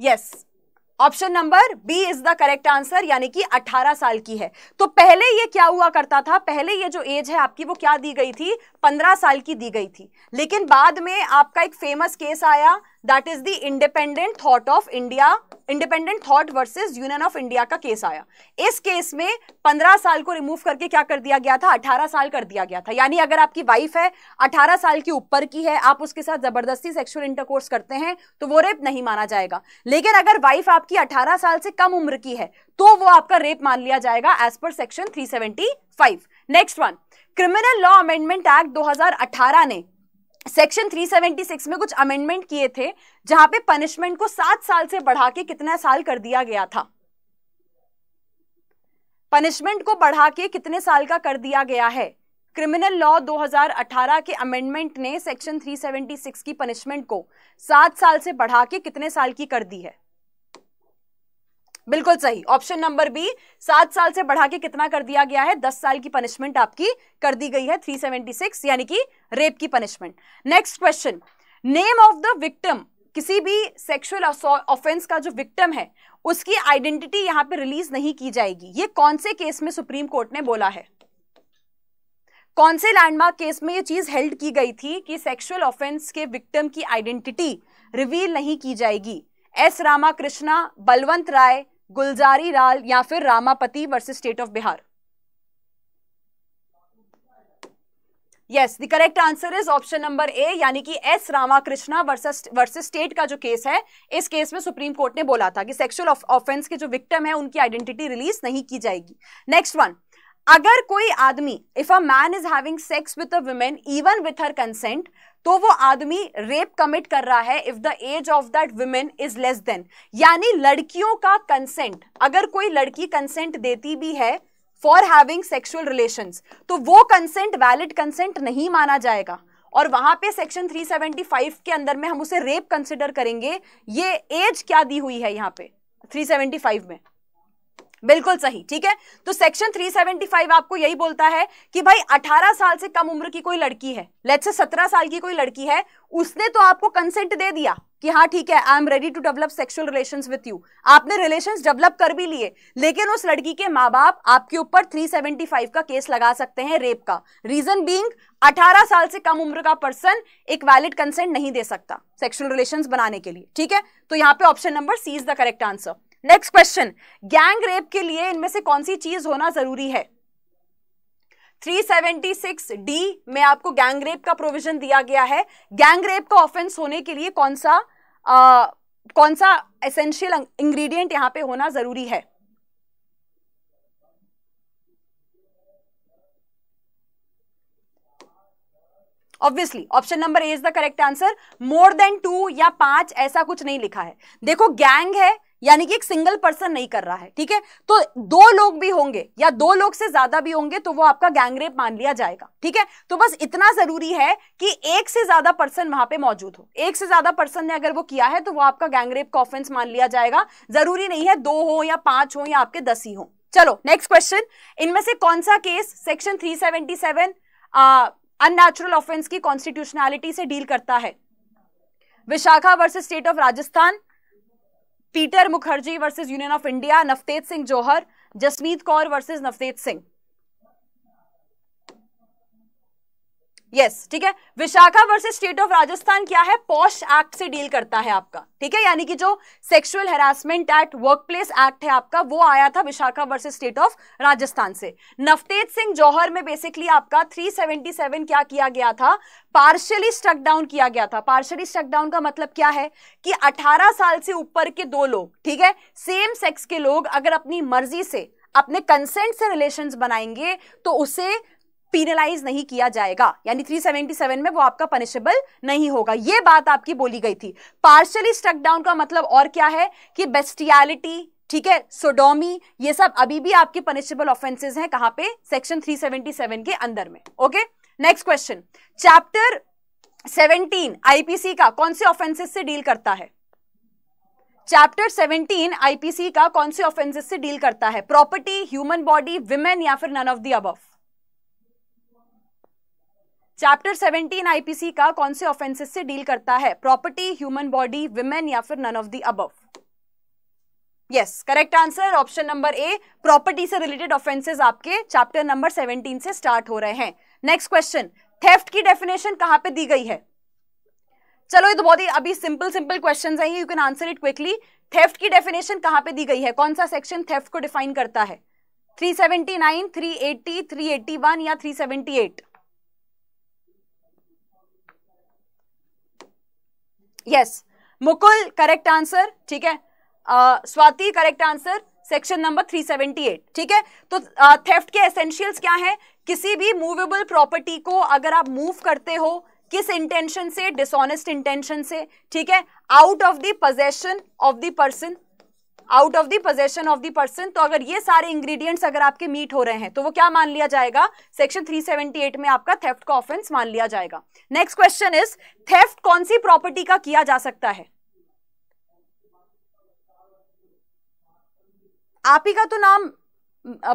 yes yes. Option number B is the correct answer यानी कि 18 साल की है तो पहले ये क्या हुआ करता था पहले ये जो एज है आपकी वो क्या दी गई थी 15 साल की दी गई थी लेकिन बाद में आपका एक फेमस केस आया that is the independent thought of India independent thought versus union of India का केस आया इस केस में 15 साल को रिमूव करके क्या कर दिया गया था 18 साल कर दिया गया था यानी अगर आपकी वाइफ है 18 साल की ऊपर की है आप उसके साथ जबरदस्ती सेक्सुअल इंटरकोर्स करते हैं तो वो रेप नहीं माना जाएगा लेकिन अगर वाइफ आपकी 18 साल से कम उम्र की है तो वो आपका रेप मान लिया जाएगा as per section three next one criminal law amendment act 2018 ने सेक्शन 376 में कुछ अमेंडमेंट किए थे जहां पे पनिशमेंट को सात साल से बढ़ा के कितना साल कर दिया गया था पनिशमेंट को बढ़ा के कितने साल का कर दिया गया है क्रिमिनल लॉ 2018 के अमेंडमेंट ने सेक्शन 376 की पनिशमेंट को सात साल से बढ़ा के कितने साल की कर दी है बिल्कुल सही ऑप्शन नंबर बी सात साल से बढ़ा के कितना कर दिया गया है दस साल की पनिशमेंट आपकी कर दी गई है 376 यानी कि रेप की punishment next question name of the victim किसी भी सेक्सुअल ऑफेंस का जो विक्टिम है उसकी आइडेंटिटी यहां पे रिलीज नहीं की जाएगी ये कौन से केस में सुप्रीम कोर्ट ने बोला है कौन से लैंडमार्क केस में ये चीज हेल्ड की गई थी कि सेक्सुअल ऑफेंस के विक्टिम की आइडेंटिटी रिवील नहीं की जाएगी एस रामाकृष्णा बलवंत राय गुलजारी लाल या फिर Ramapati versus state of Bihar yes the correct answer is option number A यानी कि S Ramakrishna versus versus state का जो केस है इस केस में सुप्रीम कोर्ट ने बोला था कि सेक्सुअल ऑफेंस के जो विक्टिम है उनकी आइडेंटिटी रिलीज नहीं की जाएगी नेक्स्ट वन अगर कोई आदमी if a man is having sex with a women even with her consent तो वो आदमी रेप कमिट कर रहा है if the age of that women is less than यानी लड़कियों का कंसेंट अगर कोई लड़की कंसेंट देती भी है फॉर हैविंग सेक्सुअल रिलेशन तो वो कंसेंट वैलिड कंसेंट नहीं माना जाएगा और वहां पे सेक्शन 375 के अंदर में हम उसे रेप कंसिडर करेंगे ये एज क्या दी हुई है यहाँ पे 375 में बिल्कुल सही ठीक है तो सेक्शन 375 आपको यही बोलता है कि भाई 18 साल से कम उम्र की कोई लड़की है लेट्स से 17 साल की कोई लड़की है उसने तो आपको कंसेंट दे दिया कि हाँ ठीक है I am ready to develop sexual relation with you आपने रिलेशन डेवलप कर भी लिए लेकिन उस लड़की के माँ बाप आपके ऊपर 375 का केस लगा सकते हैं रेप का रीजन बींग 18 साल से कम उम्र का पर्सन एक वैलिड कंसेंट नहीं दे सकता सेक्सुअल रिलेशन बनाने के लिए ठीक है तो यहाँ पे option number C is the correct answer next question gang rape के लिए इनमें से कौन सी चीज होना जरूरी है 376 डी में आपको गैंग रेप का प्रोविजन दिया गया है गैंग रेप का ऑफेंस होने के लिए कौन सा आ, कौन सा एसेंशियल इंग्रेडिएंट यहां पे होना जरूरी है obviously option number A is the correct answer more than two या पांच ऐसा कुछ नहीं लिखा है देखो गैंग है यानी कि एक सिंगल पर्सन नहीं कर रहा है ठीक है तो दो लोग भी होंगे या दो लोग से ज्यादा भी होंगे तो वो आपका गैंगरेप मान लिया जाएगा ठीक है तो बस इतना जरूरी है कि एक से ज्यादा पर्सन वहां पे मौजूद हो एक से ज्यादा पर्सन ने अगर वो किया है तो वो आपका गैंगरेप का ऑफेंस मान लिया जाएगा जरूरी नहीं है दो हो या पांच हो या आपके दस ही हो चलो नेक्स्ट क्वेश्चन इनमें से कौन सा केस सेक्शन 377 अननेचुरल ऑफेंस की कॉन्स्टिट्यूशनैलिटी से डील करता है Vishakha versus state of Rajasthan Peter Mukherjee versus union of India Navtej Singh Johar Jasmeet Kaur versus Navtej Singh yes ठीक है Vishakha versus state of Rajasthan क्या है पॉश एक्ट से डील करता है आपका ठीक है यानी कि जो sexual harassment act workplace act है आपका वो आया था Vishakha versus state of Rajasthan से नवतेज सिंह जौहर में बेसिकली आपका 377 क्या किया गया था पार्शियली स्टक डाउन किया गया था पार्शियली स्टक डाउन का मतलब क्या है कि अठारह साल से ऊपर के दो लोग ठीक है सेम सेक्स के लोग अगर अपनी मर्जी से अपने कंसेंट से रिलेशंस बनाएंगे तो उसे पीनलाइज नहीं किया जाएगा यानी 377 में वो आपका पनिशेबल नहीं होगा ये बात आपकी बोली गई थी पार्शली स्टक डाउन का मतलब और क्या है कि बेस्टियालिटी ठीक है सोडोमी ये सब अभी भी आपके पनिशेबल ऑफेंसेज हैं कहां पे सेक्शन 377 के अंदर में okay next question chapter 17 IPC का कौन से ऑफेंसेस से डील करता है चैप्टर 17 आईपीसी का कौन से ऑफेंसेस से डील करता है प्रॉपर्टी ह्यूमन बॉडी विमेन या फिर none of the above chapter 17 IPC का कौन से ऑफेंसेस से डील करता है प्रॉपर्टी ह्यूमन बॉडी विमेन या फिर नन ऑफ दी अब yes correct answer option number A property से रिलेटेड ऑफेंसेस आपके चैप्टर नंबर 17 से स्टार्ट हो रहे हैं नेक्स्ट क्वेश्चन थेफ्ट की डेफिनेशन कहां पे दी गई है चलो ये तो बहुत ही अभी सिंपल सिंपल क्वेश्चन है you can answer it quickly theft की डेफिनेशन कहां पे दी गई है कौन सा सेक्शन थेफ्ट को डिफाइन करता है 379, 380, 381 या 378 यस मुकुल करेक्ट आंसर ठीक है Swati correct answer section number 378 ठीक है तो थेफ्ट के एसेंशियल्स क्या है किसी भी मूवेबल प्रॉपर्टी को अगर आप मूव करते हो किस इंटेंशन से डिसऑनेस्ट इंटेंशन से ठीक है out of the possession of the person out of the possession of the person तो अगर ये सारे इंग्रेडिएंट्स अगर आपके मीट हो रहे हैं तो वो क्या मान लिया जाएगा सेक्शन 378 में आपका थेफ्ट का ऑफेंस मान लिया जाएगा नेक्स्ट क्वेश्चन इज थेफ्ट कौन सी प्रॉपर्टी का किया जा सकता है आप ही का तो नाम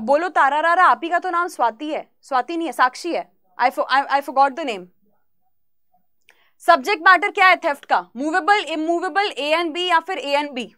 बोलो तारा रारा आप ही का तो नाम स्वाति है स्वाति नहीं है साक्षी है I I the name subject matter क्या है थेफ्ट का movable immovable A and B या फिर A and B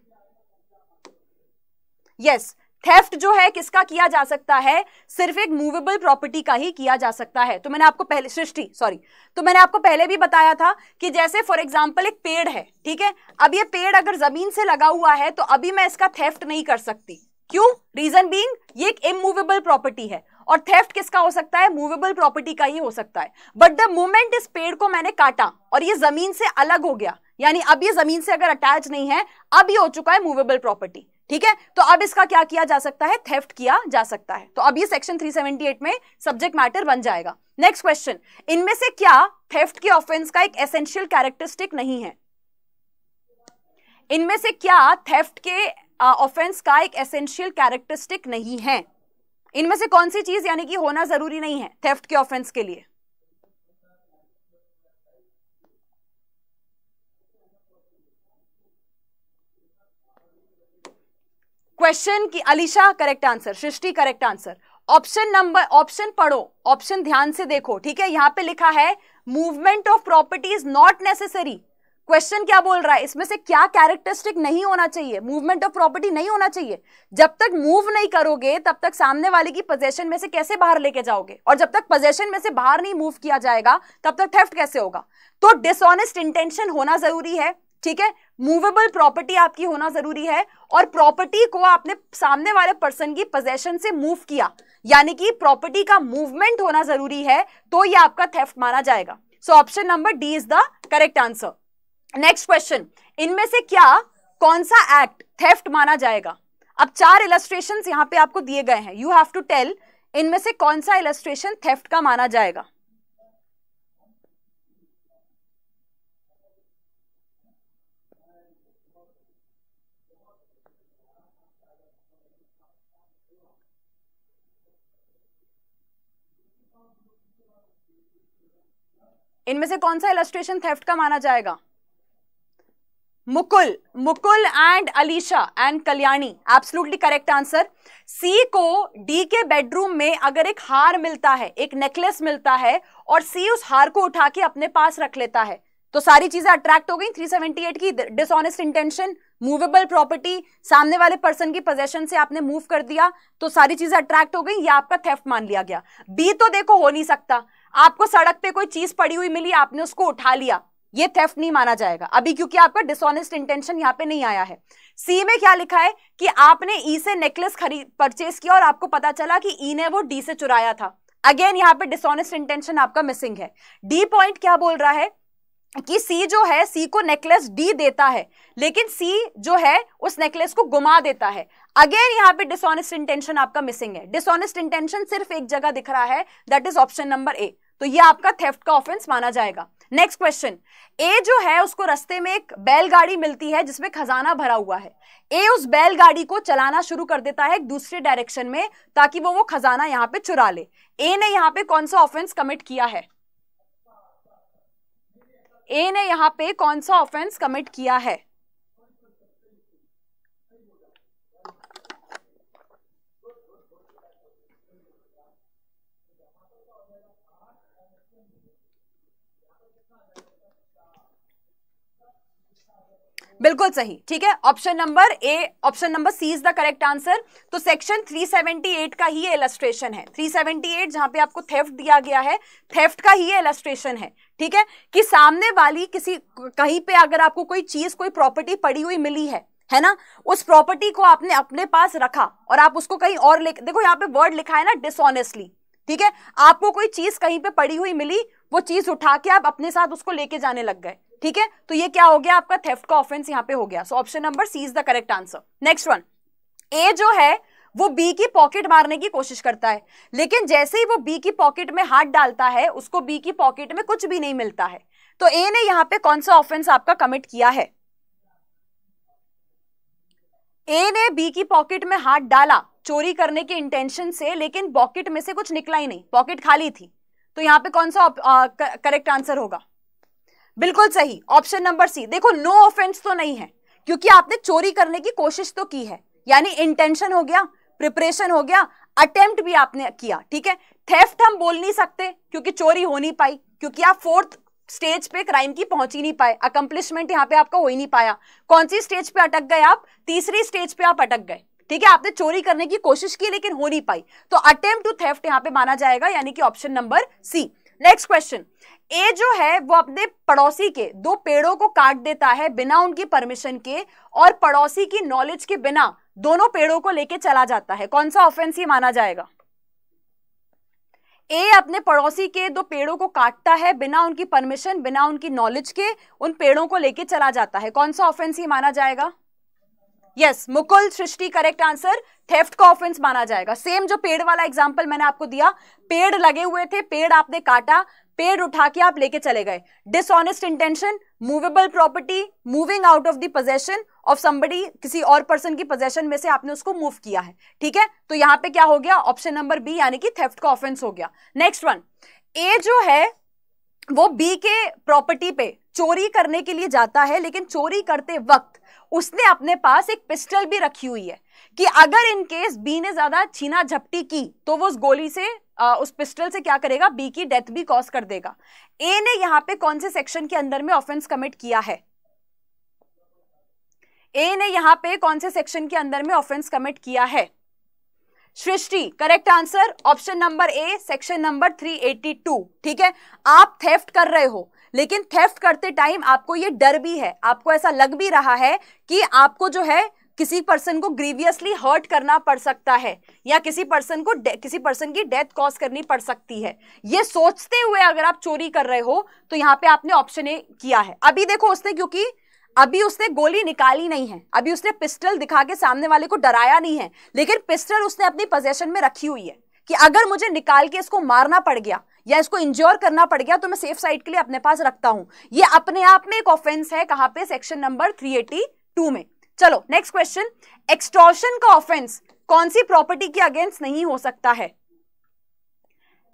yes theft जो है किसका किया जा सकता है सिर्फ एक मूवेबल प्रॉपर्टी का ही किया जा सकता है तो मैंने आपको पहले सृष्टि सॉरी तो मैंने आपको पहले भी बताया था कि जैसे फॉर एग्जाम्पल एक पेड़ है ठीक है अब ये पेड़ अगर जमीन से लगा हुआ है तो अभी मैं इसका थेफ्ट नहीं कर सकती क्यों रीजन बींग ये एक इमूवेबल प्रॉपर्टी है और थेफ्ट किसका हो सकता है मूवेबल प्रॉपर्टी का ही हो सकता है बट द मोमेंट इस पेड़ को मैंने काटा और ये जमीन से अलग हो गया यानी अब ये जमीन से अगर अटैच नहीं है अब ये हो चुका है मूवेबल प्रॉपर्टी ठीक है तो अब इसका क्या किया जा सकता है थेफ्ट किया जा सकता है तो अब ये सेक्शन 378 में सब्जेक्ट मैटर बन जाएगा नेक्स्ट क्वेश्चन इनमें से क्या थेफ्ट के ऑफेंस का एक एसेंशियल कैरेक्टरिस्टिक नहीं है इनमें से क्या थेफ्ट के ऑफेंस का एक एसेंशियल कैरेक्टरिस्टिक नहीं है इनमें से कौन सी चीज यानी कि होना जरूरी नहीं है थेफ्ट के ऑफेंस के लिए क्वेश्चन की Alisha correct answer Srishti correct answer option number option पढ़ो ऑप्शन ध्यान से देखो ठीक है यहां पे लिखा है movement of property is not necessary question क्या बोल रहा है इसमें से क्या कैरेक्टरिस्टिक नहीं होना चाहिए मूवमेंट ऑफ प्रॉपर्टी नहीं होना चाहिए जब तक मूव नहीं करोगे तब तक सामने वाले की पोजेशन में से कैसे बाहर लेके जाओगे और जब तक पोजेशन में से बाहर नहीं मूव किया जाएगा तब तक थेफ्ट कैसे होगा तो डिसऑनेस्ट इंटेंशन होना जरूरी है ठीक है मूवेबल प्रॉपर्टी आपकी होना जरूरी है और प्रॉपर्टी को आपने सामने वाले पर्सन की पोजेशन से मूव किया यानी कि प्रॉपर्टी का मूवमेंट होना जरूरी है तो ये आपका थेफ्ट माना जाएगा so option number D is the correct answer next question इनमें से क्या कौन सा एक्ट थेफ्ट माना जाएगा अब चार इलेस्ट्रेशन यहाँ पे आपको दिए गए हैं यू हैव टू टेल इनमें से कौन सा इलेस्ट्रेशन थेफ्ट का माना जाएगा इनमें से कौन सा इलस्ट्रेशन थेफ्ट का माना जाएगा Mukul Mukul and Alisha and Kalyani absolutely correct answer C को डी के बेडरूम में अगर एक हार मिलता है एक नेकलेस मिलता है और सी उस हार को उठा के अपने पास रख लेता है तो सारी चीजें अट्रैक्ट हो गई 378 की डिसऑनेस्ट इंटेंशन मूवेबल प्रॉपर्टी सामने वाले पर्सन की पोजेशन से आपने मूव कर दिया तो सारी चीजें अट्रैक्ट हो गई या आपका थेफ्ट मान लिया गया बी तो देखो हो नहीं सकता आपको सड़क पे कोई चीज पड़ी हुई मिली आपने उसको उठा लिया ये थेफ्ट नहीं माना जाएगा अभी क्योंकि आपका डिसऑनेस्ट इंटेंशन यहाँ पे नहीं आया है सी में क्या लिखा है कि आपने ई e से नेकलेस खरीद परचेज किया और आपको पता चला कि ई e ने वो डी से चुराया था अगेन यहाँ पे डिसऑनेस्ट इंटेंशन आपका मिसिंग है डी पॉइंट क्या बोल रहा है कि सी जो है सी को नेकलेस डी देता है लेकिन सी जो है उस नेकलेस को गुमा देता है अगेन यहाँ पे डिसऑनेस्ट इंटेंशन आपका मिसिंग है डिसऑनेस्ट इंटेंशन सिर्फ एक जगह दिख रहा है that is option number A तो ये आपका थेफ्ट का ऑफेंस माना जाएगा नेक्स्ट क्वेश्चन ए जो है उसको रस्ते में एक बैलगाड़ी मिलती है जिसमें खजाना भरा हुआ है ए उस बैलगाड़ी को चलाना शुरू कर देता है एक दूसरे डायरेक्शन में ताकि वो वो खजाना यहाँ पे चुरा ले ए ने यहाँ पे कौन सा ऑफेंस कमिट किया है ए ने यहाँ पे कौन सा ऑफेंस कमिट किया है बिल्कुल सही ठीक है option number A option number C is the correct answer तो सेक्शन 378 का ही ये इलस्ट्रेशन है 378 जहां पे आपको थेफ्ट दिया गया है थेफ्ट का ही इलस्ट्रेशन है ठीक है कि सामने वाली किसी कहीं पे अगर आपको कोई चीज कोई प्रॉपर्टी पड़ी हुई मिली है है ना उस प्रॉपर्टी को आपने अपने पास रखा और आप उसको कहीं और ले देखो यहाँ पे वर्ड लिखा है ना डिसऑनेस्टली ठीक है आपको कोई चीज कहीं पे पड़ी हुई मिली वो चीज उठा के आप अपने साथ उसको लेके जाने लग गए ठीक है तो ये क्या हो गया आपका थेफ्ट का ऑफेंस यहाँ पे हो गया so option number C is the correct answer next one A जो है वो बी की पॉकेट मारने की कोशिश करता है लेकिन जैसे ही वो बी की पॉकेट में हाथ डालता है उसको बी की पॉकेट में कुछ भी नहीं मिलता है तो ए ने यहाँ पे कौन सा ऑफेंस आपका कमिट किया है ए ने बी की पॉकेट में हाथ डाला चोरी करने के इंटेंशन से लेकिन पॉकेट में से कुछ निकला ही नहीं पॉकेट खाली थी तो यहां पे कौन सा करेक्ट आंसर होगा बिल्कुल सही ऑप्शन नंबर सी देखो नो ऑफेंस तो नहीं है क्योंकि आपने चोरी करने की कोशिश तो की है यानी इंटेंशन हो गया प्रिपरेशन हो गया अटेम्प्ट भी आपने किया ठीक है थेफ्ट हम बोल नहीं सकते क्योंकि चोरी हो नहीं पाई क्योंकि आप फोर्थ स्टेज पे क्राइम की पहुंच ही नहीं पाए अकम्पलिशमेंट यहाँ पे आपका हो ही नहीं पाया कौन सी स्टेज पे अटक गए आप तीसरी स्टेज पे आप अटक गए ठीक है आपने चोरी करने की कोशिश की लेकिन हो नहीं पाई तो अटेम्प्ट टू थेफ्ट यहाँ पे माना जाएगा यानी कि option number C next question A जो है वो अपने पड़ोसी के दो पेड़ों को काट देता है बिना उनकी परमिशन के और पड़ोसी की नॉलेज के बिना दोनों पेड़ों को लेके चला जाता है कौन सा ऑफेंस ही माना जाएगा ए अपने पड़ोसी के दो पेड़ों को काटता है बिना उनकी परमिशन बिना उनकी नॉलेज के उन पेड़ों को लेके चला जाता है कौन सा ऑफेंस ही माना जाएगा yes Mukul Srishti correct answer theft का ऑफेंस माना जाएगा सेम जो पेड़ वाला एग्जाम्पल मैंने आपको दिया पेड़ लगे हुए थे पेड़ आपने काटा पेड़ उठा के आप लेके चले गए dishonest intention movable property moving out of the possession of somebody किसी और पर्सन की पोजेशन में से आपने उसको मूव किया है ठीक है तो यहां पे क्या हो गया ऑप्शन नंबर बी यानी कि थेफ्ट का ऑफेंस हो गया नेक्स्ट वन ए जो है वो बी के प्रॉपर्टी पे चोरी करने के लिए जाता है लेकिन चोरी करते वक्त उसने अपने पास एक पिस्टल भी रखी हुई है कि अगर इन केस बी ने ज्यादा छीना झपटी की तो वो उस गोली से आ, उस पिस्टल से क्या करेगा बी की डेथ भी कॉज कर देगा ए ने यहां पे कौन से सेक्शन के अंदर में ऑफेंस कमिट किया है ए ने यहां पे कौन से सेक्शन के अंदर में ऑफेंस कमिट किया है Srishti correct answer option number A section number 382 ठीक है आप थेफ्ट कर रहे हो लेकिन थेफ्ट करते टाइम आपको ये डर भी है आपको ऐसा लग भी रहा है कि आपको जो है किसी पर्सन को ग्रीवियसली हर्ट करना पड़ सकता है या किसी पर्सन को किसी पर्सन की डेथ कॉज करनी पड़ सकती है ये सोचते हुए अगर आप चोरी कर रहे हो तो यहाँ पे आपने ऑप्शन ए किया है अभी देखो उसने क्योंकि अभी उसने गोली निकाली नहीं है अभी उसने पिस्टल दिखा के सामने वाले को डराया नहीं है लेकिन पिस्टल उसने अपनी पोजेशन में रखी हुई है कि अगर मुझे निकाल के इसको मारना पड़ गया या इसको इंज्योर करना पड़ गया तो मैं सेफ साइड के लिए अपने पास रखता हूं ये अपने आप में एक ऑफेंस है कहां पे सेक्शन नंबर 382 में चलो नेक्स्ट क्वेश्चन एक्सटॉर्शन का ऑफेंस कौन सी प्रॉपर्टी के अगेंस्ट नहीं हो सकता है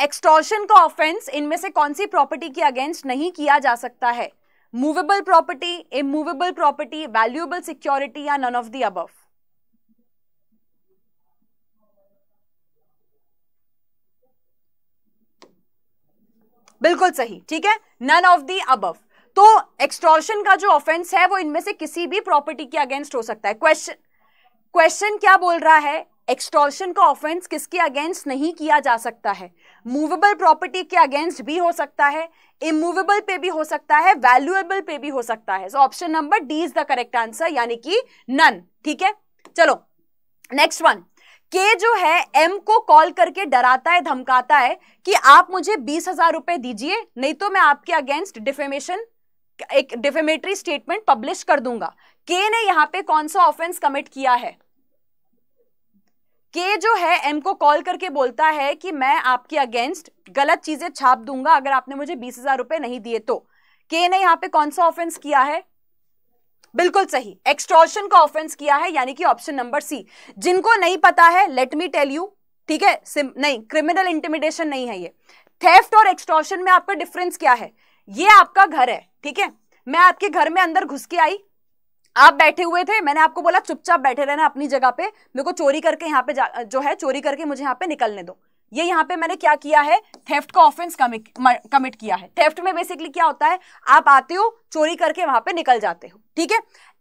एक्सटॉर्शन का ऑफेंस इनमें से कौन सी प्रॉपर्टी के अगेंस्ट नहीं किया जा सकता है movable property immovable property valuable security या नन ऑफ दी अबव बिल्कुल सही ठीक है नन ऑफ दी अबव तो एक्सट्रॉशन का जो ऑफेंस है वो इनमें से किसी भी प्रॉपर्टी के अगेंस्ट हो सकता है क्वेश्चन क्वेश्चन क्या बोल रहा है एक्सट्रॉशन का ऑफेंस किसके अगेंस्ट नहीं किया जा सकता है मूवेबल प्रॉपर्टी के अगेंस्ट भी हो सकता है इमूवेबल पे भी हो सकता है वैल्यूएबल पे भी हो सकता है so option number D is the correct answer यानी कि नन ठीक है चलो नेक्स्ट वन के जो है एम को कॉल करके डराता है धमकाता है कि आप मुझे बीस हजार रुपए दीजिए नहीं तो मैं आपके अगेंस्ट डिफेमेशन एक डिफेमेटरी स्टेटमेंट पब्लिश कर दूंगा के ने यहां पे कौन सा ऑफेंस कमिट किया है के जो है एम को कॉल करके बोलता है कि मैं आपके अगेंस्ट गलत चीजें छाप दूंगा अगर आपने मुझे बीस हजार रुपए नहीं दिए तो के ने यहां पे कौन सा ऑफेंस किया है बिल्कुल सही एक्सट्रॉशन का ऑफेंस किया है यानी कि ऑप्शन नंबर सी जिनको नहीं पता है लेट मी टेल यू ठीक है नहीं क्रिमिनल इंटिमिडेशन नहीं है ये थेफ्ट और एक्सटॉर्शन में आपका डिफरेंस क्या है ये आपका घर है ठीक है मैं आपके घर में अंदर घुस के आई आप बैठे हुए थे मैंने आपको बोला चुपचाप बैठे रहना अपनी जगह पे मेरे को चोरी करके यहाँ पे जो है चोरी करके मुझे यहाँ पे निकलने दो ये यहाँ पे मैंने क्या किया है थेफ्ट का ऑफेंस कमिट किया है थेफ्ट में बेसिकली क्या होता है आप आते हो चोरी करके वहां पे निकल जाते हो ठीक है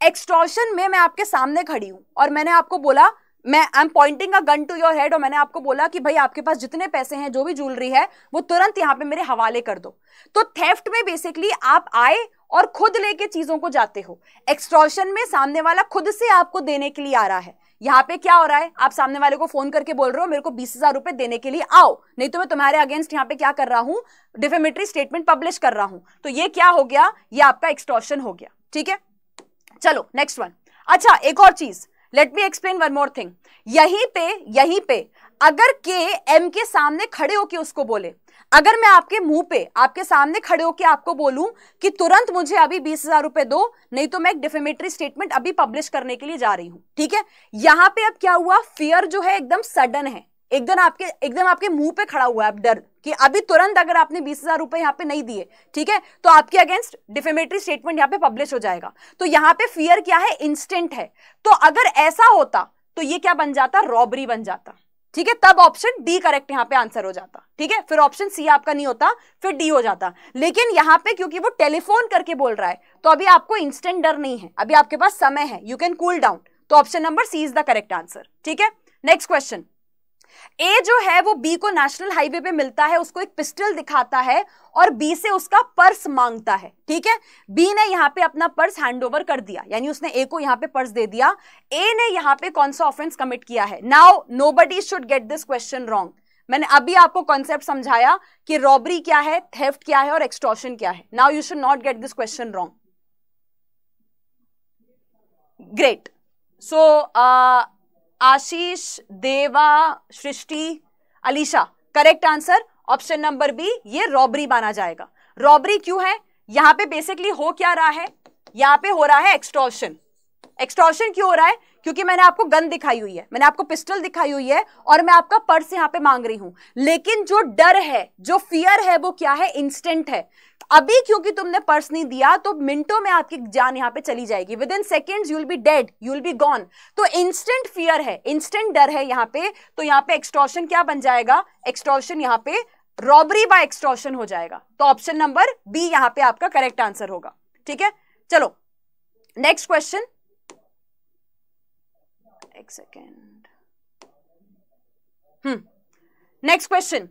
एक्सट्रॉशन में मैं आपके सामने खड़ी हूं और मैंने आपको बोला मैं I am pointing a gun to your head और मैंने आपको बोला कि भाई आपके पास जितने पैसे हैं जो भी ज्वेलरी है वो तुरंत यहाँ पे मेरे हवाले कर दो तो थेफ्ट में बेसिकली आप आए और खुद लेके चीजों को जाते हो एक्सट्रॉशन में सामने वाला खुद से आपको देने के लिए आ रहा है यहाँ पे क्या हो रहा है आप सामने वाले को फोन करके बोल रहे हो मेरे को बीस हजार रुपए देने के लिए आओ नहीं तो मैं तुम्हारे अगेंस्ट यहाँ पे क्या कर रहा हूँ डिफेमेटरी स्टेटमेंट पब्लिश कर रहा हूं तो ये क्या हो गया ये आपका एक्सटॉर्शन हो गया ठीक है चलो नेक्स्ट वन अच्छा एक और चीज let me explain one more thing यहीं पे यहीं पे अगर के एम के सामने खड़े होके उसको बोले अगर मैं आपके मुंह पे आपके सामने खड़े होकर आपको बोलूं कि तुरंत मुझे अभी बीस हजार रुपए दो नहीं तो मैं एक डिफेमेटरी स्टेटमेंट अभी पब्लिश करने के लिए जा रही हूं ठीक है यहां पे अब क्या हुआ फियर जो है एकदम सडन है एकदम आपके एकदम आपके मुंह पे खड़ा हुआ है आप डर कि अभी तुरंत अगर आपने बीस हजार रुपए यहाँ पे नहीं दिए ठीक है तो आपके अगेंस्ट डिफेमेटरी स्टेटमेंट यहाँ पे पब्लिश हो जाएगा तो यहाँ पे फियर क्या है इंस्टेंट है तो अगर ऐसा होता तो ये क्या बन जाता रॉबरी बन जाता ठीक है तब ऑप्शन डी करेक्ट यहां पे आंसर हो जाता ठीक है फिर ऑप्शन सी आपका नहीं होता फिर डी हो जाता लेकिन यहां पे क्योंकि वो टेलीफोन करके बोल रहा है तो अभी आपको इंस्टेंट डर नहीं है अभी आपके पास समय है यू कैन कूल डाउन तो option number C is the correct answer ठीक है नेक्स्ट क्वेश्चन ए जो है वो बी को नेशनल हाईवे पे मिलता है उसको एक पिस्टल दिखाता है और बी से उसका पर्स मांगता है ठीक है बी ने यहाँ पे अपना पर्स हैंडओवर कर दिया यानी उसने ए को यहाँ पे पर्स दे दिया ए ने यहाँ पे कौन सा ऑफेंस कमिट किया है now nobody should get this question wrong मैंने अभी आपको कॉन्सेप्ट समझाया कि रॉबरी क्या है थेफ्ट क्या है और एक्सट्रॉशन क्या है now you should not get this question wrong great so Ashish Deva Srishti Alisha correct answer option number B ये रॉबरी माना जाएगा रॉबरी क्यों है यहां पे बेसिकली हो क्या रहा है यहां पे हो रहा है एक्सट्रॉशन एक्सट्रॉशन क्यों हो रहा है क्योंकि मैंने आपको गन दिखाई हुई है मैंने आपको पिस्टल दिखाई हुई है और मैं आपका पर्स यहां पे मांग रही हूं लेकिन जो डर है जो फियर है वो क्या है इंस्टेंट है अभी क्योंकि तुमने पर्स नहीं दिया तो मिनटों में आपकी जान यहां पे चली जाएगी within second you'll be dead you'll be gone तो इंस्टेंट फियर है इंस्टेंट डर है यहां पे तो यहां पे एक्सट्रॉशन क्या बन जाएगा एक्सट्रॉशन यहां पे रॉबरी बाय एक्सट्रॉशन हो जाएगा तो ऑप्शन नंबर बी यहां पे आपका करेक्ट आंसर होगा ठीक है चलो नेक्स्ट क्वेश्चन एक second hmm next question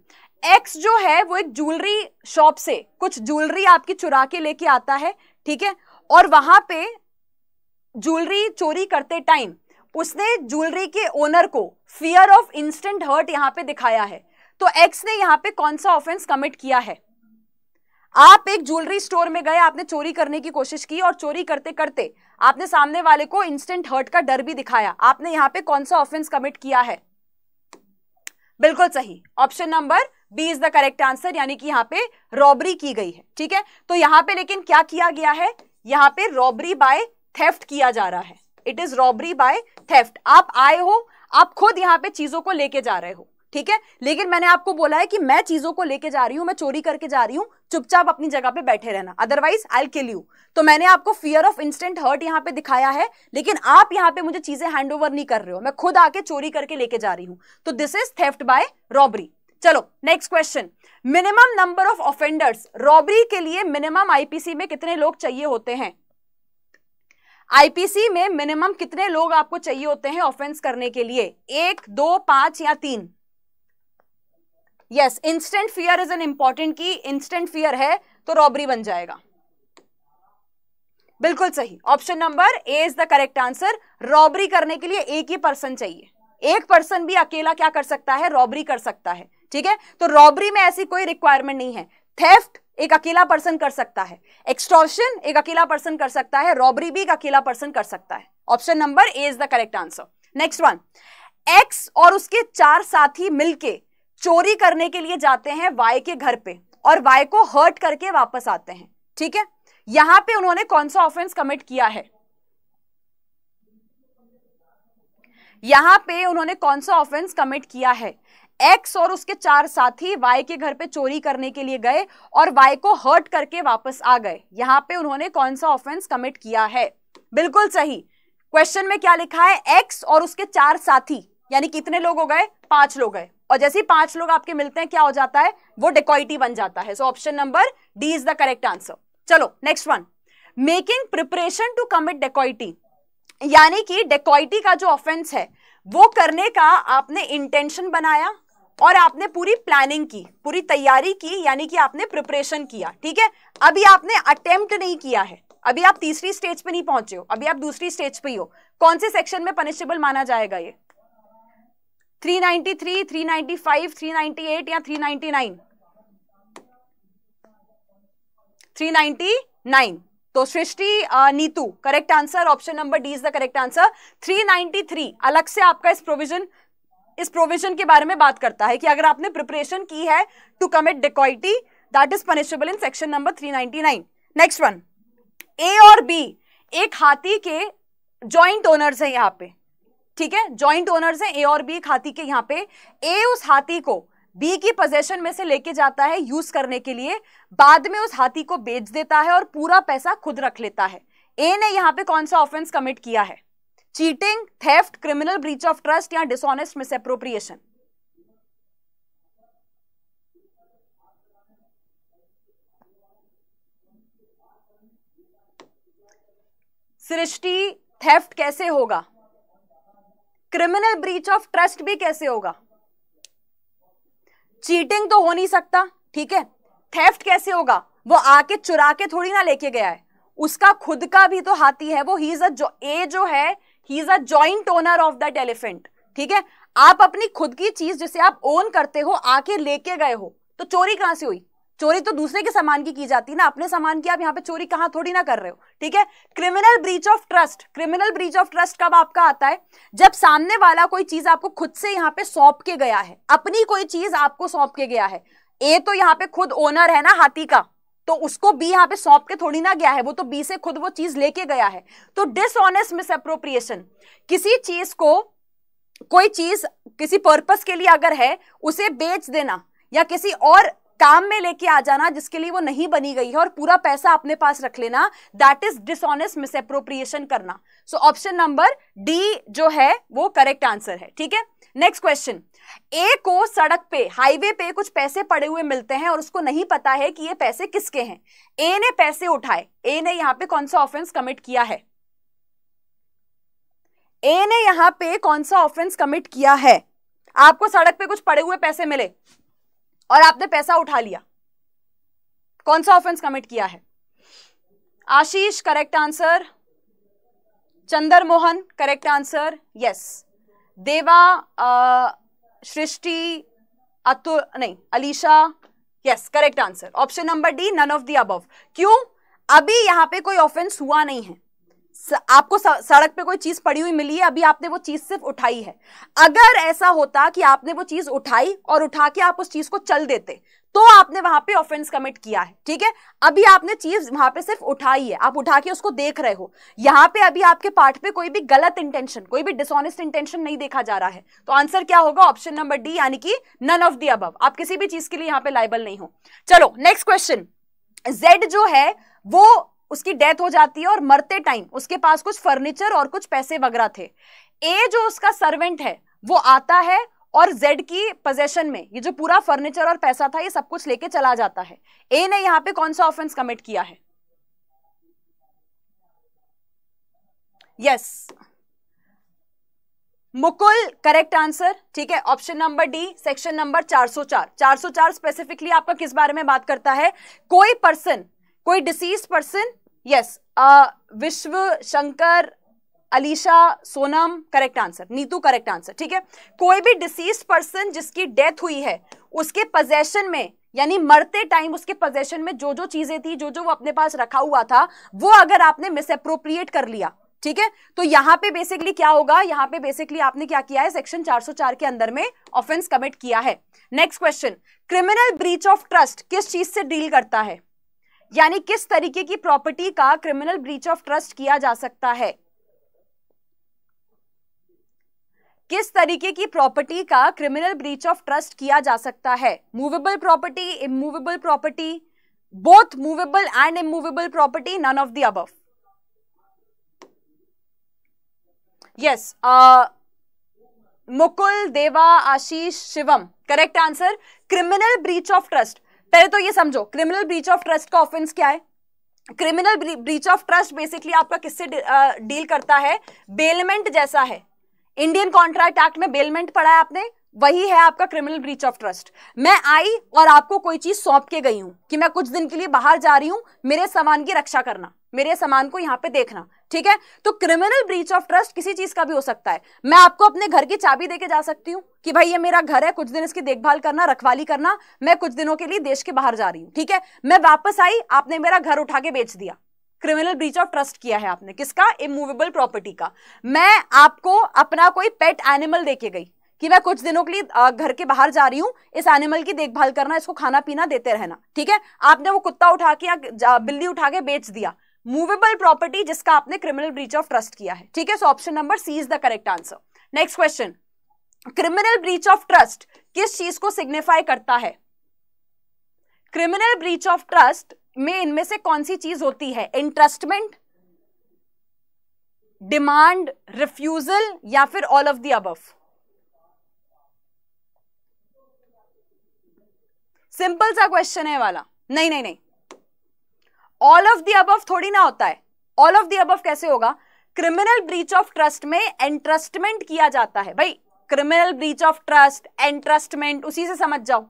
X जो है वो एक ज्वेलरी शॉप से कुछ ज्वेलरी आपकी चुरा के लेके आता है ठीक है और वहां पे ज्वेलरी चोरी करते टाइम उसने ज्वेलरी के ओनर को फियर ऑफ इंस्टेंट हर्ट यहां पे दिखाया है तो एक्स ने यहां पे कौन सा ऑफेंस कमिट किया है आप एक ज्वेलरी स्टोर में गए आपने चोरी करने की कोशिश की और चोरी करते करते आपने सामने वाले को इंस्टेंट हर्ट का डर भी दिखाया आपने यहाँ पे कौन सा ऑफेंस कमिट किया है बिल्कुल सही option number B is the correct answer यानी कि यहाँ पे रॉबरी की गई है ठीक है तो यहाँ पे लेकिन क्या किया गया है यहाँ पे रॉबरी बाय थेफ्ट किया जा रहा है it is robbery by theft आप आए हो आप खुद यहाँ पे चीजों को लेके जा रहे हो ठीक है लेकिन मैंने आपको बोला है कि मैं चीजों को लेके जा रही हूं मैं चोरी करके जा रही हूं चुपचाप अपनी जगह पे बैठे रहना अदरवाइज आई किल यू तो मैंने आपको फियर ऑफ इंस्टेंट हर्ट यहाँ पे दिखाया है लेकिन आप यहाँ पे मुझे चीजें हैंड ओवर नहीं कर रहे हो मैं खुद आके चोरी करके लेके जा रही हूँ तो this is theft by robbery चलो next question minimum number of offenders robbery के लिए मिनिमम आईपीसी में कितने लोग चाहिए होते हैं आईपीसी में मिनिमम कितने लोग आपको चाहिए होते हैं ऑफेंस करने के लिए एक दो पांच या तीन yes instant fear is an important की इंस्टेंट फियर है तो रॉबरी बन जाएगा बिल्कुल सही option number A is the correct answer robbery करने के लिए एक ही पर्सन चाहिए एक पर्सन भी अकेला क्या कर सकता है रॉबरी कर सकता है ठीक है तो रॉबरी में ऐसी कोई रिक्वायरमेंट नहीं है थेफ्ट एक अकेला पर्सन कर सकता है एक्सट्रॉशन एक अकेला पर्सन कर सकता है रॉबरी भी एक अकेला पर्सन कर सकता है option number A is the correct answer next one X और उसके चार साथी मिलके चोरी करने के लिए जाते हैं वाई के घर पे और वाई को हर्ट करके वापस आते हैं ठीक है यहां पे उन्होंने कौन सा ऑफेंस कमिट किया है यहां पे उन्होंने कौन सा ऑफेंस कमिट किया है एक्स और उसके चार साथी वाई के घर पे चोरी करने के लिए गए और वाई को हर्ट करके वापस आ गए यहां पे उन्होंने कौन सा ऑफेंस कमिट किया है बिल्कुल सही क्वेश्चन में क्या लिखा है एक्स और उसके चार साथी यानी कितने लोग हो गए पांच लोग गए और जैसे ही पांच लोग आपके मिलते हैं क्या हो जाता है वो डेकोइटी बन जाता है so option number D is the correct answer चलो next one making preparation to commit dacoity यानी कि डेकोइटी का जो ऑफेंस है वो करने का आपने इंटेंशन बनाया और आपने पूरी प्लानिंग की पूरी तैयारी की यानी कि आपने प्रिपरेशन किया ठीक है अभी आपने अटेम्प्ट नहीं किया है अभी आप तीसरी स्टेज पे नहीं पहुंचे हो अभी आप दूसरी स्टेज पे ही हो कौन से सेक्शन में पनिशेबल माना जाएगा ये 393, 395, 398 या 399? 399. तो Srishti Neetu correct answer option number D is the correct answer 393 अलग से आपका इस प्रोविजन इस प्रोविजन के बारे में बात करता है कि अगर आपने प्रिपरेशन की है to commit dacoity that is punishable in section number 399 next one A और बी एक हाथी के जॉइंट ओनर्स हैं यहाँ पे ठीक है जॉइंट ओनर्स है ए और बी हाथी के यहाँ पे ए उस हाथी को बी की पोजेशन में से लेके जाता है यूज करने के लिए बाद में उस हाथी को बेच देता है और पूरा पैसा खुद रख लेता है ए ने यहाँ पे कौन सा ऑफेंस कमिट किया है cheating theft criminal breach of trust या dishonest misappropriation Srishti theft कैसे होगा क्रिमिनल ब्रीच ऑफ ट्रस्ट भी कैसे होगा चीटिंग तो हो नहीं सकता ठीक है थेफ्ट कैसे होगा वो आके चुरा के थोड़ी ना लेके गया है उसका खुद का भी तो हाथी है वो ही इज अ ए जो है he is a joint owner of that elephant ठीक है आप अपनी खुद की चीज जिसे आप ओन करते हो आके लेके गए हो तो चोरी कहां से हुई चोरी तो दूसरे के सामान की की जाती है ना अपने सामान की आप यहाँ पे चोरी कहां थोड़ी ना कर रहे हो ठीक है criminal breach of trust criminal breach of trust कब आपका आता है जब सामने वाला कोई चीज आपको खुद से यहाँ पे सौंप के गया है अपनी कोई चीज आपको सौंप के गया है ए तो यहाँ पे खुद ओनर है ना हाथी का तो उसको बी यहाँ पे सौंप के थोड़ी ना गया है वो तो बी से खुद वो चीज लेके गया है तो डिसऑनेस्ट मिस एप्रोप्रिएशन किसी चीज को कोई चीज किसी पर्पस के लिए अगर है उसे बेच देना या किसी और काम में लेके आ जाना जिसके लिए वो नहीं बनी गई है और पूरा पैसा अपने पास रख लेना दैट इज डिसऑनेस्ट मिसअप्रोप्रिएशन करना सो ऑप्शन नंबर डी जो है वो करेक्ट आंसर है ठीक है नेक्स्ट क्वेश्चन ए को सड़क पे हाईवे पे कुछ पैसे पड़े हुए मिलते हैं और उसको नहीं पता है कि ये पैसे किसके हैं ए ने पैसे उठाए ए ने यहां पे कौन सा ऑफेंस कमिट किया है ए ने यहां पे कौन सा ऑफेंस कमिट किया है आपको सड़क पे कुछ पड़े हुए पैसे मिले और आपने पैसा उठा लिया कौन सा ऑफेंस कमिट किया है Ashish correct answer Chander Mohan correct answer yes Deva Srishti अतु नहीं Alisha yes correct answer option number D none of the above क्यों अभी यहां पे कोई ऑफेंस हुआ नहीं है आपको सड़क पे कोई चीज पड़ी हुई मिली है अभी आपने वो चीज सिर्फ उठाई है अगर ऐसा होता कि आपने वो चीज उठाई और उठा के आप उस चीज को चल देते तो आपने वहां पे ऑफेंस कमिट किया है ठीक है अभी आपने चीज वहां पे सिर्फ उठाई है आप उठा के उसको देख रहे हो यहां पे अभी आपके पार्ट पे कोई भी गलत इंटेंशन कोई भी डिसऑनेस्ट इंटेंशन नहीं देखा जा रहा है तो आंसर क्या होगा ऑप्शन नंबर डी यानी कि नन ऑफ दी अब आप किसी भी चीज के लिए यहाँ पे लाइबल नहीं हो चलो नेक्स्ट क्वेश्चन जेड जो है वो उसकी डेथ हो जाती है और मरते टाइम उसके पास कुछ फर्नीचर और कुछ पैसे वगैरह थे ए जो उसका सर्वेंट है वो आता है और जेड की पोजेशन में ये जो पूरा फर्नीचर और पैसा था ये सब कुछ लेके चला जाता है ए ने यहां पे कौन सा ऑफेंस कमिट किया है yes yes. Mukul correct answer ठीक है option number D section number 404 404 specifically आपका किस बारे में बात करता है कोई पर्सन कोई disease person yes Vishwa Shankar Alisha Sonam correct answer Neetu correct answer ठीक है कोई भी डिसीज पर्सन जिसकी डेथ हुई है उसके पोजेशन में यानी मरते टाइम उसके पोजेशन में जो जो चीजें थी जो जो वो अपने पास रखा हुआ था वो अगर आपने मिसअप्रोप्रिएट कर लिया ठीक है तो यहां पे बेसिकली क्या होगा यहां पे बेसिकली आपने क्या किया है सेक्शन 404 के अंदर में ऑफेंस कमिट किया है next question criminal breach of trust किस चीज से डील करता है यानी किस तरीके की प्रॉपर्टी का क्रिमिनल ब्रीच ऑफ ट्रस्ट किया जा सकता है किस तरीके की प्रॉपर्टी का क्रिमिनल ब्रीच ऑफ ट्रस्ट किया जा सकता है movable property immovable property both movable and immovable property none of the above yes Mukul Deva Ashish Shivam correct answer criminal breach of trust पहले तो ये समझो क्रिमिनल ब्रीच ऑफ ट्रस्ट का ऑफेंस क्या है criminal breach of trust basically आपका किससे डील करता है बेलमेंट जैसा है इंडियन कॉन्ट्रैक्ट एक्ट में बेलमेंट पढ़ा है आपने वही है आपका क्रिमिनल ब्रीच ऑफ ट्रस्ट मैं आई और आपको कोई चीज सौंप के गई हूं कि मैं कुछ दिन के लिए बाहर जा रही हूं मेरे सामान की रक्षा करना मेरे सामान को यहाँ पे देखना ठीक है तो क्रिमिनल ब्रीच ऑफ ट्रस्ट किसी चीज का भी हो सकता है मैं आपको अपने घर की चाबी देके जा सकती हूं कि भाई ये मेरा घर है कुछ दिन इसकी देखभाल करना रखवाली करना मैं कुछ दिनों के लिए देश के बाहर जा रही हूं ठीक है मैं वापस आई आपने मेरा घर उठा के बेच दिया क्रिमिनल ब्रीच ऑफ ट्रस्ट किया है आपने किसका इमूवेबल प्रॉपर्टी का मैं आपको अपना कोई पेट एनिमल देके गई कि मैं कुछ दिनों के लिए घर के बाहर जा रही हूँ इस एनिमल की देखभाल करना इसको खाना पीना देते रहना ठीक है आपने वो कुत्ता उठा के या बिल्ली उठा के बेच दिया मूवेबल प्रॉपर्टी जिसका आपने क्रिमिनल ब्रीच ऑफ ट्रस्ट किया है ठीक है so option number C is the correct answer next question criminal breach of trust किस चीज को सिग्निफाई करता है क्रिमिनल ब्रीच ऑफ ट्रस्ट में इनमें से कौन सी चीज होती है इंट्रस्टमेंट डिमांड रिफ्यूजल या फिर all of the above simple सा क्वेश्चन है वाला नहीं नहीं नहीं ऑल ऑफ दी अबव थोड़ी ना होता है ऑल ऑफ दी अबव कैसे होगा क्रिमिनल ब्रीच ऑफ ट्रस्ट में एंट्रस्टमेंट किया जाता है भाई criminal breach of trust entrustment उसी से समझ जाओ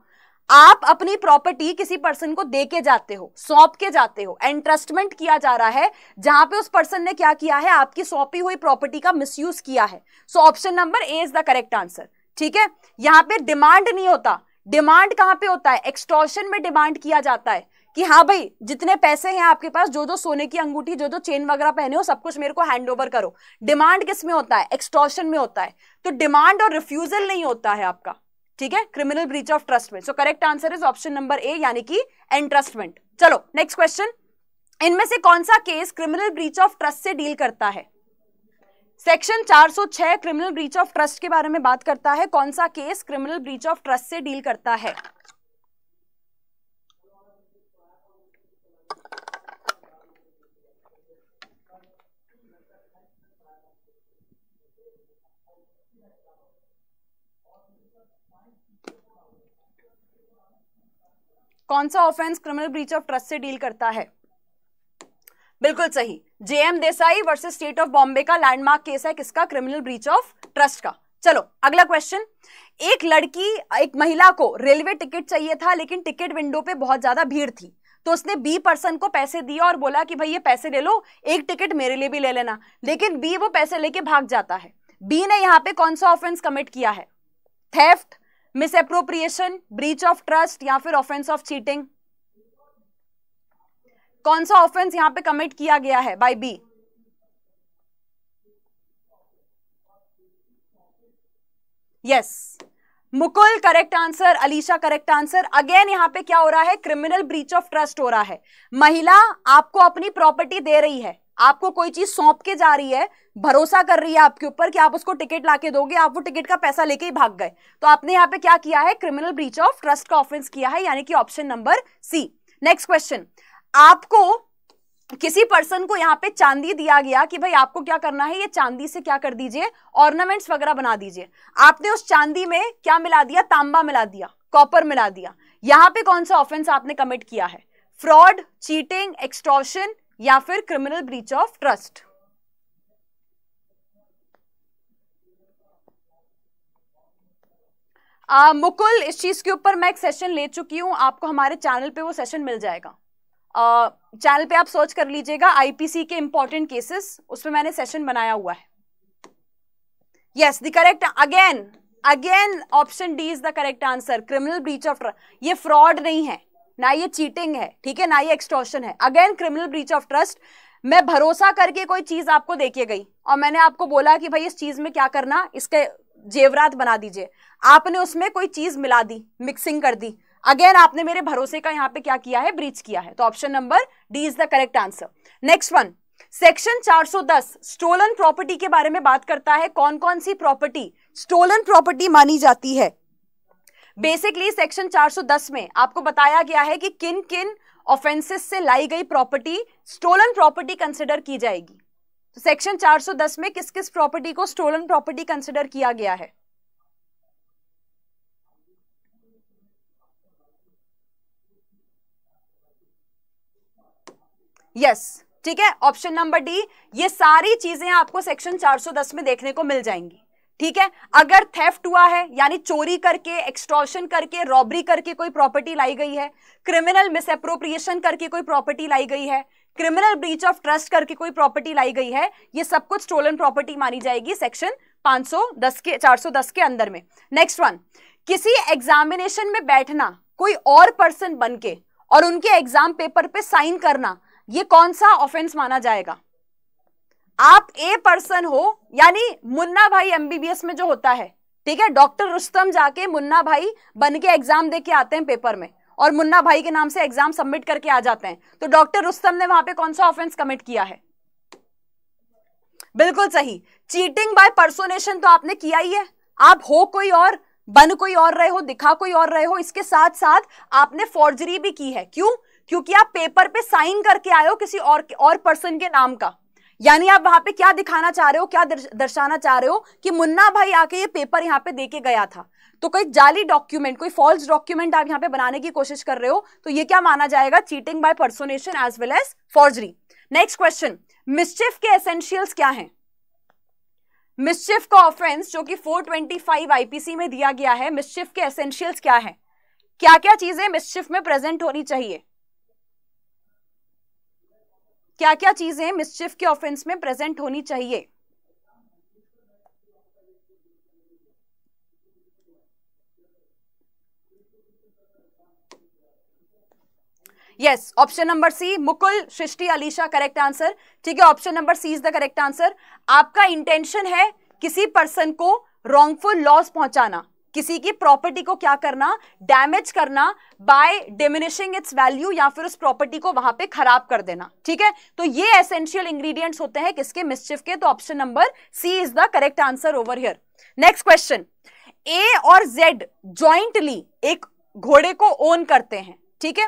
आप अपनी प्रॉपर्टी किसी पर्सन को दे के जाते हो सौंप के जाते हो एंट्रस्टमेंट किया जा रहा है जहां पे उस पर्सन ने क्या किया है आपकी सौंपी हुई प्रॉपर्टी का मिसयूज किया है so option number A is the correct answer ठीक है यहां पे डिमांड नहीं होता डिमांड कहां पे होता है एक्सटॉर्शन में डिमांड किया जाता है कि हाँ भाई जितने पैसे हैं आपके पास जो जो सोने की अंगूठी जो जो चेन वगैरह पहने हो सब कुछ मेरे को हैंड ओवर करो डिमांड किस में होता है एक्सटॉर्शन में होता है तो डिमांड और रिफ्यूजल नहीं होता है आपका ठीक है क्रिमिनल ब्रीच ऑफ ट्रस्ट में so correct answer is option number A यानी कि एंट्रस्टमेंट चलो नेक्स्ट क्वेश्चन इनमें से कौन सा case criminal breach of trust से डील करता है section 406 criminal breach of trust के बारे में बात करता है कौन सा case criminal breach of trust से डील करता है कौन सा offence criminal breach of trust से डील करता है बिल्कुल सही JM Desai versus state of Bombay का लैंडमार्क केस है किसका क्रिमिनल ब्रीच ऑफ ट्रस्ट का चलो अगला क्वेश्चन एक लड़की एक महिला को रेलवे टिकट चाहिए था लेकिन टिकट विंडो पे बहुत ज्यादा भीड़ थी तो उसने बी पर्सन को पैसे दिए और बोला कि भाई ये पैसे ले लो एक टिकट मेरे लिए भी ले लेना लेकिन बी वो पैसे लेके भाग जाता है बी ने यहाँ पे कौन सा ऑफेंस कमिट किया है theft misappropriation breach of trust या फिर ऑफेंस ऑफ चीटिंग कौन सा ऑफेंस यहां पे कमिट किया गया है by B yes Mukul correct answer Alisha correct answer again यहां पे क्या हो रहा है क्रिमिनल ब्रीच ऑफ ट्रस्ट हो रहा है महिला आपको अपनी प्रॉपर्टी दे रही है आपको कोई चीज सौंप के जा रही है भरोसा कर रही है आपके ऊपर कि आप उसको टिकट ला के दोगे आप वो टिकट का पैसा लेके ही भाग गए तो आपने यहाँ पे क्या किया है क्रिमिनल ब्रीच ऑफ ट्रस्ट का ऑफेंस किया है यानी कि option number C next question आपको किसी पर्सन को यहाँ पे चांदी दिया गया कि भाई आपको क्या करना है ये चांदी से क्या कर दीजिए ऑर्नामेंट्स वगैरह बना दीजिए आपने उस चांदी में क्या मिला दिया तांबा मिला दिया कॉपर मिला दिया यहाँ पे कौन सा ऑफेंस आपने कमिट किया है फ्रॉड चीटिंग एक्सट्रॉशन या फिर criminal breach of trust ah, Mukul इस चीज़ के ऊपर मैं एक सेशन ले चुकी हूँ आपको हमारे चैनल पे वो सेशन मिल जाएगा आ, चैनल पे आप सर्च कर लीजिएगा आईपीसी के इंपॉर्टेंट केसेस पर मैंने सेशन बनाया हुआ है yes the correct again again option D is the correct answer criminal breach of trust ये फ्रॉड नहीं है ना ये चीटिंग है ठीक है ना ये एक्सट्रॉशन है again criminal breach of trust मैं भरोसा करके कोई चीज आपको देखिए गई और मैंने आपको बोला कि भाई इस चीज में क्या करना इसके जेवरात बना दीजिए आपने उसमें कोई चीज़ मिला दी मिक्सिंग कर दी अगेन आपने मेरे भरोसे का यहाँ पे क्या किया है ब्रीच किया है तो option number D is the correct answer next one section 410 stolen property के बारे में बात करता है कौन कौन सी प्रॉपर्टी स्टोलन प्रॉपर्टी मानी जाती है बेसिकली सेक्शन 410 में आपको बताया गया है कि किन किन ऑफेंसेस से लाई गई प्रॉपर्टी स्टोलन प्रॉपर्टी कंसिडर की जाएगी तो सेक्शन 410 में किस किस प्रॉपर्टी को स्टोलन प्रॉपर्टी कंसिडर किया गया है यस yes, ठीक है ऑप्शन नंबर डी ये सारी चीजें आपको सेक्शन 410 में देखने को मिल जाएंगी ठीक है अगर थेफ्ट हुआ है यानी चोरी करके एक्सट्रॉशन करके रॉबरी करके कोई प्रॉपर्टी लाई गई है क्रिमिनल मिसअप्रोप्रिएशन करके कोई प्रॉपर्टी लाई गई है क्रिमिनल ब्रीच ऑफ ट्रस्ट करके कोई प्रॉपर्टी लाई गई है ये सब कुछ स्टोलन प्रॉपर्टी मानी जाएगी सेक्शन 510 के 410 के अंदर में नेक्स्ट वन किसी एग्जामिनेशन में बैठना कोई और पर्सन बन के और उनके एग्जाम पेपर पे साइन करना ये कौन सा ऑफेंस माना जाएगा आप ए पर्सन हो यानी मुन्ना भाई एमबीबीएस में जो होता है ठीक है डॉक्टर रुस्तम जाके मुन्ना भाई बन के एग्जाम दे के आते हैं पेपर में और मुन्ना भाई के नाम से एग्जाम सबमिट करके आ जाते हैं तो डॉक्टर रुस्तम ने वहां पे कौन सा ऑफेंस कमिट किया है बिल्कुल सही चीटिंग बाय पर्सोनेशन तो आपने किया ही है आप हो कोई और बन कोई और रहे हो दिखा कोई और रहे हो इसके साथ साथ आपने फॉर्जरी भी की है क्यों क्योंकि आप पेपर पे साइन करके आए हो किसी और और पर्सन के नाम का यानी आप वहां पे क्या दिखाना चाह रहे हो क्या दर्शाना चाह रहे हो कि मुन्ना भाई आके ये पेपर यहाँ पे देके गया था तो कोई जाली डॉक्यूमेंट कोई फॉल्स डॉक्यूमेंट आप यहाँ पे बनाने की कोशिश कर रहे हो तो ये क्या माना जाएगा cheating by personation as well as forgery next question mischief के एसेंशियल्स क्या हैं मिस्चिफ का ऑफेंस जो कि 425 आईपीसी में दिया गया है मिस्चिफ के एसेंशियल्स क्या है क्या क्या चीजें मिस्चिफ में प्रेजेंट होनी चाहिए क्या क्या चीजें मिस्चिफ के ऑफेंस में प्रेजेंट होनी चाहिए yes option number C Mukul Srishti Alisha correct answer ठीक है option number C is the correct answer आपका इंटेंशन है किसी पर्सन को रॉन्गफुल लॉस पहुंचाना किसी की प्रॉपर्टी को क्या करना डैमेज करना बाय डिमिनिशिंग इट्स वैल्यू या फिर उस प्रॉपर्टी को वहां पे खराब कर देना ठीक है तो ये एसेंशियल इंग्रेडिएंट्स होते हैं किसके मिस्चिफ के तो option number C is the correct answer over here next question A और जेड ज्वाइंटली एक घोड़े को ओन करते हैं ठीक है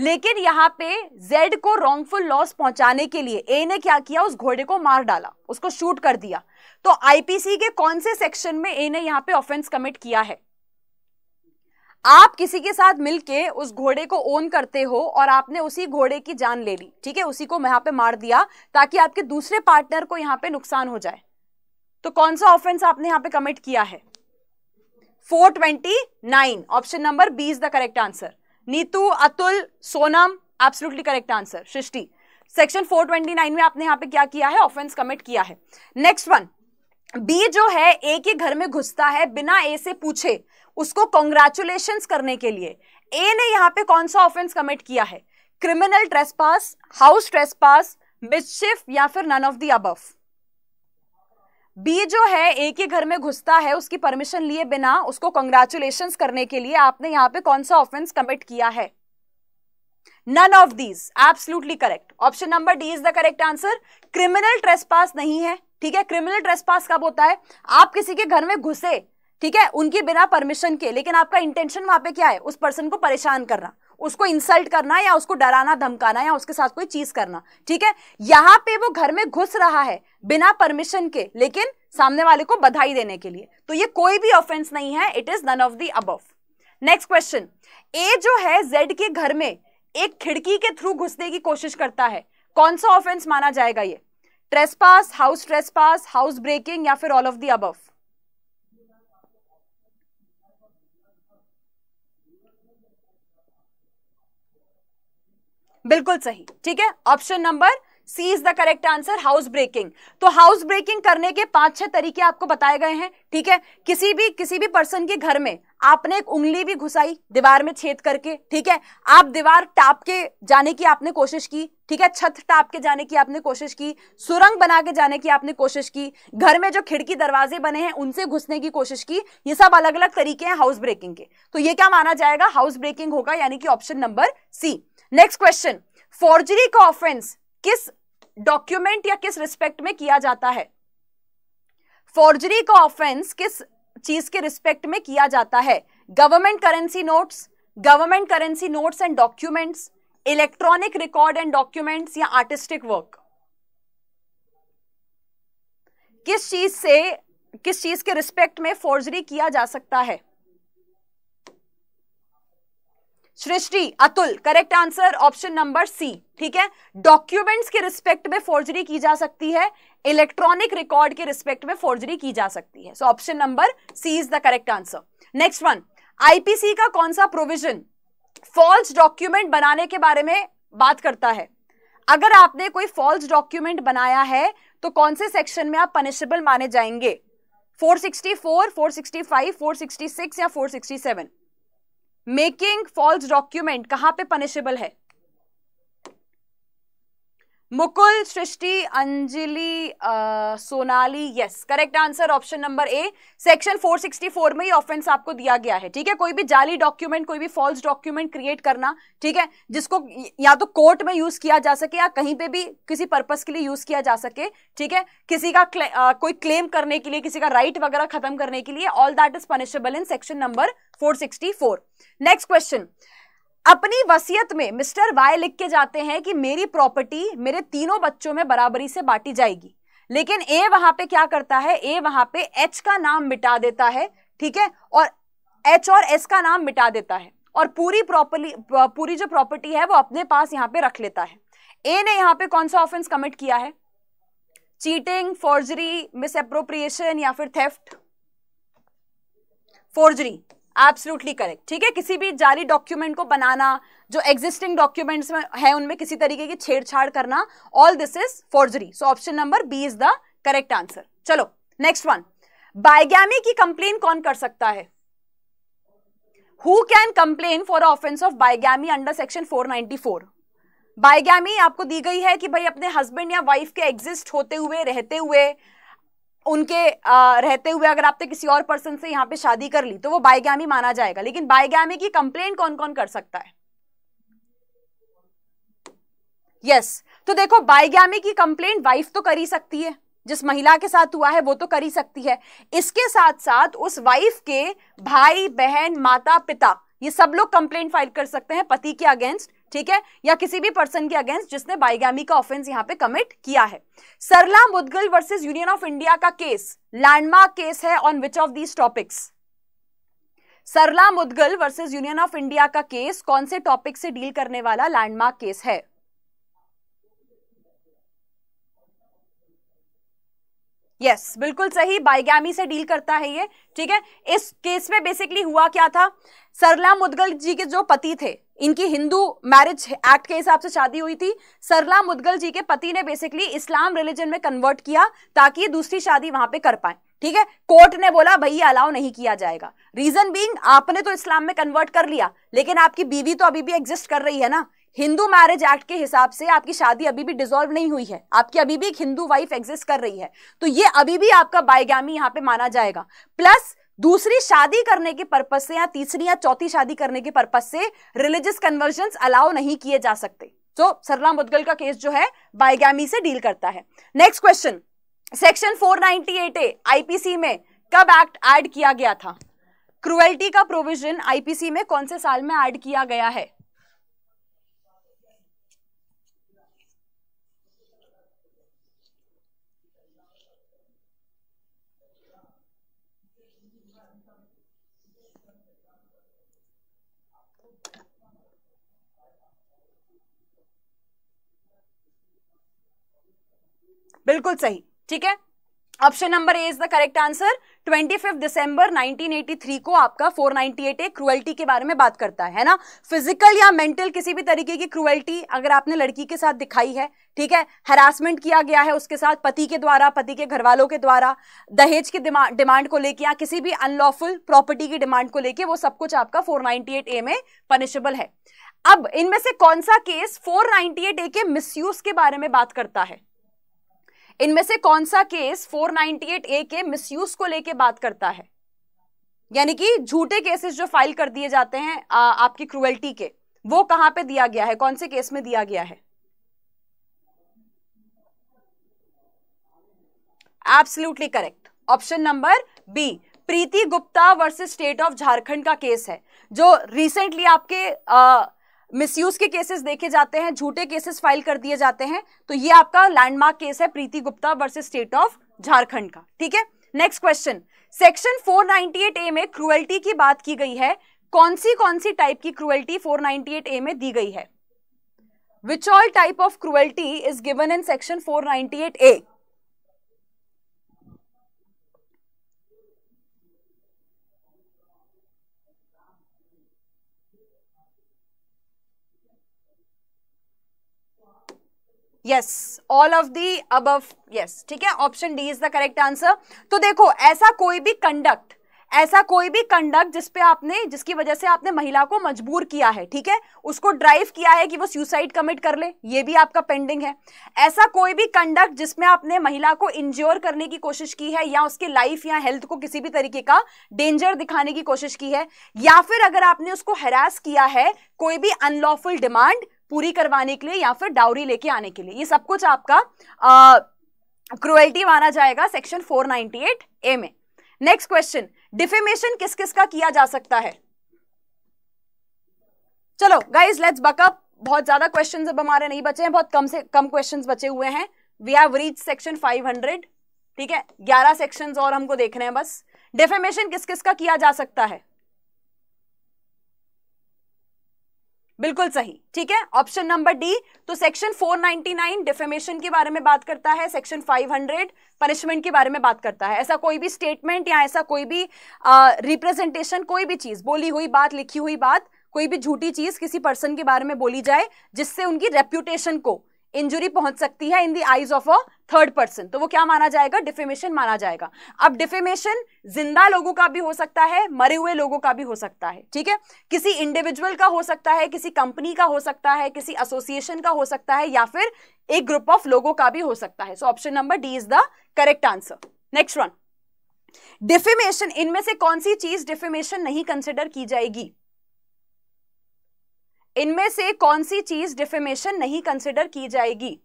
लेकिन यहाँ पे जेड को रॉन्गफुल लॉस पहुंचाने के लिए ए ने क्या किया उस घोड़े को मार डाला उसको शूट कर दिया तो आईपीसी के कौन से सेक्शन में ए ने यहाँ पे ऑफेंस कमिट किया है आप किसी के साथ मिलके उस घोड़े को ओन करते हो और आपने उसी घोड़े की जान ले ली ठीक है उसी को यहां पे मार दिया ताकि आपके दूसरे पार्टनर को यहां पे नुकसान हो जाए तो कौन सा ऑफेंस आपने यहां पे कमिट किया है 429 option number B is the correct answer Neetu Atul Sonam absolutely correct answer Srishti section 429 में आपने यहाँ पे क्या किया है ऑफेंस कमिट किया है नेक्स्ट वन बी जो है ए के घर में घुसता है बिना ए से पूछे उसको कॉन्ग्रेचुलेशन करने के लिए ए ने यहाँ पे कौन सा ऑफेंस कमिट किया है criminal trespass house trespass mischief या फिर none of the above B जो है ए के घर में घुसता है उसकी परमिशन लिए बिना उसको कंग्रेचुलेशन करने के लिए आपने यहां पे कौन सा ऑफेंस कमिट किया है none of these absolutely correct option number D is the correct answer criminal trespass नहीं है ठीक है क्रिमिनल ट्रेसपास कब होता है आप किसी के घर में घुसे ठीक है उनकी बिना परमिशन के लेकिन आपका इंटेंशन वहां पे क्या है उस पर्सन को परेशान करना उसको इंसल्ट करना या उसको डराना धमकाना या उसके साथ कोई चीज करना ठीक है यहाँ पे वो घर में घुस रहा है बिना परमिशन के लेकिन सामने वाले को बधाई देने के लिए तो ये कोई भी ऑफेंस नहीं है it is none of the above next question A जो है जेड के घर में एक खिड़की के थ्रू घुसने की कोशिश करता है कौन सा ऑफेंस माना जाएगा ये trespass house trespass house breaking या फिर ऑल ऑफ दी अबव बिल्कुल सही ठीक है option number C is the correct answer house breaking तो हाउस ब्रेकिंग करने के पांच छह तरीके आपको बताए गए हैं ठीक है किसी भी किसी भी पर्सन के घर में आपने एक उंगली भी घुसाई दीवार में छेद करके ठीक है आप दीवार टाप के जाने की आपने कोशिश की ठीक है छत टाप के जाने की आपने कोशिश की सुरंग बना के जाने की आपने कोशिश की घर में जो खिड़की दरवाजे बने हैं उनसे घुसने की कोशिश की ये सब अलग अलग तरीके हैं हाउस ब्रेकिंग के तो ये क्या माना जाएगा हाउस ब्रेकिंग होगा यानी कि option number C next question forgery का ऑफेंस किस डॉक्यूमेंट या किस रिस्पेक्ट में किया जाता है फॉर्जरी का ऑफेंस किस चीज के रिस्पेक्ट में किया जाता है government currency notes government currency notes and documents electronic record and documents या आर्टिस्टिक वर्क किस चीज से किस चीज के रिस्पेक्ट में फॉर्जरी किया जा सकता है Srishti Atul correct answer option number C ठीक है डॉक्यूमेंट्स के रिस्पेक्ट में फोर्जरी की जा सकती है इलेक्ट्रॉनिक रिकॉर्ड के रिस्पेक्ट में फोर्जरी की जा सकती है so option number C is the correct answer next one IPC का कौन सा प्रोविजन फॉल्स डॉक्यूमेंट बनाने के बारे में बात करता है अगर आपने कोई फॉल्स डॉक्यूमेंट बनाया है तो कौन से सेक्शन में आप पनिशेबल माने जाएंगे 464, 465, 466 या 467 मेकिंग फॉल्स डॉक्यूमेंट कहाँ पे पनिशेबल है Mukul Srishti Anjali Sonali yes correct answer option number A section 464 में ही ऑफेंस आपको दिया गया है ठीक है कोई भी जाली डॉक्यूमेंट कोई भी फॉल्स डॉक्यूमेंट क्रिएट करना ठीक है जिसको या तो कोर्ट में यूज किया जा सके या कहीं पे भी किसी पर्पस के लिए यूज किया जा सके ठीक है किसी का क्ले, आ, कोई क्लेम करने के लिए किसी का राइट वगैरह खत्म करने के लिए all that is punishable in section number four next question अपनी वसीयत में मिस्टर वाई लिख के जाते हैं कि मेरी प्रॉपर्टी मेरे तीनों बच्चों में बराबरी से बांटी जाएगी लेकिन ए वहां पे क्या करता है ए वहां पे एच का नाम मिटा देता है ठीक है और एच और एस का नाम मिटा देता है और पूरी प्रॉपर्ली पूरी जो प्रॉपर्टी है वो अपने पास यहाँ पे रख लेता है ए ने यहाँ पे कौन सा ऑफेंस कमिट किया है चीटिंग फोर्जरी मिस या फिर थेफ्ट फोर्जरी एब्सोल्युटली करेक्ट ठीक है किसी भी जारी डॉक्यूमेंट को बनाना जो एग्जिस्टिंग डॉक्यूमेंट्स में है उनमें किसी तरीके की छेड़छाड़ करना all this is forgery so option number B is the correct answer चलो नेक्स्ट वन बायगैमी की कंप्लेन कौन कर सकता है who can complain for offence of bigamy under section 494 bigamy आपको दी गई है कि भाई अपने हस्बैंड या वाइफ के एग्जिस्ट होते हुए रहते हुए उनके आ, रहते हुए अगर आपने किसी और पर्सन से यहाँ पे शादी कर ली तो वो बायगामी माना जाएगा लेकिन बायगामी की कंप्लेन कौन कौन कर सकता है यस yes. तो देखो बायगामी की कंप्लेन वाइफ तो कर ही सकती है जिस महिला के साथ हुआ है वो तो कर ही सकती है इसके साथ साथ उस वाइफ के भाई बहन माता पिता ये सब लोग कंप्लेन फाइल कर सकते हैं पति के अगेंस्ट ठीक है या किसी भी पर्सन के अगेंस्ट जिसने बाइगामी का ऑफेंस यहाँ पे कमिट किया है Sarla Mudgal versus union of India का केस लैंडमार्क केस है on which of these topics Sarla Mudgal versus union of India का केस कौन से टॉपिक से डील करने वाला लैंडमार्क केस है यस yes, बिल्कुल सही बाइगामी से डील करता है ये ठीक है इस केस में बेसिकली हुआ क्या था सरला मुदगल जी के जो पति थे इनकी हिंदू मैरिज एक्ट के हिसाब से शादी हुई थी सरला मुदगल जी के पति ने बेसिकली इस्लाम रिलीजन में कन्वर्ट किया ताकि ये दूसरी शादी वहां पे कर पाए ठीक है कोर्ट ने बोला भाई अलाउ नहीं किया जाएगा रीजन बीइंग आपने तो इस्लाम में कन्वर्ट कर लिया लेकिन आपकी बीवी तो अभी भी एग्जिस्ट कर रही है ना हिंदू मैरिज एक्ट के हिसाब से आपकी शादी अभी भी डिसॉल्व नहीं हुई है आपकी अभी भी एक हिंदू वाइफ एग्जिस्ट कर रही है तो ये अभी भी आपका बायगामी यहाँ पे माना जाएगा प्लस दूसरी शादी करने के पर्पज से या तीसरी या चौथी शादी करने के पर्पज से रिलीजियस कन्वर्जन अलाउ नहीं किए जा सकते तो सरला मुदगल का केस जो है बाइगामी से डील करता है next question section 498 A IPC में कब एक्ट ऐड किया गया था क्रुएल्टी का प्रोविजन आईपीसी में कौन से साल में ऐड किया गया है बिल्कुल सही ठीक है option number A is the correct answer 25 दिसंबर 1983 को आपका 498 ए क्रुएल्टी के बारे में बात करता है ना फिजिकल या मेंटल किसी भी तरीके की क्रुएल्टी अगर आपने लड़की के साथ दिखाई है ठीक है हरासमेंट किया गया है उसके साथ पति के द्वारा पति के घर वालों के द्वारा दहेज के डिमांड को लेके या किसी भी अनलॉफुल प्रॉपर्टी की डिमांड को लेके वो सब कुछ आपका फोर ए में पनिशेबल है अब इनमें से कौन सा केस फोर ए के मिस के बारे में बात करता है इनमें से कौन सा केस 498 ए के मिसयूज को लेके बात करता है यानी कि झूठे केसेस जो फाइल कर दिए जाते हैं आ, आपकी क्रुएल्टी के वो कहां पे दिया गया है कौन से केस में दिया गया है absolutely correct option number B Preeti Gupta versus state of Jharkhand का केस है जो रिसेंटली आपके आ, मिसयूज के केसेस देखे जाते हैं झूठे केसेस फाइल कर दिए जाते हैं तो ये आपका लैंडमार्क केस है Preeti Gupta versus state of Jharkhand का ठीक है नेक्स्ट क्वेश्चन सेक्शन 498 ए में क्रुएल्टी की बात की गई है कौन सी कौन सी टाइप की क्रुएल्टी 498 ए में दी गई है which all type of cruelty is given in section 498 A yes all of the अब यस ठीक है option D is the correct answer तो देखो ऐसा कोई भी कंडक्ट ऐसा कोई भी कंडक्ट जिसपे आपने जिसकी वजह से आपने महिला को मजबूर किया है ठीक है उसको ड्राइव किया है कि वो सुसाइड कमिट कर ले ये भी आपका पेंडिंग है ऐसा कोई भी कंडक्ट जिसमें आपने महिला को इंज्योर करने की कोशिश की है या उसके लाइफ या हेल्थ को किसी भी तरीके का डेंजर दिखाने की कोशिश की है या फिर अगर आपने उसको हरास किया है कोई भी अनलॉफुल डिमांड पूरी करवाने के लिए या फिर डाउरी लेके आने के लिए ये सब कुछ आपका क्रुएल्टी माना जाएगा सेक्शन 498 ए में नेक्स्ट क्वेश्चन डिफेमेशन किस किस का किया जा सकता है चलो गाइज लेट्स बकअप बहुत ज्यादा क्वेश्चन अब हमारे नहीं बचे हैं बहुत कम से कम क्वेश्चन बचे हुए हैं वी हैव रीच सेक्शन 500 ठीक है 11 सेक्शन और हमको देखने हैं बस डिफेमेशन किस किस का किया जा सकता है बिल्कुल सही ठीक है ऑप्शन नंबर डी तो सेक्शन 499 डिफेमेशन के बारे में बात करता है सेक्शन 500 पनिशमेंट के बारे में बात करता है ऐसा कोई भी स्टेटमेंट या ऐसा कोई भी रिप्रेजेंटेशन कोई भी चीज बोली हुई बात लिखी हुई बात कोई भी झूठी चीज किसी पर्सन के बारे में बोली जाए जिससे उनकी रेप्यूटेशन को इंजुरी पहुंच सकती है in the eyes of a third person तो वो क्या माना जाएगा डिफेमेशन माना जाएगा अब डिफेमेशन जिंदा लोगों का भी हो सकता है मरे हुए लोगों का भी हो सकता है ठीक है किसी इंडिविजुअल का हो सकता है किसी कंपनी का हो सकता है किसी एसोसिएशन का हो सकता है या फिर एक ग्रुप ऑफ लोगों का भी हो सकता है so option number D is the correct answer next one defamation इनमें से कौन सी चीज डिफेमेशन नहीं कंसिडर की जाएगी इनमें से कौन सी चीज डिफेमेशन नहीं कंसिडर की जाएगी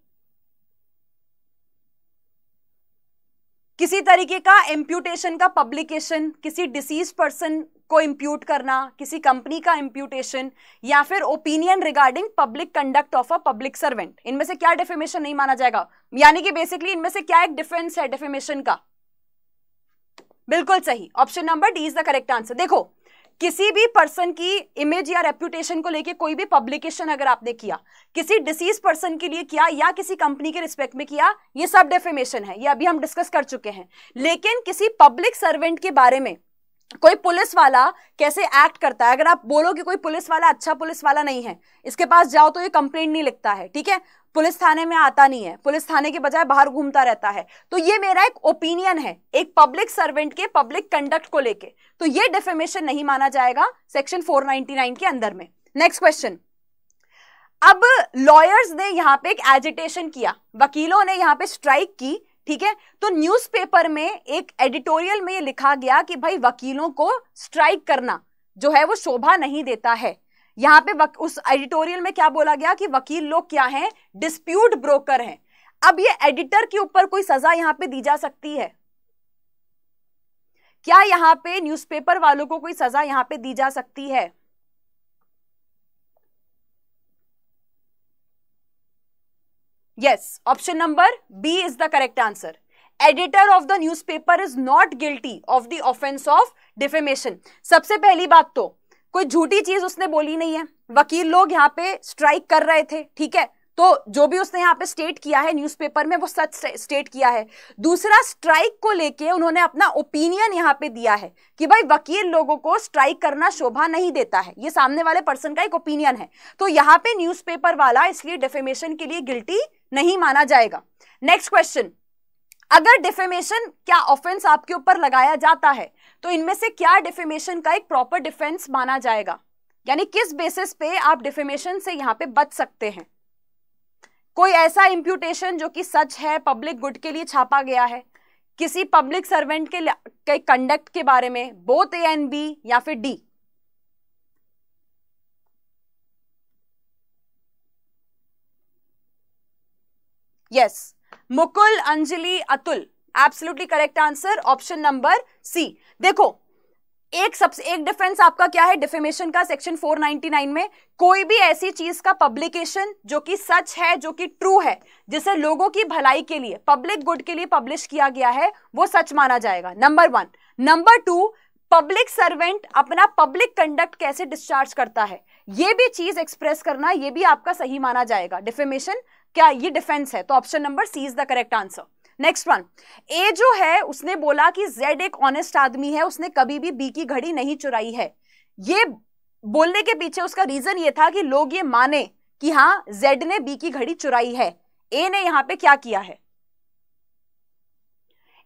किसी तरीके का इम्प्यूटेशन का पब्लिकेशन किसी डिसीज पर्सन को इम्प्यूट करना किसी कंपनी का इम्प्यूटेशन या फिर opinion regarding public conduct of a public servant इनमें से क्या डिफेमेशन नहीं माना जाएगा यानी कि बेसिकली इनमें से क्या एक डिफेंस है डिफेमेशन का बिल्कुल सही option number D is the correct answer देखो किसी भी पर्सन की इमेज या रेप्यूटेशन को लेके कोई भी पब्लिकेशन अगर आपने किया किसी डिसीज पर्सन के लिए किया या किसी कंपनी के रिस्पेक्ट में किया ये सब डेफिमेशन है ये अभी हम डिस्कस कर चुके हैं लेकिन किसी पब्लिक सर्वेंट के बारे में कोई पुलिस वाला कैसे एक्ट करता है अगर आप बोलो कि कोई पुलिस वाला अच्छा पुलिस वाला नहीं है इसके पास जाओ तो ये कंप्लेंट नहीं लिखता है ठीक है पुलिस थाने में आता नहीं है पुलिस थाने के बजाय बाहर घूमता रहता है तो ये मेरा एक ओपिनियन है एक पब्लिक सर्वेंट के पब्लिक कंडक्ट को लेके तो ये डेफेमेशन नहीं माना जाएगा सेक्शन 499 के अंदर में नेक्स्ट क्वेश्चन अब लॉयर्स ने यहाँ पे एक एजिटेशन किया वकीलों ने यहाँ पे स्ट्राइक की ठीक है तो न्यूज़पेपर में एक एडिटोरियल में ये लिखा गया कि भाई वकीलों को स्ट्राइक करना जो है वो शोभा नहीं देता है यहां पे वक, उस एडिटोरियल में क्या बोला गया कि वकील लोग क्या हैं डिस्प्यूट ब्रोकर हैं अब ये एडिटर के ऊपर कोई सजा यहां पे दी जा सकती है क्या यहां पे न्यूज़पेपर वालों को कोई सजा यहां पे दी जा सकती है yes option number B is the correct answer editor of the newspaper is not guilty of the offence of defamation सबसे पहली बात तो कोई झूठी चीज उसने बोली नहीं है वकील लोग यहाँ पे स्ट्राइक कर रहे थे ठीक है तो जो भी उसने यहाँ पे स्टेट किया है न्यूज़पेपर में वो सच स्टेट किया है दूसरा स्ट्राइक को लेके उन्होंने अपना ओपिनियन यहाँ पे दिया है कि भाई वकील लोगों को स्ट्राइक करना शोभा नहीं देता है ये सामने वाले पर्सन का एक ओपिनियन है तो यहाँ पे न्यूज़पेपर वाला इसलिए डेफेमेशन के लिए गिल्टी नहीं माना जाएगा नेक्स्ट क्वेश्चन अगर डिफेमेशन क्या ऑफेंस आपके ऊपर लगाया जाता है तो इनमें से क्या डिफेमेशन का एक प्रॉपर डिफेंस माना जाएगा यानी किस बेसिस पे आप डिफेमेशन से यहाँ पे बच सकते हैं कोई ऐसा इम्प्यूटेशन जो कि सच है पब्लिक गुड के लिए छापा गया है किसी पब्लिक सर्वेंट के कंडक्ट के बारे में बोथ ए एंड बी या फिर D yes yes. Mukul Anjali Atul absolutely correct answer option number C देखो एक सबसे एक डिफेंस आपका क्या है डिफेमेशन का सेक्शन 499 में कोई भी ऐसी चीज का पब्लिकेशन जो कि सच है जो कि ट्रू है जिसे लोगों की भलाई के लिए पब्लिक गुड के लिए पब्लिश किया गया है वो सच माना जाएगा number one number two public servant अपना पब्लिक कंडक्ट कैसे डिस्चार्ज करता है ये भी चीज एक्सप्रेस करना ये भी आपका सही माना जाएगा डिफेमेशन क्या ये डिफेंस है तो option number C is the correct answer next one A जो है उसने बोला कि जेड एक ऑनेस्ट आदमी है उसने कभी भी बी की घड़ी नहीं चुराई है ये बोलने के पीछे उसका रीजन ये था कि लोग ये माने कि हाँ जेड ने बी की घड़ी चुराई है ए ने यहां पे क्या किया है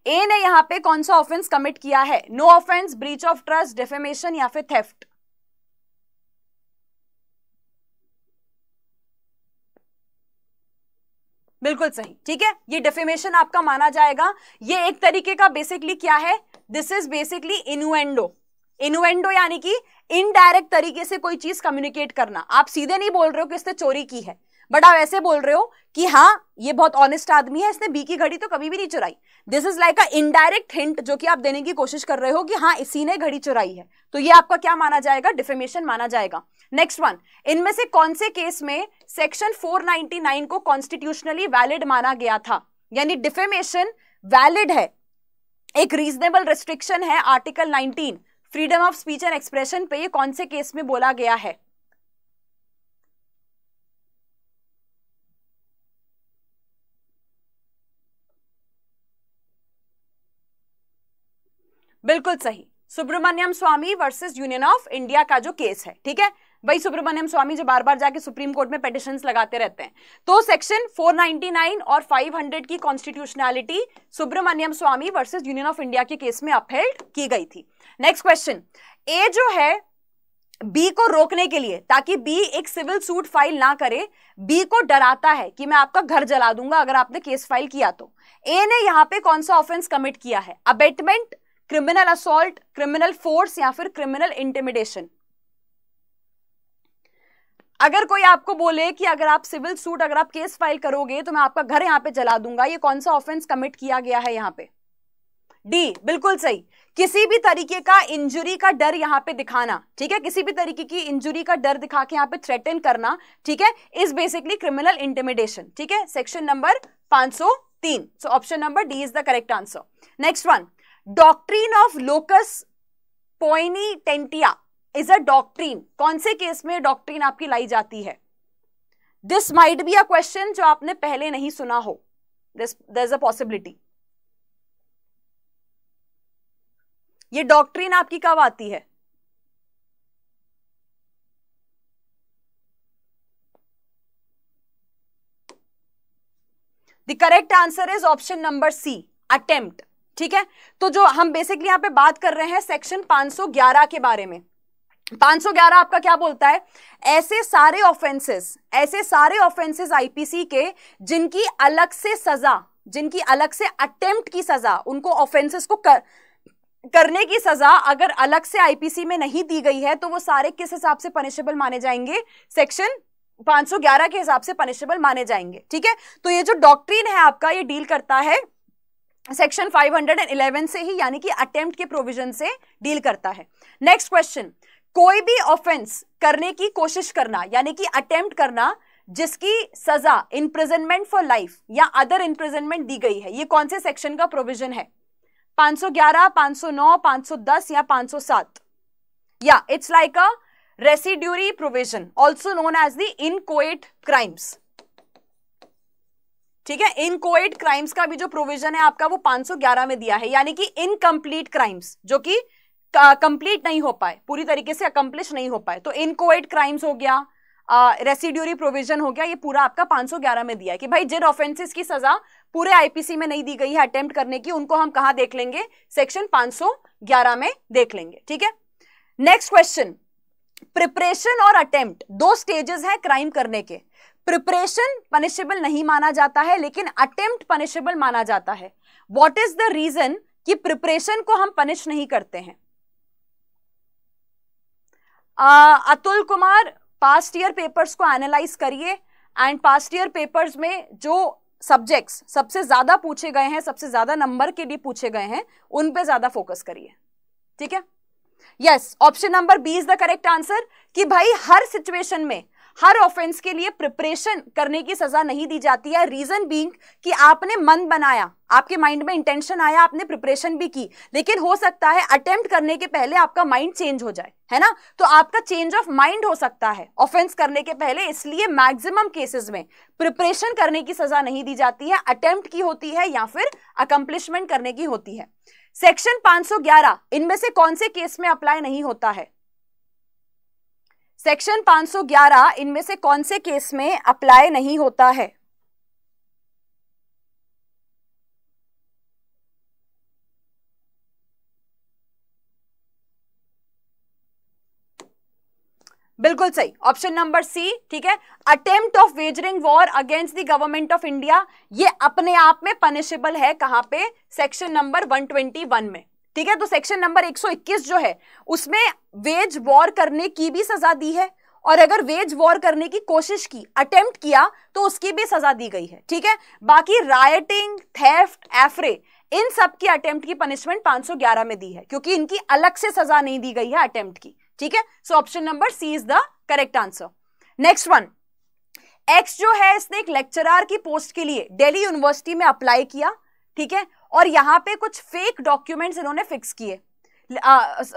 ए ने यहां पे कौन सा ऑफेंस कमिट किया है no offence breach of trust defamation या फिर थेफ्ट बिल्कुल सही ठीक है ये डेफिमेशन आपका माना जाएगा ये एक तरीके का बेसिकली क्या है this is basically innuendo innuendo यानी कि इनडायरेक्ट तरीके से कोई चीज कम्युनिकेट करना आप सीधे नहीं बोल रहे हो कि इसने चोरी की है बट आप ऐसे बोल रहे हो कि हाँ ये बहुत ऑनेस्ट आदमी है इसने बी की घड़ी तो कभी भी नहीं चुराई this is like a indirect hint जो कि आप देने की कोशिश कर रहे हो कि हाँ इसी ने घड़ी चुराई है तो ये आपका क्या माना जाएगा डिफेमेशन माना जाएगा नेक्स्ट वन इनमें से कौन से केस में सेक्शन 499 को कॉन्स्टिट्यूशनली वैलिड माना गया था यानी डिफेमेशन वैलिड है एक रीजनेबल रेस्ट्रिक्शन है article 19 freedom of speech and expression पे ये कौन से केस में बोला गया है बिल्कुल सही Subramanian Swamy versus union of India का जो केस है ठीक है वही सुब्रमण्यम स्वामी जो बार बार जाके सुप्रीम कोर्ट में पेटिशन लगाते रहते हैं तो सेक्शन 499 और 500 की constitutionality Subramanian Swamy versus union of India के केस में अपहेल्ड की गई थी नेक्स्ट क्वेश्चन ए जो है बी को रोकने के लिए ताकि बी एक सिविल सूट फाइल ना करे बी को डराता है कि मैं आपका घर जला दूंगा अगर आपने केस फाइल किया तो ए ने यहाँ पे कौन सा ऑफेंस कमिट किया है abetment criminal assault criminal force या फिर क्रिमिनल इंटिमिडेशन अगर कोई आपको बोले कि अगर आप सिविल सूट अगर आप केस फाइल करोगे तो मैं आपका घर यहां पे जला दूंगा ये कौन सा ऑफेंस कमिट किया गया है यहां पे डी बिल्कुल सही किसी भी तरीके का इंजुरी का डर यहां पे दिखाना ठीक है किसी भी तरीके की इंजुरी का डर दिखा के यहां पे थ्रेटन करना ठीक है इज बेसिकली क्रिमिनल इंटिमिडेशन ठीक है सेक्शन नंबर पांच so option number D is the correct answer next one doctrine of locus poenitentiae is a doctrine कौन से केस में डॉक्ट्रीन आपकी लाई जाती है this might be a question जो आपने पहले नहीं सुना हो this there is a possibility ये डॉक्ट्रीन आपकी कब आती है the correct answer is option number C attempt ठीक है तो जो हम बेसिकली यहां पे बात कर रहे हैं सेक्शन 511 के बारे में 511 आपका क्या बोलता है ऐसे सारे ऑफेंसेस ऐसे सारे ऑफेंसेस आईपीसी के जिनकी अलग से सजा जिनकी अलग से अटेम्प्ट की सजा उनको ऑफेंसेस को कर, करने की सजा अगर अलग से आईपीसी में नहीं दी गई है तो वो सारे किस हिसाब से पनिशेबल माने जाएंगे सेक्शन 511 के हिसाब से पनिशेबल माने जाएंगे ठीक है तो ये जो डॉक्ट्रीन है आपका ये डील करता है सेक्शन 511 से ही यानी कि अटेम्प्ट के प्रोविजन से डील करता है नेक्स्ट क्वेश्चन कोई भी ऑफेंस करने की कोशिश करना यानी कि अटेम्प्ट करना जिसकी सजा इंप्रिजनमेंट फॉर लाइफ या अदर इंप्रिजनमेंट दी गई है ये कौन से सेक्शन का प्रोविजन है 511, 509, 510 या 507 या it's like a residuary provision also known as the inchoate crimes ठीक है इनकोएट क्राइम्स का भी जो प्रोविजन है आपका वो 511 में दिया है यानी कि इनकम्प्लीट क्राइम्स जो कि कंप्लीट नहीं हो पाए पूरी तरीके से अकम्प्लिश नहीं हो पाए तो इनकोएड क्राइम्स हो गया रेसिड्यूरी प्रोविजन हो गया ये पूरा आपका 511 में दिया है कि भाई जिन ऑफेंसेस की सजा पूरे आईपीसी में नहीं दी गई है अटेम्प्ट करने की उनको हम कहा देख लेंगे सेक्शन 511 में देख लेंगे ठीक है नेक्स्ट क्वेश्चन प्रिपरेशन और अटेम्प्ट दो स्टेजेस हैं क्राइम करने के प्रिपरेशन पनिशेबल नहीं माना जाता है लेकिन अटेम्प्ट पनिशेबल माना जाता है वॉट इज द रीजन कि प्रिपरेशन को हम पनिश नहीं करते हैं Atul Kumar past year papers को एनालाइज करिए एंड पास्ट ईयर पेपर्स में जो सब्जेक्ट्स सबसे ज़्यादा पूछे गए हैं सबसे ज़्यादा नंबर के लिए पूछे गए हैं उन पे ज़्यादा फोकस करिए ठीक है yes option number B is the correct answer कि भाई हर सिचुएशन में हर ऑफेंस के लिए प्रिपरेशन करने की सजा नहीं दी जाती है रीजन बींग कि आपने मन बनाया आपके माइंड में इंटेंशन आया आपने प्रिपरेशन भी की लेकिन हो सकता है अटेम्प्ट करने के पहले आपका माइंड चेंज हो जाए है ना तो आपका चेंज ऑफ माइंड हो सकता है ऑफेंस करने के पहले इसलिए मैक्सिमम केसेस में प्रिपरेशन करने की सजा नहीं दी जाती है अटेम्प्ट की होती है या फिर अकम्पलिशमेंट करने की होती है सेक्शन 511 इनमें से कौन से केस में अप्लाई नहीं होता है सेक्शन 511 इनमें से कौन से केस में अप्लाई नहीं होता है बिल्कुल सही ऑप्शन नंबर सी ठीक है attempt of waging war against the Government of India ये अपने आप में पनिशेबल है कहां पे सेक्शन नंबर 121 में ठीक है तो सेक्शन नंबर 121 जो है उसमें वेज वॉर करने की भी सजा दी है और अगर वेज वॉर करने की कोशिश की अटेम्प्ट किया तो उसकी भी सजा दी गई है ठीक है बाकी रायटिंग थेफ्ट एफरे इन सब की अटेम्प्ट की पनिशमेंट 511 में दी है क्योंकि इनकी अलग से सजा नहीं दी गई है अटेम्प्ट की ठीक है so option number C is the correct answer next one X जो है इसने एक लेक्चरार की पोस्ट के लिए दिल्ली यूनिवर्सिटी में अप्लाई किया ठीक है और यहाँ पे कुछ फेक डॉक्यूमेंट्स इन्होंने फिक्स किए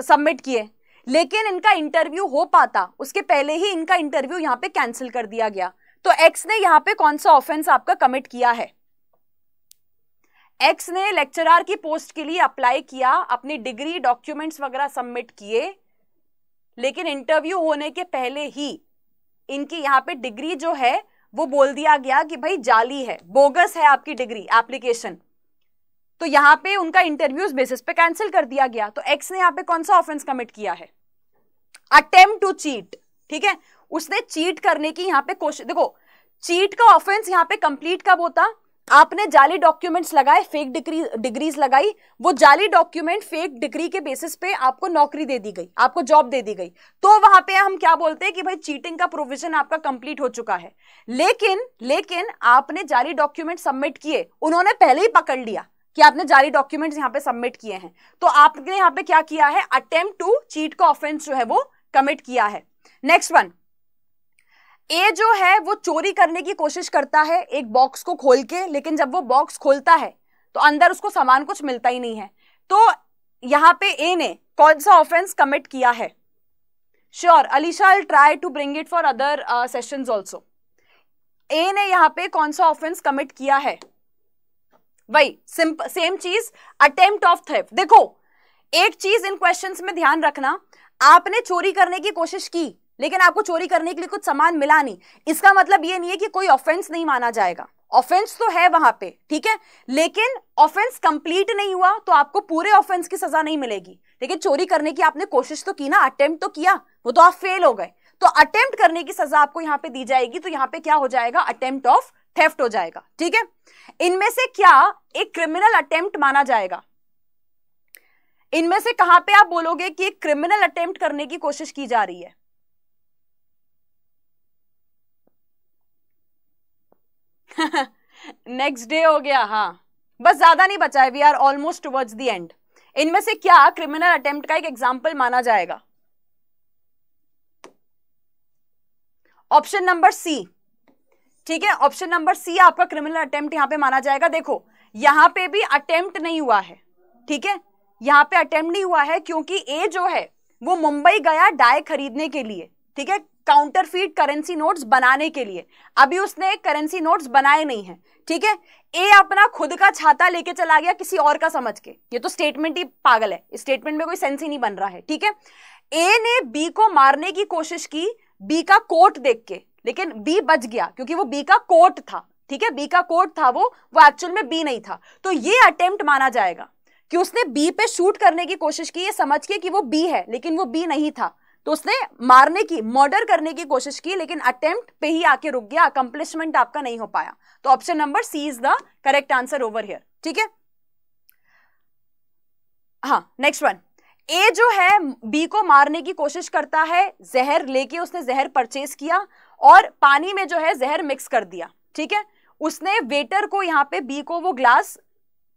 सबमिट किए लेकिन इनका इंटरव्यू हो पाता उसके पहले ही इनका इंटरव्यू यहाँ पे कैंसिल कर दिया गया तो एक्स ने यहाँ पे कौन सा ऑफेंस आपका कमिट किया है एक्स ने लेक्चरर की पोस्ट के लिए अप्लाई किया अपनी डिग्री डॉक्यूमेंट्स वगैरह सबमिट किए लेकिन इंटरव्यू होने के पहले ही इनकी यहाँ पे डिग्री जो है वो बोल दिया गया कि भाई जाली है बोगस है आपकी डिग्री एप्लीकेशन तो यहाँ पे उनका इंटरव्यूज बेसिस पे कैंसिल कर दिया गया तो एक्स ने यहाँ पे कौन सा ऑफेंस कमिट किया है अटेम्प टू चीट ठीक है उसने चीट करने की यहाँ पे कोशिश देखो चीट का ऑफेंस यहाँ पे कंप्लीट कब होता आपने जाली डॉक्यूमेंट्स लगाए फेक डिग्री डिग्रीज लगाई वो जाली डॉक्यूमेंट फेक डिग्री के बेसिस पे आपको नौकरी दे दी गई आपको जॉब दे दी गई तो वहां पे हम क्या बोलते हैं कि भाई चीटिंग का प्रोविजन आपका कंप्लीट हो चुका है लेकिन लेकिन आपने जाली डॉक्यूमेंट सबमिट किए उन्होंने पहले ही पकड़ लिया कि आपने जारी डॉक्यूमेंट्स यहाँ पे सबमिट किए हैं तो आपने यहाँ पे क्या किया है अटेम्प्ट टू चीट का ऑफेंस जो है वो कमिट किया है नेक्स्ट वन ए जो है वो चोरी करने की कोशिश करता है एक बॉक्स को खोल के लेकिन जब वो बॉक्स खोलता है तो अंदर उसको सामान कुछ मिलता ही नहीं है तो यहाँ पे ए ने कौन सा ऑफेंस कमिट किया है sure Alisha try to bring it for other session also A ने यहाँ पे कौन सा ऑफेंस कमिट किया है वही सेम चीज अटेम्प्ट ऑफ थे देखो एक चीज इन क्वेश्चन में ध्यान रखना आपने चोरी करने की कोशिश की लेकिन आपको चोरी करने के लिए कुछ सामान मिला नहीं इसका मतलब ये नहीं है कि कोई ऑफेंस नहीं माना जाएगा ऑफेंस तो है वहां पे ठीक है लेकिन ऑफेंस कंप्लीट नहीं हुआ तो आपको पूरे ऑफेंस की सजा नहीं मिलेगी लेकिन चोरी करने की आपने कोशिश तो की ना अटेम्प्ट तो किया वो तो आप फेल हो गए तो अटेम्प्ट करने की सजा आपको यहां पे दी जाएगी तो यहां पे क्या हो जाएगा अटेम्प्ट ऑफ थेफ्ट हो जाएगा ठीक है इनमें से क्या एक क्रिमिनल अटेम्प्ट माना जाएगा इनमें से कहां पे आप बोलोगे कि एक क्रिमिनल अटेम्प्ट करने की कोशिश की जा रही है नेक्स्ट डे हो गया हाँ बस ज्यादा नहीं बचा है we are almost towards the end इनमें से क्या क्रिमिनल अटेम्प्ट का एक एग्जाम्पल माना जाएगा ऑप्शन नंबर सी ठीक है ऑप्शन नंबर सी आपका क्रिमिनल अटेम्प्ट यहां पे माना जाएगा देखो यहां पे भी अटेम्प्ट नहीं हुआ है ठीक है यहां पे अटेम्प्ट नहीं हुआ है क्योंकि ए जो है वो मुंबई गया डाय खरीदने के लिए ठीक है काउंटरफीट करेंसी नोट्स बनाने के लिए अभी उसने करेंसी नोट्स बनाए नहीं है ठीक है ए अपना खुद का छाता लेके चला गया किसी और का समझ के ये तो स्टेटमेंट ही पागल है स्टेटमेंट में कोई सेंस ही नहीं बन रहा है ठीक है ए ने बी को मारने की कोशिश की बी का कोट देख के लेकिन बी बच गया क्योंकि वो बी का कोट था ठीक है बी का कोट था वो वो एक्चुअल में बी नहीं था तो ये अटेम्प्ट माना जाएगा कि उसने बी पे शूट करने की कोशिश की ये समझ के कि वो बी है लेकिन वो बी नहीं था तो उसने मारने की मर्डर करने की कोशिश की लेकिन अटेम्प्ट पे ही आके रुक गया अकम्प्लिशमेंट आपका नहीं हो पाया तो option number C is the correct answer over here ठीक है हाँ नेक्स्ट वन ए जो है बी को मारने की कोशिश करता है जहर लेके उसने जहर परचेज किया और पानी में जो है जहर मिक्स कर दिया ठीक है उसने वेटर को यहाँ पे बी को वो ग्लास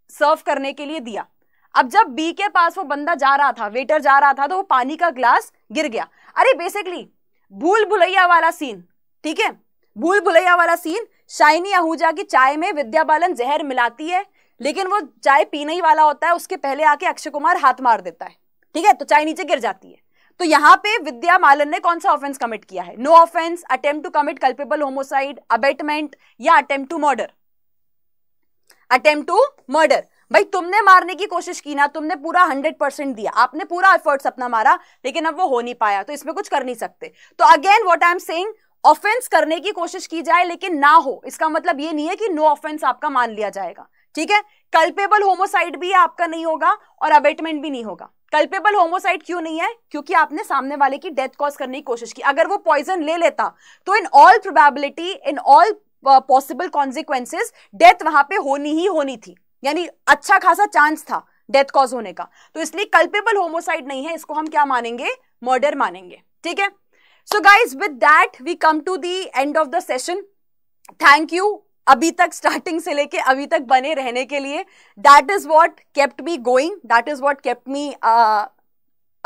सर्व करने के लिए दिया अब जब बी के पास वो बंदा जा रहा था वेटर जा रहा था तो वो पानी का ग्लास गिर गया अरे बेसिकली भूल भुलैया वाला सीन ठीक है भूल भुलैया वाला सीन शाइनी आहूजा की चाय में विद्या बालन जहर मिलाती है लेकिन वो चाय पीने ही वाला होता है उसके पहले आके अक्षय कुमार हाथ मार देता है ठीक है तो चाय नीचे गिर जाती है तो यहां पे विद्या मालन ने कौन सा ऑफेंस कमिट किया है no offence attempt to commit culpable homicide abetment या attempt to murder attempt to murder भाई तुमने मारने की कोशिश की ना तुमने पूरा हंड्रेड परसेंट दिया आपने पूरा एफर्ट्स अपना मारा लेकिन अब वो हो नहीं पाया तो इसमें कुछ कर नहीं सकते तो again what I am saying offence करने की कोशिश की जाए लेकिन ना हो इसका मतलब ये नहीं है कि नो no ऑफेंस आपका मान लिया जाएगा ठीक है कल्पेबल होमोसाइड भी आपका नहीं होगा और अबेटमेंट भी नहीं होगा कल्पेबल होमोसाइड क्यों नहीं है क्योंकि आपने सामने वाले की डेथ कॉज करने की कोशिश की अगर वो पॉइजन ले लेता तो in all probability in all possible consequences death वहां पे होनी ही होनी थी यानी अच्छा खासा चांस था डेथ कॉज होने का तो इसलिए कल्पेबल होमोसाइड नहीं है इसको हम क्या मानेंगे मर्डर मानेंगे ठीक है so guys with that we come to the end of the session thank you अभी तक स्टार्टिंग से लेके अभी तक बने रहने के लिए that is what kept me going that is what kept me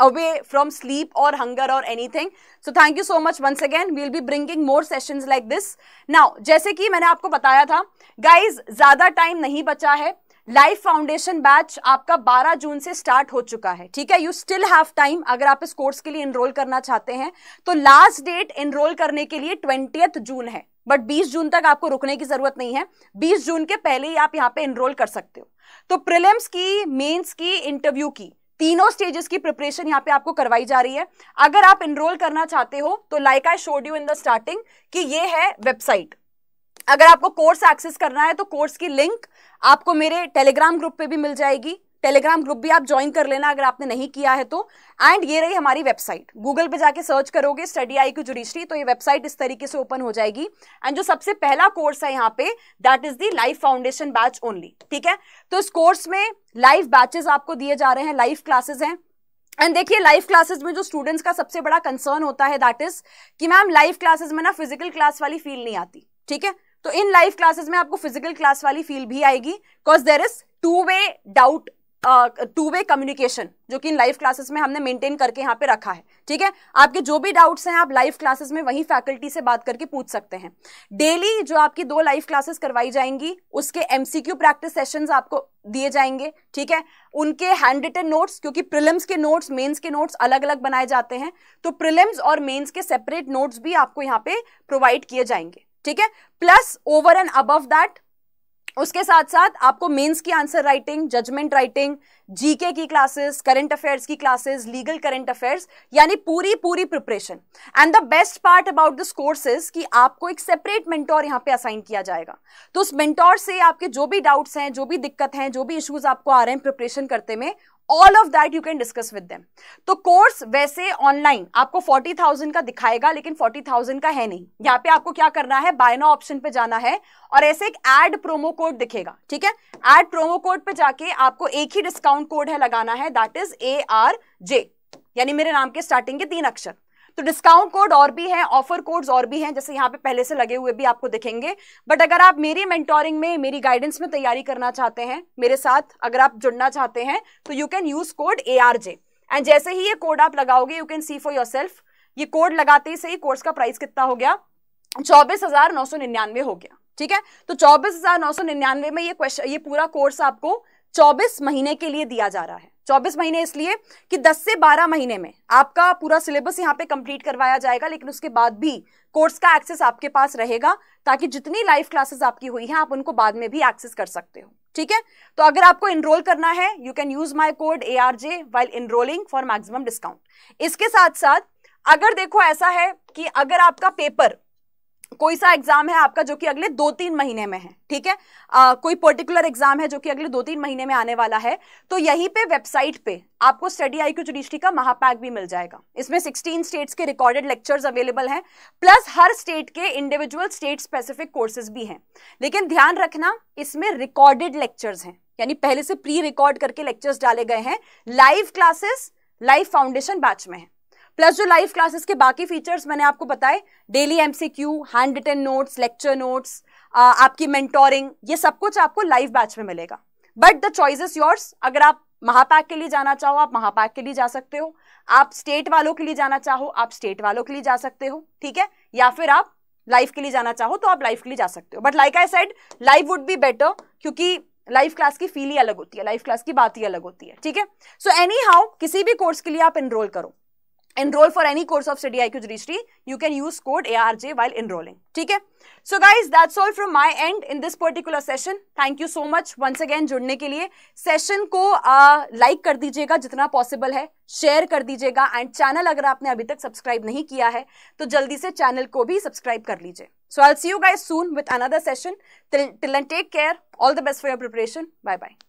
away from sleep और hunger or anything so thank you so much once again we'll be bringing more session like this now जैसे कि मैंने आपको बताया था guys ज़्यादा time नहीं बचा है लाइफ फाउंडेशन बैच आपका 12 जून से स्टार्ट हो चुका है ठीक है यू स्टिल हैव टाइम अगर आप इस कोर्स के लिए इनरोल करना चाहते हैं तो लास्ट डेट इनरोल करने के लिए ट्वेंटियथ जून है बट 20 जून तक आपको रुकने की जरूरत नहीं है 20 जून के पहले ही आप यहाँ पे एनरोल कर सकते हो तो प्रिलिम्स की मेंस की इंटरव्यू की तीनों स्टेजेस की प्रिपरेशन यहाँ पे आपको करवाई जा रही है अगर आप इनरोल करना चाहते हो तो like I showed you in the starting कि ये है वेबसाइट अगर आपको कोर्स एक्सेस करना है तो कोर्स की लिंक आपको मेरे टेलीग्राम ग्रुप पे भी मिल जाएगी टेलीग्राम ग्रुप भी आप ज्वाइन कर लेना अगर आपने नहीं किया है तो एंड ये रही हमारी वेबसाइट गूगल पे जाके सर्च करोगे स्टडी आई की जुडिशरी तो ये वेबसाइट इस तरीके से ओपन हो जाएगी एंड जो सबसे पहला कोर्स है यहाँ पे that is the life foundation batch only ठीक है तो इस कोर्स में लाइव बैचेस आपको दिए जा रहे हैं लाइव क्लासेस हैं एंड देखिए लाइव क्लासेस में जो स्टूडेंट्स का सबसे बड़ा कंसर्न होता है दैट इज कि मैम लाइव क्लासेस में ना फिजिकल क्लास वाली फील नहीं आती ठीक है तो इन लाइव क्लासेस में आपको फिजिकल क्लास वाली फील भी आएगी because there is two way doubt two way communication जो कि इन लाइव क्लासेस में हमने मेंटेन करके यहाँ पे रखा है ठीक है आपके जो भी डाउट्स हैं आप लाइव क्लासेस में वहीं फैकल्टी से बात करके पूछ सकते हैं डेली जो आपकी दो लाइव क्लासेस करवाई जाएंगी उसके एमसीक्यू प्रैक्टिस सेशंस आपको दिए जाएंगे ठीक है उनके हैंड रिटन नोट्स क्योंकि प्रिलिम्स के नोट्स मेन्स के नोट्स अलग अलग बनाए जाते हैं तो प्रिलिम्स और मेन्स के सेपरेट नोट्स भी आपको यहाँ पे प्रोवाइड किए जाएंगे ठीक है plus over and above that उसके साथ साथ आपको मेंस की answer writing judgement writing GK की क्लासेस करंट अफेयर्स की क्लासेस लीगल करंट अफेयर्स यानी पूरी पूरी preparation and the best part about this course is कि आपको एक सेपरेट मेंटोर यहाँ पे असाइन किया जाएगा तो उस मेंटोर से आपके जो भी डाउट्स हैं जो भी दिक्कत हैं जो भी इश्यूज आपको आ रहे हैं प्रिपरेशन करते में all of that you can discuss with them तो कोर्स वैसे ऑनलाइन आपको फोर्टी थाउजेंड का दिखाएगा लेकिन फोर्टी थाउजेंड का है नहीं यहाँ पे आपको क्या करना है बायना ऑप्शन पे जाना है और ऐसे एक एड प्रोमो कोड दिखेगा ठीक है एड प्रोमो कोड पे जाके आपको एक ही डिस्काउंट कोड है लगाना है that is A R J यानी मेरे नाम के स्टार्टिंग के तीन अक्षर तो डिस्काउंट कोड और भी हैं ऑफर कोड्स और भी हैं जैसे यहाँ पे पहले से लगे हुए भी आपको दिखेंगे बट अगर आप मेरी मेंटोरिंग में मेरी गाइडेंस में तैयारी करना चाहते हैं मेरे साथ अगर आप जुड़ना चाहते हैं तो you can use code A R J and जैसे ही ये कोड आप लगाओगे you can see for yourself ये कोड लगाते ही सही कोर्स का प्राइस कितना हो गया चौबीस हजार नौ सौ निन्यानवे हो गया ठीक है तो चौबीस हजार नौ सौ निन्यानवे में ये क्वेश्चन ये पूरा कोर्स आपको चौबीस महीने के लिए दिया जा रहा है चौबीस महीने इसलिए कि दस से बारह महीने में आपका पूरा सिलेबस यहाँ पे कंप्लीट करवाया जाएगा लेकिन उसके बाद भी कोर्स का एक्सेस आपके पास रहेगा ताकि जितनी लाइव क्लासेस आपकी हुई हैं आप उनको बाद में भी एक्सेस कर सकते हो ठीक है तो अगर आपको इनरोल करना है you can use my code A R J while enrolling for maximum discount इसके साथ साथ अगर देखो ऐसा है कि अगर आपका पेपर कोई सा एग्जाम है आपका जो कि अगले दो तीन महीने में है ठीक है आ, कोई पर्टिकुलर एग्जाम है जो कि अगले दो तीन महीने में आने वाला है तो यहीं पे वेबसाइट पे आपको स्टडी आई क्यू का महापैक भी मिल जाएगा इसमें 16 स्टेट्स के रिकॉर्डेड लेक्चर्स अवेलेबल हैं प्लस हर स्टेट के इंडिविजुअल स्टेट स्पेसिफिक कोर्सेज भी हैं लेकिन ध्यान रखना इसमें रिकॉर्डेड लेक्चर्स हैं यानी पहले से प्री रिकॉर्ड करके लेक्चर्स डाले गए हैं live classes live foundation batch में है प्लस जो लाइव क्लासेस के बाकी फीचर्स मैंने आपको बताए daily MCQ hand written notes lecture notes आपकी मेंटोरिंग ये सब कुछ आपको लाइव बैच में मिलेगा बट द इज योर्स अगर आप महापैक के लिए जाना चाहो आप महापैक के लिए जा सकते हो आप स्टेट वालों के लिए जाना चाहो आप स्टेट वालों के लिए जा सकते हो ठीक है या फिर आप लाइफ के लिए जाना चाहो तो आप लाइफ के लिए जा सकते हो but like I said live would be better क्योंकि लाइव क्लास की फील ही अलग होती है लाइव क्लास की बात ही अलग होती है ठीक है सो एनी हाउ किसी भी कोर्स के लिए आप एनरोल करो enroll for any course of study IQ Judiciary, you can use code ARJ while enrolling. Okay? So guys, that's all from my end in this particular session. Thank you so much once again जुड़ने के लिए session को like uh, कर दीजिएगा जितना possible है share कर दीजिएगा एंड चैनल अगर आपने अभी तक सब्सक्राइब नहीं किया है तो जल्दी से चैनल को भी सब्सक्राइब कर लीजिए so I see you guys soon with another session till take care all the best for your preparation bye bye